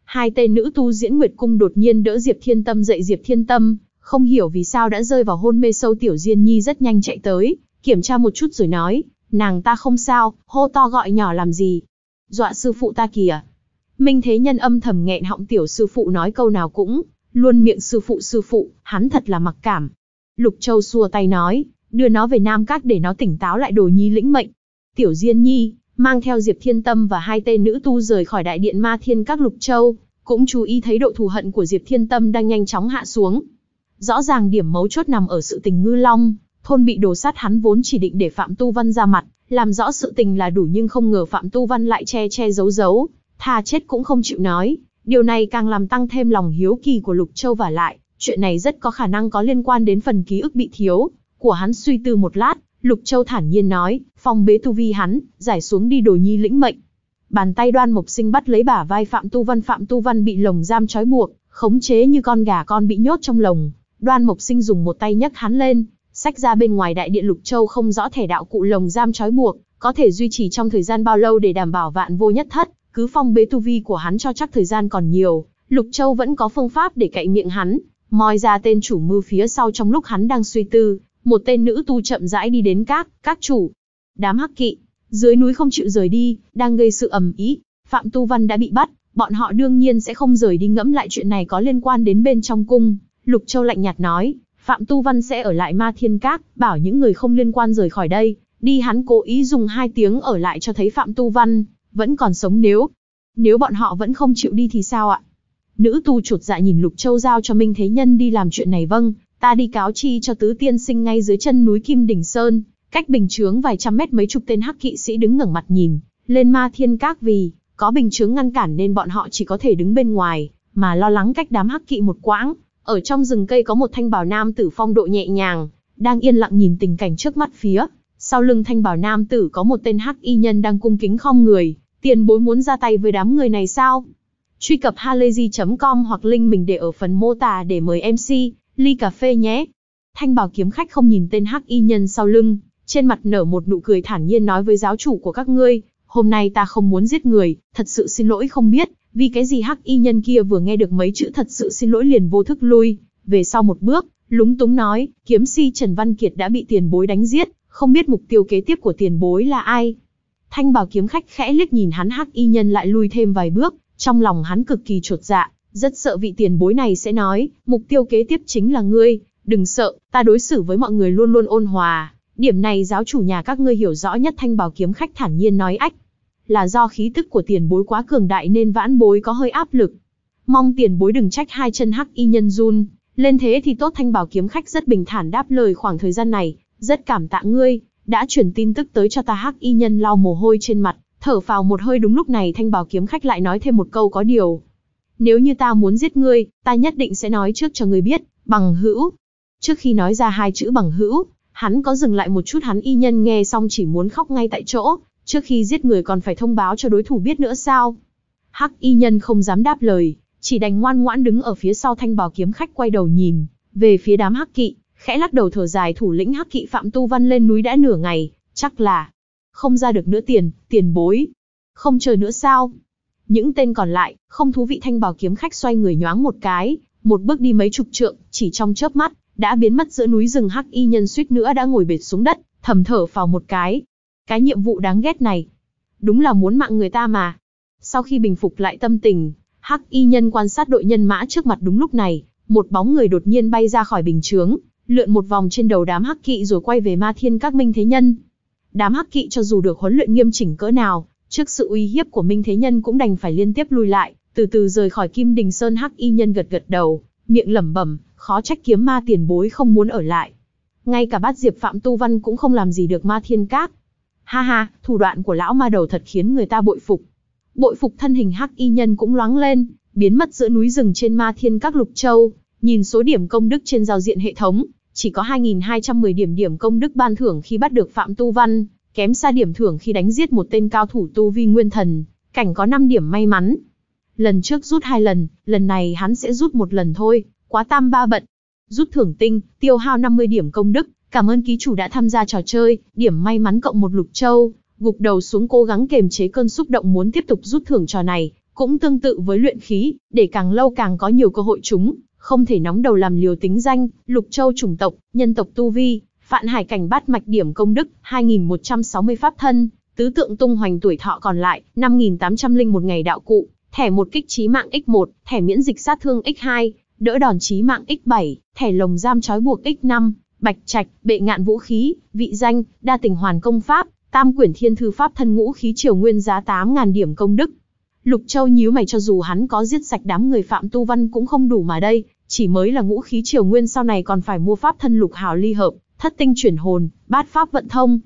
Hai tên nữ tu diễn Nguyệt Cung đột nhiên đỡ Diệp Thiên Tâm dậy Diệp Thiên Tâm, không hiểu vì sao đã rơi vào hôn mê sâu Tiểu Diên Nhi rất nhanh chạy tới, kiểm tra một chút rồi nói, nàng ta không sao, hô to gọi nhỏ làm gì. Dọa sư phụ ta kìa. Minh Thế Nhân âm thầm nghẹn họng Tiểu Sư Phụ nói câu nào cũng, luôn miệng sư phụ sư phụ, hắn thật là mặc cảm, Lục Châu xua tay nói, đưa nó về Nam Cát để nó tỉnh táo lại đồ nhi lĩnh mệnh. Tiểu Diên Nhi, mang theo Diệp Thiên Tâm và hai tên nữ tu rời khỏi đại điện ma thiên các Lục Châu, cũng chú ý thấy độ thù hận của Diệp Thiên Tâm đang nhanh chóng hạ xuống. Rõ ràng điểm mấu chốt nằm ở sự tình ngư long, thôn bị đồ sát hắn vốn chỉ định để Phạm Tu Văn ra mặt, làm rõ sự tình là đủ nhưng không ngờ Phạm Tu Văn lại che che giấu giấu, tha chết cũng không chịu nói, điều này càng làm tăng thêm lòng hiếu kỳ của Lục Châu và lại, Chuyện này rất có khả năng có liên quan đến phần ký ức bị thiếu, của hắn suy tư một lát, Lục Châu thản nhiên nói, phong bế tu vi hắn, giải xuống đi đồ nhi lĩnh mệnh. Bàn tay đoan mộc sinh bắt lấy bả vai Phạm Tu Văn Phạm Tu Văn bị lồng giam trói buộc, khống chế như con gà con bị nhốt trong lồng. Đoan mộc sinh dùng một tay nhấc hắn lên, sách ra bên ngoài đại điện Lục Châu không rõ thể đạo cụ lồng giam trói buộc, có thể duy trì trong thời gian bao lâu để đảm bảo vạn vô nhất thất, cứ phong bế tu vi của hắn cho chắc thời gian còn nhiều. Lục Châu vẫn có phương pháp để cậy miệng hắn, moi ra tên chủ mưu phía sau trong lúc hắn đang suy tư, một tên nữ tu chậm rãi đi đến các, các chủ. Đám hắc kỵ, dưới núi không chịu rời đi, đang gây sự ầm ý. Phạm Tu Văn đã bị bắt, bọn họ đương nhiên sẽ không rời đi ngẫm lại chuyện này có liên quan đến bên trong cung. Lục Châu lạnh nhạt nói, Phạm Tu Văn sẽ ở lại Ma Thiên Các, bảo những người không liên quan rời khỏi đây. Đi hắn cố ý dùng hai tiếng ở lại cho thấy Phạm Tu Văn, vẫn còn sống nếu. Nếu bọn họ vẫn không chịu đi thì sao ạ? Nữ tu chuột dạ nhìn Lục Châu giao cho Minh Thế Nhân đi làm chuyện này vâng, ta đi cáo chi cho tứ tiên sinh ngay dưới chân núi Kim Đỉnh Sơn, cách bình chướng vài trăm mét mấy chục tên hắc kỵ sĩ đứng ngẩng mặt nhìn, lên ma thiên các vì, có bình chướng ngăn cản nên bọn họ chỉ có thể đứng bên ngoài, mà lo lắng cách đám hắc kỵ một quãng, ở trong rừng cây có một thanh bảo nam tử phong độ nhẹ nhàng, đang yên lặng nhìn tình cảnh trước mắt phía, sau lưng thanh bảo nam tử có một tên hắc y nhân đang cung kính khom người, tiền bối muốn ra tay với đám người này sao? truy cập halayzi.com hoặc link mình để ở phần mô tả để mời MC, ly cà phê nhé. Thanh bảo kiếm khách không nhìn tên hắc y nhân sau lưng, trên mặt nở một nụ cười thản nhiên nói với giáo chủ của các ngươi, hôm nay ta không muốn giết người, thật sự xin lỗi không biết, vì cái gì hắc y nhân kia vừa nghe được mấy chữ thật sự xin lỗi liền vô thức lui, về sau một bước, lúng túng nói, kiếm si Trần Văn Kiệt đã bị tiền bối đánh giết, không biết mục tiêu kế tiếp của tiền bối là ai. Thanh bảo kiếm khách khẽ liếc nhìn hắn hắc y nhân lại lui thêm vài bước, trong lòng hắn cực kỳ trột dạ, rất sợ vị tiền bối này sẽ nói, mục tiêu kế tiếp chính là ngươi, đừng sợ, ta đối xử với mọi người luôn luôn ôn hòa. Điểm này giáo chủ nhà các ngươi hiểu rõ nhất thanh bảo kiếm khách thản nhiên nói ách. Là do khí tức của tiền bối quá cường đại nên vãn bối có hơi áp lực. Mong tiền bối đừng trách hai chân hắc y nhân run. Lên thế thì tốt thanh bảo kiếm khách rất bình thản đáp lời khoảng thời gian này, rất cảm tạ ngươi, đã chuyển tin tức tới cho ta hắc y nhân lau mồ hôi trên mặt. Thở phào một hơi đúng lúc này thanh bảo kiếm khách lại nói thêm một câu có điều. Nếu như ta muốn giết ngươi, ta nhất định sẽ nói trước cho ngươi biết, bằng hữu. Trước khi nói ra hai chữ bằng hữu, hắn có dừng lại một chút hắn y nhân nghe xong chỉ muốn khóc ngay tại chỗ, trước khi giết người còn phải thông báo cho đối thủ biết nữa sao. Hắc y nhân không dám đáp lời, chỉ đành ngoan ngoãn đứng ở phía sau thanh bảo kiếm khách quay đầu nhìn, về phía đám hắc kỵ, khẽ lắc đầu thở dài thủ lĩnh hắc kỵ Phạm Tu Văn lên núi đã nửa ngày, chắc là không ra được nữa tiền, tiền bối. Không chờ nữa sao? Những tên còn lại, không thú vị thanh bảo kiếm khách xoay người nhoáng một cái, một bước đi mấy chục trượng, chỉ trong chớp mắt, đã biến mất giữa núi rừng hắc y nhân suýt nữa đã ngồi bệt xuống đất, thầm thở vào một cái. Cái nhiệm vụ đáng ghét này, đúng là muốn mạng người ta mà. Sau khi bình phục lại tâm tình, hắc y nhân quan sát đội nhân mã trước mặt đúng lúc này, một bóng người đột nhiên bay ra khỏi bình chướng, lượn một vòng trên đầu đám hắc kỵ rồi quay về ma thiên các minh thế nhân. Đám hắc kỵ cho dù được huấn luyện nghiêm chỉnh cỡ nào, trước sự uy hiếp của Minh Thế Nhân cũng đành phải liên tiếp lui lại, từ từ rời khỏi Kim Đình Sơn hắc y nhân gật gật đầu, miệng lẩm bẩm, khó trách kiếm ma tiền bối không muốn ở lại. Ngay cả bát diệp Phạm Tu Văn cũng không làm gì được ma thiên các. Ha ha, thủ đoạn của lão ma đầu thật khiến người ta bội phục. Bội phục thân hình hắc y nhân cũng loáng lên, biến mất giữa núi rừng trên ma thiên các lục châu, nhìn số điểm công đức trên giao diện hệ thống, chỉ có 2.210 điểm điểm công đức ban thưởng khi bắt được Phạm Tu Văn, kém xa điểm thưởng khi đánh giết một tên cao thủ Tu Vi Nguyên Thần, cảnh có 5 điểm may mắn. Lần trước rút hai lần, lần này hắn sẽ rút một lần thôi, quá tam ba bận. Rút thưởng tinh, tiêu hao 50 điểm công đức, cảm ơn ký chủ đã tham gia trò chơi, điểm may mắn cộng một lục châu, gục đầu xuống cố gắng kềm chế cơn xúc động muốn tiếp tục rút thưởng trò này, cũng tương tự với luyện khí, để càng lâu càng có nhiều cơ hội chúng, không thể nóng đầu làm liều tính danh, lục châu chủng tộc, nhân tộc tu vi, phạn hải cảnh bát mạch điểm công đức, 2160 pháp thân, tứ tượng tung hoành tuổi thọ còn lại, 5801 ngày đạo cụ, thẻ một kích trí mạng X1, thẻ miễn dịch sát thương X2, đỡ đòn trí mạng X7, thẻ lồng giam trói buộc X5, bạch trạch, bệ ngạn vũ khí, vị danh, đa tình hoàn công pháp, tam quyển thiên thư pháp thân ngũ khí triều nguyên giá 8.000 điểm công đức. Lục Châu nhíu mày cho dù hắn có giết sạch đám người phạm tu văn cũng không đủ mà đây, chỉ mới là ngũ khí triều nguyên sau này còn phải mua pháp thân lục hào ly hợp, thất tinh chuyển hồn, bát pháp vận thông.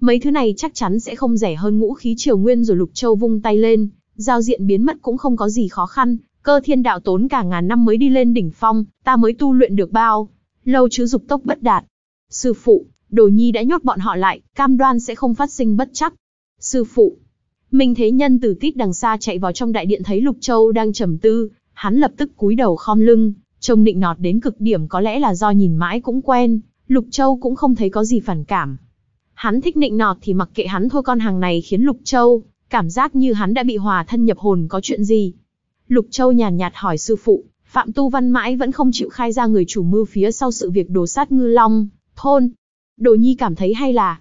Mấy thứ này chắc chắn sẽ không rẻ hơn ngũ khí triều nguyên rồi lục châu vung tay lên, giao diện biến mất cũng không có gì khó khăn, cơ thiên đạo tốn cả ngàn năm mới đi lên đỉnh phong, ta mới tu luyện được bao, lâu chứ dục tốc bất đạt. Sư phụ, đồ nhi đã nhốt bọn họ lại, cam đoan sẽ không phát sinh bất chắc. Sư phụ, Minh Thế Nhân từ tít đằng xa chạy vào trong đại điện thấy Lục Châu đang trầm tư, hắn lập tức cúi đầu khom lưng, Trông nịnh nọt đến cực điểm có lẽ là do nhìn mãi cũng quen, Lục Châu cũng không thấy có gì phản cảm. Hắn thích nịnh nọt thì mặc kệ hắn thôi con hàng này khiến Lục Châu, cảm giác như hắn đã bị hòa thân nhập hồn có chuyện gì. Lục Châu nhàn nhạt, nhạt hỏi sư phụ, Phạm Tu Văn mãi vẫn không chịu khai ra người chủ mưu phía sau sự việc đồ sát ngư long, thôn. Đồ Nhi cảm thấy hay là,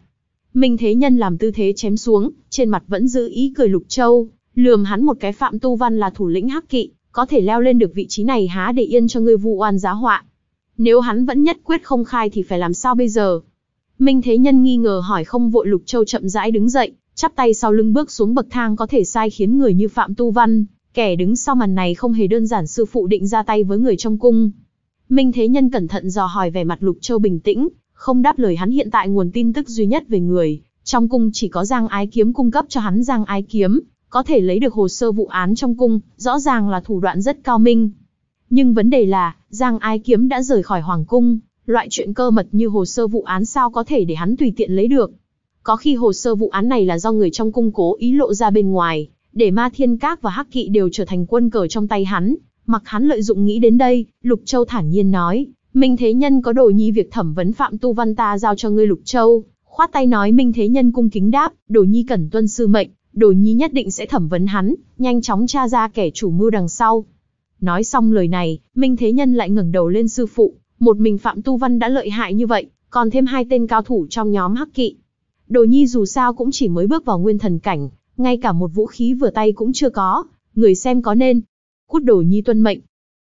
Minh Thế Nhân làm tư thế chém xuống, trên mặt vẫn giữ ý cười Lục Châu, lườm hắn một cái Phạm Tu Văn là thủ lĩnh hắc kỵ, có thể leo lên được vị trí này há để yên cho ngươi vu oan giá họa. Nếu hắn vẫn nhất quyết không khai thì phải làm sao bây giờ? Minh Thế Nhân nghi ngờ hỏi không vội Lục Châu chậm rãi đứng dậy, chắp tay sau lưng bước xuống bậc thang có thể sai khiến người như Phạm Tu Văn, kẻ đứng sau màn này không hề đơn giản sư phụ định ra tay với người trong cung. Minh Thế Nhân cẩn thận dò hỏi vẻ mặt Lục Châu bình tĩnh, không đáp lời hắn hiện tại nguồn tin tức duy nhất về người, trong cung chỉ có Giang Ái Kiếm cung cấp cho hắn Giang Ái Kiếm, có thể lấy được hồ sơ vụ án trong cung, rõ ràng là thủ đoạn rất cao minh. Nhưng vấn đề là, Giang ai Kiếm đã rời khỏi Hoàng Cung, loại chuyện cơ mật như hồ sơ vụ án sao có thể để hắn tùy tiện lấy được. Có khi hồ sơ vụ án này là do người trong cung cố ý lộ ra bên ngoài, để Ma Thiên Các và Hắc Kỵ đều trở thành quân cờ trong tay hắn, mặc hắn lợi dụng nghĩ đến đây, Lục Châu thản nhiên nói, Minh Thế Nhân có đồ nhi việc thẩm vấn Phạm Tu Văn ta giao cho ngươi Lục Châu, khoát tay nói Minh Thế Nhân cung kính đáp, đồ nhi cẩn tuân sư mệnh, đồ nhi nhất định sẽ thẩm vấn hắn, nhanh chóng tra ra kẻ chủ mưu đằng sau. Nói xong lời này, Minh Thế Nhân lại ngẩng đầu lên sư phụ, một mình Phạm Tu Văn đã lợi hại như vậy, còn thêm hai tên cao thủ trong nhóm Hắc Kỵ. Đồ nhi dù sao cũng chỉ mới bước vào nguyên thần cảnh, ngay cả một vũ khí vừa tay cũng chưa có, người xem có nên. Cút đồ nhi tuân mệnh.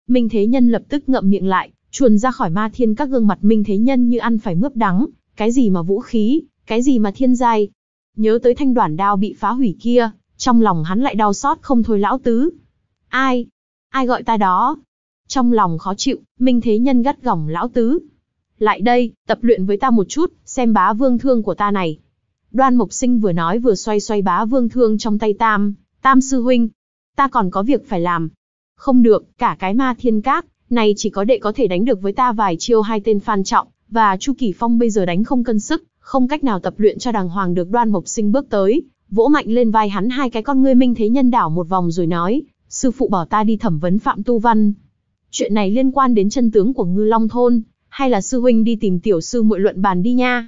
Minh Thế Nhân lập tức ngậm miệng lại, chuồn ra khỏi ma thiên các gương mặt Minh Thế Nhân như ăn phải mướp đắng, cái gì mà vũ khí, cái gì mà thiên giai, Nhớ tới thanh đoản đao bị phá hủy kia, trong lòng hắn lại đau xót không thôi lão tứ. Ai? Ai gọi ta đó? Trong lòng khó chịu, Minh Thế Nhân gắt gỏng lão tứ. Lại đây, tập luyện với ta một chút, xem bá vương thương của ta này. Đoan Mộc Sinh vừa nói vừa xoay xoay bá vương thương trong tay Tam, Tam Sư Huynh. Ta còn có việc phải làm. Không được, cả cái ma thiên các, này chỉ có đệ có thể đánh được với ta vài chiêu hai tên phan trọng, và Chu Kỳ Phong bây giờ đánh không cân sức, không cách nào tập luyện cho đàng hoàng được đoan mộc sinh bước tới, vỗ mạnh lên vai hắn hai cái con ngươi minh thế nhân đảo một vòng rồi nói, sư phụ bỏ ta đi thẩm vấn phạm tu văn. Chuyện này liên quan đến chân tướng của ngư long thôn, hay là sư huynh đi tìm tiểu sư muội luận bàn đi nha.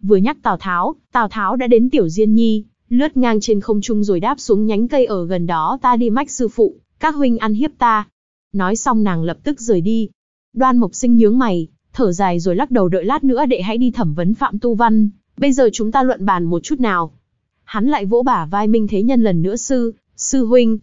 Vừa nhắc Tào Tháo, Tào Tháo đã đến tiểu diên nhi, lướt ngang trên không trung rồi đáp xuống nhánh cây ở gần đó ta đi mách sư phụ, các huynh ăn hiếp ta. Nói xong nàng lập tức rời đi. Đoan mộc sinh nhướng mày, thở dài rồi lắc đầu đợi lát nữa đệ hãy đi thẩm vấn Phạm Tu Văn, bây giờ chúng ta luận bàn một chút nào. Hắn lại vỗ bả vai Minh Thế Nhân lần nữa sư, sư huynh.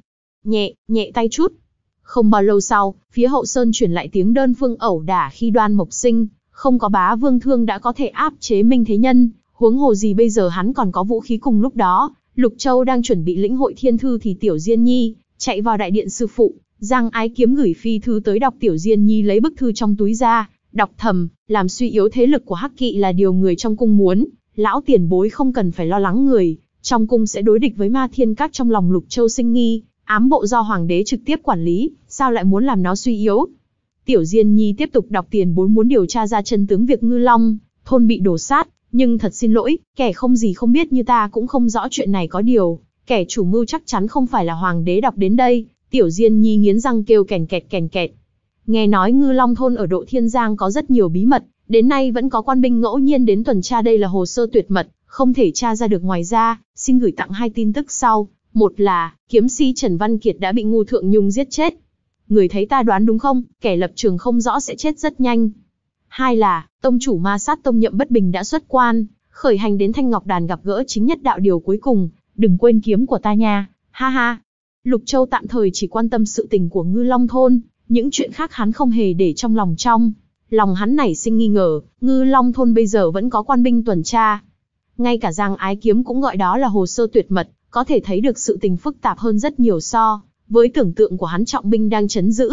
Nhẹ, nhẹ tay chút. Không bao lâu sau, phía hậu sơn chuyển lại tiếng đơn phương ẩu đả khi đoan mộc sinh, không có bá vương thương đã có thể áp chế Minh Thế Nhân, huống hồ gì bây giờ hắn còn có vũ khí cùng lúc đó. Lục Châu đang chuẩn bị lĩnh hội thiên thư thì Tiểu Diên Nhi chạy vào đại điện sư phụ, Giang Ái Kiếm gửi phi thư tới đọc Tiểu Diên Nhi lấy bức thư trong túi ra, đọc thầm, làm suy yếu thế lực của Hắc Kỵ là điều người trong cung muốn, lão tiền bối không cần phải lo lắng người, trong cung sẽ đối địch với ma thiên các trong lòng Lục Châu sinh nghi, ám bộ do hoàng đế trực tiếp quản lý, sao lại muốn làm nó suy yếu? Tiểu Diên Nhi tiếp tục đọc tiền bối muốn điều tra ra chân tướng việc Ngư Long, thôn bị đổ sát, nhưng thật xin lỗi, kẻ không gì không biết như ta cũng không rõ chuyện này có điều, kẻ chủ mưu chắc chắn không phải là hoàng đế đọc đến đây, Tiểu Diên Nhi nghiến răng kêu kèn kẹt kèn kẹt. Nghe nói ngư long thôn ở độ thiên giang có rất nhiều bí mật, đến nay vẫn có quan binh ngẫu nhiên đến tuần tra đây là hồ sơ tuyệt mật, không thể tra ra được ngoài ra, xin gửi tặng hai tin tức sau. Một là, kiếm sĩ Trần Văn Kiệt đã bị ngu thượng nhung giết chết. Người thấy ta đoán đúng không, kẻ lập trường không rõ sẽ chết rất nhanh. Hai là, tông chủ ma sát tông nhậm bất bình đã xuất quan, khởi hành đến Thanh Ngọc Đàn gặp gỡ chính nhất đạo điều cuối cùng, đừng quên kiếm của ta nha, ha ha. Lục Châu tạm thời chỉ quan tâm sự tình của ngư long thôn, những chuyện khác hắn không hề để trong lòng trong. Lòng hắn nảy sinh nghi ngờ, ngư long thôn bây giờ vẫn có quan binh tuần tra. Ngay cả giang ái kiếm cũng gọi đó là hồ sơ tuyệt mật, có thể thấy được sự tình phức tạp hơn rất nhiều so, với tưởng tượng của hắn trọng binh đang chấn giữ.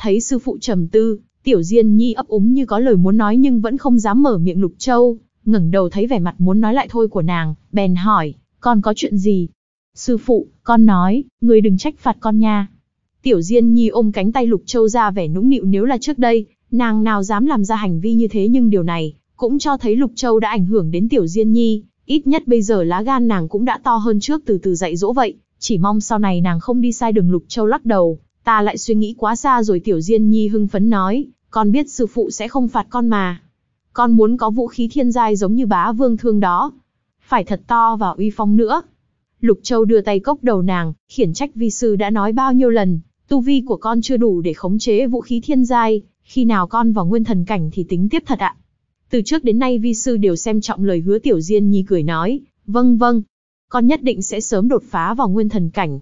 Thấy sư phụ trầm tư, tiểu diên nhi ấp úng như có lời muốn nói nhưng vẫn không dám mở miệng lục châu, ngẩng đầu thấy vẻ mặt muốn nói lại thôi của nàng, bèn hỏi, con có chuyện gì? Sư phụ, con nói, người đừng trách phạt con nha. Tiểu Diên Nhi ôm cánh tay Lục Châu ra vẻ nũng nịu nếu là trước đây, nàng nào dám làm ra hành vi như thế nhưng điều này cũng cho thấy Lục Châu đã ảnh hưởng đến Tiểu Diên Nhi, ít nhất bây giờ lá gan nàng cũng đã to hơn trước từ từ dạy dỗ vậy, chỉ mong sau này nàng không đi sai đường Lục Châu lắc đầu, ta lại suy nghĩ quá xa rồi Tiểu Diên Nhi hưng phấn nói, con biết sư phụ sẽ không phạt con mà. Con muốn có vũ khí thiên giai giống như bá vương thương đó. Phải thật to và uy phong nữa. Lục Châu đưa tay cốc đầu nàng, khiển trách vi sư đã nói bao nhiêu lần, Tu vi của con chưa đủ để khống chế vũ khí thiên giai, khi nào con vào nguyên thần cảnh thì tính tiếp thật ạ. Từ trước đến nay vi sư đều xem trọng lời hứa tiểu diên nhi cười nói, vâng vâng, con nhất định sẽ sớm đột phá vào nguyên thần cảnh.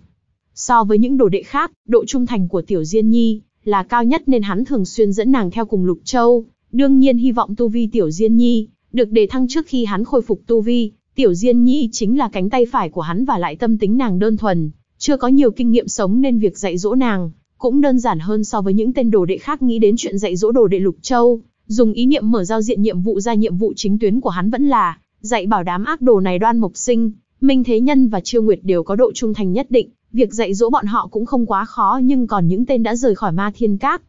So với những đồ đệ khác, độ trung thành của tiểu diên nhi là cao nhất nên hắn thường xuyên dẫn nàng theo cùng lục châu, đương nhiên hy vọng tu vi tiểu diên nhi được đề thăng trước khi hắn khôi phục tu vi, tiểu diên nhi chính là cánh tay phải của hắn và lại tâm tính nàng đơn thuần, chưa có nhiều kinh nghiệm sống nên việc dạy dỗ nàng cũng đơn giản hơn so với những tên đồ đệ khác nghĩ đến chuyện dạy dỗ đồ đệ Lục Châu, dùng ý niệm mở giao diện nhiệm vụ ra nhiệm vụ chính tuyến của hắn vẫn là dạy bảo đám ác đồ này Đoan Mộc Sinh, Minh Thế Nhân và Chiêu Nguyệt đều có độ trung thành nhất định, việc dạy dỗ bọn họ cũng không quá khó nhưng còn những tên đã rời khỏi Ma Thiên Các,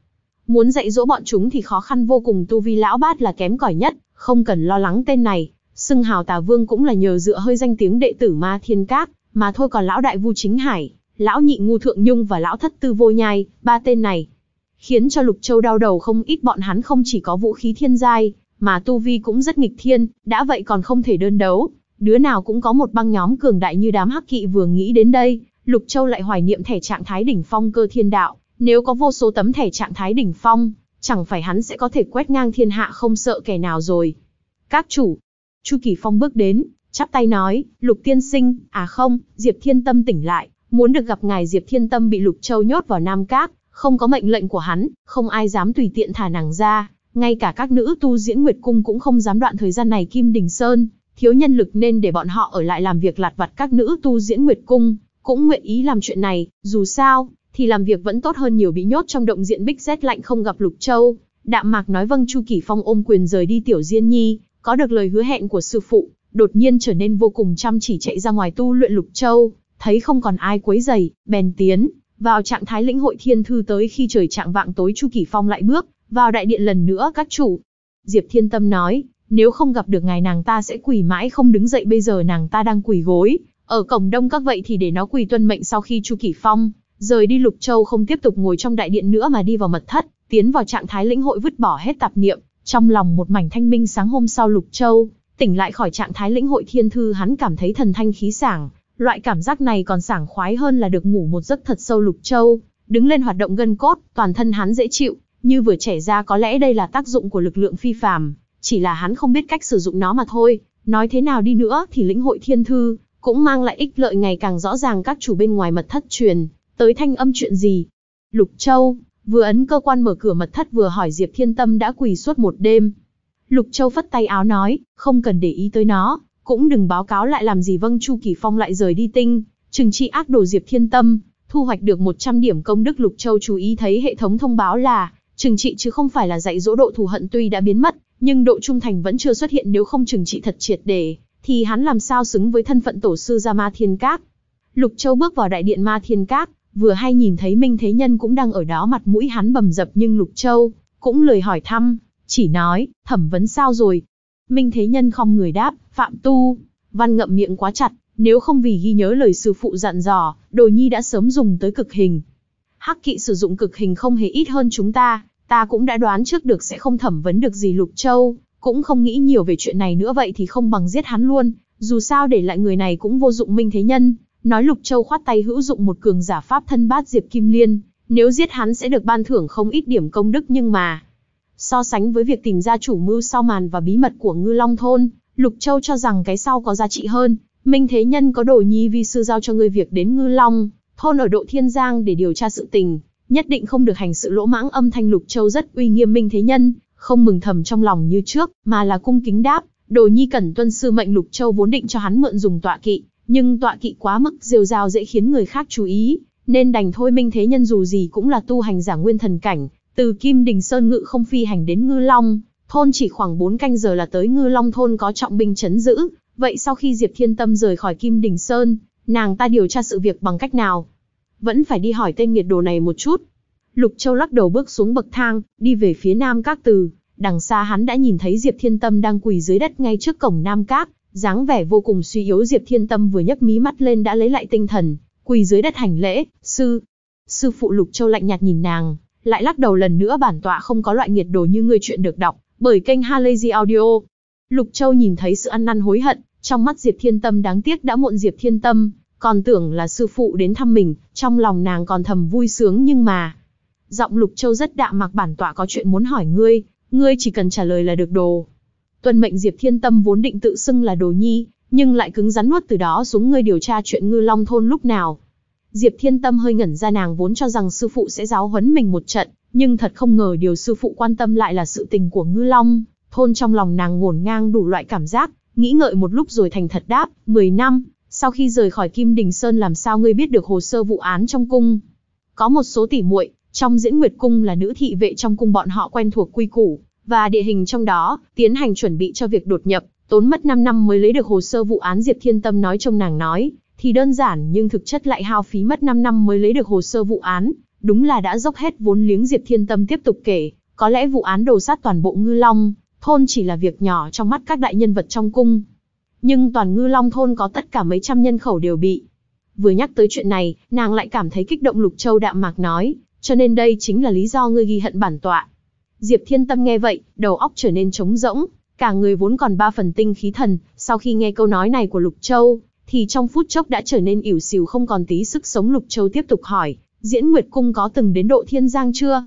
muốn dạy dỗ bọn chúng thì khó khăn vô cùng tu vi lão bát là kém cỏi nhất, không cần lo lắng tên này, xưng hào Tà Vương cũng là nhờ dựa hơi danh tiếng đệ tử Ma Thiên Các, mà thôi còn lão đại Vu Chính Hải, lão nhị Ngu Thượng Nhung và lão thất tư vô nhai, ba tên này. Khiến cho Lục Châu đau đầu không ít bọn hắn không chỉ có vũ khí thiên giai, mà tu vi cũng rất nghịch thiên, đã vậy còn không thể đơn đấu. Đứa nào cũng có một băng nhóm cường đại như đám hắc kỵ vừa nghĩ đến đây, Lục Châu lại hoài niệm thẻ trạng thái đỉnh phong cơ thiên đạo, nếu có vô số tấm thẻ trạng thái đỉnh phong, chẳng phải hắn sẽ có thể quét ngang thiên hạ không sợ kẻ nào rồi. Các chủ, Chu Kỳ Phong bước đến, chắp tay nói, Lục Tiên Sinh, à không, Diệp Thiên Tâm tỉnh lại, muốn được gặp ngài Diệp Thiên Tâm bị Lục Châu nhốt vào Nam Các, không có mệnh lệnh của hắn, không ai dám tùy tiện thả nàng ra, ngay cả các nữ tu diễn Nguyệt Cung cũng không dám đoạn thời gian này Kim Đình Sơn, thiếu nhân lực nên để bọn họ ở lại làm việc lặt vặt các nữ tu diễn Nguyệt Cung, cũng nguyện ý làm chuyện này, dù sao, thì làm việc vẫn tốt hơn nhiều bị nhốt trong động diện bích rét lạnh không gặp Lục Châu. Đạm Mạc nói vâng Chu kỷ Phong ôm quyền rời đi Tiểu Diên Nhi, có được lời hứa hẹn của sư phụ, đột nhiên trở nên vô cùng chăm chỉ chạy ra ngoài tu luyện lục châu, thấy không còn ai quấy rầy, bèn tiến vào trạng thái lĩnh hội thiên thư tới khi trời trạng vạng tối Chu Kỳ Phong lại bước vào đại điện lần nữa các chủ. Diệp Thiên Tâm nói, nếu không gặp được ngài nàng ta sẽ quỳ mãi không đứng dậy bây giờ nàng ta đang quỳ gối, ở cổng đông các vậy thì để nó quỳ tuân mệnh sau khi Chu Kỳ Phong rời đi Lục Châu không tiếp tục ngồi trong đại điện nữa mà đi vào mật thất, tiến vào trạng thái lĩnh hội vứt bỏ hết tạp niệm, trong lòng một mảnh thanh minh sáng hôm sau Lục Châu Tỉnh lại khỏi trạng thái lĩnh hội thiên thư hắn cảm thấy thần thanh khí sảng, loại cảm giác này còn sảng khoái hơn là được ngủ một giấc thật sâu lục châu, đứng lên hoạt động gân cốt, toàn thân hắn dễ chịu, như vừa trẻ ra có lẽ đây là tác dụng của lực lượng phi phàm, chỉ là hắn không biết cách sử dụng nó mà thôi, nói thế nào đi nữa thì lĩnh hội thiên thư cũng mang lại ích lợi ngày càng rõ ràng các chủ bên ngoài mật thất truyền, tới thanh âm chuyện gì. Lục Châu, vừa ấn cơ quan mở cửa mật thất vừa hỏi Diệp Thiên Tâm đã quỳ suốt một đêm, Lục Châu phất tay áo nói, không cần để ý tới nó, cũng đừng báo cáo lại làm gì vâng Chu Kỳ Phong lại rời đi tinh, trừng trị ác đồ Diệp Thiên Tâm, thu hoạch được 100 điểm công đức Lục Châu chú ý thấy hệ thống thông báo là, trừng trị chứ không phải là dạy dỗ độ thù hận tuy đã biến mất, nhưng độ trung thành vẫn chưa xuất hiện nếu không trừng trị thật triệt để, thì hắn làm sao xứng với thân phận tổ sư gia Ma Thiên Các. Lục Châu bước vào đại điện Ma Thiên Các, vừa hay nhìn thấy Minh Thế Nhân cũng đang ở đó mặt mũi hắn bầm dập nhưng Lục Châu cũng lời hỏi thăm, chỉ nói, thẩm vấn sao rồi? Minh Thế Nhân không người đáp, Phạm Tu. Văn ngậm miệng quá chặt, nếu không vì ghi nhớ lời sư phụ dặn dò, đồ nhi đã sớm dùng tới cực hình. Hắc kỵ sử dụng cực hình không hề ít hơn chúng ta, ta cũng đã đoán trước được sẽ không thẩm vấn được gì Lục Châu, cũng không nghĩ nhiều về chuyện này nữa vậy thì không bằng giết hắn luôn, dù sao để lại người này cũng vô dụng Minh Thế Nhân. Nói Lục Châu khoát tay hữu dụng một cường giả pháp thân bát Diệp Kim Liên, nếu giết hắn sẽ được ban thưởng không ít điểm công đức nhưng mà, So sánh với việc tìm ra chủ mưu sau màn và bí mật của Ngư Long Thôn, Lục Châu cho rằng cái sau có giá trị hơn. Minh Thế Nhân có đổi nhi vi sư giao cho ngươi việc đến Ngư Long, thôn ở độ Thiên Giang để điều tra sự tình, nhất định không được hành sự lỗ mãng âm thanh Lục Châu rất uy nghiêm Minh Thế Nhân, không mừng thầm trong lòng như trước, mà là cung kính đáp, đồ nhi cẩn tuân sư mệnh Lục Châu vốn định cho hắn mượn dùng tọa kỵ, nhưng tọa kỵ quá mức rêu rao dễ khiến người khác chú ý, nên đành thôi Minh Thế Nhân dù gì cũng là tu hành giả nguyên thần cảnh, từ Kim Đình Sơn ngự không phi hành đến Ngư Long, thôn chỉ khoảng 4 canh giờ là tới Ngư Long thôn có trọng binh chấn giữ. Vậy sau khi Diệp Thiên Tâm rời khỏi Kim Đình Sơn, nàng ta điều tra sự việc bằng cách nào? Vẫn phải đi hỏi tên nghiệt đồ này một chút. Lục Châu lắc đầu bước xuống bậc thang, đi về phía Nam Các Từ. Đằng xa hắn đã nhìn thấy Diệp Thiên Tâm đang quỳ dưới đất ngay trước cổng Nam Các, dáng vẻ vô cùng suy yếu Diệp Thiên Tâm vừa nhấc mí mắt lên đã lấy lại tinh thần, quỳ dưới đất hành lễ, sư. Sư phụ Lục Châu lạnh nhạt nhìn nàng, lại lắc đầu lần nữa bản tọa không có loại nhiệt đồ như người chuyện được đọc, bởi kênh Halazy Audio. Lục Châu nhìn thấy sự ăn năn hối hận, trong mắt Diệp Thiên Tâm đáng tiếc đã muộn Diệp Thiên Tâm, còn tưởng là sư phụ đến thăm mình, trong lòng nàng còn thầm vui sướng nhưng mà... Giọng Lục Châu rất đạm mặc bản tọa có chuyện muốn hỏi ngươi, ngươi chỉ cần trả lời là được đồ. Tuân mệnh Diệp Thiên Tâm vốn định tự xưng là đồ nhi, nhưng lại cứng rắn nuốt từ đó xuống ngươi điều tra chuyện ngư long thôn lúc nào, Diệp Thiên Tâm hơi ngẩn ra nàng vốn cho rằng sư phụ sẽ giáo huấn mình một trận, nhưng thật không ngờ điều sư phụ quan tâm lại là sự tình của Ngư Long, thôn trong lòng nàng ngổn ngang đủ loại cảm giác, nghĩ ngợi một lúc rồi thành thật đáp, 10 năm, sau khi rời khỏi Kim Đình Sơn làm sao ngươi biết được hồ sơ vụ án trong cung? Có một số tỉ muội, trong diễn nguyệt cung là nữ thị vệ trong cung bọn họ quen thuộc quy củ, và địa hình trong đó, tiến hành chuẩn bị cho việc đột nhập, tốn mất 5 năm mới lấy được hồ sơ vụ án Diệp Thiên Tâm nói trong nàng nói, thì đơn giản nhưng thực chất lại hao phí mất 5 năm mới lấy được hồ sơ vụ án, đúng là đã dốc hết vốn liếng Diệp Thiên Tâm tiếp tục kể, có lẽ vụ án đồ sát toàn bộ Ngư Long, thôn chỉ là việc nhỏ trong mắt các đại nhân vật trong cung. Nhưng toàn Ngư Long thôn có tất cả mấy trăm nhân khẩu đều bị. Vừa nhắc tới chuyện này, nàng lại cảm thấy kích động Lục Châu đạm mạc nói, cho nên đây chính là lý do ngươi ghi hận bản tọa. Diệp Thiên Tâm nghe vậy, đầu óc trở nên trống rỗng, cả người vốn còn ba phần tinh khí thần, sau khi nghe câu nói này của Lục Châu, thì trong phút chốc đã trở nên ỉu xìu không còn tí sức sống Lục Châu tiếp tục hỏi, Diễn Nguyệt Cung có từng đến độ thiên giang chưa?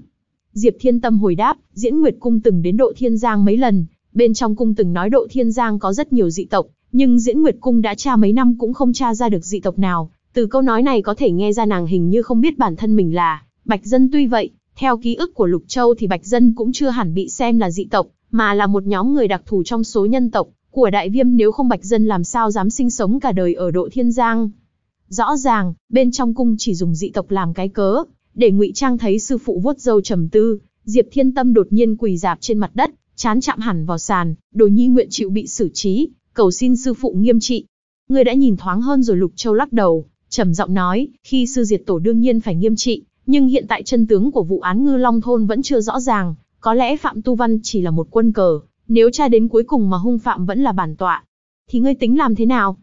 Diệp Thiên Tâm hồi đáp, Diễn Nguyệt Cung từng đến độ thiên giang mấy lần, bên trong cung từng nói độ thiên giang có rất nhiều dị tộc, nhưng Diễn Nguyệt Cung đã tra mấy năm cũng không tra ra được dị tộc nào. Từ câu nói này có thể nghe ra nàng hình như không biết bản thân mình là Bạch Dân tuy vậy, theo ký ức của Lục Châu thì Bạch Dân cũng chưa hẳn bị xem là dị tộc, mà là một nhóm người đặc thù trong số nhân tộc, của đại viêm nếu không bạch dân làm sao dám sinh sống cả đời ở độ thiên giang. Rõ ràng, bên trong cung chỉ dùng dị tộc làm cái cớ, để ngụy trang thấy sư phụ vuốt râu trầm tư, Diệp Thiên Tâm đột nhiên quỳ dạp trên mặt đất, chán chạm hẳn vào sàn, đồ nhi nguyện chịu bị xử trí, cầu xin sư phụ nghiêm trị. Người đã nhìn thoáng hơn rồi Lục Châu lắc đầu, trầm giọng nói, khi sư diệt tổ đương nhiên phải nghiêm trị, nhưng hiện tại chân tướng của vụ án ngư long thôn vẫn chưa rõ ràng, có lẽ Phạm Tu Văn chỉ là một quân cờ, nếu cha đến cuối cùng mà hung phạm vẫn là bản tọa, thì ngươi tính làm thế nào?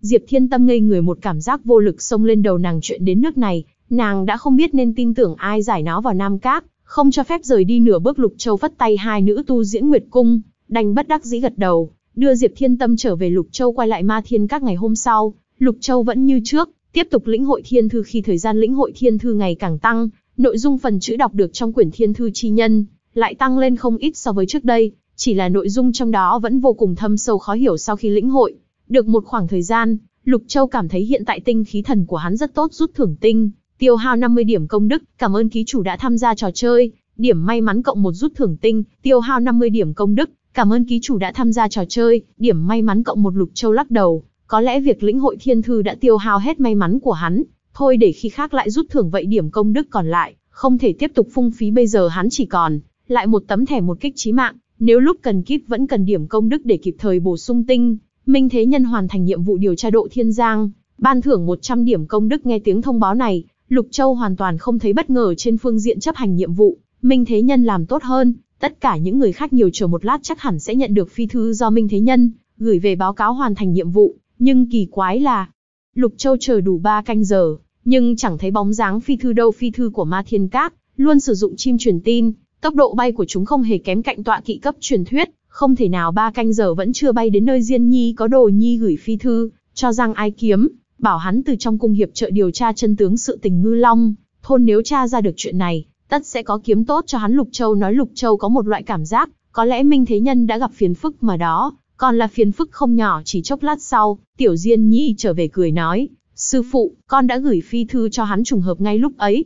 Diệp Thiên Tâm ngây người một cảm giác vô lực xông lên đầu nàng chuyện đến nước này, nàng đã không biết nên tin tưởng ai giải nó vào Nam Các, không cho phép rời đi nửa bước lục châu phất tay hai nữ tu diễn nguyệt cung, đành bất đắc dĩ gật đầu, đưa Diệp Thiên Tâm trở về lục châu quay lại ma thiên các ngày hôm sau, lục châu vẫn như trước, tiếp tục lĩnh hội thiên thư khi thời gian lĩnh hội thiên thư ngày càng tăng, nội dung phần chữ đọc được trong quyển thiên thư chi nhân, lại tăng lên không ít so với trước đây, chỉ là nội dung trong đó vẫn vô cùng thâm sâu khó hiểu sau khi lĩnh hội. Được một khoảng thời gian, Lục Châu cảm thấy hiện tại tinh khí thần của hắn rất tốt rút thưởng tinh, tiêu hao 50 điểm công đức, cảm ơn ký chủ đã tham gia trò chơi, điểm may mắn cộng một rút thưởng tinh, tiêu hao 50 điểm công đức, cảm ơn ký chủ đã tham gia trò chơi, điểm may mắn cộng một Lục Châu lắc đầu, có lẽ việc lĩnh hội thiên thư đã tiêu hao hết may mắn của hắn, thôi để khi khác lại rút thưởng vậy điểm công đức còn lại, không thể tiếp tục phung phí bây giờ hắn chỉ còn lại một tấm thẻ một kích chí mạng, nếu lúc cần kíp vẫn cần điểm công đức để kịp thời bổ sung tinh, Minh Thế Nhân hoàn thành nhiệm vụ điều tra độ thiên giang, ban thưởng 100 điểm công đức nghe tiếng thông báo này, Lục Châu hoàn toàn không thấy bất ngờ trên phương diện chấp hành nhiệm vụ, Minh Thế Nhân làm tốt hơn, tất cả những người khác nhiều chờ một lát chắc hẳn sẽ nhận được phi thư do Minh Thế Nhân, gửi về báo cáo hoàn thành nhiệm vụ, nhưng kỳ quái là, Lục Châu chờ đủ 3 canh giờ, nhưng chẳng thấy bóng dáng phi thư đâu phi thư của Ma Thiên Các, luôn sử dụng chim truyền tin, Tốc độ bay của chúng không hề kém cạnh tọa kỵ cấp truyền thuyết, không thể nào ba canh giờ vẫn chưa bay đến nơi Diên Nhi có đồ Nhi gửi phi thư, cho rằng ai kiếm, bảo hắn từ trong cung hiệp trợ điều tra chân tướng sự tình ngư long, thôn nếu tra ra được chuyện này, tất sẽ có kiếm tốt cho hắn Lục Châu nói Lục Châu có một loại cảm giác, có lẽ Minh Thế Nhân đã gặp phiền phức mà đó, còn là phiền phức không nhỏ chỉ chốc lát sau, Tiểu Diên Nhi trở về cười nói, sư phụ, con đã gửi phi thư cho hắn trùng hợp ngay lúc ấy,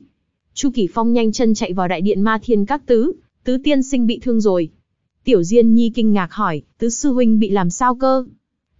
Chu Kỳ Phong nhanh chân chạy vào đại điện Ma Thiên Các Tứ, Tứ Tiên Sinh bị thương rồi. Tiểu Diên Nhi kinh ngạc hỏi, Tứ Sư Huynh bị làm sao cơ?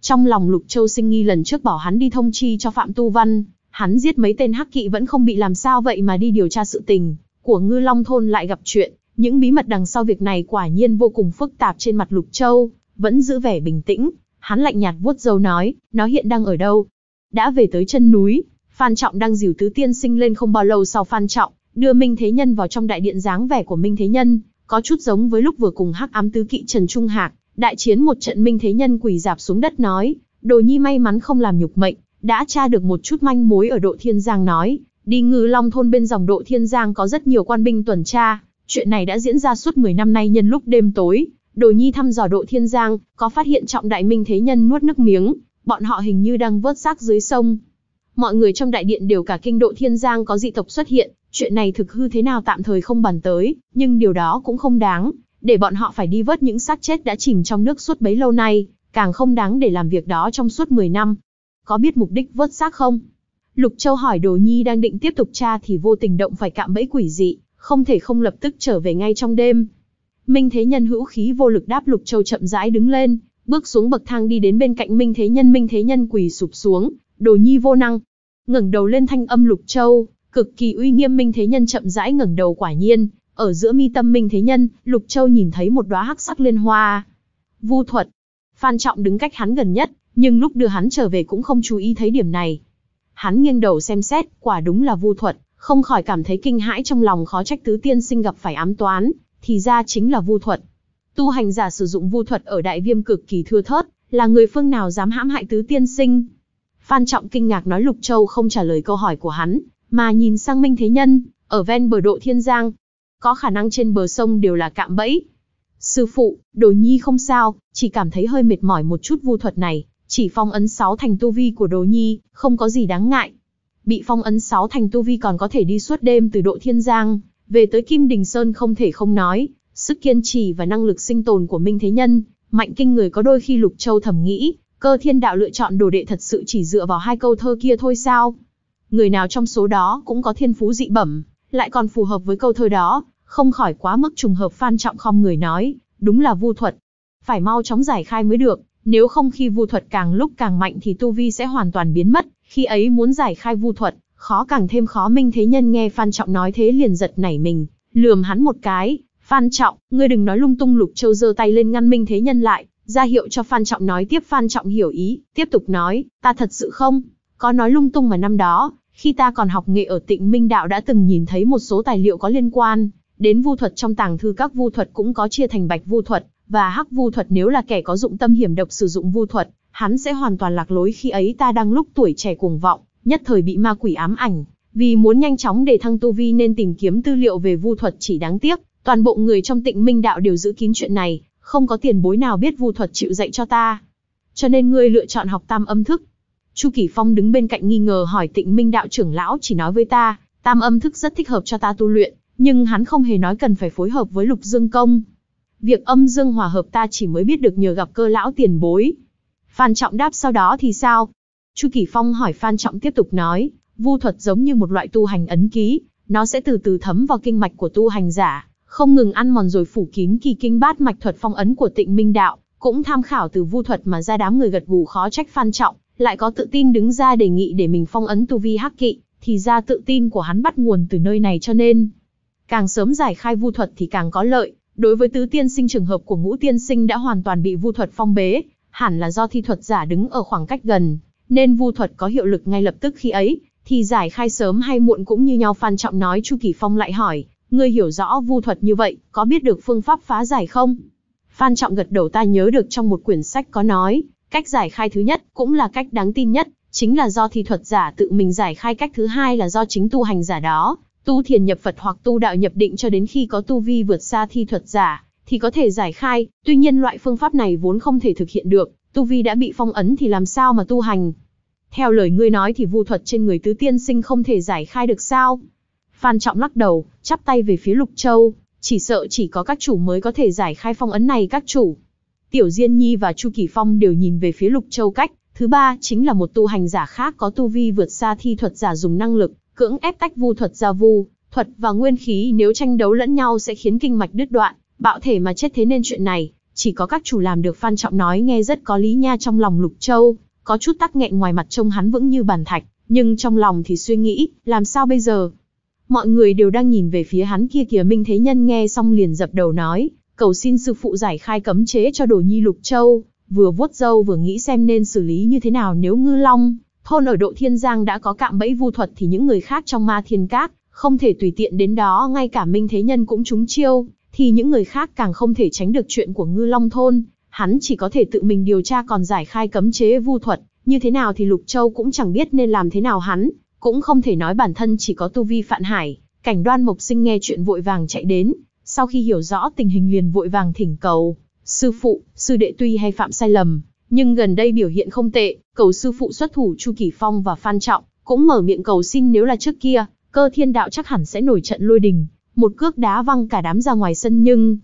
Trong lòng Lục Châu sinh nghi lần trước bỏ hắn đi thông chi cho Phạm Tu Văn, hắn giết mấy tên hắc kỵ vẫn không bị làm sao vậy mà đi điều tra sự tình, của ngư long thôn lại gặp chuyện, những bí mật đằng sau việc này quả nhiên vô cùng phức tạp trên mặt Lục Châu, vẫn giữ vẻ bình tĩnh, hắn lạnh nhạt vuốt râu nói, nó hiện đang ở đâu? Đã về tới chân núi, Phan Trọng đang dìu tứ tiên sinh lên không bao lâu sau Phan Trọng, đưa Minh Thế Nhân vào trong đại điện dáng vẻ của Minh Thế Nhân, có chút giống với lúc vừa cùng Hắc Ám Tứ Kỵ Trần Trung Hạc, đại chiến một trận Minh Thế Nhân quỳ dạp xuống đất nói, Đồ Nhi may mắn không làm nhục mệnh, đã tra được một chút manh mối ở Độ Thiên Giang nói, đi ngư long thôn bên dòng Độ Thiên Giang có rất nhiều quan binh tuần tra, chuyện này đã diễn ra suốt 10 năm nay nhân lúc đêm tối, Đồ Nhi thăm dò Độ Thiên Giang, có phát hiện trọng đại Minh Thế Nhân nuốt nước miếng, bọn họ hình như đang vớt xác dưới sông mọi người trong đại điện đều cả kinh độ thiên giang có dị tộc xuất hiện, Chuyện này thực hư thế nào tạm thời không bàn tới, nhưng điều đó cũng không đáng, để bọn họ phải đi vớt những xác chết đã chìm trong nước suốt bấy lâu nay, càng không đáng để làm việc đó trong suốt 10 năm. Có biết mục đích vớt xác không? Lục Châu hỏi Đồ Nhi đang định tiếp tục tra thì vô tình động phải cạm bẫy quỷ dị, không thể không lập tức trở về ngay trong đêm. Minh Thế Nhân hữu khí vô lực đáp Lục Châu chậm rãi đứng lên, bước xuống bậc thang đi đến bên cạnh Minh Thế Nhân, Minh Thế Nhân quỳ sụp xuống, Đồ Nhi vô năng. Ngẩng đầu lên thanh âm Lục Châu, cực kỳ uy nghiêm Minh Thế Nhân chậm rãi ngẩng đầu quả nhiên, ở giữa mi tâm Minh Thế Nhân, Lục Châu nhìn thấy một đóa hắc sắc liên hoa. Vu thuật. Phan Trọng đứng cách hắn gần nhất, nhưng lúc đưa hắn trở về cũng không chú ý thấy điểm này. Hắn nghiêng đầu xem xét, quả đúng là vu thuật, không khỏi cảm thấy kinh hãi trong lòng khó trách tứ tiên sinh gặp phải ám toán, thì ra chính là vu thuật. Tu hành giả sử dụng vu thuật ở đại viêm cực kỳ thưa thớt, là người phương nào dám hãm hại tứ tiên sinh. Phan Trọng kinh ngạc nói Lục Châu không trả lời câu hỏi của hắn, mà nhìn sang Minh Thế Nhân, ở ven bờ độ Thiên Giang, có khả năng trên bờ sông đều là cạm bẫy. Sư phụ, đồ nhi không sao, chỉ cảm thấy hơi mệt mỏi một chút vu thuật này, chỉ phong ấn sáu thành tu vi của đồ nhi, không có gì đáng ngại. Bị phong ấn sáu thành tu vi còn có thể đi suốt đêm từ độ Thiên Giang, về tới Kim Đình Sơn không thể không nói, sức kiên trì và năng lực sinh tồn của Minh Thế Nhân, mạnh kinh người có đôi khi Lục Châu thầm nghĩ, cơ thiên đạo lựa chọn đồ đệ thật sự chỉ dựa vào hai câu thơ kia thôi sao? người nào trong số đó cũng có thiên phú dị bẩm, lại còn phù hợp với câu thơ đó, không khỏi quá mức trùng hợp Phan Trọng không người nói, đúng là vu thuật. Phải mau chóng giải khai mới được, nếu không khi vu thuật càng lúc càng mạnh thì tu vi sẽ hoàn toàn biến mất, khi ấy muốn giải khai vu thuật, khó càng thêm khó minh thế nhân nghe Phan Trọng nói thế liền giật nảy mình, lườm hắn một cái, Phan Trọng, ngươi đừng nói lung tung lục châu giơ tay lên ngăn minh thế nhân lại, ra hiệu cho Phan Trọng nói tiếp Phan Trọng hiểu ý, tiếp tục nói, ta thật sự không, có nói lung tung mà năm đó, khi ta còn học nghệ ở tịnh Minh Đạo đã từng nhìn thấy một số tài liệu có liên quan, đến vu thuật trong tàng thư các vu thuật cũng có chia thành bạch vu thuật, và hắc vu thuật nếu là kẻ có dụng tâm hiểm độc sử dụng vu thuật, hắn sẽ hoàn toàn lạc lối khi ấy ta đang lúc tuổi trẻ cuồng vọng, nhất thời bị ma quỷ ám ảnh. Vì muốn nhanh chóng để thăng tu vi nên tìm kiếm tư liệu về vu thuật chỉ đáng tiếc, toàn bộ người trong tịnh minh đạo đều giữ kín chuyện này, không có tiền bối nào biết vu thuật chịu dạy cho ta. Cho nên ngươi lựa chọn học tam âm thức, Chu Kỳ Phong đứng bên cạnh nghi ngờ hỏi Tịnh Minh đạo trưởng lão chỉ nói với ta, tam âm thức rất thích hợp cho ta tu luyện, nhưng hắn không hề nói cần phải phối hợp với lục dương công. Việc âm dương hòa hợp ta chỉ mới biết được nhờ gặp cơ lão tiền bối. Phan Trọng đáp sau đó thì sao? Chu Kỳ Phong hỏi Phan Trọng tiếp tục nói, vu thuật giống như một loại tu hành ấn ký, nó sẽ từ từ thấm vào kinh mạch của tu hành giả, không ngừng ăn mòn rồi phủ kín kỳ kinh bát mạch thuật phong ấn của tịnh minh đạo, cũng tham khảo từ vu thuật mà ra đám người gật gù khó trách Phan Trọng, lại có tự tin đứng ra đề nghị để mình phong ấn tu vi hắc kỵ, thì ra tự tin của hắn bắt nguồn từ nơi này cho nên. Càng sớm giải khai vu thuật thì càng có lợi, đối với tứ tiên sinh trường hợp của ngũ tiên sinh đã hoàn toàn bị vu thuật phong bế, hẳn là do thi thuật giả đứng ở khoảng cách gần, nên vu thuật có hiệu lực ngay lập tức khi ấy, thì giải khai sớm hay muộn cũng như nhau Phan Trọng nói Chu Kỳ Phong lại hỏi, ngươi hiểu rõ vu thuật như vậy, có biết được phương pháp phá giải không? Phan Trọng gật đầu ta nhớ được trong một quyển sách có nói, Cách giải khai thứ nhất cũng là cách đáng tin nhất, chính là do thi thuật giả tự mình giải khai cách thứ hai là do chính tu hành giả đó, tu thiền nhập Phật hoặc tu đạo nhập định cho đến khi có tu vi vượt xa thi thuật giả, thì có thể giải khai, tuy nhiên loại phương pháp này vốn không thể thực hiện được, tu vi đã bị phong ấn thì làm sao mà tu hành. Theo lời ngươi nói thì vu thuật trên người tứ tiên sinh không thể giải khai được sao? Phan Trọng lắc đầu, chắp tay về phía Lục Châu, chỉ sợ chỉ có các chủ mới có thể giải khai phong ấn này các chủ. Tiểu Diên Nhi và Chu Kỳ Phong đều nhìn về phía Lục Châu Cách, thứ ba chính là một tu hành giả khác có tu vi vượt xa thi thuật giả dùng năng lực, cưỡng ép tách vu thuật ra vu, thuật và nguyên khí nếu tranh đấu lẫn nhau sẽ khiến kinh mạch đứt đoạn, bạo thể mà chết thế nên chuyện này, chỉ có các chủ làm được Phan Trọng nói nghe rất có lý nha trong lòng Lục Châu, có chút tắc nghẹn ngoài mặt trông hắn vững như bàn thạch, nhưng trong lòng thì suy nghĩ, làm sao bây giờ? Mọi người đều đang nhìn về phía hắn kia kìa Minh Thế Nhân nghe xong liền dập đầu nói, cầu xin sư phụ giải khai cấm chế cho đồ nhi lục châu, vừa vuốt dâu vừa nghĩ xem nên xử lý như thế nào nếu ngư long, thôn ở độ thiên giang đã có cạm bẫy vu thuật thì những người khác trong ma thiên các, không thể tùy tiện đến đó ngay cả minh thế nhân cũng trúng chiêu, thì những người khác càng không thể tránh được chuyện của ngư long thôn, hắn chỉ có thể tự mình điều tra còn giải khai cấm chế vu thuật, như thế nào thì lục châu cũng chẳng biết nên làm thế nào hắn, cũng không thể nói bản thân chỉ có tu vi phạn hải. Cảnh đoan mộc sinh nghe chuyện vội vàng chạy đến, sau khi hiểu rõ tình hình liền vội vàng thỉnh cầu. Sư phụ, sư đệ tuy hay phạm sai lầm, nhưng gần đây biểu hiện không tệ, cầu sư phụ xuất thủ Chu Kỳ Phong và Phan Trọng, cũng mở miệng cầu xin nếu là trước kia, cơ thiên đạo chắc hẳn sẽ nổi trận lôi đình, một cước đá văng cả đám ra ngoài sân nhưng...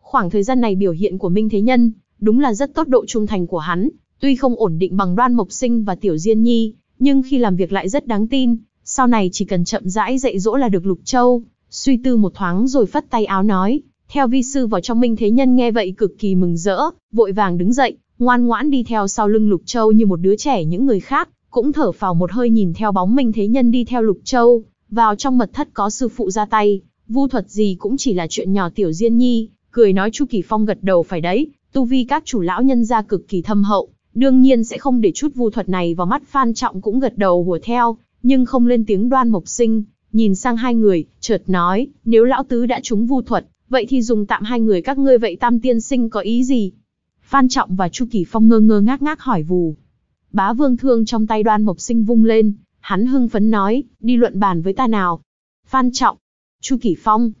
Khoảng thời gian này biểu hiện của Minh Thế Nhân, đúng là rất tốt độ trung thành của hắn, tuy không ổn định bằng đoan mộc sinh và tiểu diên nhi, nhưng khi làm việc lại rất đáng tin, sau này chỉ cần chậm rãi dạy dỗ là được Lục Châu, Suy tư một thoáng rồi phất tay áo nói, theo vi sư vào trong minh thế nhân nghe vậy cực kỳ mừng rỡ, vội vàng đứng dậy, ngoan ngoãn đi theo sau lưng Lục Châu như một đứa trẻ những người khác, cũng thở phào một hơi nhìn theo bóng minh thế nhân đi theo Lục Châu, vào trong mật thất có sư phụ ra tay, vu thuật gì cũng chỉ là chuyện nhỏ tiểu diên nhi, cười nói Chu Kỳ Phong gật đầu phải đấy, tu vi các chủ lão nhân ra cực kỳ thâm hậu, đương nhiên sẽ không để chút vu thuật này vào mắt Phan Trọng cũng gật đầu hùa theo, nhưng không lên tiếng đoan mộc sinh, nhìn sang hai người, chợt nói, nếu lão tứ đã trúng vu thuật, vậy thì dùng tạm hai người các ngươi vậy tam tiên sinh có ý gì? Phan Trọng và Chu Kỳ Phong ngơ ngơ ngác ngác hỏi vù. Bá vương thương trong tay đoan mộc sinh vung lên, hắn hưng phấn nói, đi luận bàn với ta nào. Phan Trọng, Chu Kỳ Phong.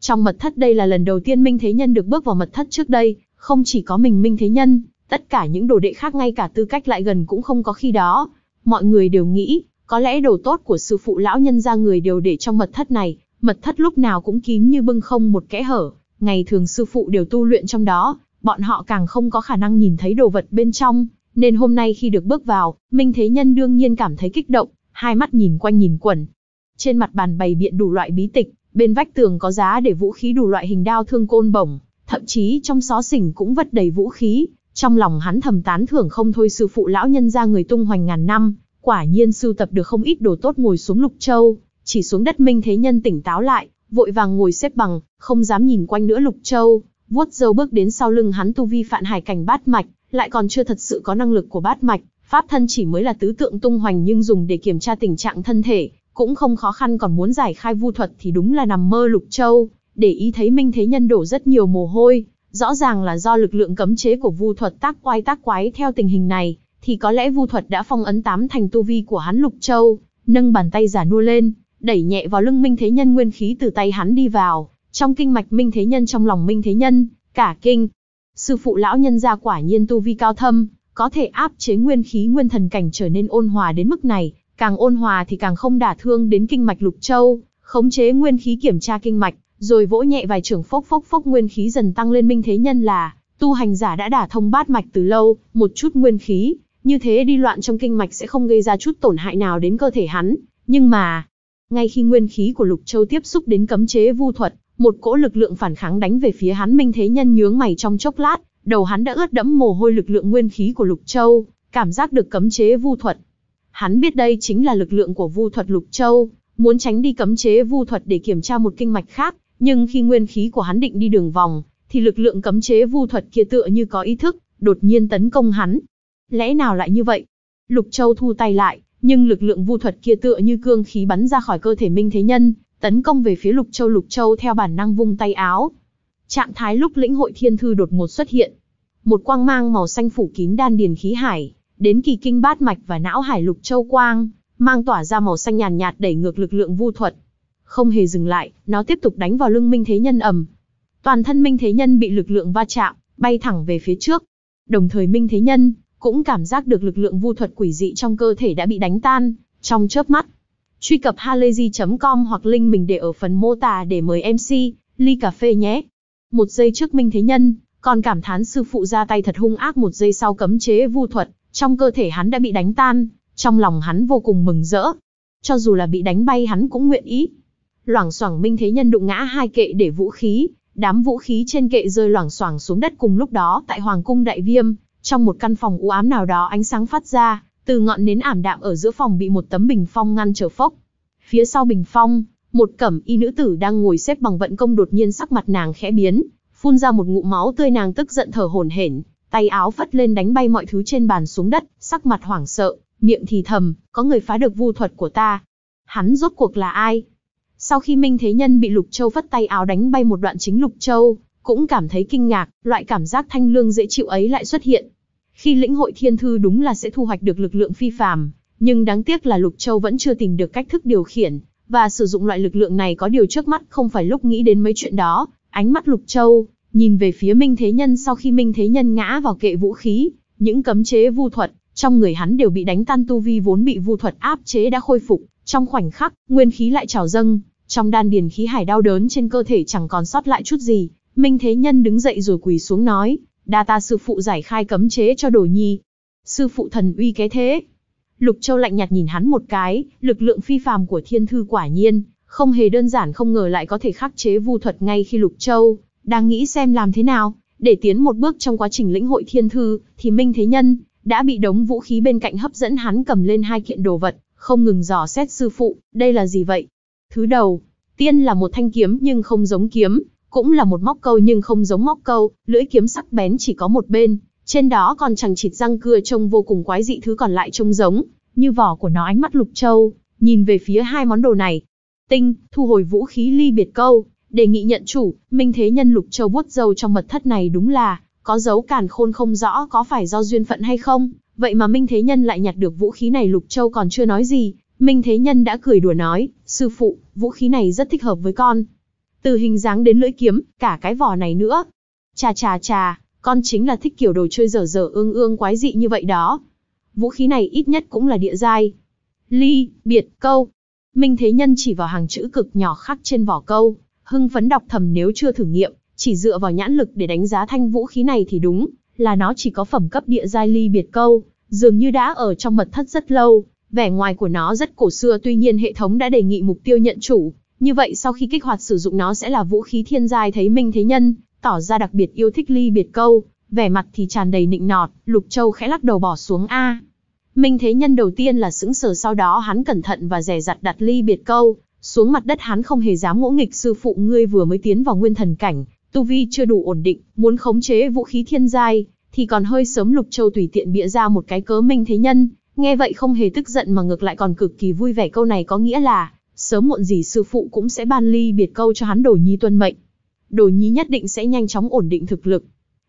Trong mật thất đây là lần đầu tiên Minh Thế Nhân được bước vào mật thất trước đây, không chỉ có mình Minh Thế Nhân, tất cả những đồ đệ khác ngay cả tư cách lại gần cũng không có khi đó. Mọi người đều nghĩ, có lẽ đồ tốt của sư phụ lão nhân ra người đều để trong mật thất này, mật thất lúc nào cũng kín như bưng không một kẽ hở, ngày thường sư phụ đều tu luyện trong đó, bọn họ càng không có khả năng nhìn thấy đồ vật bên trong, nên hôm nay khi được bước vào, Minh Thế Nhân đương nhiên cảm thấy kích động, hai mắt nhìn quanh nhìn quẩn. Trên mặt bàn bày biện đủ loại bí tịch, bên vách tường có giá để vũ khí đủ loại hình đao thương côn bổng, thậm chí trong xó xỉnh cũng vất đầy vũ khí, trong lòng hắn thầm tán thưởng không thôi sư phụ lão nhân ra người tung hoành ngàn năm, Quả nhiên sưu tập được không ít đồ tốt ngồi xuống Lục Châu, chỉ xuống đất Minh Thế Nhân tỉnh táo lại, vội vàng ngồi xếp bằng, không dám nhìn quanh nữa Lục Châu, vuốt dâu bước đến sau lưng hắn tu vi phạn hải cảnh bát mạch, lại còn chưa thật sự có năng lực của bát mạch, pháp thân chỉ mới là tứ tượng tung hoành nhưng dùng để kiểm tra tình trạng thân thể, cũng không khó khăn còn muốn giải khai vu thuật thì đúng là nằm mơ Lục Châu, để ý thấy Minh Thế Nhân đổ rất nhiều mồ hôi, rõ ràng là do lực lượng cấm chế của vu thuật tác quái tác quái theo tình hình này, thì có lẽ vu thuật đã phong ấn tám thành tu vi của hắn Lục Châu, nâng bàn tay giả nua lên, đẩy nhẹ vào lưng Minh Thế Nhân nguyên khí từ tay hắn đi vào, trong kinh mạch Minh Thế Nhân trong lòng Minh Thế Nhân, cả kinh. Sư phụ lão nhân gia quả nhiên tu vi cao thâm, có thể áp chế nguyên khí nguyên thần cảnh trở nên ôn hòa đến mức này, càng ôn hòa thì càng không đả thương đến kinh mạch Lục Châu, khống chế nguyên khí kiểm tra kinh mạch, rồi vỗ nhẹ vài trưởng phốc phốc phốc nguyên khí dần tăng lên Minh Thế Nhân là tu hành giả đã đả thông bát mạch từ lâu, một chút nguyên khí, như thế đi loạn trong kinh mạch sẽ không gây ra chút tổn hại nào đến cơ thể hắn, nhưng mà, ngay khi nguyên khí của Lục Châu tiếp xúc đến cấm chế vu thuật, một cỗ lực lượng phản kháng đánh về phía hắn Minh Thế Nhân nhướng mày trong chốc lát, đầu hắn đã ướt đẫm mồ hôi lực lượng nguyên khí của Lục Châu, cảm giác được cấm chế vu thuật. Hắn biết đây chính là lực lượng của vu thuật Lục Châu, muốn tránh đi cấm chế vu thuật để kiểm tra một kinh mạch khác, nhưng khi nguyên khí của hắn định đi đường vòng, thì lực lượng cấm chế vu thuật kia tựa như có ý thức, đột nhiên tấn công hắn, Lẽ nào lại như vậy? Lục Châu thu tay lại, nhưng lực lượng vu thuật kia tựa như cương khí bắn ra khỏi cơ thể Minh Thế Nhân, tấn công về phía Lục Châu Lục Châu theo bản năng vung tay áo. Trạng thái lúc lĩnh hội thiên thư đột ngột xuất hiện. Một quang mang màu xanh phủ kín đan điền khí hải, đến kỳ kinh bát mạch và não hải Lục Châu quang, mang tỏa ra màu xanh nhàn nhạt, nhạt đẩy ngược lực lượng vu thuật. Không hề dừng lại, nó tiếp tục đánh vào lưng Minh Thế Nhân ầm. Toàn thân Minh Thế Nhân bị lực lượng va chạm, bay thẳng về phía trước. Đồng thời Minh Thế Nhân cũng cảm giác được lực lượng vu thuật quỷ dị trong cơ thể đã bị đánh tan, trong chớp mắt. Truy cập halayzi.com hoặc link mình để ở phần mô tả để mời MC, ly cà phê nhé. Một giây trước Minh Thế Nhân, còn cảm thán sư phụ ra tay thật hung ác một giây sau cấm chế vu thuật, trong cơ thể hắn đã bị đánh tan, trong lòng hắn vô cùng mừng rỡ. Cho dù là bị đánh bay hắn cũng nguyện ý. Loảng xoảng Minh Thế Nhân đụng ngã hai kệ để vũ khí, đám vũ khí trên kệ rơi loảng xoảng xuống đất cùng lúc đó tại Hoàng cung Đại Viêm, trong một căn phòng u ám nào đó ánh sáng phát ra, từ ngọn nến ảm đạm ở giữa phòng bị một tấm bình phong ngăn trở phốc. Phía sau bình phong, một cẩm y nữ tử đang ngồi xếp bằng vận công đột nhiên sắc mặt nàng khẽ biến, phun ra một ngụm máu tươi nàng tức giận thở hổn hển, tay áo phất lên đánh bay mọi thứ trên bàn xuống đất, sắc mặt hoảng sợ, miệng thì thầm, có người phá được vu thuật của ta. Hắn rốt cuộc là ai? Sau khi Minh Thế Nhân bị Lục Châu phất tay áo đánh bay một đoạn chính Lục Châu, cũng cảm thấy kinh ngạc, loại cảm giác thanh lương dễ chịu ấy lại xuất hiện. Khi lĩnh hội thiên thư đúng là sẽ thu hoạch được lực lượng phi phàm, nhưng đáng tiếc là Lục Châu vẫn chưa tìm được cách thức điều khiển, và sử dụng loại lực lượng này có điều trước mắt không phải lúc nghĩ đến mấy chuyện đó. Ánh mắt Lục Châu, nhìn về phía Minh Thế Nhân sau khi Minh Thế Nhân ngã vào kệ vũ khí, những cấm chế vu thuật, trong người hắn đều bị đánh tan tu vi vốn bị vu thuật áp chế đã khôi phục, trong khoảnh khắc, nguyên khí lại trào dâng, trong đan điền khí hải đau đớn trên cơ thể chẳng còn sót lại chút gì, Minh Thế Nhân đứng dậy rồi quỳ xuống nói, đa ta sư phụ giải khai cấm chế cho đồ nhi. Sư phụ thần uy cái thế. Lục Châu lạnh nhạt nhìn hắn một cái, lực lượng phi phàm của thiên thư quả nhiên, không hề đơn giản không ngờ lại có thể khắc chế vu thuật ngay khi Lục Châu, đang nghĩ xem làm thế nào, để tiến một bước trong quá trình lĩnh hội thiên thư, thì Minh Thế Nhân, đã bị đống vũ khí bên cạnh hấp dẫn hắn cầm lên hai kiện đồ vật, không ngừng dò xét sư phụ, đây là gì vậy? Thứ đầu, tiên là một thanh kiếm nhưng không giống kiếm, cũng là một móc câu nhưng không giống móc câu, lưỡi kiếm sắc bén chỉ có một bên, trên đó còn chẳng chịt răng cưa trông vô cùng quái dị thứ còn lại trông giống, như vỏ của nó ánh mắt lục châu, nhìn về phía hai món đồ này. Tinh, thu hồi vũ khí ly biệt câu, đề nghị nhận chủ, minh thế nhân lục châu vuốt dâu trong mật thất này đúng là, có dấu càn khôn không rõ có phải do duyên phận hay không, vậy mà minh thế nhân lại nhặt được vũ khí này lục châu còn chưa nói gì, minh thế nhân đã cười đùa nói, sư phụ, vũ khí này rất thích hợp với con, từ hình dáng đến lưỡi kiếm, cả cái vỏ này nữa. Chà chà chà, con chính là thích kiểu đồ chơi dở dở ương ương quái dị như vậy đó. Vũ khí này ít nhất cũng là địa giai. Ly, biệt, câu. Minh Thế Nhân chỉ vào hàng chữ cực nhỏ khắc trên vỏ câu, hưng phấn đọc thầm nếu chưa thử nghiệm, chỉ dựa vào nhãn lực để đánh giá thanh vũ khí này thì đúng, là nó chỉ có phẩm cấp địa giai ly biệt câu, dường như đã ở trong mật thất rất lâu, vẻ ngoài của nó rất cổ xưa tuy nhiên hệ thống đã đề nghị mục tiêu nhận chủ, như vậy sau khi kích hoạt sử dụng nó sẽ là vũ khí thiên giai thấy minh thế nhân, tỏ ra đặc biệt yêu thích ly biệt câu, vẻ mặt thì tràn đầy nịnh nọt, Lục Châu khẽ lắc đầu bỏ xuống A. Minh thế nhân đầu tiên là sững sờ sau đó hắn cẩn thận và rẻ dặt đặt ly biệt câu, xuống mặt đất hắn không hề dám ngỗ nghịch sư phụ ngươi vừa mới tiến vào nguyên thần cảnh, tu vi chưa đủ ổn định, muốn khống chế vũ khí thiên giai, thì còn hơi sớm Lục Châu tùy tiện bịa ra một cái cớ Minh thế nhân, nghe vậy không hề tức giận mà ngược lại còn cực kỳ vui vẻ câu này có nghĩa là, sớm muộn gì sư phụ cũng sẽ ban ly biệt câu cho hắn đổi Nhi tuân mệnh. đổi Nhi nhất định sẽ nhanh chóng ổn định thực lực.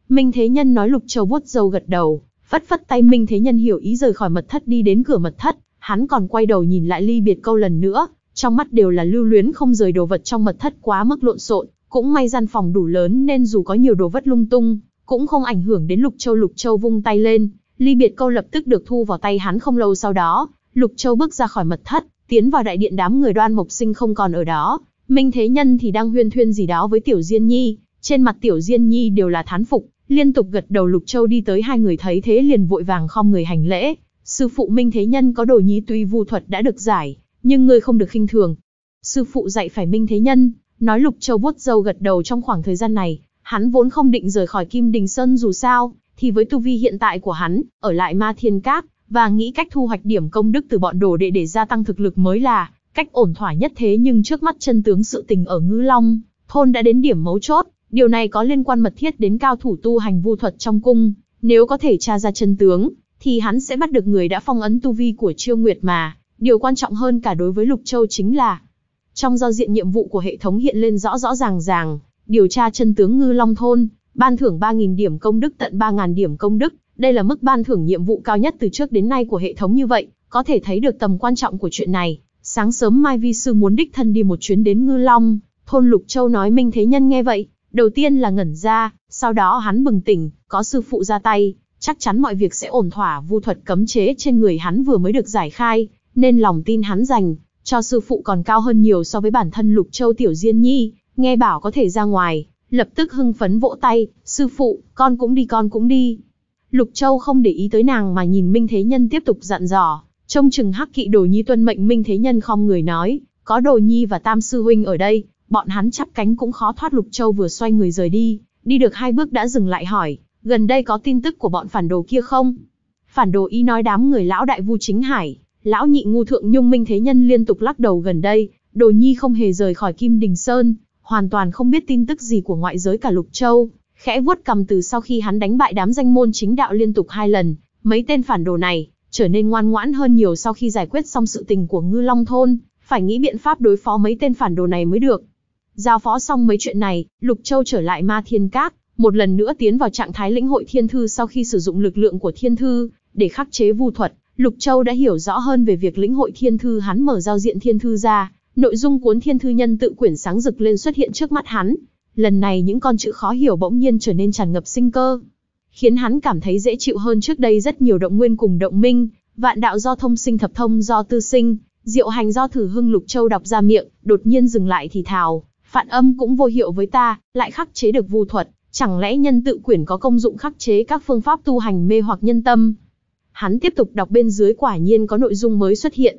Minh Thế Nhân nói Lục Châu vuốt râu gật đầu, phất phất tay Minh Thế Nhân hiểu ý rời khỏi mật thất đi đến cửa mật thất, hắn còn quay đầu nhìn lại ly biệt câu lần nữa, trong mắt đều là lưu luyến không rời đồ vật trong mật thất quá mức lộn xộn, cũng may gian phòng đủ lớn nên dù có nhiều đồ vật lung tung, cũng không ảnh hưởng đến Lục Châu Lục Châu vung tay lên, ly biệt câu lập tức được thu vào tay hắn không lâu sau đó, Lục Châu bước ra khỏi mật thất, Tiến vào đại điện đám người đoan mộc sinh không còn ở đó, Minh Thế Nhân thì đang huyên thuyên gì đó với Tiểu Diên Nhi, trên mặt Tiểu Diên Nhi đều là thán phục, liên tục gật đầu Lục Châu đi tới hai người thấy thế liền vội vàng khom người hành lễ. Sư phụ Minh Thế Nhân có đồ nhí tuy vu thuật đã được giải, nhưng ngươi không được khinh thường. Sư phụ dạy phải Minh Thế Nhân, nói Lục Châu vuốt dâu gật đầu trong khoảng thời gian này, hắn vốn không định rời khỏi Kim Đình Sơn dù sao, thì với tu vi hiện tại của hắn, ở lại Ma Thiên cát và nghĩ cách thu hoạch điểm công đức từ bọn đồ đệ để gia tăng thực lực mới là cách ổn thỏa nhất thế nhưng trước mắt chân tướng sự tình ở Ngư Long, thôn đã đến điểm mấu chốt, điều này có liên quan mật thiết đến cao thủ tu hành vu thuật trong cung, nếu có thể tra ra chân tướng, thì hắn sẽ bắt được người đã phong ấn tu vi của Chiêu Nguyệt mà, điều quan trọng hơn cả đối với Lục Châu chính là trong giao diện nhiệm vụ của hệ thống hiện lên rõ rõ ràng ràng, điều tra chân tướng Ngư Long thôn, ban thưởng 3000 điểm công đức tận 3000 điểm công đức, đây là mức ban thưởng nhiệm vụ cao nhất từ trước đến nay của hệ thống như vậy, có thể thấy được tầm quan trọng của chuyện này. Sáng sớm Mai Vi Sư muốn đích thân đi một chuyến đến Ngư Long, thôn Lục Châu nói Minh Thế Nhân nghe vậy, đầu tiên là ngẩn ra, sau đó hắn bừng tỉnh, có sư phụ ra tay, chắc chắn mọi việc sẽ ổn thỏa vu thuật cấm chế trên người hắn vừa mới được giải khai, nên lòng tin hắn dành, cho sư phụ còn cao hơn nhiều so với bản thân Lục Châu Tiểu Diên Nhi, nghe bảo có thể ra ngoài, lập tức hưng phấn vỗ tay, sư phụ, con cũng đi con cũng đi. Lục Châu không để ý tới nàng mà nhìn Minh Thế Nhân tiếp tục dặn dò, trông chừng Hắc Kỵ Đồ Nhi tuân mệnh Minh Thế Nhân không người nói, có Đồ Nhi và Tam Sư Huynh ở đây, bọn hắn chắp cánh cũng khó thoát Lục Châu vừa xoay người rời đi, đi được hai bước đã dừng lại hỏi, gần đây có tin tức của bọn phản đồ kia không? Phản đồ y nói đám người lão đại vu chính hải, lão nhị ngu thượng nhung Minh Thế Nhân liên tục lắc đầu gần đây, Đồ Nhi không hề rời khỏi Kim Đình Sơn, hoàn toàn không biết tin tức gì của ngoại giới cả Lục Châu, khẽ vuốt cầm từ sau khi hắn đánh bại đám danh môn chính đạo liên tục hai lần, mấy tên phản đồ này trở nên ngoan ngoãn hơn nhiều sau khi giải quyết xong sự tình của Ngư Long thôn, phải nghĩ biện pháp đối phó mấy tên phản đồ này mới được. Giao phó xong mấy chuyện này, Lục Châu trở lại Ma Thiên Các, một lần nữa tiến vào trạng thái lĩnh hội thiên thư sau khi sử dụng lực lượng của thiên thư để khắc chế vu thuật, Lục Châu đã hiểu rõ hơn về việc lĩnh hội thiên thư, hắn mở giao diện thiên thư ra, nội dung cuốn thiên thư nhân tự quyển sáng rực lên xuất hiện trước mắt hắn, lần này những con chữ khó hiểu bỗng nhiên trở nên tràn ngập sinh cơ. Khiến hắn cảm thấy dễ chịu hơn trước đây rất nhiều động nguyên cùng động minh, vạn đạo do thông sinh thập thông do tư sinh, diệu hành do thử hưng lục châu đọc ra miệng, đột nhiên dừng lại thì thào, phản âm cũng vô hiệu với ta, lại khắc chế được vu thuật, chẳng lẽ nhân tự quyển có công dụng khắc chế các phương pháp tu hành mê hoặc nhân tâm. Hắn tiếp tục đọc bên dưới quả nhiên có nội dung mới xuất hiện.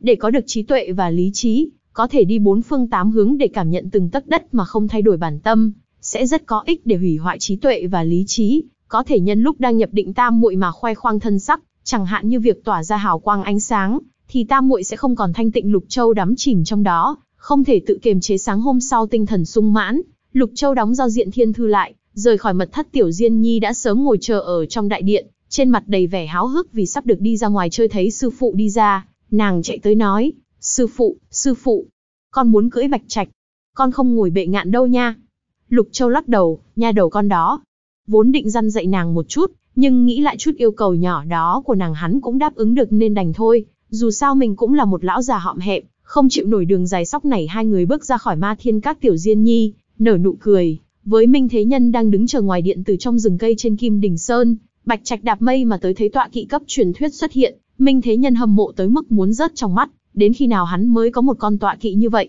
Để có được trí tuệ và lý trí, có thể đi bốn phương tám hướng để cảm nhận từng tấc đất mà không thay đổi bản tâm, sẽ rất có ích để hủy hoại trí tuệ và lý trí, có thể nhân lúc đang nhập định tam muội mà khoe khoang thân sắc, chẳng hạn như việc tỏa ra hào quang ánh sáng, thì tam muội sẽ không còn thanh tịnh lục châu đắm chìm trong đó, không thể tự kiềm chế sáng hôm sau tinh thần sung mãn, lục châu đóng giao diện thiên thư lại, rời khỏi mật thất tiểu diên nhi đã sớm ngồi chờ ở trong đại điện, trên mặt đầy vẻ háo hức vì sắp được đi ra ngoài chơi thấy sư phụ đi ra, nàng chạy tới nói, Sư phụ, sư phụ, con muốn cưỡi bạch trạch. Con không ngồi bệ ngạn đâu nha. Lục Châu lắc đầu, nha đầu con đó. Vốn định răn dạy nàng một chút, nhưng nghĩ lại chút yêu cầu nhỏ đó của nàng hắn cũng đáp ứng được nên đành thôi. Dù sao mình cũng là một lão già họm hẹp, không chịu nổi đường dài sóc này hai người bước ra khỏi ma thiên các tiểu diên nhi, nở nụ cười. Với Minh Thế Nhân đang đứng chờ ngoài điện từ trong rừng cây trên Kim Đỉnh Sơn, Bạch Trạch đạp mây mà tới thấy tọa kỵ cấp truyền thuyết xuất hiện, Minh Thế Nhân hâm mộ tới mức muốn rớt trong mắt, đến khi nào hắn mới có một con tọa kỵ như vậy.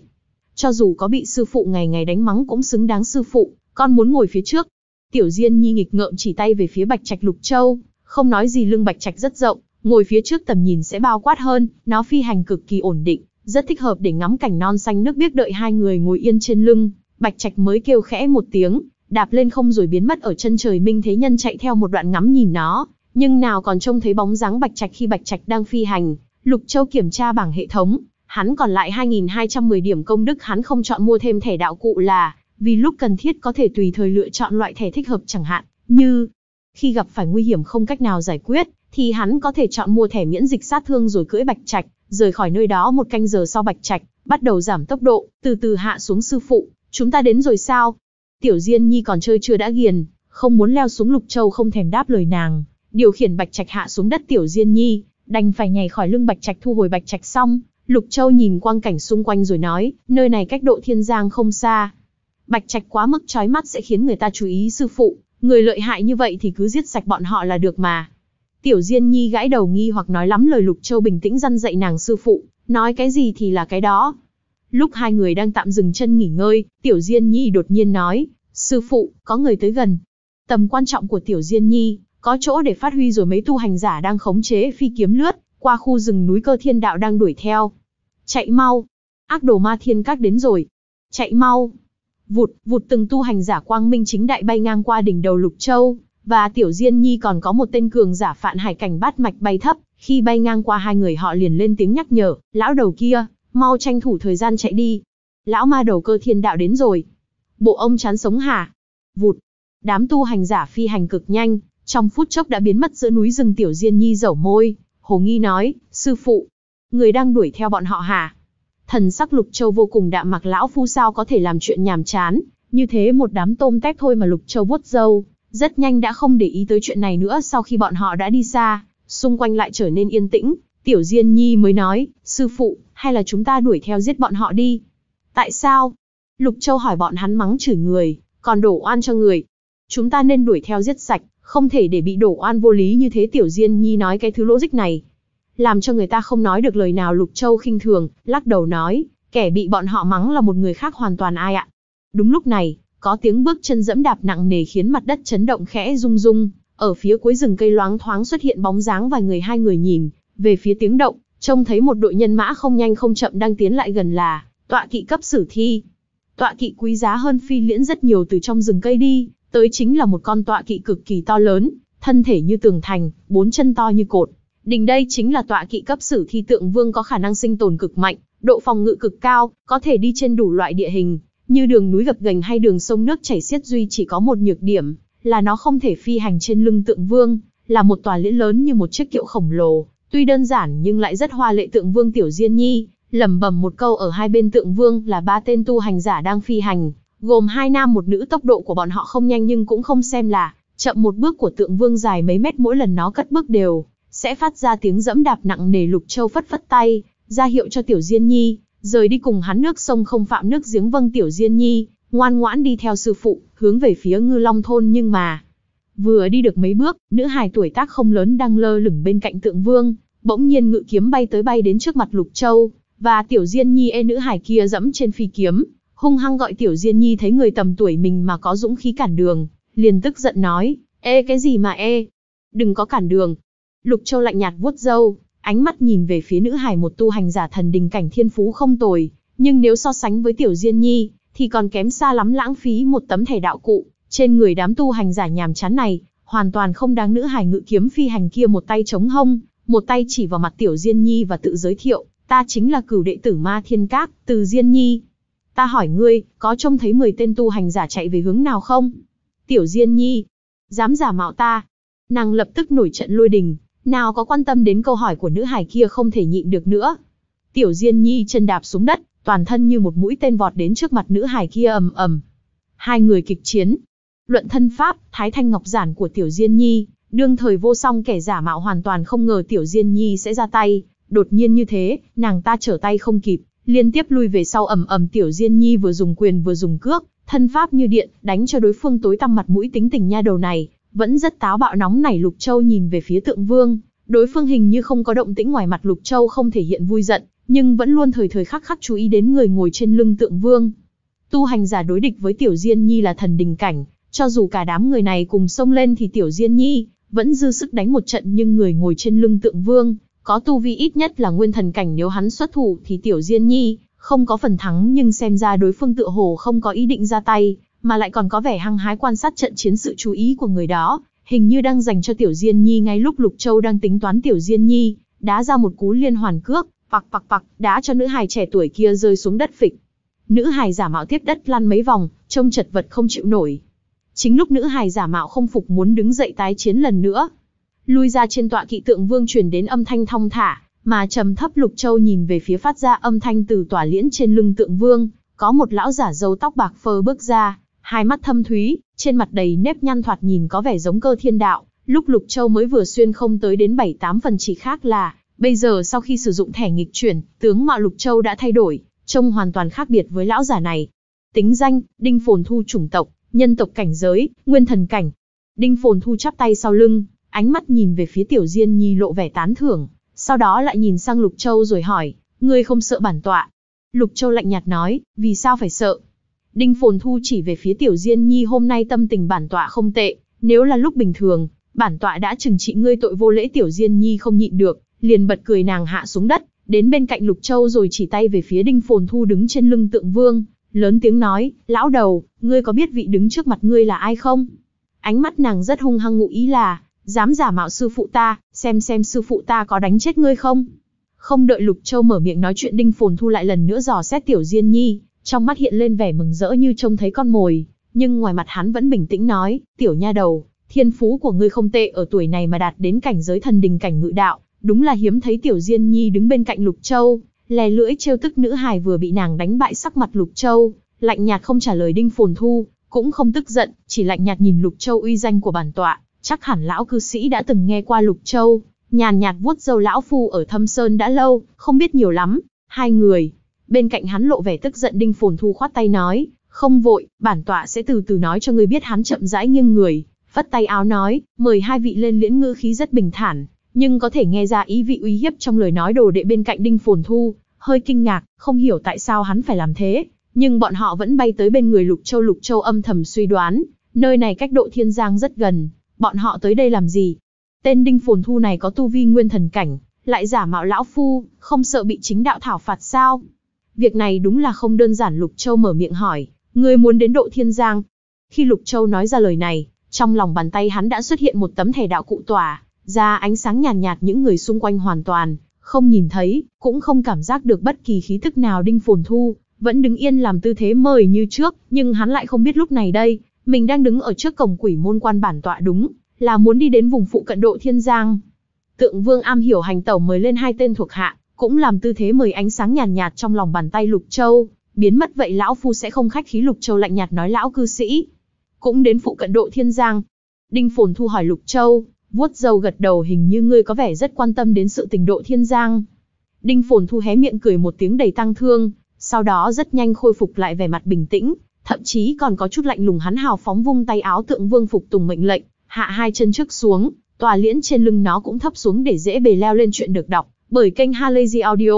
Cho dù có bị sư phụ ngày ngày đánh mắng cũng xứng đáng sư phụ, con muốn ngồi phía trước. Tiểu Diên Nhi nghịch ngợm chỉ tay về phía Bạch Trạch Lục Châu, không nói gì lưng Bạch Trạch rất rộng, ngồi phía trước tầm nhìn sẽ bao quát hơn, nó phi hành cực kỳ ổn định, rất thích hợp để ngắm cảnh non xanh nước biếc đợi hai người ngồi yên trên lưng, Bạch Trạch mới kêu khẽ một tiếng, đạp lên không rồi biến mất ở chân trời Minh Thế Nhân chạy theo một đoạn ngắm nhìn nó, nhưng nào còn trông thấy bóng dáng Bạch Trạch khi Bạch Trạch đang phi hành, Lục Châu kiểm tra bảng hệ thống, hắn còn lại 2.210 điểm công đức hắn không chọn mua thêm thẻ đạo cụ là, vì lúc cần thiết có thể tùy thời lựa chọn loại thẻ thích hợp chẳng hạn, như khi gặp phải nguy hiểm không cách nào giải quyết, thì hắn có thể chọn mua thẻ miễn dịch sát thương rồi cưỡi bạch trạch, rời khỏi nơi đó một canh giờ sau bạch trạch, bắt đầu giảm tốc độ, từ từ hạ xuống sư phụ, chúng ta đến rồi sao? Tiểu Diên Nhi còn chơi chưa đã ghiền, không muốn leo xuống Lục Châu không thèm đáp lời nàng, điều khiển bạch trạch hạ xuống đất Tiểu Diên Nhi, đành phải nhảy khỏi lưng Bạch Trạch thu hồi Bạch Trạch xong, Lục Châu nhìn quang cảnh xung quanh rồi nói, nơi này cách độ thiên giang không xa. Bạch Trạch quá mức chói mắt sẽ khiến người ta chú ý sư phụ, người lợi hại như vậy thì cứ giết sạch bọn họ là được mà. Tiểu Diên Nhi gãi đầu nghi hoặc nói lắm lời Lục Châu bình tĩnh dăn dạy nàng sư phụ, nói cái gì thì là cái đó. Lúc hai người đang tạm dừng chân nghỉ ngơi, Tiểu Diên Nhi đột nhiên nói, sư phụ, có người tới gần. Tầm quan trọng của Tiểu Diên Nhi, có chỗ để phát huy rồi mấy tu hành giả đang khống chế phi kiếm lướt, qua khu rừng núi cơ thiên đạo đang đuổi theo. Chạy mau! Ác đồ ma thiên các đến rồi! Chạy mau! Vụt, vụt từng tu hành giả quang minh chính đại bay ngang qua đỉnh đầu Lục Châu, và Tiểu Diên Nhi còn có một tên cường giả phạn hải cảnh bát mạch bay thấp, khi bay ngang qua hai người họ liền lên tiếng nhắc nhở, lão đầu kia, mau tranh thủ thời gian chạy đi. Lão ma đầu cơ thiên đạo đến rồi. Bộ ông chán sống hả? Vụt. Đám tu hành giả phi hành cực nhanh, trong phút chốc đã biến mất giữa núi rừng Tiểu Diên Nhi dẩu môi, Hồ Nghi nói, sư phụ, người đang đuổi theo bọn họ hả? Thần sắc Lục Châu vô cùng đạm mặc lão phu sao có thể làm chuyện nhàm chán, như thế một đám tôm tép thôi mà Lục Châu vuốt râu rất nhanh đã không để ý tới chuyện này nữa sau khi bọn họ đã đi xa, xung quanh lại trở nên yên tĩnh, Tiểu Diên Nhi mới nói, sư phụ, hay là chúng ta đuổi theo giết bọn họ đi? Tại sao? Lục Châu hỏi bọn hắn mắng chửi người, còn đổ oan cho người. Chúng ta nên đuổi theo giết sạch, không thể để bị đổ oan vô lý như thế Tiểu Diên Nhi nói cái thứ lỗ dích này. Làm cho người ta không nói được lời nào Lục Châu khinh thường, lắc đầu nói, kẻ bị bọn họ mắng là một người khác hoàn toàn ai ạ. Đúng lúc này, có tiếng bước chân dẫm đạp nặng nề khiến mặt đất chấn động khẽ rung rung, ở phía cuối rừng cây loáng thoáng xuất hiện bóng dáng vài người hai người nhìn, về phía tiếng động, trông thấy một đội nhân mã không nhanh không chậm đang tiến lại gần là, tọa kỵ cấp sử thi. Tọa kỵ quý giá hơn phi liễn rất nhiều từ trong rừng cây đi, Tới chính là một con tọa kỵ cực kỳ to lớn, thân thể như tường thành, bốn chân to như cột. Đỉnh đây chính là tọa kỵ cấp sử thi tượng vương có khả năng sinh tồn cực mạnh, độ phòng ngự cực cao, có thể đi trên đủ loại địa hình, như đường núi gập ghềnh hay đường sông nước chảy xiết duy chỉ có một nhược điểm, là nó không thể phi hành trên lưng tượng vương, là một tòa lễ lớn như một chiếc kiệu khổng lồ, tuy đơn giản nhưng lại rất hoa lệ tượng vương tiểu diên nhi, lẩm bẩm một câu ở hai bên tượng vương là ba tên tu hành giả đang phi hành, gồm hai nam một nữ tốc độ của bọn họ không nhanh nhưng cũng không xem là chậm một bước của tượng vương dài mấy mét mỗi lần nó cất bước đều sẽ phát ra tiếng dẫm đạp nặng nề lục châu phất phất tay ra hiệu cho tiểu diên nhi rời đi cùng hắn nước sông không phạm nước giếng vâng tiểu diên nhi ngoan ngoãn đi theo sư phụ hướng về phía ngư long thôn nhưng mà vừa đi được mấy bước nữ hài tuổi tác không lớn đang lơ lửng bên cạnh tượng vương bỗng nhiên ngự kiếm bay tới bay đến trước mặt lục châu và tiểu diên nhi e nữ hải kia dẫm trên phi kiếm hung hăng gọi Tiểu Diên Nhi thấy người tầm tuổi mình mà có dũng khí cản đường, liền tức giận nói, ê cái gì mà ê, đừng có cản đường. Lục Châu lạnh nhạt vuốt râu, ánh mắt nhìn về phía nữ hải một tu hành giả thần đình cảnh thiên phú không tồi, nhưng nếu so sánh với Tiểu Diên Nhi, thì còn kém xa lắm lãng phí một tấm thẻ đạo cụ, trên người đám tu hành giả nhàm chán này, hoàn toàn không đáng nữ hải ngự kiếm phi hành kia một tay chống hông, một tay chỉ vào mặt Tiểu Diên Nhi và tự giới thiệu, ta chính là cửu đệ tử Ma Thiên Các, từ Diên Nhi, Ta hỏi ngươi, có trông thấy 10 tên tu hành giả chạy về hướng nào không? Tiểu Diên Nhi, dám giả mạo ta. Nàng lập tức nổi trận lôi đình, nào có quan tâm đến câu hỏi của nữ hài kia không thể nhịn được nữa. Tiểu Diên Nhi chân đạp xuống đất, toàn thân như một mũi tên vọt đến trước mặt nữ hài kia ầm ầm. Hai người kịch chiến. Luận thân pháp, Thái Thanh Ngọc Giản của Tiểu Diên Nhi, đương thời vô song kẻ giả mạo hoàn toàn không ngờ Tiểu Diên Nhi sẽ ra tay, đột nhiên như thế, nàng ta trở tay không kịp, liên tiếp lui về sau ầm ầm tiểu diên nhi vừa dùng quyền vừa dùng cước thân pháp như điện đánh cho đối phương tối tăm mặt mũi tính tình nha đầu này vẫn rất táo bạo nóng nảy lục châu nhìn về phía tượng vương đối phương hình như không có động tĩnh ngoài mặt lục châu không thể hiện vui giận nhưng vẫn luôn thời thời khắc khắc chú ý đến người ngồi trên lưng tượng vương tu hành giả đối địch với tiểu diên nhi là thần đình cảnh cho dù cả đám người này cùng xông lên thì tiểu diên nhi vẫn dư sức đánh một trận nhưng người ngồi trên lưng tượng vương có tu vi ít nhất là nguyên thần cảnh nếu hắn xuất thủ thì Tiểu Diên Nhi không có phần thắng nhưng xem ra đối phương tựa hồ không có ý định ra tay, mà lại còn có vẻ hăng hái quan sát trận chiến sự chú ý của người đó, hình như đang dành cho Tiểu Diên Nhi ngay lúc Lục Châu đang tính toán Tiểu Diên Nhi, đá ra một cú liên hoàn cước, pặc pặc pặc, đá cho nữ hài trẻ tuổi kia rơi xuống đất phịch. Nữ hài giả mạo tiếp đất lăn mấy vòng, trông chật vật không chịu nổi. Chính lúc nữ hài giả mạo không phục muốn đứng dậy tái chiến lần nữa, Lui ra trên tọa kỵ tượng vương chuyển đến âm thanh thong thả, mà trầm thấp lục châu nhìn về phía phát ra âm thanh từ tỏa liễn trên lưng tượng vương, có một lão giả râu tóc bạc phơ bước ra, hai mắt thâm thúy, trên mặt đầy nếp nhăn thoạt nhìn có vẻ giống cơ thiên đạo, lúc lục châu mới vừa xuyên không tới đến 7-8 phần chỉ khác là, bây giờ sau khi sử dụng thẻ nghịch chuyển, tướng mạo lục châu đã thay đổi, trông hoàn toàn khác biệt với lão giả này. Tính danh, Đinh Phồn Thu chủng tộc, nhân tộc cảnh giới, nguyên thần cảnh. Đinh Phồn Thu chắp tay sau lưng, ánh mắt nhìn về phía Tiểu Diên Nhi lộ vẻ tán thưởng, sau đó lại nhìn sang Lục Châu rồi hỏi, ngươi không sợ bản tọa. Lục Châu lạnh nhạt nói, vì sao phải sợ? Đinh Phồn Thu chỉ về phía Tiểu Diên Nhi hôm nay tâm tình bản tọa không tệ, nếu là lúc bình thường, bản tọa đã trừng trị ngươi tội vô lễ Tiểu Diên Nhi không nhịn được, liền bật cười nàng hạ xuống đất, đến bên cạnh Lục Châu rồi chỉ tay về phía Đinh Phồn Thu đứng trên lưng tượng vương, lớn tiếng nói, lão đầu, ngươi có biết vị đứng trước mặt ngươi là ai không? Ánh mắt nàng rất hung hăng ngụ ý là, Dám giả mạo sư phụ ta, xem xem sư phụ ta có đánh chết ngươi không? Không đợi Lục Châu mở miệng nói chuyện Đinh Phồn Thu lại lần nữa dò xét Tiểu Diên Nhi, trong mắt hiện lên vẻ mừng rỡ như trông thấy con mồi, nhưng ngoài mặt hắn vẫn bình tĩnh nói, "Tiểu nha đầu, thiên phú của ngươi không tệ ở tuổi này mà đạt đến cảnh giới thần đình cảnh ngự đạo, đúng là hiếm thấy Tiểu Diên Nhi đứng bên cạnh Lục Châu." Lè lưỡi trêu tức nữ hài vừa bị nàng đánh bại sắc mặt Lục Châu, lạnh nhạt không trả lời Đinh Phồn Thu, cũng không tức giận, chỉ lạnh nhạt nhìn Lục Châu uy danh của bản tọa, Chắc hẳn lão cư sĩ đã từng nghe qua Lục Châu, nhàn nhạt vuốt dâu lão phu ở thâm sơn đã lâu, không biết nhiều lắm. Hai người, bên cạnh hắn lộ vẻ tức giận đinh phồn thu khoát tay nói, không vội, bản tọa sẽ từ từ nói cho ngươi biết hắn chậm rãi nghiêng người, vất tay áo nói, mời hai vị lên liễn ngư khí rất bình thản, nhưng có thể nghe ra ý vị uy hiếp trong lời nói đồ đệ bên cạnh đinh phồn thu, hơi kinh ngạc, không hiểu tại sao hắn phải làm thế, nhưng bọn họ vẫn bay tới bên người Lục Châu Lục Châu âm thầm suy đoán, nơi này cách độ thiên giang rất gần, Bọn họ tới đây làm gì? Tên Đinh Phồn Thu này có tu vi nguyên thần cảnh, lại giả mạo lão phu, không sợ bị chính đạo thảo phạt sao? Việc này đúng là không đơn giản Lục Châu mở miệng hỏi, ngươi muốn đến độ thiên giang. Khi Lục Châu nói ra lời này, trong lòng bàn tay hắn đã xuất hiện một tấm thẻ đạo cụ tòa, ra ánh sáng nhàn nhạt, nhạt những người xung quanh hoàn toàn, không nhìn thấy, cũng không cảm giác được bất kỳ khí tức nào Đinh Phồn Thu, vẫn đứng yên làm tư thế mời như trước, nhưng hắn lại không biết lúc này đây, mình đang đứng ở trước cổng quỷ môn quan bản tọa đúng, là muốn đi đến vùng phụ cận độ thiên giang. Tượng vương am hiểu hành tẩu mới lên hai tên thuộc hạ, cũng làm tư thế mời ánh sáng nhàn nhạt, nhạt trong lòng bàn tay lục châu. Biến mất vậy lão phu sẽ không khách khí lục châu lạnh nhạt nói lão cư sĩ. Cũng đến phụ cận độ thiên giang. Đinh phồn thu hỏi lục châu, vuốt dâu gật đầu hình như ngươi có vẻ rất quan tâm đến sự tình độ thiên giang. Đinh phồn thu hé miệng cười một tiếng đầy tăng thương, sau đó rất nhanh khôi phục lại vẻ mặt bình tĩnh, thậm chí còn có chút lạnh lùng hắn hào phóng vung tay áo tượng vương phục tùng mệnh lệnh, hạ hai chân trước xuống, tòa liễn trên lưng nó cũng thấp xuống để dễ bề leo lên chuyện được đọc, bởi kênh Halazy Audio.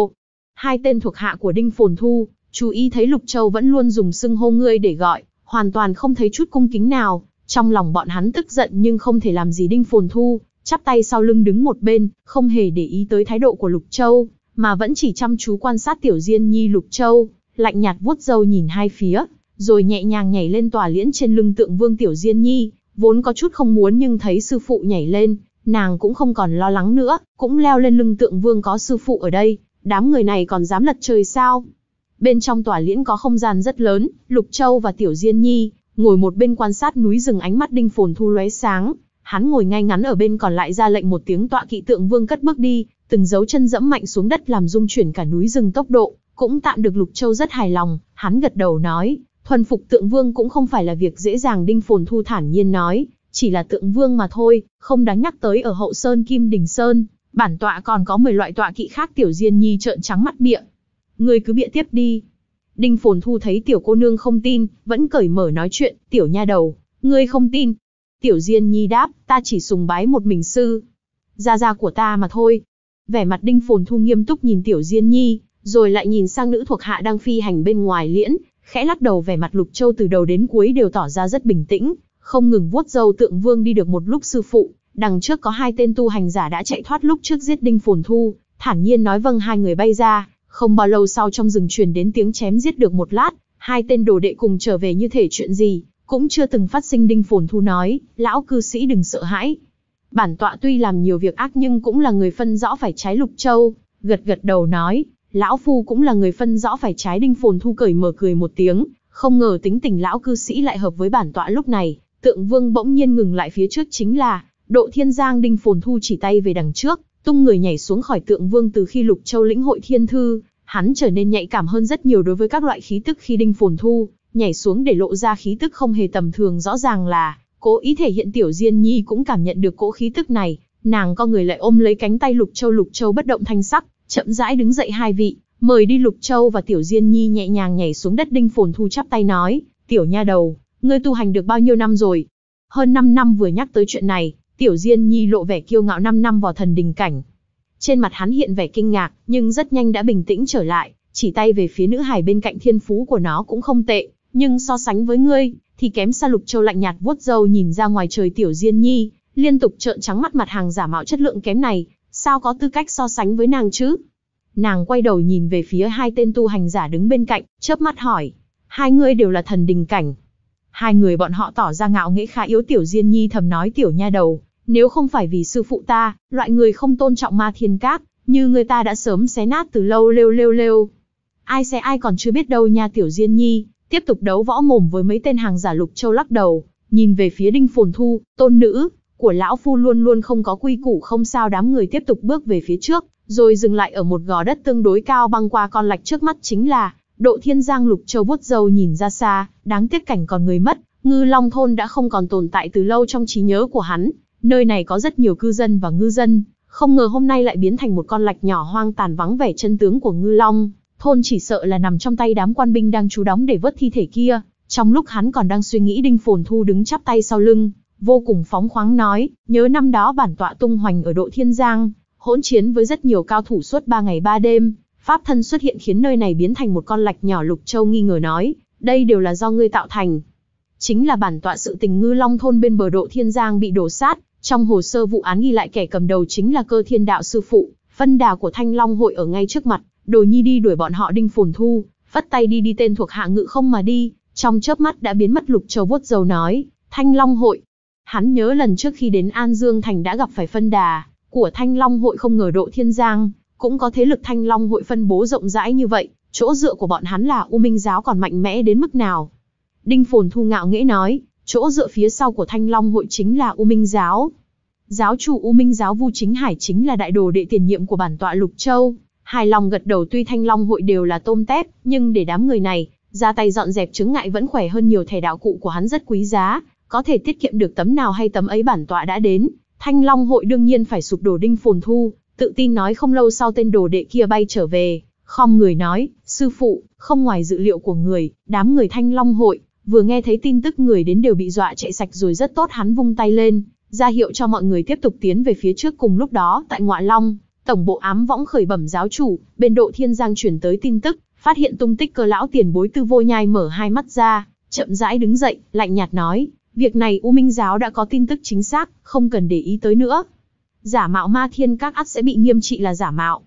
Hai tên thuộc hạ của Đinh Phồn Thu, chú ý thấy Lục Châu vẫn luôn dùng xưng hô ngươi để gọi, hoàn toàn không thấy chút cung kính nào, trong lòng bọn hắn tức giận nhưng không thể làm gì Đinh Phồn Thu, chắp tay sau lưng đứng một bên, không hề để ý tới thái độ của Lục Châu, mà vẫn chỉ chăm chú quan sát Tiểu Diên Nhi Lục Châu, lạnh nhạt vuốt râu nhìn hai phía, rồi nhẹ nhàng nhảy lên tòa liễn trên lưng tượng Vương Tiểu Diên Nhi, vốn có chút không muốn nhưng thấy sư phụ nhảy lên, nàng cũng không còn lo lắng nữa, cũng leo lên lưng tượng Vương có sư phụ ở đây, đám người này còn dám lật trời sao? Bên trong tòa liễn có không gian rất lớn, Lục Châu và Tiểu Diên Nhi ngồi một bên quan sát núi rừng ánh mắt đinh phồn thu lóe sáng, hắn ngồi ngay ngắn ở bên còn lại ra lệnh một tiếng tọa kỵ tượng Vương cất bước đi, từng dấu chân dẫm mạnh xuống đất làm rung chuyển cả núi rừng tốc độ, cũng tạm được Lục Châu rất hài lòng, hắn gật đầu nói, Thuần phục tượng vương cũng không phải là việc dễ dàng Đinh Phồn Thu thản nhiên nói, chỉ là tượng vương mà thôi, không đáng nhắc tới ở hậu sơn Kim Đình Sơn, bản tọa còn có 10 loại tọa kỵ khác tiểu diên nhi trợn trắng mắt bịa người cứ bịa tiếp đi. Đinh Phồn Thu thấy tiểu cô nương không tin, vẫn cởi mở nói chuyện, tiểu nha đầu, ngươi không tin. Tiểu diên nhi đáp, ta chỉ sùng bái một mình sư. Gia gia của ta mà thôi. Vẻ mặt Đinh Phồn Thu nghiêm túc nhìn tiểu diên nhi, rồi lại nhìn sang nữ thuộc hạ đang phi hành bên ngoài liễn, khẽ lắc đầu vẻ mặt Lục Châu từ đầu đến cuối đều tỏ ra rất bình tĩnh, không ngừng vuốt râu tượng vương đi được một lúc sư phụ, đằng trước có hai tên tu hành giả đã chạy thoát lúc trước giết Đinh Phồn Thu, thản nhiên nói vâng hai người bay ra, không bao lâu sau trong rừng truyền đến tiếng chém giết được một lát, hai tên đồ đệ cùng trở về như thể chuyện gì, cũng chưa từng phát sinh Đinh Phồn Thu nói, lão cư sĩ đừng sợ hãi. Bản tọa tuy làm nhiều việc ác nhưng cũng là người phân rõ phải trái Lục Châu, gật gật đầu nói, lão phu cũng là người phân rõ phải trái đinh phồn thu cởi mở cười một tiếng, không ngờ tính tình lão cư sĩ lại hợp với bản tọa lúc này, tượng vương bỗng nhiên ngừng lại phía trước chính là, độ thiên giang đinh phồn thu chỉ tay về đằng trước, tung người nhảy xuống khỏi tượng vương từ khi lục châu lĩnh hội thiên thư, hắn trở nên nhạy cảm hơn rất nhiều đối với các loại khí tức khi đinh phồn thu, nhảy xuống để lộ ra khí tức không hề tầm thường rõ ràng là, cố ý thể hiện tiểu diên nhi cũng cảm nhận được cỗ khí tức này, nàng con người lại ôm lấy cánh tay lục châu lục châu bất động thanh sắc, chậm rãi đứng dậy hai vị, mời đi Lục Châu và Tiểu Diên Nhi nhẹ nhàng nhảy xuống đất đinh phồn thu chắp tay nói, tiểu nha đầu, ngươi tu hành được bao nhiêu năm rồi? Hơn 5 năm vừa nhắc tới chuyện này, Tiểu Diên Nhi lộ vẻ kiêu ngạo 5 năm vào thần đình cảnh. Trên mặt hắn hiện vẻ kinh ngạc, nhưng rất nhanh đã bình tĩnh trở lại, chỉ tay về phía nữ hài bên cạnh thiên phú của nó cũng không tệ, nhưng so sánh với ngươi, thì kém xa Lục Châu lạnh nhạt vuốt râu nhìn ra ngoài trời Tiểu Diên Nhi, liên tục trợn trắng mắt mặt hàng giả mạo chất lượng kém này, sao có tư cách so sánh với nàng chứ? Nàng quay đầu nhìn về phía hai tên tu hành giả đứng bên cạnh, chớp mắt hỏi, hai người đều là thần đình cảnh. Hai người bọn họ tỏ ra ngạo nghễ khá yếu tiểu Diên Nhi thầm nói tiểu nha đầu, nếu không phải vì sư phụ ta, loại người không tôn trọng ma thiên các, như người ta đã sớm xé nát từ lâu lêu lêu lêu. Ai sẽ ai còn chưa biết đâu nha tiểu Diên Nhi, tiếp tục đấu võ mồm với mấy tên hàng giả lục châu lắc đầu, nhìn về phía Đinh Phồn Thu, tôn nữ, của lão phu luôn luôn không có quy củ không sao đám người tiếp tục bước về phía trước, rồi dừng lại ở một gò đất tương đối cao băng qua con lạch trước mắt chính là Độ Thiên Giang Lục Châu vuốt dâu nhìn ra xa, đáng tiếc cảnh còn người mất, Ngư Long thôn đã không còn tồn tại từ lâu trong trí nhớ của hắn, nơi này có rất nhiều cư dân và ngư dân, không ngờ hôm nay lại biến thành một con lạch nhỏ hoang tàn vắng vẻ chân tướng của Ngư Long, thôn chỉ sợ là nằm trong tay đám quan binh đang chú đóng để vớt thi thể kia. Trong lúc hắn còn đang suy nghĩ Đinh Phồn Thu đứng chắp tay sau lưng, vô cùng phóng khoáng nói, nhớ năm đó bản tọa tung hoành ở độ thiên giang, hỗn chiến với rất nhiều cao thủ suốt ba ngày ba đêm, pháp thân xuất hiện khiến nơi này biến thành một con lạch nhỏ lục châu nghi ngờ nói, đây đều là do ngươi tạo thành. Chính là bản tọa sự tình ngư long thôn bên bờ độ thiên giang bị đổ sát, trong hồ sơ vụ án ghi lại kẻ cầm đầu chính là cơ thiên đạo sư phụ, phân đà của thanh long hội ở ngay trước mặt, đồ nhi đi đuổi bọn họ đinh phồn thu, vất tay đi đi tên thuộc hạ ngự không mà đi, trong chớp mắt đã biến mất lục châu vuốt dầu nói, thanh long hội, Hắn nhớ lần trước khi đến An Dương Thành đã gặp phải phân đà của Thanh Long hội không ngờ độ thiên giang, cũng có thế lực Thanh Long hội phân bố rộng rãi như vậy, chỗ dựa của bọn hắn là U Minh giáo còn mạnh mẽ đến mức nào. Đinh Phồn Thu ngạo nghễ nói, chỗ dựa phía sau của Thanh Long hội chính là U Minh giáo. Giáo chủ U Minh giáo Vu Chính Hải chính là đại đồ đệ tiền nhiệm của bản tọa Lục Châu. Hài lòng gật đầu tuy Thanh Long hội đều là tôm tép, nhưng để đám người này ra tay dọn dẹp chứng ngại vẫn khỏe hơn nhiều thẻ đạo cụ của hắn rất quý giá, có thể tiết kiệm được tấm nào hay tấm ấy bản tọa đã đến, Thanh Long hội đương nhiên phải sụp đổ đinh phồn thu, tự tin nói không lâu sau tên đồ đệ kia bay trở về, không người nói, sư phụ, không ngoài dự liệu của người, đám người Thanh Long hội, vừa nghe thấy tin tức người đến đều bị dọa chạy sạch rồi rất tốt hắn vung tay lên, ra hiệu cho mọi người tiếp tục tiến về phía trước cùng lúc đó tại Ngoại Long, tổng bộ ám võng khởi bẩm giáo chủ, bên độ thiên giang chuyển tới tin tức, phát hiện tung tích cơ lão tiền bối tư vô nhai mở hai mắt ra, chậm rãi đứng dậy, lạnh nhạt nói, Việc này U Minh Giáo đã có tin tức chính xác, không cần để ý tới nữa. Giả mạo ma thiên các ắt sẽ bị nghiêm trị là giả mạo.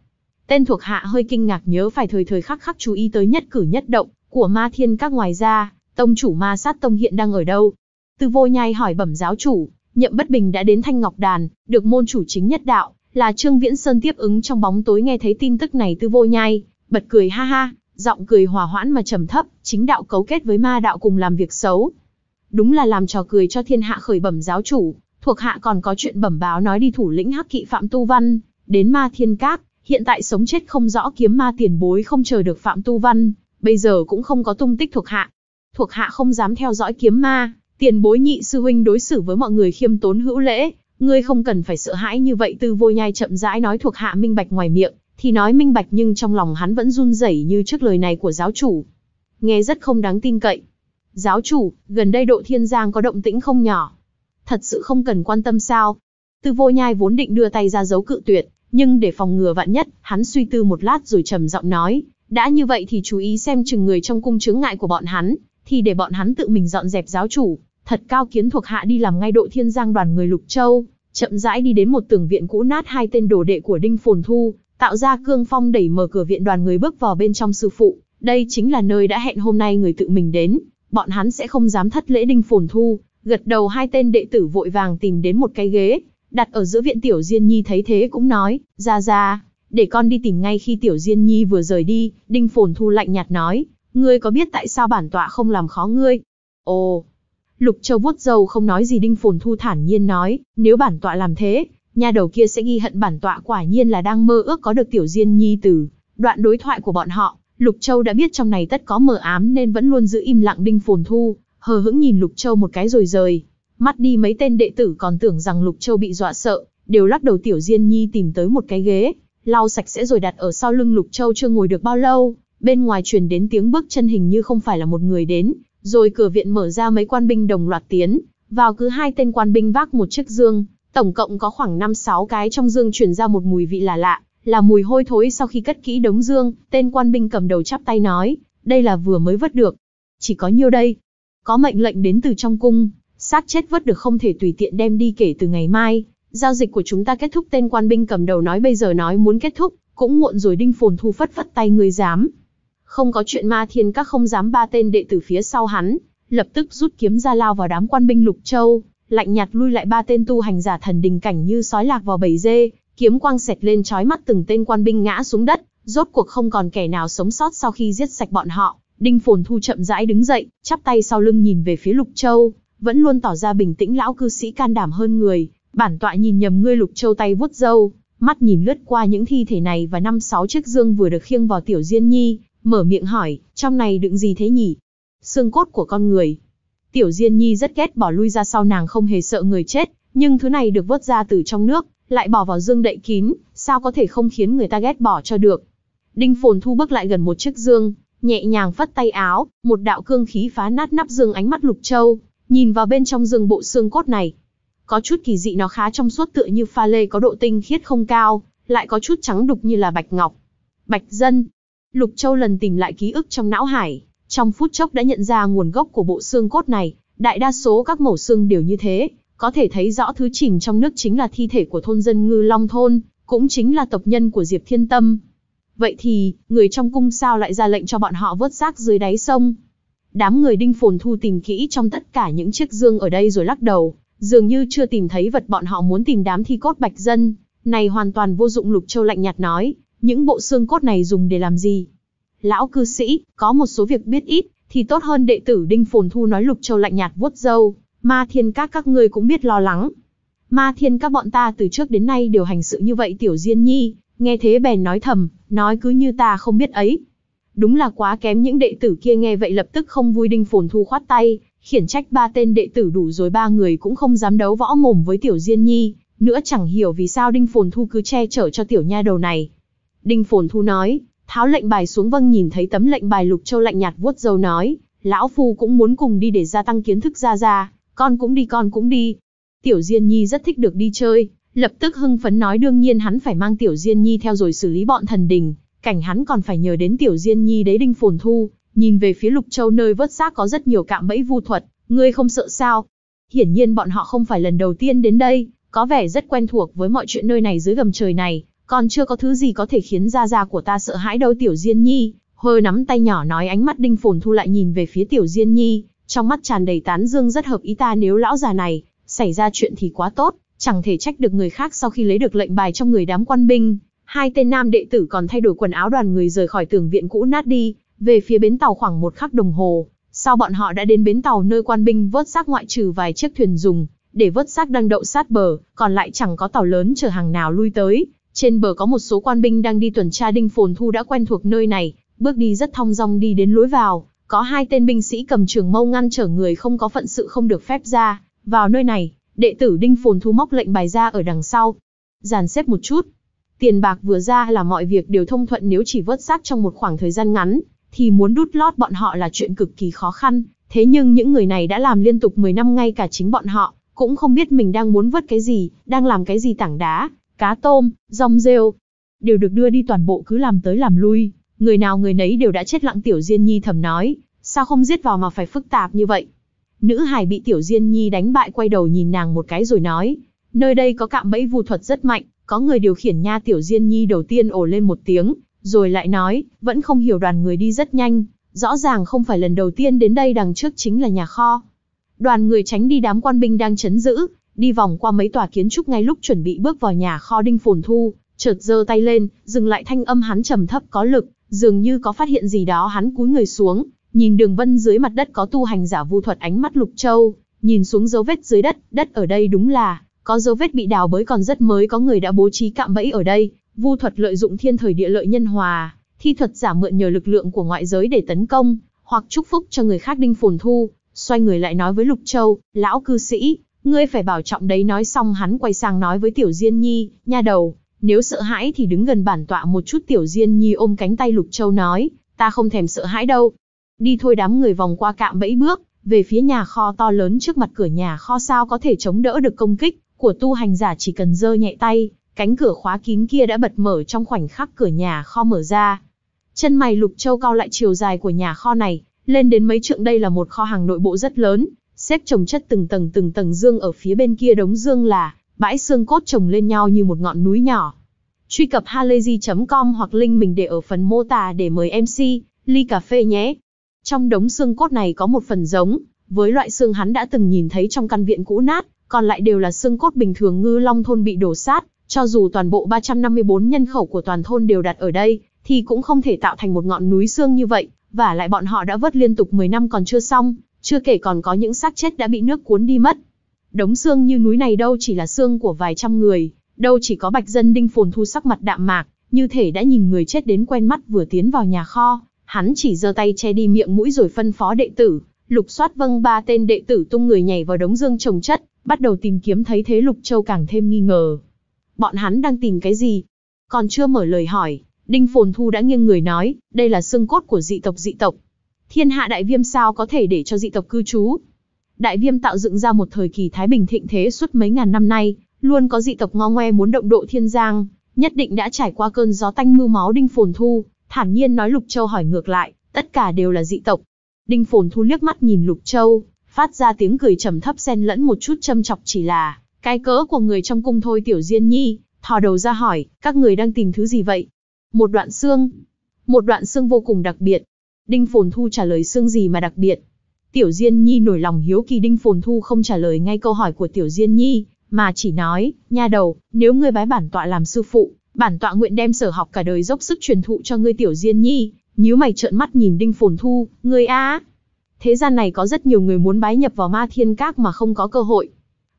Tên thuộc hạ hơi kinh ngạc nhớ phải thời thời khắc khắc chú ý tới nhất cử nhất động của ma thiên các ngoài ra, tông chủ ma sát tông hiện đang ở đâu. Từ vô nhai hỏi bẩm giáo chủ, nhậm bất bình đã đến Thanh Ngọc Đàn, được môn chủ chính nhất đạo, là Trương Viễn Sơn tiếp ứng trong bóng tối nghe thấy tin tức này tư vô nhai, bật cười ha ha, giọng cười hòa hoãn mà trầm thấp, chính đạo cấu kết với ma đạo cùng làm việc xấu, đúng là làm trò cười cho thiên hạ khởi bẩm giáo chủ, thuộc hạ còn có chuyện bẩm báo nói đi thủ lĩnh Hắc Kỵ Phạm Tu Văn, đến Ma Thiên Các, hiện tại sống chết không rõ kiếm ma tiền bối không chờ được Phạm Tu Văn, bây giờ cũng không có tung tích thuộc hạ. Thuộc hạ không dám theo dõi kiếm ma, tiền bối nhị sư huynh đối xử với mọi người khiêm tốn hữu lễ, ngươi không cần phải sợ hãi như vậy tư vô nhai chậm rãi nói thuộc hạ minh bạch ngoài miệng, thì nói minh bạch nhưng trong lòng hắn vẫn run rẩy như trước lời này của giáo chủ. Nghe rất không đáng tin cậy, Giáo chủ, gần đây độ thiên giang có động tĩnh không nhỏ. Thật sự không cần quan tâm sao. Tư vô nhai vốn định đưa tay ra dấu cự tuyệt, nhưng để phòng ngừa vạn nhất, hắn suy tư một lát rồi trầm giọng nói. Đã như vậy thì chú ý xem chừng người trong cung chướng ngại của bọn hắn, thì để bọn hắn tự mình dọn dẹp giáo chủ. Thật cao kiến thuộc hạ đi làm ngay độ thiên giang đoàn người Lục Châu, chậm rãi đi đến một tường viện cũ nát hai tên đồ đệ của Đinh Phồn Thu, tạo ra cương phong đẩy mở cửa viện đoàn người bước vào bên trong sư phụ. Đây chính là nơi đã hẹn hôm nay người tự mình đến, bọn hắn sẽ không dám thất lễ Đinh Phồn Thu, gật đầu hai tên đệ tử vội vàng tìm đến một cái ghế, đặt ở giữa viện Tiểu Diên Nhi thấy thế cũng nói, ra ra, để con đi tìm ngay khi Tiểu Diên Nhi vừa rời đi, Đinh Phồn Thu lạnh nhạt nói, ngươi có biết tại sao bản tọa không làm khó ngươi? Ồ, Lục Châu vuốt dâu không nói gì Đinh Phồn Thu thản nhiên nói, nếu bản tọa làm thế, nhà đầu kia sẽ ghi hận bản tọa quả nhiên là đang mơ ước có được Tiểu Diên Nhi từ đoạn đối thoại của bọn họ, Lục Châu đã biết trong này tất có mờ ám nên vẫn luôn giữ im lặng Đinh Phồn Thu, hờ hững nhìn Lục Châu một cái rồi rời. Mắt đi mấy tên đệ tử còn tưởng rằng Lục Châu bị dọa sợ, đều lắc đầu Tiểu Diên Nhi tìm tới một cái ghế, lau sạch sẽ rồi đặt ở sau lưng Lục Châu chưa ngồi được bao lâu. Bên ngoài truyền đến tiếng bước chân hình như không phải là một người đến, rồi cửa viện mở ra mấy quan binh đồng loạt tiến, vào cứ hai tên quan binh vác một chiếc dương, tổng cộng có khoảng 5-6 cái trong dương truyền ra một mùi vị là lạ, là mùi hôi thối sau khi cất kỹ đống dương, tên quan binh cầm đầu chắp tay nói, đây là vừa mới vớt được. Chỉ có nhiêu đây. Có mệnh lệnh đến từ trong cung, xác chết vớt được không thể tùy tiện đem đi kể từ ngày mai. Giao dịch của chúng ta kết thúc tên quan binh cầm đầu nói bây giờ nói muốn kết thúc, cũng muộn rồi đinh phồn thu phất phất tay người dám. Không có chuyện ma thiên các không dám ba tên đệ tử phía sau hắn, lập tức rút kiếm ra lao vào đám quan binh lục châu, lạnh nhạt lui lại ba tên tu hành giả thần đình cảnh như sói lạc vào bầy dê, kiếm quang xẹt lên trói mắt từng tên quan binh ngã xuống đất, rốt cuộc không còn kẻ nào sống sót sau khi giết sạch bọn họ. Đinh Phồn Thu chậm rãi đứng dậy, chắp tay sau lưng nhìn về phía Lục Châu, vẫn luôn tỏ ra bình tĩnh lão cư sĩ can đảm hơn người, bản tọa nhìn nhầm ngươi Lục Châu tay vuốt râu, mắt nhìn lướt qua những thi thể này và năm sáu chiếc dương vừa được khiêng vào tiểu Diên Nhi, mở miệng hỏi, trong này đựng gì thế nhỉ? Xương cốt của con người. Tiểu Diên Nhi rất ghét bỏ lui ra sau nàng không hề sợ người chết, nhưng thứ này được vớt ra từ trong nước, lại bỏ vào dương đậy kín, sao có thể không khiến người ta ghét bỏ cho được. Đinh Phồn Thu bước lại gần một chiếc dương, nhẹ nhàng phất tay áo, một đạo cương khí phá nát nắp dương ánh mắt Lục Châu, nhìn vào bên trong dương bộ xương cốt này. Có chút kỳ dị nó khá trong suốt tựa như pha lê có độ tinh khiết không cao, lại có chút trắng đục như là bạch ngọc. Bạch dân. Lục Châu lần tìm lại ký ức trong não hải, trong phút chốc đã nhận ra nguồn gốc của bộ xương cốt này, đại đa số các mẩu xương đều như thế, có thể thấy rõ thứ chìm trong nước chính là thi thể của thôn dân ngư long thôn, cũng chính là tộc nhân của Diệp Thiên Tâm. Vậy thì, người trong cung sao lại ra lệnh cho bọn họ vớt xác dưới đáy sông? Đám người đinh phồn thu tìm kỹ trong tất cả những chiếc dương ở đây rồi lắc đầu, dường như chưa tìm thấy vật bọn họ muốn tìm đám thi cốt bạch dân. Này hoàn toàn vô dụng Lục Châu lạnh nhạt nói, những bộ xương cốt này dùng để làm gì? Lão cư sĩ, có một số việc biết ít, thì tốt hơn đệ tử Đinh Phồn Thu nói Lục Châu lạnh nhạt vuốt dâu, Ma thiên các các ngươi cũng biết lo lắng. Ma thiên các bọn ta từ trước đến nay đều hành sự như vậy tiểu diên nhi, nghe thế bèn nói thầm, nói cứ như ta không biết ấy. Đúng là quá kém những đệ tử kia nghe vậy lập tức không vui đinh phồn thu khoát tay, khiển trách ba tên đệ tử đủ rồi ba người cũng không dám đấu võ mồm với tiểu diên nhi, nữa chẳng hiểu vì sao đinh phồn thu cứ che chở cho tiểu nha đầu này. Đinh phồn thu nói, tháo lệnh bài xuống vâng nhìn thấy tấm lệnh bài lục châu lạnh nhạt vuốt dâu nói, lão phu cũng muốn cùng đi để gia tăng kiến thức ra ra, con cũng đi con cũng đi. Tiểu Diên Nhi rất thích được đi chơi, lập tức hưng phấn nói đương nhiên hắn phải mang Tiểu Diên Nhi theo rồi xử lý bọn thần đình, cảnh hắn còn phải nhờ đến Tiểu Diên Nhi đấy đinh phồn thu, nhìn về phía Lục Châu nơi vớt xác có rất nhiều cạm bẫy vu thuật, ngươi không sợ sao? Hiển nhiên bọn họ không phải lần đầu tiên đến đây, có vẻ rất quen thuộc với mọi chuyện nơi này dưới gầm trời này, còn chưa có thứ gì có thể khiến gia gia của ta sợ hãi đâu Tiểu Diên Nhi. Hơi nắm tay nhỏ nói ánh mắt đinh phồn thu lại nhìn về phía Tiểu Diên Nhi, trong mắt tràn đầy tán dương rất hợp ý ta nếu lão già này, xảy ra chuyện thì quá tốt, chẳng thể trách được người khác sau khi lấy được lệnh bài trong người đám quan binh. Hai tên nam đệ tử còn thay đổi quần áo đoàn người rời khỏi tường viện cũ nát đi, về phía bến tàu khoảng một khắc đồng hồ. Sau bọn họ đã đến bến tàu nơi quan binh vớt xác ngoại trừ vài chiếc thuyền dùng, để vớt xác đang đậu sát bờ, còn lại chẳng có tàu lớn chở hàng nào lui tới. Trên bờ có một số quan binh đang đi tuần tra đinh phồn thu đã quen thuộc nơi này, bước đi rất thong dong đi đến lối vào, có hai tên binh sĩ cầm trường mâu ngăn trở người không có phận sự không được phép ra, vào nơi này, đệ tử Đinh Phồn Thu móc lệnh bài ra ở đằng sau. dàn xếp một chút. Tiền bạc vừa ra là mọi việc đều thông thuận nếu chỉ vớt xác trong một khoảng thời gian ngắn, thì muốn đút lót bọn họ là chuyện cực kỳ khó khăn. Thế nhưng những người này đã làm liên tục 10 năm ngay cả chính bọn họ, cũng không biết mình đang muốn vớt cái gì, đang làm cái gì tảng đá, cá tôm, rong rêu. Đều được đưa đi toàn bộ cứ làm tới làm lui, Người nào người nấy đều đã chết lặng Tiểu Diên Nhi thầm nói, sao không giết vào mà phải phức tạp như vậy. Nữ hải bị Tiểu Diên Nhi đánh bại quay đầu nhìn nàng một cái rồi nói, nơi đây có cạm bẫy vu thuật rất mạnh, có người điều khiển nha Tiểu Diên Nhi đầu tiên ồ lên một tiếng, rồi lại nói, vẫn không hiểu đoàn người đi rất nhanh, rõ ràng không phải lần đầu tiên đến đây đằng trước chính là nhà kho. Đoàn người tránh đi đám quan binh đang chấn giữ, đi vòng qua mấy tòa kiến trúc ngay lúc chuẩn bị bước vào nhà kho Đinh Phồn Thu, chợt giơ tay lên, dừng lại thanh âm hắn trầm thấp có lực, Dường như có phát hiện gì đó hắn cúi người xuống, nhìn đường vân dưới mặt đất có tu hành giả vu thuật ánh mắt lục châu, nhìn xuống dấu vết dưới đất, đất ở đây đúng là, có dấu vết bị đào bới còn rất mới có người đã bố trí cạm bẫy ở đây, vu thuật lợi dụng thiên thời địa lợi nhân hòa, thi thuật giả mượn nhờ lực lượng của ngoại giới để tấn công, hoặc chúc phúc cho người khác đinh phồn thu, xoay người lại nói với Lục Châu, lão cư sĩ, ngươi phải bảo trọng đấy nói xong hắn quay sang nói với Tiểu Diên Nhi, nha đầu, nếu sợ hãi thì đứng gần bản tọa một chút tiểu diên nhi ôm cánh tay Lục Châu nói, ta không thèm sợ hãi đâu. Đi thôi đám người vòng qua cạm bẫy bước, về phía nhà kho to lớn trước mặt cửa nhà kho sao có thể chống đỡ được công kích của tu hành giả chỉ cần giơ nhẹ tay, cánh cửa khóa kín kia đã bật mở trong khoảnh khắc cửa nhà kho mở ra. Chân mày Lục Châu cao lại chiều dài của nhà kho này, lên đến mấy trượng đây là một kho hàng nội bộ rất lớn, xếp trồng chất từng tầng từng tầng dương ở phía bên kia đống dương là bãi xương cốt chồng lên nhau như một ngọn núi nhỏ. Truy cập halayzi.com hoặc link mình để ở phần mô tả để mời MC, ly cà phê nhé. Trong đống xương cốt này có một phần giống, với loại xương hắn đã từng nhìn thấy trong căn viện cũ nát, còn lại đều là xương cốt bình thường ngư long thôn bị đổ sát, cho dù toàn bộ 354 nhân khẩu của toàn thôn đều đặt ở đây, thì cũng không thể tạo thành một ngọn núi xương như vậy, và lại bọn họ đã vớt liên tục 10 năm còn chưa xong, chưa kể còn có những xác chết đã bị nước cuốn đi mất. Đống xương như núi này đâu chỉ là xương của vài trăm người, đâu chỉ có bạch dân đinh phồn thu sắc mặt đạm mạc, như thể đã nhìn người chết đến quen mắt vừa tiến vào nhà kho. Hắn chỉ giơ tay che đi miệng mũi rồi phân phó đệ tử, lục soát vâng ba tên đệ tử tung người nhảy vào đống dương trồng chất, bắt đầu tìm kiếm thấy thế lục châu càng thêm nghi ngờ. Bọn hắn đang tìm cái gì? Còn chưa mở lời hỏi, Đinh Phồn Thu đã nghiêng người nói, đây là xương cốt của dị tộc dị tộc. Thiên hạ đại viêm sao có thể để cho dị tộc cư trú? Đại Viêm tạo dựng ra một thời kỳ thái bình thịnh thế suốt mấy ngàn năm nay, luôn có dị tộc ngo ngoe muốn động độ thiên giang, nhất định đã trải qua cơn gió tanh mưu máu Đinh Phồn Thu, thản nhiên nói Lục Châu hỏi ngược lại, tất cả đều là dị tộc. Đinh Phồn Thu liếc mắt nhìn Lục Châu, phát ra tiếng cười trầm thấp xen lẫn một chút châm chọc chỉ là, cái cỡ của người trong cung thôi tiểu Diên Nhi, thò đầu ra hỏi, các người đang tìm thứ gì vậy? Một đoạn xương. Một đoạn xương vô cùng đặc biệt. Đinh Phồn Thu trả lời xương gì mà đặc biệt, Tiểu Diên Nhi nổi lòng hiếu kỳ Đinh Phồn Thu không trả lời ngay câu hỏi của Tiểu Diên Nhi, mà chỉ nói, nha đầu, nếu ngươi bái bản tọa làm sư phụ, bản tọa nguyện đem sở học cả đời dốc sức truyền thụ cho ngươi Tiểu Diên Nhi, nhíu mày trợn mắt nhìn Đinh Phồn Thu, ngươi á, Thế gian này có rất nhiều người muốn bái nhập vào ma thiên các mà không có cơ hội.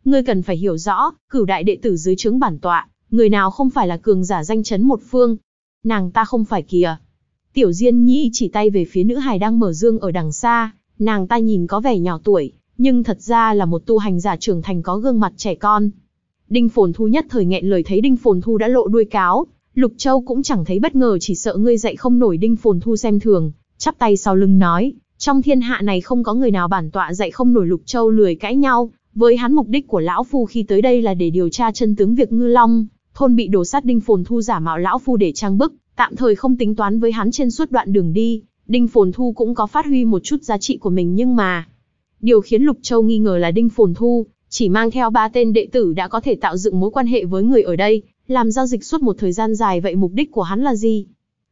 Ngươi cần phải hiểu rõ, cửu đại đệ tử dưới trướng bản tọa, người nào không phải là cường giả danh chấn một phương. Nàng ta không phải kìa. Tiểu Diên Nhi chỉ tay về phía nữ hài đang mở dương ở đằng xa, Nàng ta nhìn có vẻ nhỏ tuổi, nhưng thật ra là một tu hành giả trưởng thành có gương mặt trẻ con. Đinh Phồn Thu nhất thời nghẹn lời thấy Đinh Phồn Thu đã lộ đuôi cáo, Lục Châu cũng chẳng thấy bất ngờ chỉ sợ ngươi dậy không nổi Đinh Phồn Thu xem thường, chắp tay sau lưng nói, trong thiên hạ này không có người nào bản tọa dậy không nổi Lục Châu lười cãi nhau, với hắn mục đích của lão phu khi tới đây là để điều tra chân tướng việc Ngư Long, thôn bị đổ sát Đinh Phồn Thu giả mạo lão phu để trang bức, tạm thời không tính toán với hắn trên suốt đoạn đường đi, Đinh Phồn Thu cũng có phát huy một chút giá trị của mình nhưng mà... Điều khiến Lục Châu nghi ngờ là Đinh Phồn Thu, chỉ mang theo ba tên đệ tử đã có thể tạo dựng mối quan hệ với người ở đây, làm giao dịch suốt một thời gian dài vậy mục đích của hắn là gì?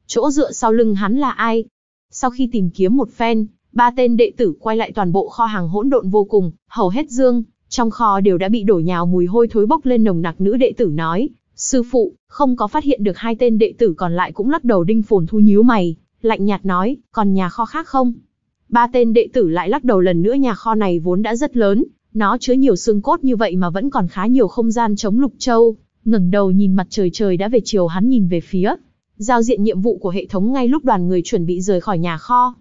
Chỗ dựa sau lưng hắn là ai? Sau khi tìm kiếm một phen, ba tên đệ tử quay lại toàn bộ kho hàng hỗn độn vô cùng, hầu hết dương, trong kho đều đã bị đổ nhào mùi hôi thối bốc lên nồng nặc nữ đệ tử nói, sư phụ, không có phát hiện được hai tên đệ tử còn lại cũng lắc đầu đinh phồn thu nhíu mày, lạnh nhạt nói, còn nhà kho khác không? Ba tên đệ tử lại lắc đầu lần nữa nhà kho này vốn đã rất lớn, nó chứa nhiều xương cốt như vậy mà vẫn còn khá nhiều không gian chống lục châu. Ngẩng đầu nhìn mặt trời trời đã về chiều hắn nhìn về phía. Giao diện nhiệm vụ của hệ thống ngay lúc đoàn người chuẩn bị rời khỏi nhà kho.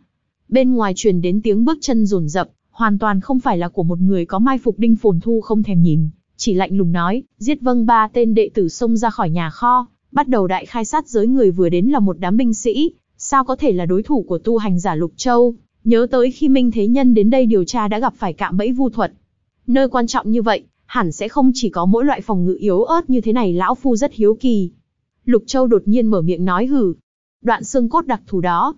Bên ngoài truyền đến tiếng bước chân rồn rập, hoàn toàn không phải là của một người có mai phục đinh phồn thu không thèm nhìn. Chỉ lạnh lùng nói, giết vâng ba tên đệ tử xông ra khỏi nhà kho, bắt đầu đại khai sát giới người vừa đến là một đám binh sĩ, sao có thể là đối thủ của tu hành giả Lục Châu, nhớ tới khi Minh Thế Nhân đến đây điều tra đã gặp phải cạm bẫy vu thuật. Nơi quan trọng như vậy, hẳn sẽ không chỉ có mỗi loại phòng ngự yếu ớt như thế này lão phu rất hiếu kỳ. Lục Châu đột nhiên mở miệng nói hử. Đoạn xương cốt đặc thù đó.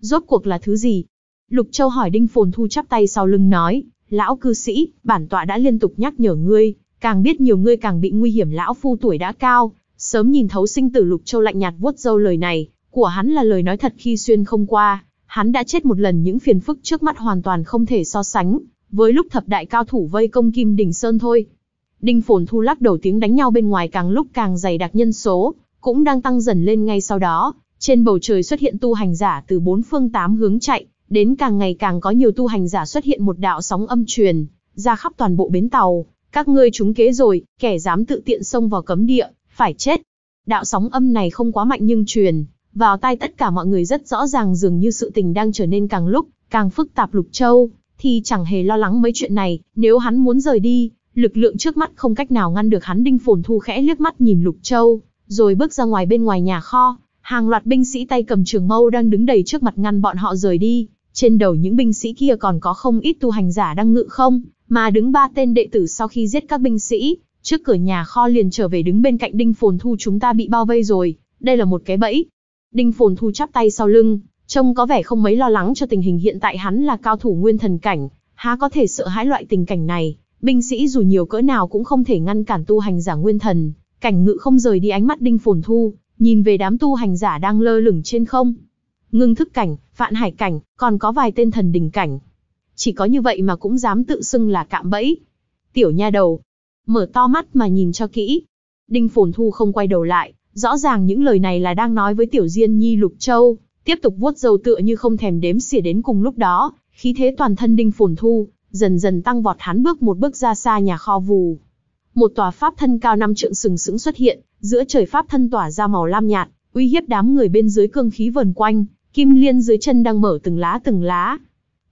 Rốt cuộc là thứ gì? Lục Châu hỏi Đinh Phồn Thu chắp tay sau lưng nói, lão cư sĩ, bản tọa đã liên tục nhắc nhở ngươi, càng biết nhiều ngươi càng bị nguy hiểm lão phu tuổi đã cao, sớm nhìn thấu sinh tử Lục Châu lạnh nhạt vuốt dâu lời này, của hắn là lời nói thật khi xuyên không qua, hắn đã chết một lần những phiền phức trước mắt hoàn toàn không thể so sánh, với lúc thập đại cao thủ vây công Kim Đỉnh Sơn thôi. Đinh Phồn Thu lắc đầu tiếng đánh nhau bên ngoài càng lúc càng dày đặc nhân số, cũng đang tăng dần lên ngay sau đó, trên bầu trời xuất hiện tu hành giả từ bốn phương tám hướng chạy, đến càng ngày càng có nhiều tu hành giả xuất hiện một đạo sóng âm truyền, ra khắp toàn bộ bến tàu, các ngươi trúng kế rồi, kẻ dám tự tiện xông vào cấm địa, phải chết. Đạo sóng âm này không quá mạnh nhưng truyền vào tai tất cả mọi người rất rõ ràng dường như sự tình đang trở nên càng lúc, càng phức tạp Lục Châu, thì chẳng hề lo lắng mấy chuyện này, nếu hắn muốn rời đi, lực lượng trước mắt không cách nào ngăn được hắn Đinh Phồn Thu khẽ liếc mắt nhìn Lục Châu, rồi bước ra ngoài bên ngoài nhà kho, hàng loạt binh sĩ tay cầm trường mâu đang đứng đầy trước mặt ngăn bọn họ rời đi, trên đầu những binh sĩ kia còn có không ít tu hành giả đang ngự không, mà đứng ba tên đệ tử sau khi giết các binh sĩ, trước cửa nhà kho liền trở về đứng bên cạnh Đinh Phồn Thu chúng ta bị bao vây rồi, đây là một cái bẫy, Đinh Phồn Thu chắp tay sau lưng, trông có vẻ không mấy lo lắng cho tình hình hiện tại hắn là cao thủ nguyên thần cảnh, há có thể sợ hãi loại tình cảnh này. Binh sĩ dù nhiều cỡ nào cũng không thể ngăn cản tu hành giả nguyên thần, cảnh ngự không rời đi ánh mắt Đinh Phồn Thu, nhìn về đám tu hành giả đang lơ lửng trên không. Ngưng thức cảnh, vạn hải cảnh, còn có vài tên thần đình cảnh. Chỉ có như vậy mà cũng dám tự xưng là cạm bẫy. Tiểu nha đầu, mở to mắt mà nhìn cho kỹ. Đinh Phồn Thu không quay đầu lại, Rõ ràng những lời này là đang nói với Tiểu Diên Nhi Lục Châu, tiếp tục vuốt dầu tựa như không thèm đếm xỉa đến cùng lúc đó, khí thế toàn thân đinh phồn thu, dần dần tăng vọt hắn bước một bước ra xa nhà kho vù. Một tòa pháp thân cao năm trượng sừng sững xuất hiện, giữa trời pháp thân tỏa ra màu lam nhạt, uy hiếp đám người bên dưới cương khí vần quanh, kim liên dưới chân đang mở từng lá từng lá.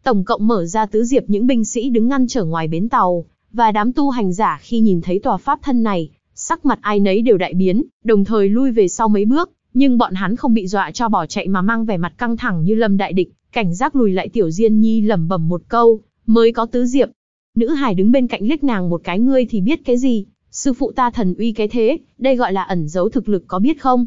Tổng cộng mở ra tứ diệp những binh sĩ đứng ngăn trở ngoài bến tàu, và đám tu hành giả khi nhìn thấy tòa pháp thân này, sắc mặt ai nấy đều đại biến, đồng thời lui về sau mấy bước, nhưng bọn hắn không bị dọa cho bỏ chạy mà mang vẻ mặt căng thẳng như lâm đại địch, cảnh giác lùi lại tiểu diên nhi lẩm bẩm một câu, mới có tứ diệp. Nữ hải đứng bên cạnh liếc nàng một cái ngươi thì biết cái gì, sư phụ ta thần uy cái thế, đây gọi là ẩn giấu thực lực có biết không?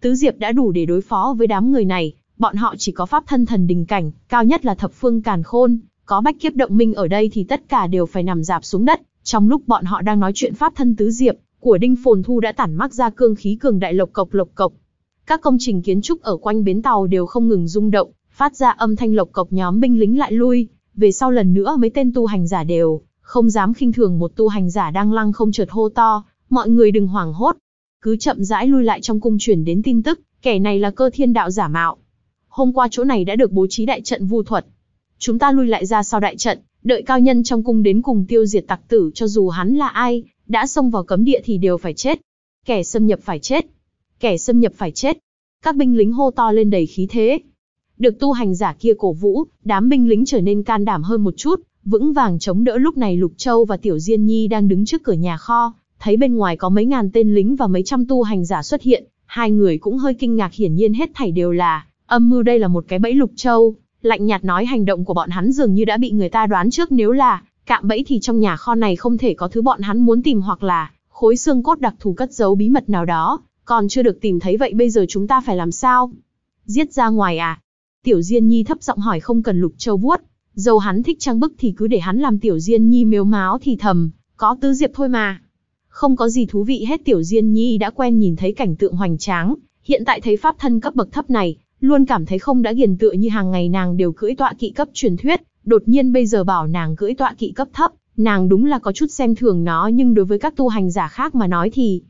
Tứ diệp đã đủ để đối phó với đám người này, bọn họ chỉ có pháp thân thần đình cảnh, cao nhất là thập phương càn khôn, có bách kiếp động minh ở đây thì tất cả đều phải nằm dạp xuống đất. Trong lúc bọn họ đang nói chuyện pháp thân tứ diệp, của Đinh Phồn Thu đã tản mắc ra cương khí cường đại lộc cộc lộc cộc. Các công trình kiến trúc ở quanh bến tàu đều không ngừng rung động, phát ra âm thanh lộc cộc nhóm binh lính lại lui, về sau lần nữa mấy tên tu hành giả đều không dám khinh thường một tu hành giả đang lăng không chợt hô to, mọi người đừng hoảng hốt, cứ chậm rãi lui lại trong cung truyền đến tin tức, kẻ này là cơ thiên đạo giả mạo. Hôm qua chỗ này đã được bố trí đại trận vu thuật. Chúng ta lui lại ra sau đại trận, đợi cao nhân trong cung đến cùng tiêu diệt tặc tử cho dù hắn là ai, đã xông vào cấm địa thì đều phải chết. Kẻ xâm nhập phải chết. Kẻ xâm nhập phải chết. Các binh lính hô to lên đầy khí thế. Được tu hành giả kia cổ vũ, đám binh lính trở nên can đảm hơn một chút, vững vàng chống đỡ lúc này Lục Châu và Tiểu Diên Nhi đang đứng trước cửa nhà kho, thấy bên ngoài có mấy ngàn tên lính và mấy trăm tu hành giả xuất hiện, hai người cũng hơi kinh ngạc hiển nhiên hết thảy đều là âm mưu đây là một cái bẫy Lục Châu, lạnh nhạt nói hành động của bọn hắn dường như đã bị người ta đoán trước nếu là Cạm bẫy thì trong nhà kho này không thể có thứ bọn hắn muốn tìm hoặc là khối xương cốt đặc thù cất giấu bí mật nào đó, còn chưa được tìm thấy vậy bây giờ chúng ta phải làm sao? Giết ra ngoài à? Tiểu Diên Nhi thấp giọng hỏi không cần Lục Châu vuốt, dầu hắn thích trang bức thì cứ để hắn làm Tiểu Diên Nhi mếu máo thì thầm, có tứ diệp thôi mà. Không có gì thú vị hết Tiểu Diên Nhi đã quen nhìn thấy cảnh tượng hoành tráng, hiện tại thấy pháp thân cấp bậc thấp này, luôn cảm thấy không đã ghiền tựa như hàng ngày nàng đều cưỡi tọa kỵ cấp truyền thuyết, đột nhiên bây giờ bảo nàng cưỡi tọa kỵ cấp thấp, nàng đúng là có chút xem thường nó nhưng đối với các tu hành giả khác mà nói thì,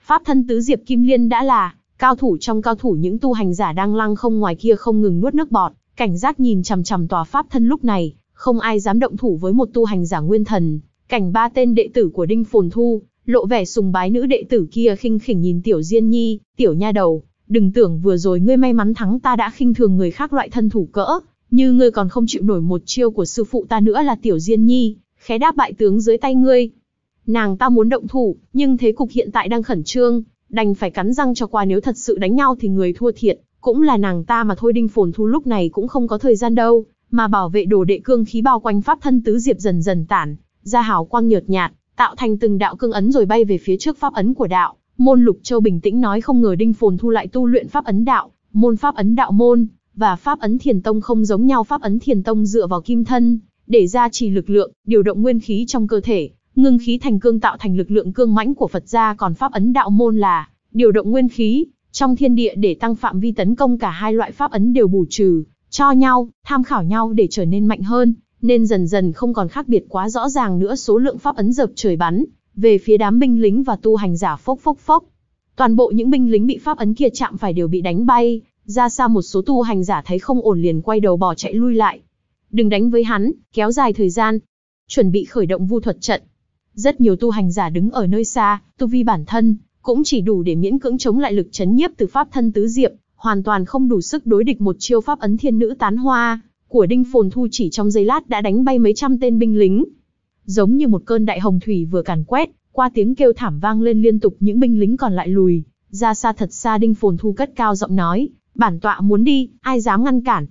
pháp thân tứ diệp kim liên đã là cao thủ trong cao thủ những tu hành giả đang lăng không ngoài kia không ngừng nuốt nước bọt, cảnh giác nhìn chằm chằm tòa pháp thân lúc này, không ai dám động thủ với một tu hành giả nguyên thần, cảnh ba tên đệ tử của Đinh Phồn Thu, lộ vẻ sùng bái nữ đệ tử kia khinh khỉnh nhìn tiểu Diên Nhi, tiểu nha đầu, đừng tưởng vừa rồi ngươi may mắn thắng ta đã khinh thường người khác loại thân thủ cỡ, như ngươi còn không chịu nổi một chiêu của sư phụ ta nữa là tiểu diên nhi, khé đáp bại tướng dưới tay ngươi. Nàng ta muốn động thủ, nhưng thế cục hiện tại đang khẩn trương, đành phải cắn răng cho qua nếu thật sự đánh nhau thì người thua thiệt, cũng là nàng ta mà thôi đinh phồn thu lúc này cũng không có thời gian đâu, mà bảo vệ đồ đệ cương khí bao quanh pháp thân tứ diệp dần dần tản, ra hào quang nhợt nhạt, tạo thành từng đạo cương ấn rồi bay về phía trước pháp ấn của đạo. Môn Lục Châu bình tĩnh nói không ngờ Đinh Phồn Thu lại tu luyện pháp ấn đạo, môn pháp ấn đạo môn, và pháp ấn thiền tông không giống nhau pháp ấn thiền tông dựa vào kim thân, để ra trì lực lượng, điều động nguyên khí trong cơ thể, ngưng khí thành cương tạo thành lực lượng cương mãnh của Phật gia còn pháp ấn đạo môn là điều động nguyên khí trong thiên địa để tăng phạm vi tấn công cả hai loại pháp ấn đều bù trừ cho nhau, tham khảo nhau để trở nên mạnh hơn, nên dần dần không còn khác biệt quá rõ ràng nữa số lượng pháp ấn dập trời bắn về phía đám binh lính và tu hành giả phốc phốc phốc. Toàn bộ những binh lính bị pháp ấn kia chạm phải đều bị đánh bay, ra xa một số tu hành giả thấy không ổn liền quay đầu bỏ chạy lui lại. Đừng đánh với hắn, kéo dài thời gian. Chuẩn bị khởi động vu thuật trận. Rất nhiều tu hành giả đứng ở nơi xa, tu vi bản thân, cũng chỉ đủ để miễn cưỡng chống lại lực chấn nhiếp từ pháp thân tứ diệm, hoàn toàn không đủ sức đối địch một chiêu pháp ấn thiên nữ tán hoa, của Đinh Phồn Thu chỉ trong giây lát đã đánh bay mấy trăm tên binh lính. Giống như một cơn đại hồng thủy vừa càn quét, qua tiếng kêu thảm vang lên liên tục những binh lính còn lại lùi, ra xa thật xa Đinh Phồn Thu cất cao giọng nói, Bản tọa muốn đi, ai dám ngăn cản.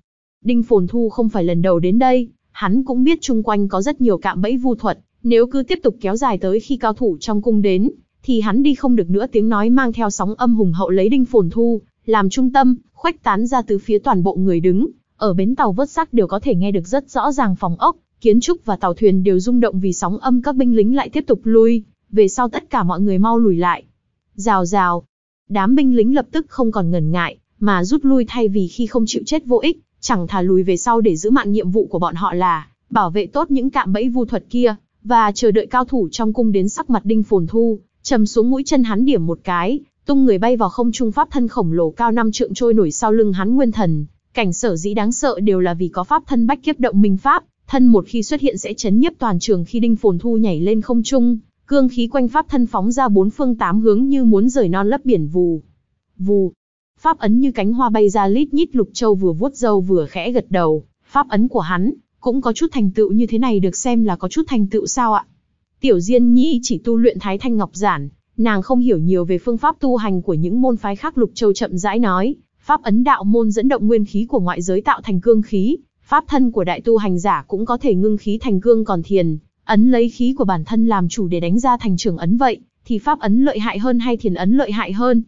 Đinh Phồn Thu không phải lần đầu đến đây, hắn cũng biết chung quanh có rất nhiều cạm bẫy vu thuật, nếu cứ tiếp tục kéo dài tới khi cao thủ trong cung đến, thì hắn đi không được nữa tiếng nói mang theo sóng âm hùng hậu lấy Đinh Phồn Thu, làm trung tâm, khuếch tán ra tứ phía toàn bộ người đứng, ở bến tàu vớt xác đều có thể nghe được rất rõ ràng phòng ốc, kiến trúc và tàu thuyền đều rung động vì sóng âm các binh lính lại tiếp tục lui, về sau tất cả mọi người mau lùi lại. Rào rào, đám binh lính lập tức không còn ngần ngại, mà rút lui thay vì khi không chịu chết vô ích, chẳng thà lùi về sau để giữ mạng nhiệm vụ của bọn họ là bảo vệ tốt những cạm bẫy vu thuật kia, và chờ đợi cao thủ trong cung đến sắc mặt đinh phồn thu, trầm xuống mũi chân hắn điểm một cái, tung người bay vào không trung pháp thân khổng lồ cao năm trượng trôi nổi sau lưng hắn nguyên thần. Cảnh sở dĩ đáng sợ đều là vì có pháp thân bách kiếp động minh pháp, thân một khi xuất hiện sẽ chấn nhiếp toàn trường khi đinh phồn thu nhảy lên không trung, cương khí quanh pháp thân phóng ra bốn phương tám hướng như muốn rời non lấp biển vù. Vù, Pháp ấn như cánh hoa bay ra lít nhít lục châu vừa vuốt râu vừa khẽ gật đầu, pháp ấn của hắn, cũng có chút thành tựu như thế này được xem là có chút thành tựu sao ạ. Tiểu Diên nhĩ chỉ tu luyện Thái Thanh Ngọc Giản, nàng không hiểu nhiều về phương pháp tu hành của những môn phái khác lục châu chậm rãi nói, pháp ấn đạo môn dẫn động nguyên khí của ngoại giới tạo thành cương khí, pháp thân của đại tu hành giả cũng có thể ngưng khí thành cương còn thiền, ấn lấy khí của bản thân làm chủ để đánh ra thành trường ấn vậy, thì pháp ấn lợi hại hơn hay thiền ấn lợi hại hơn?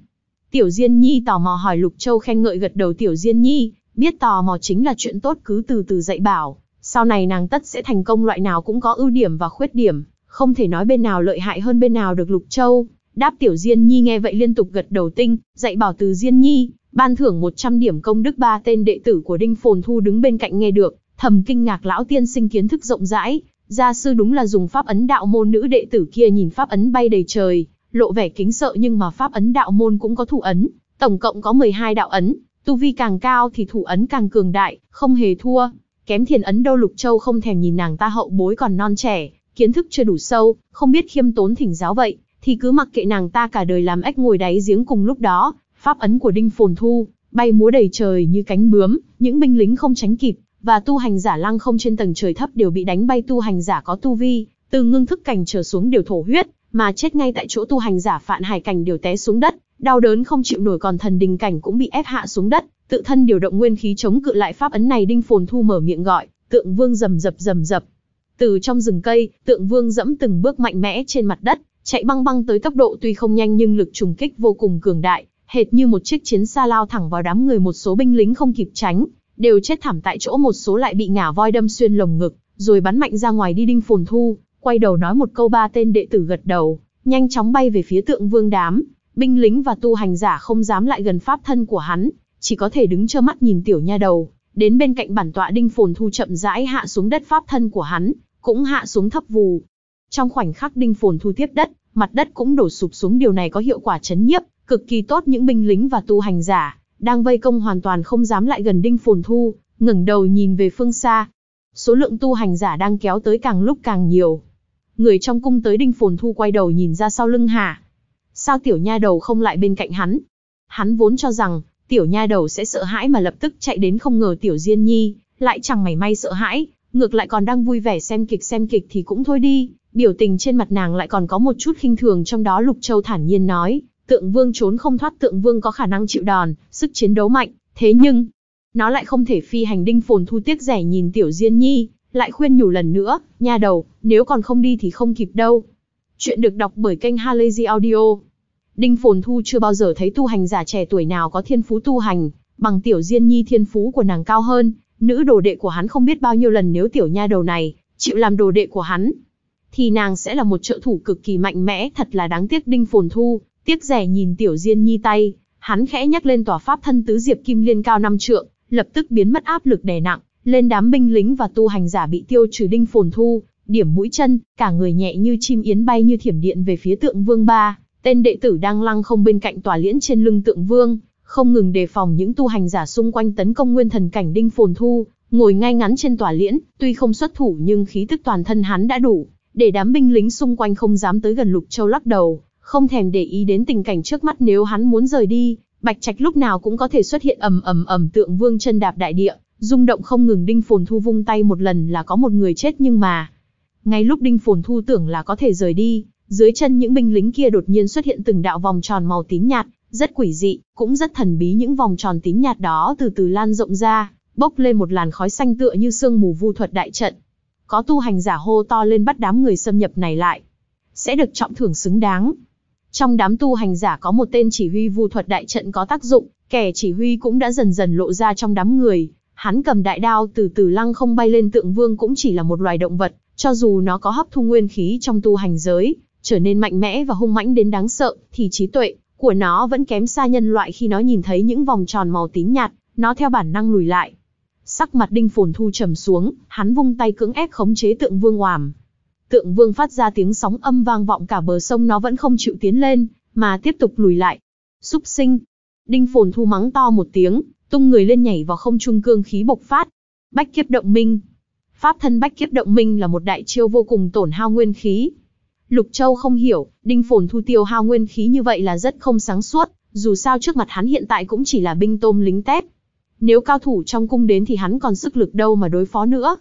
Tiểu Diên Nhi tò mò hỏi Lục Châu khen ngợi gật đầu Tiểu Diên Nhi, biết tò mò chính là chuyện tốt cứ từ từ dạy bảo, sau này nàng tất sẽ thành công loại nào cũng có ưu điểm và khuyết điểm, không thể nói bên nào lợi hại hơn bên nào được Lục Châu. Đáp Tiểu Diên Nhi nghe vậy liên tục gật đầu tinh, dạy bảo từ Diên Nhi, ban thưởng 100 điểm công đức ba tên đệ tử của Đinh Phồn Thu đứng bên cạnh nghe được, thầm kinh ngạc lão tiên sinh kiến thức rộng rãi, gia sư đúng là dùng pháp ấn đạo môn nữ đệ tử kia nhìn pháp ấn bay đầy trời, lộ vẻ kính sợ nhưng mà pháp ấn đạo môn cũng có thủ ấn, tổng cộng có 12 đạo ấn, tu vi càng cao thì thủ ấn càng cường đại, không hề thua. Kém thiền ấn đô lục châu không thèm nhìn nàng ta hậu bối còn non trẻ, kiến thức chưa đủ sâu, không biết khiêm tốn thỉnh giáo vậy, thì cứ mặc kệ nàng ta cả đời làm ếch ngồi đáy giếng cùng lúc đó, pháp ấn của đinh phồn thu, bay múa đầy trời như cánh bướm, những binh lính không tránh kịp, và tu hành giả lăng không trên tầng trời thấp đều bị đánh bay tu hành giả có tu vi, từ ngưng thức cảnh trở xuống đều thổ huyết, mà chết ngay tại chỗ tu hành giả Phạn Hải cảnh đều té xuống đất, đau đớn không chịu nổi còn thần đình cảnh cũng bị ép hạ xuống đất, tự thân điều động nguyên khí chống cự lại pháp ấn này Đinh Phồn Thu mở miệng gọi, Tượng Vương rầm rập rầm rập. Từ trong rừng cây, Tượng Vương dẫm từng bước mạnh mẽ trên mặt đất, chạy băng băng tới tốc độ tuy không nhanh nhưng lực trùng kích vô cùng cường đại, hệt như một chiếc chiến xa lao thẳng vào đám người một số binh lính không kịp tránh, đều chết thảm tại chỗ một số lại bị ngả voi đâm xuyên lồng ngực, rồi bắn mạnh ra ngoài đi đinh phồn thu, quay đầu nói một câu ba tên đệ tử gật đầu, nhanh chóng bay về phía tượng vương đám, binh lính và tu hành giả không dám lại gần pháp thân của hắn, chỉ có thể đứng trơ mắt nhìn tiểu nha đầu, đến bên cạnh bản tọa đinh phồn thu chậm rãi hạ xuống đất pháp thân của hắn, cũng hạ xuống thấp vù. Trong khoảnh khắc đinh phồn thu tiếp đất, mặt đất cũng đổ sụp xuống điều này có hiệu quả chấn nhiếp, cực kỳ tốt những binh lính và tu hành giả, đang vây công hoàn toàn không dám lại gần đinh phồn thu, ngẩng đầu nhìn về phương xa. Số lượng tu hành giả đang kéo tới càng lúc càng nhiều, người trong cung tới đinh phồn thu quay đầu nhìn ra sau lưng Hà. Sao tiểu nha đầu không lại bên cạnh hắn? Hắn vốn cho rằng, tiểu nha đầu sẽ sợ hãi mà lập tức chạy đến không ngờ tiểu Diên Nhi, lại chẳng mảy may sợ hãi, ngược lại còn đang vui vẻ xem kịch xem kịch thì cũng thôi đi, biểu tình trên mặt nàng lại còn có một chút khinh thường trong đó Lục Châu thản nhiên nói, tượng vương trốn không thoát tượng vương có khả năng chịu đòn, sức chiến đấu mạnh, thế nhưng, nó lại không thể phi hành đinh phồn thu tiếc rẻ nhìn tiểu Diên Nhi, lại khuyên nhủ lần nữa, nha đầu, nếu còn không đi thì không kịp đâu. Chuyện được đọc bởi kênh Halazy Audio. Đinh Phồn Thu chưa bao giờ thấy tu hành giả trẻ tuổi nào có thiên phú tu hành, bằng tiểu diên nhi thiên phú của nàng cao hơn, nữ đồ đệ của hắn không biết bao nhiêu lần nếu tiểu nha đầu này, chịu làm đồ đệ của hắn, thì nàng sẽ là một trợ thủ cực kỳ mạnh mẽ, thật là đáng tiếc Đinh Phồn Thu, tiếc rẻ nhìn tiểu diên nhi tay, hắn khẽ nhắc lên tòa pháp thân tứ diệp kim liên cao năm trượng, lập tức biến mất áp lực đè nặng, lên đám binh lính và tu hành giả bị tiêu trừ đinh phồn thu, điểm mũi chân, cả người nhẹ như chim yến bay như thiểm điện về phía tượng vương ba, tên đệ tử đang lăng không bên cạnh tòa liễn trên lưng tượng vương, không ngừng đề phòng những tu hành giả xung quanh tấn công nguyên thần cảnh đinh phồn thu, ngồi ngay ngắn trên tòa liễn, tuy không xuất thủ nhưng khí tức toàn thân hắn đã đủ, để đám binh lính xung quanh không dám tới gần Lục Châu lắc đầu, không thèm để ý đến tình cảnh trước mắt nếu hắn muốn rời đi, Bạch Trạch lúc nào cũng có thể xuất hiện ầm ầm ầm tượng vương chân đạp đại địa, Rung động không ngừng Đinh Phồn Thu vung tay một lần là có một người chết nhưng mà... Ngay lúc Đinh Phồn Thu tưởng là có thể rời đi, dưới chân những binh lính kia đột nhiên xuất hiện từng đạo vòng tròn màu tím nhạt, rất quỷ dị, cũng rất thần bí những vòng tròn tím nhạt đó từ từ lan rộng ra, bốc lên một làn khói xanh tựa như sương mù vu thuật đại trận. Có tu hành giả hô to lên bắt đám người xâm nhập này lại, sẽ được trọng thưởng xứng đáng. Trong đám tu hành giả có một tên chỉ huy vu thuật đại trận có tác dụng, kẻ chỉ huy cũng đã dần dần lộ ra trong đám người, Hắn cầm đại đao từ từ lăng không bay lên tượng vương cũng chỉ là một loài động vật, cho dù nó có hấp thu nguyên khí trong tu hành giới, trở nên mạnh mẽ và hung mãnh đến đáng sợ, thì trí tuệ của nó vẫn kém xa nhân loại khi nó nhìn thấy những vòng tròn màu tím nhạt, nó theo bản năng lùi lại. Sắc mặt đinh phồn thu trầm xuống, hắn vung tay cưỡng ép khống chế tượng vương oàm. Tượng vương phát ra tiếng sóng âm vang vọng cả bờ sông nó vẫn không chịu tiến lên, mà tiếp tục lùi lại. Súc sinh! Đinh phồn thu mắng to một tiếng, tung người lên nhảy vào không trung cương khí bộc phát. Bách kiếp động minh. Pháp thân bách kiếp động minh là một đại chiêu vô cùng tổn hao nguyên khí. Lục Châu không hiểu, Đinh Phồn thu tiêu hao nguyên khí như vậy là rất không sáng suốt, dù sao trước mặt hắn hiện tại cũng chỉ là binh tôm lính tép. Nếu cao thủ trong cung đến thì hắn còn sức lực đâu mà đối phó nữa.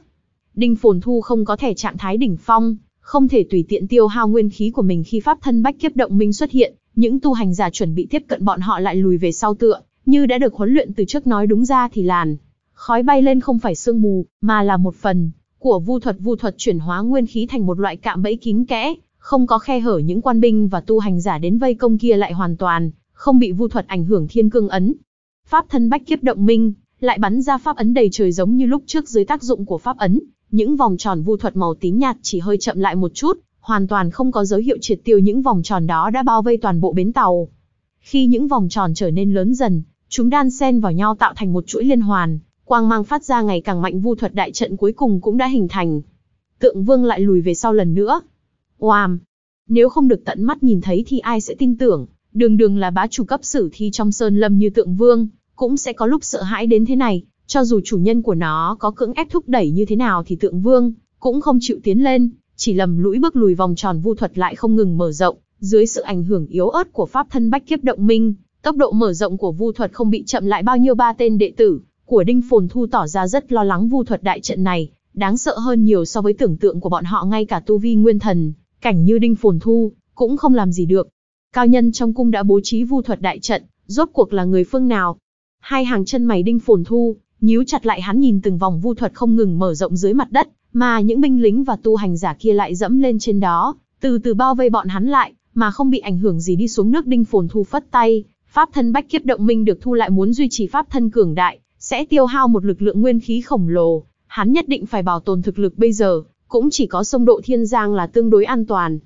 Đinh Phồn Thu không có thể trạng thái đỉnh phong, không thể tùy tiện tiêu hao nguyên khí của mình khi pháp thân bách kiếp động minh xuất hiện, những tu hành giả chuẩn bị tiếp cận bọn họ lại lùi về sau tựa, như đã được huấn luyện từ trước nói đúng ra thì làn khói bay lên không phải sương mù, mà là một phần của vu thuật vu thuật chuyển hóa nguyên khí thành một loại cạm bẫy kín kẽ, không có khe hở những quan binh và tu hành giả đến vây công kia lại hoàn toàn không bị vu thuật ảnh hưởng thiên cương ấn. Pháp thân bách kiếp động minh lại bắn ra pháp ấn đầy trời giống như lúc trước dưới tác dụng của pháp ấn, những vòng tròn vu thuật màu tím nhạt chỉ hơi chậm lại một chút, hoàn toàn không có dấu hiệu triệt tiêu những vòng tròn đó đã bao vây toàn bộ bến tàu. Khi những vòng tròn trở nên lớn dần, Chúng đan xen vào nhau tạo thành một chuỗi liên hoàn, quang mang phát ra ngày càng mạnh vu thuật đại trận cuối cùng cũng đã hình thành. Tượng vương lại lùi về sau lần nữa. Oàm! Nếu không được tận mắt nhìn thấy thì ai sẽ tin tưởng, đường đường là bá chủ cấp sử thi trong sơn lâm như tượng vương, cũng sẽ có lúc sợ hãi đến thế này, cho dù chủ nhân của nó có cưỡng ép thúc đẩy như thế nào thì tượng vương cũng không chịu tiến lên, chỉ lầm lũi bước lùi vòng tròn vu thuật lại không ngừng mở rộng, dưới sự ảnh hưởng yếu ớt của pháp thân bách kiếp động minh, Tốc độ mở rộng của Vu Thuật không bị chậm lại bao nhiêu ba tên đệ tử của Đinh Phồn Thu tỏ ra rất lo lắng Vu Thuật đại trận này, đáng sợ hơn nhiều so với tưởng tượng của bọn họ ngay cả tu vi nguyên thần, cảnh như Đinh Phồn Thu cũng không làm gì được. Cao nhân trong cung đã bố trí Vu Thuật đại trận, rốt cuộc là người phương nào? Hai hàng chân mày Đinh Phồn Thu nhíu chặt lại hắn nhìn từng vòng Vu Thuật không ngừng mở rộng dưới mặt đất, mà những binh lính và tu hành giả kia lại dẫm lên trên đó, từ từ bao vây bọn hắn lại, mà không bị ảnh hưởng gì đi xuống nước đinh phồn thu phất tay, pháp thân bách kiếp động minh được thu lại muốn duy trì pháp thân cường đại, sẽ tiêu hao một lực lượng nguyên khí khổng lồ, hắn nhất định phải bảo tồn thực lực bây giờ, cũng chỉ có sông độ thiên giang là tương đối an toàn.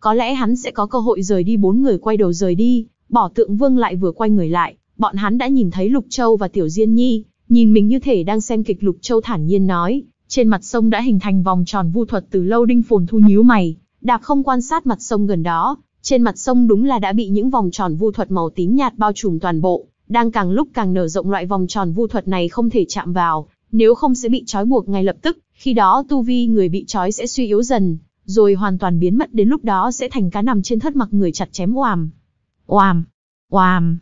Có lẽ hắn sẽ có cơ hội rời đi bốn người quay đầu rời đi, bỏ tượng vương lại vừa quay người lại, bọn hắn đã nhìn thấy Lục Châu và Tiểu Diên Nhi, nhìn mình như thể đang xem kịch Lục Châu thản nhiên nói, trên mặt sông đã hình thành vòng tròn vu thuật từ lâu đinh phồn thu nhíu mày, đạp không quan sát mặt sông gần đó, trên mặt sông đúng là đã bị những vòng tròn vu thuật màu tím nhạt bao trùm toàn bộ, đang càng lúc càng nở rộng loại vòng tròn vu thuật này không thể chạm vào, nếu không sẽ bị trói buộc ngay lập tức, khi đó tu vi người bị trói sẽ suy yếu dần, rồi hoàn toàn biến mất đến lúc đó sẽ thành cá nằm trên thất mặc người chặt chém oàm. Oàm, oàm.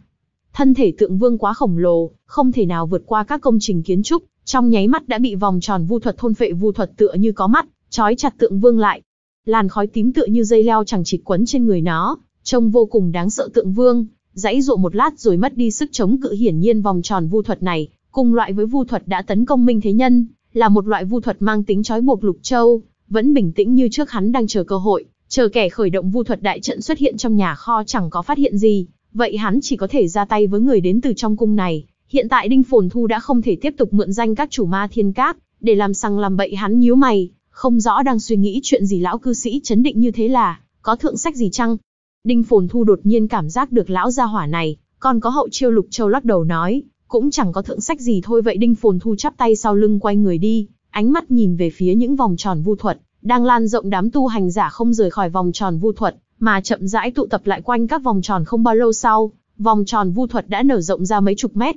Thân thể tượng vương quá khổng lồ, không thể nào vượt qua các công trình kiến trúc, trong nháy mắt đã bị vòng tròn vu thuật thôn phệ vu thuật tựa như có mắt, trói chặt tượng vương lại, Làn khói tím tựa như dây leo chẳng chịt quấn trên người nó, trông vô cùng đáng sợ tượng vương, dãy dụ một lát rồi mất đi sức chống cự hiển nhiên vòng tròn vu thuật này, cùng loại với vu thuật đã tấn công Minh Thế Nhân, là một loại vu thuật mang tính trói buộc Lục Châu, vẫn bình tĩnh như trước hắn đang chờ cơ hội, chờ kẻ khởi động vu thuật đại trận xuất hiện trong nhà kho chẳng có phát hiện gì, vậy hắn chỉ có thể ra tay với người đến từ trong cung này. Hiện tại Đinh Phồn Thu đã không thể tiếp tục mượn danh các chủ ma thiên cát để làm sằng làm bậy hắn nhíu mày, không rõ đang suy nghĩ chuyện gì lão cư sĩ chấn định như thế là, có thượng sách gì chăng? Đinh Phồn Thu đột nhiên cảm giác được lão gia hỏa này, còn có hậu chiêu lục châu lắc đầu nói, cũng chẳng có thượng sách gì thôi vậy Đinh Phồn Thu chắp tay sau lưng quay người đi, ánh mắt nhìn về phía những vòng tròn vu thuật, đang lan rộng đám tu hành giả không rời khỏi vòng tròn vu thuật, mà chậm rãi tụ tập lại quanh các vòng tròn không bao lâu sau, vòng tròn vu thuật đã nở rộng ra mấy chục mét.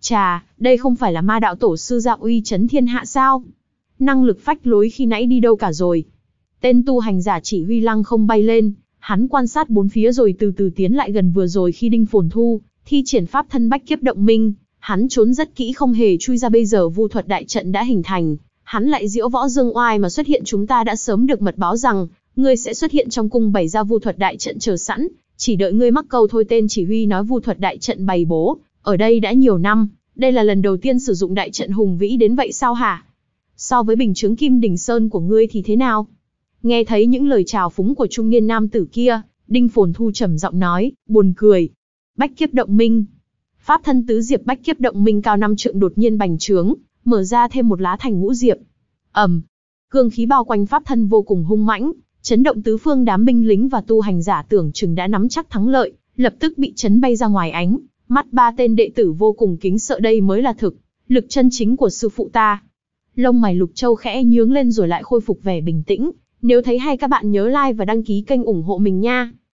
Chà, đây không phải là ma đạo tổ sư gia dạ uy chấn thiên hạ sao? năng lực phách lối khi nãy đi đâu cả rồi. Tên tu hành giả chỉ huy lăng không bay lên, hắn quan sát bốn phía rồi từ từ tiến lại gần vừa rồi khi đinh phồn thu, thi triển pháp thân bách kiếp động minh, hắn trốn rất kỹ không hề chui ra bây giờ vu thuật đại trận đã hình thành, hắn lại diễu võ dương oai mà xuất hiện chúng ta đã sớm được mật báo rằng, ngươi sẽ xuất hiện trong cung bày ra vu thuật đại trận chờ sẵn, chỉ đợi ngươi mắc câu thôi tên chỉ huy nói vu thuật đại trận bày bố, ở đây đã nhiều năm, đây là lần đầu tiên sử dụng đại trận hùng vĩ đến vậy sao hả? so với bình chứng kim đỉnh sơn của ngươi thì thế nào? Nghe thấy những lời chào phúng của trung niên nam tử kia, Đinh Phồn Thu trầm giọng nói, buồn cười. Bách kiếp động minh. Pháp thân tứ diệp bách kiếp động minh cao năm trượng đột nhiên bành trướng, mở ra thêm một lá thành ngũ diệp. Ẩm. Cương khí bao quanh pháp thân vô cùng hung mãnh, chấn động tứ phương đám binh lính và tu hành giả tưởng chừng đã nắm chắc thắng lợi, lập tức bị chấn bay ra ngoài ánh, mắt ba tên đệ tử vô cùng kính sợ đây mới là thực, lực chân chính của sư phụ ta. Lông mày Lục Châu khẽ nhướng lên rồi lại khôi phục vẻ bình tĩnh. Nếu thấy hay các bạn nhớ like và đăng ký kênh ủng hộ mình nha.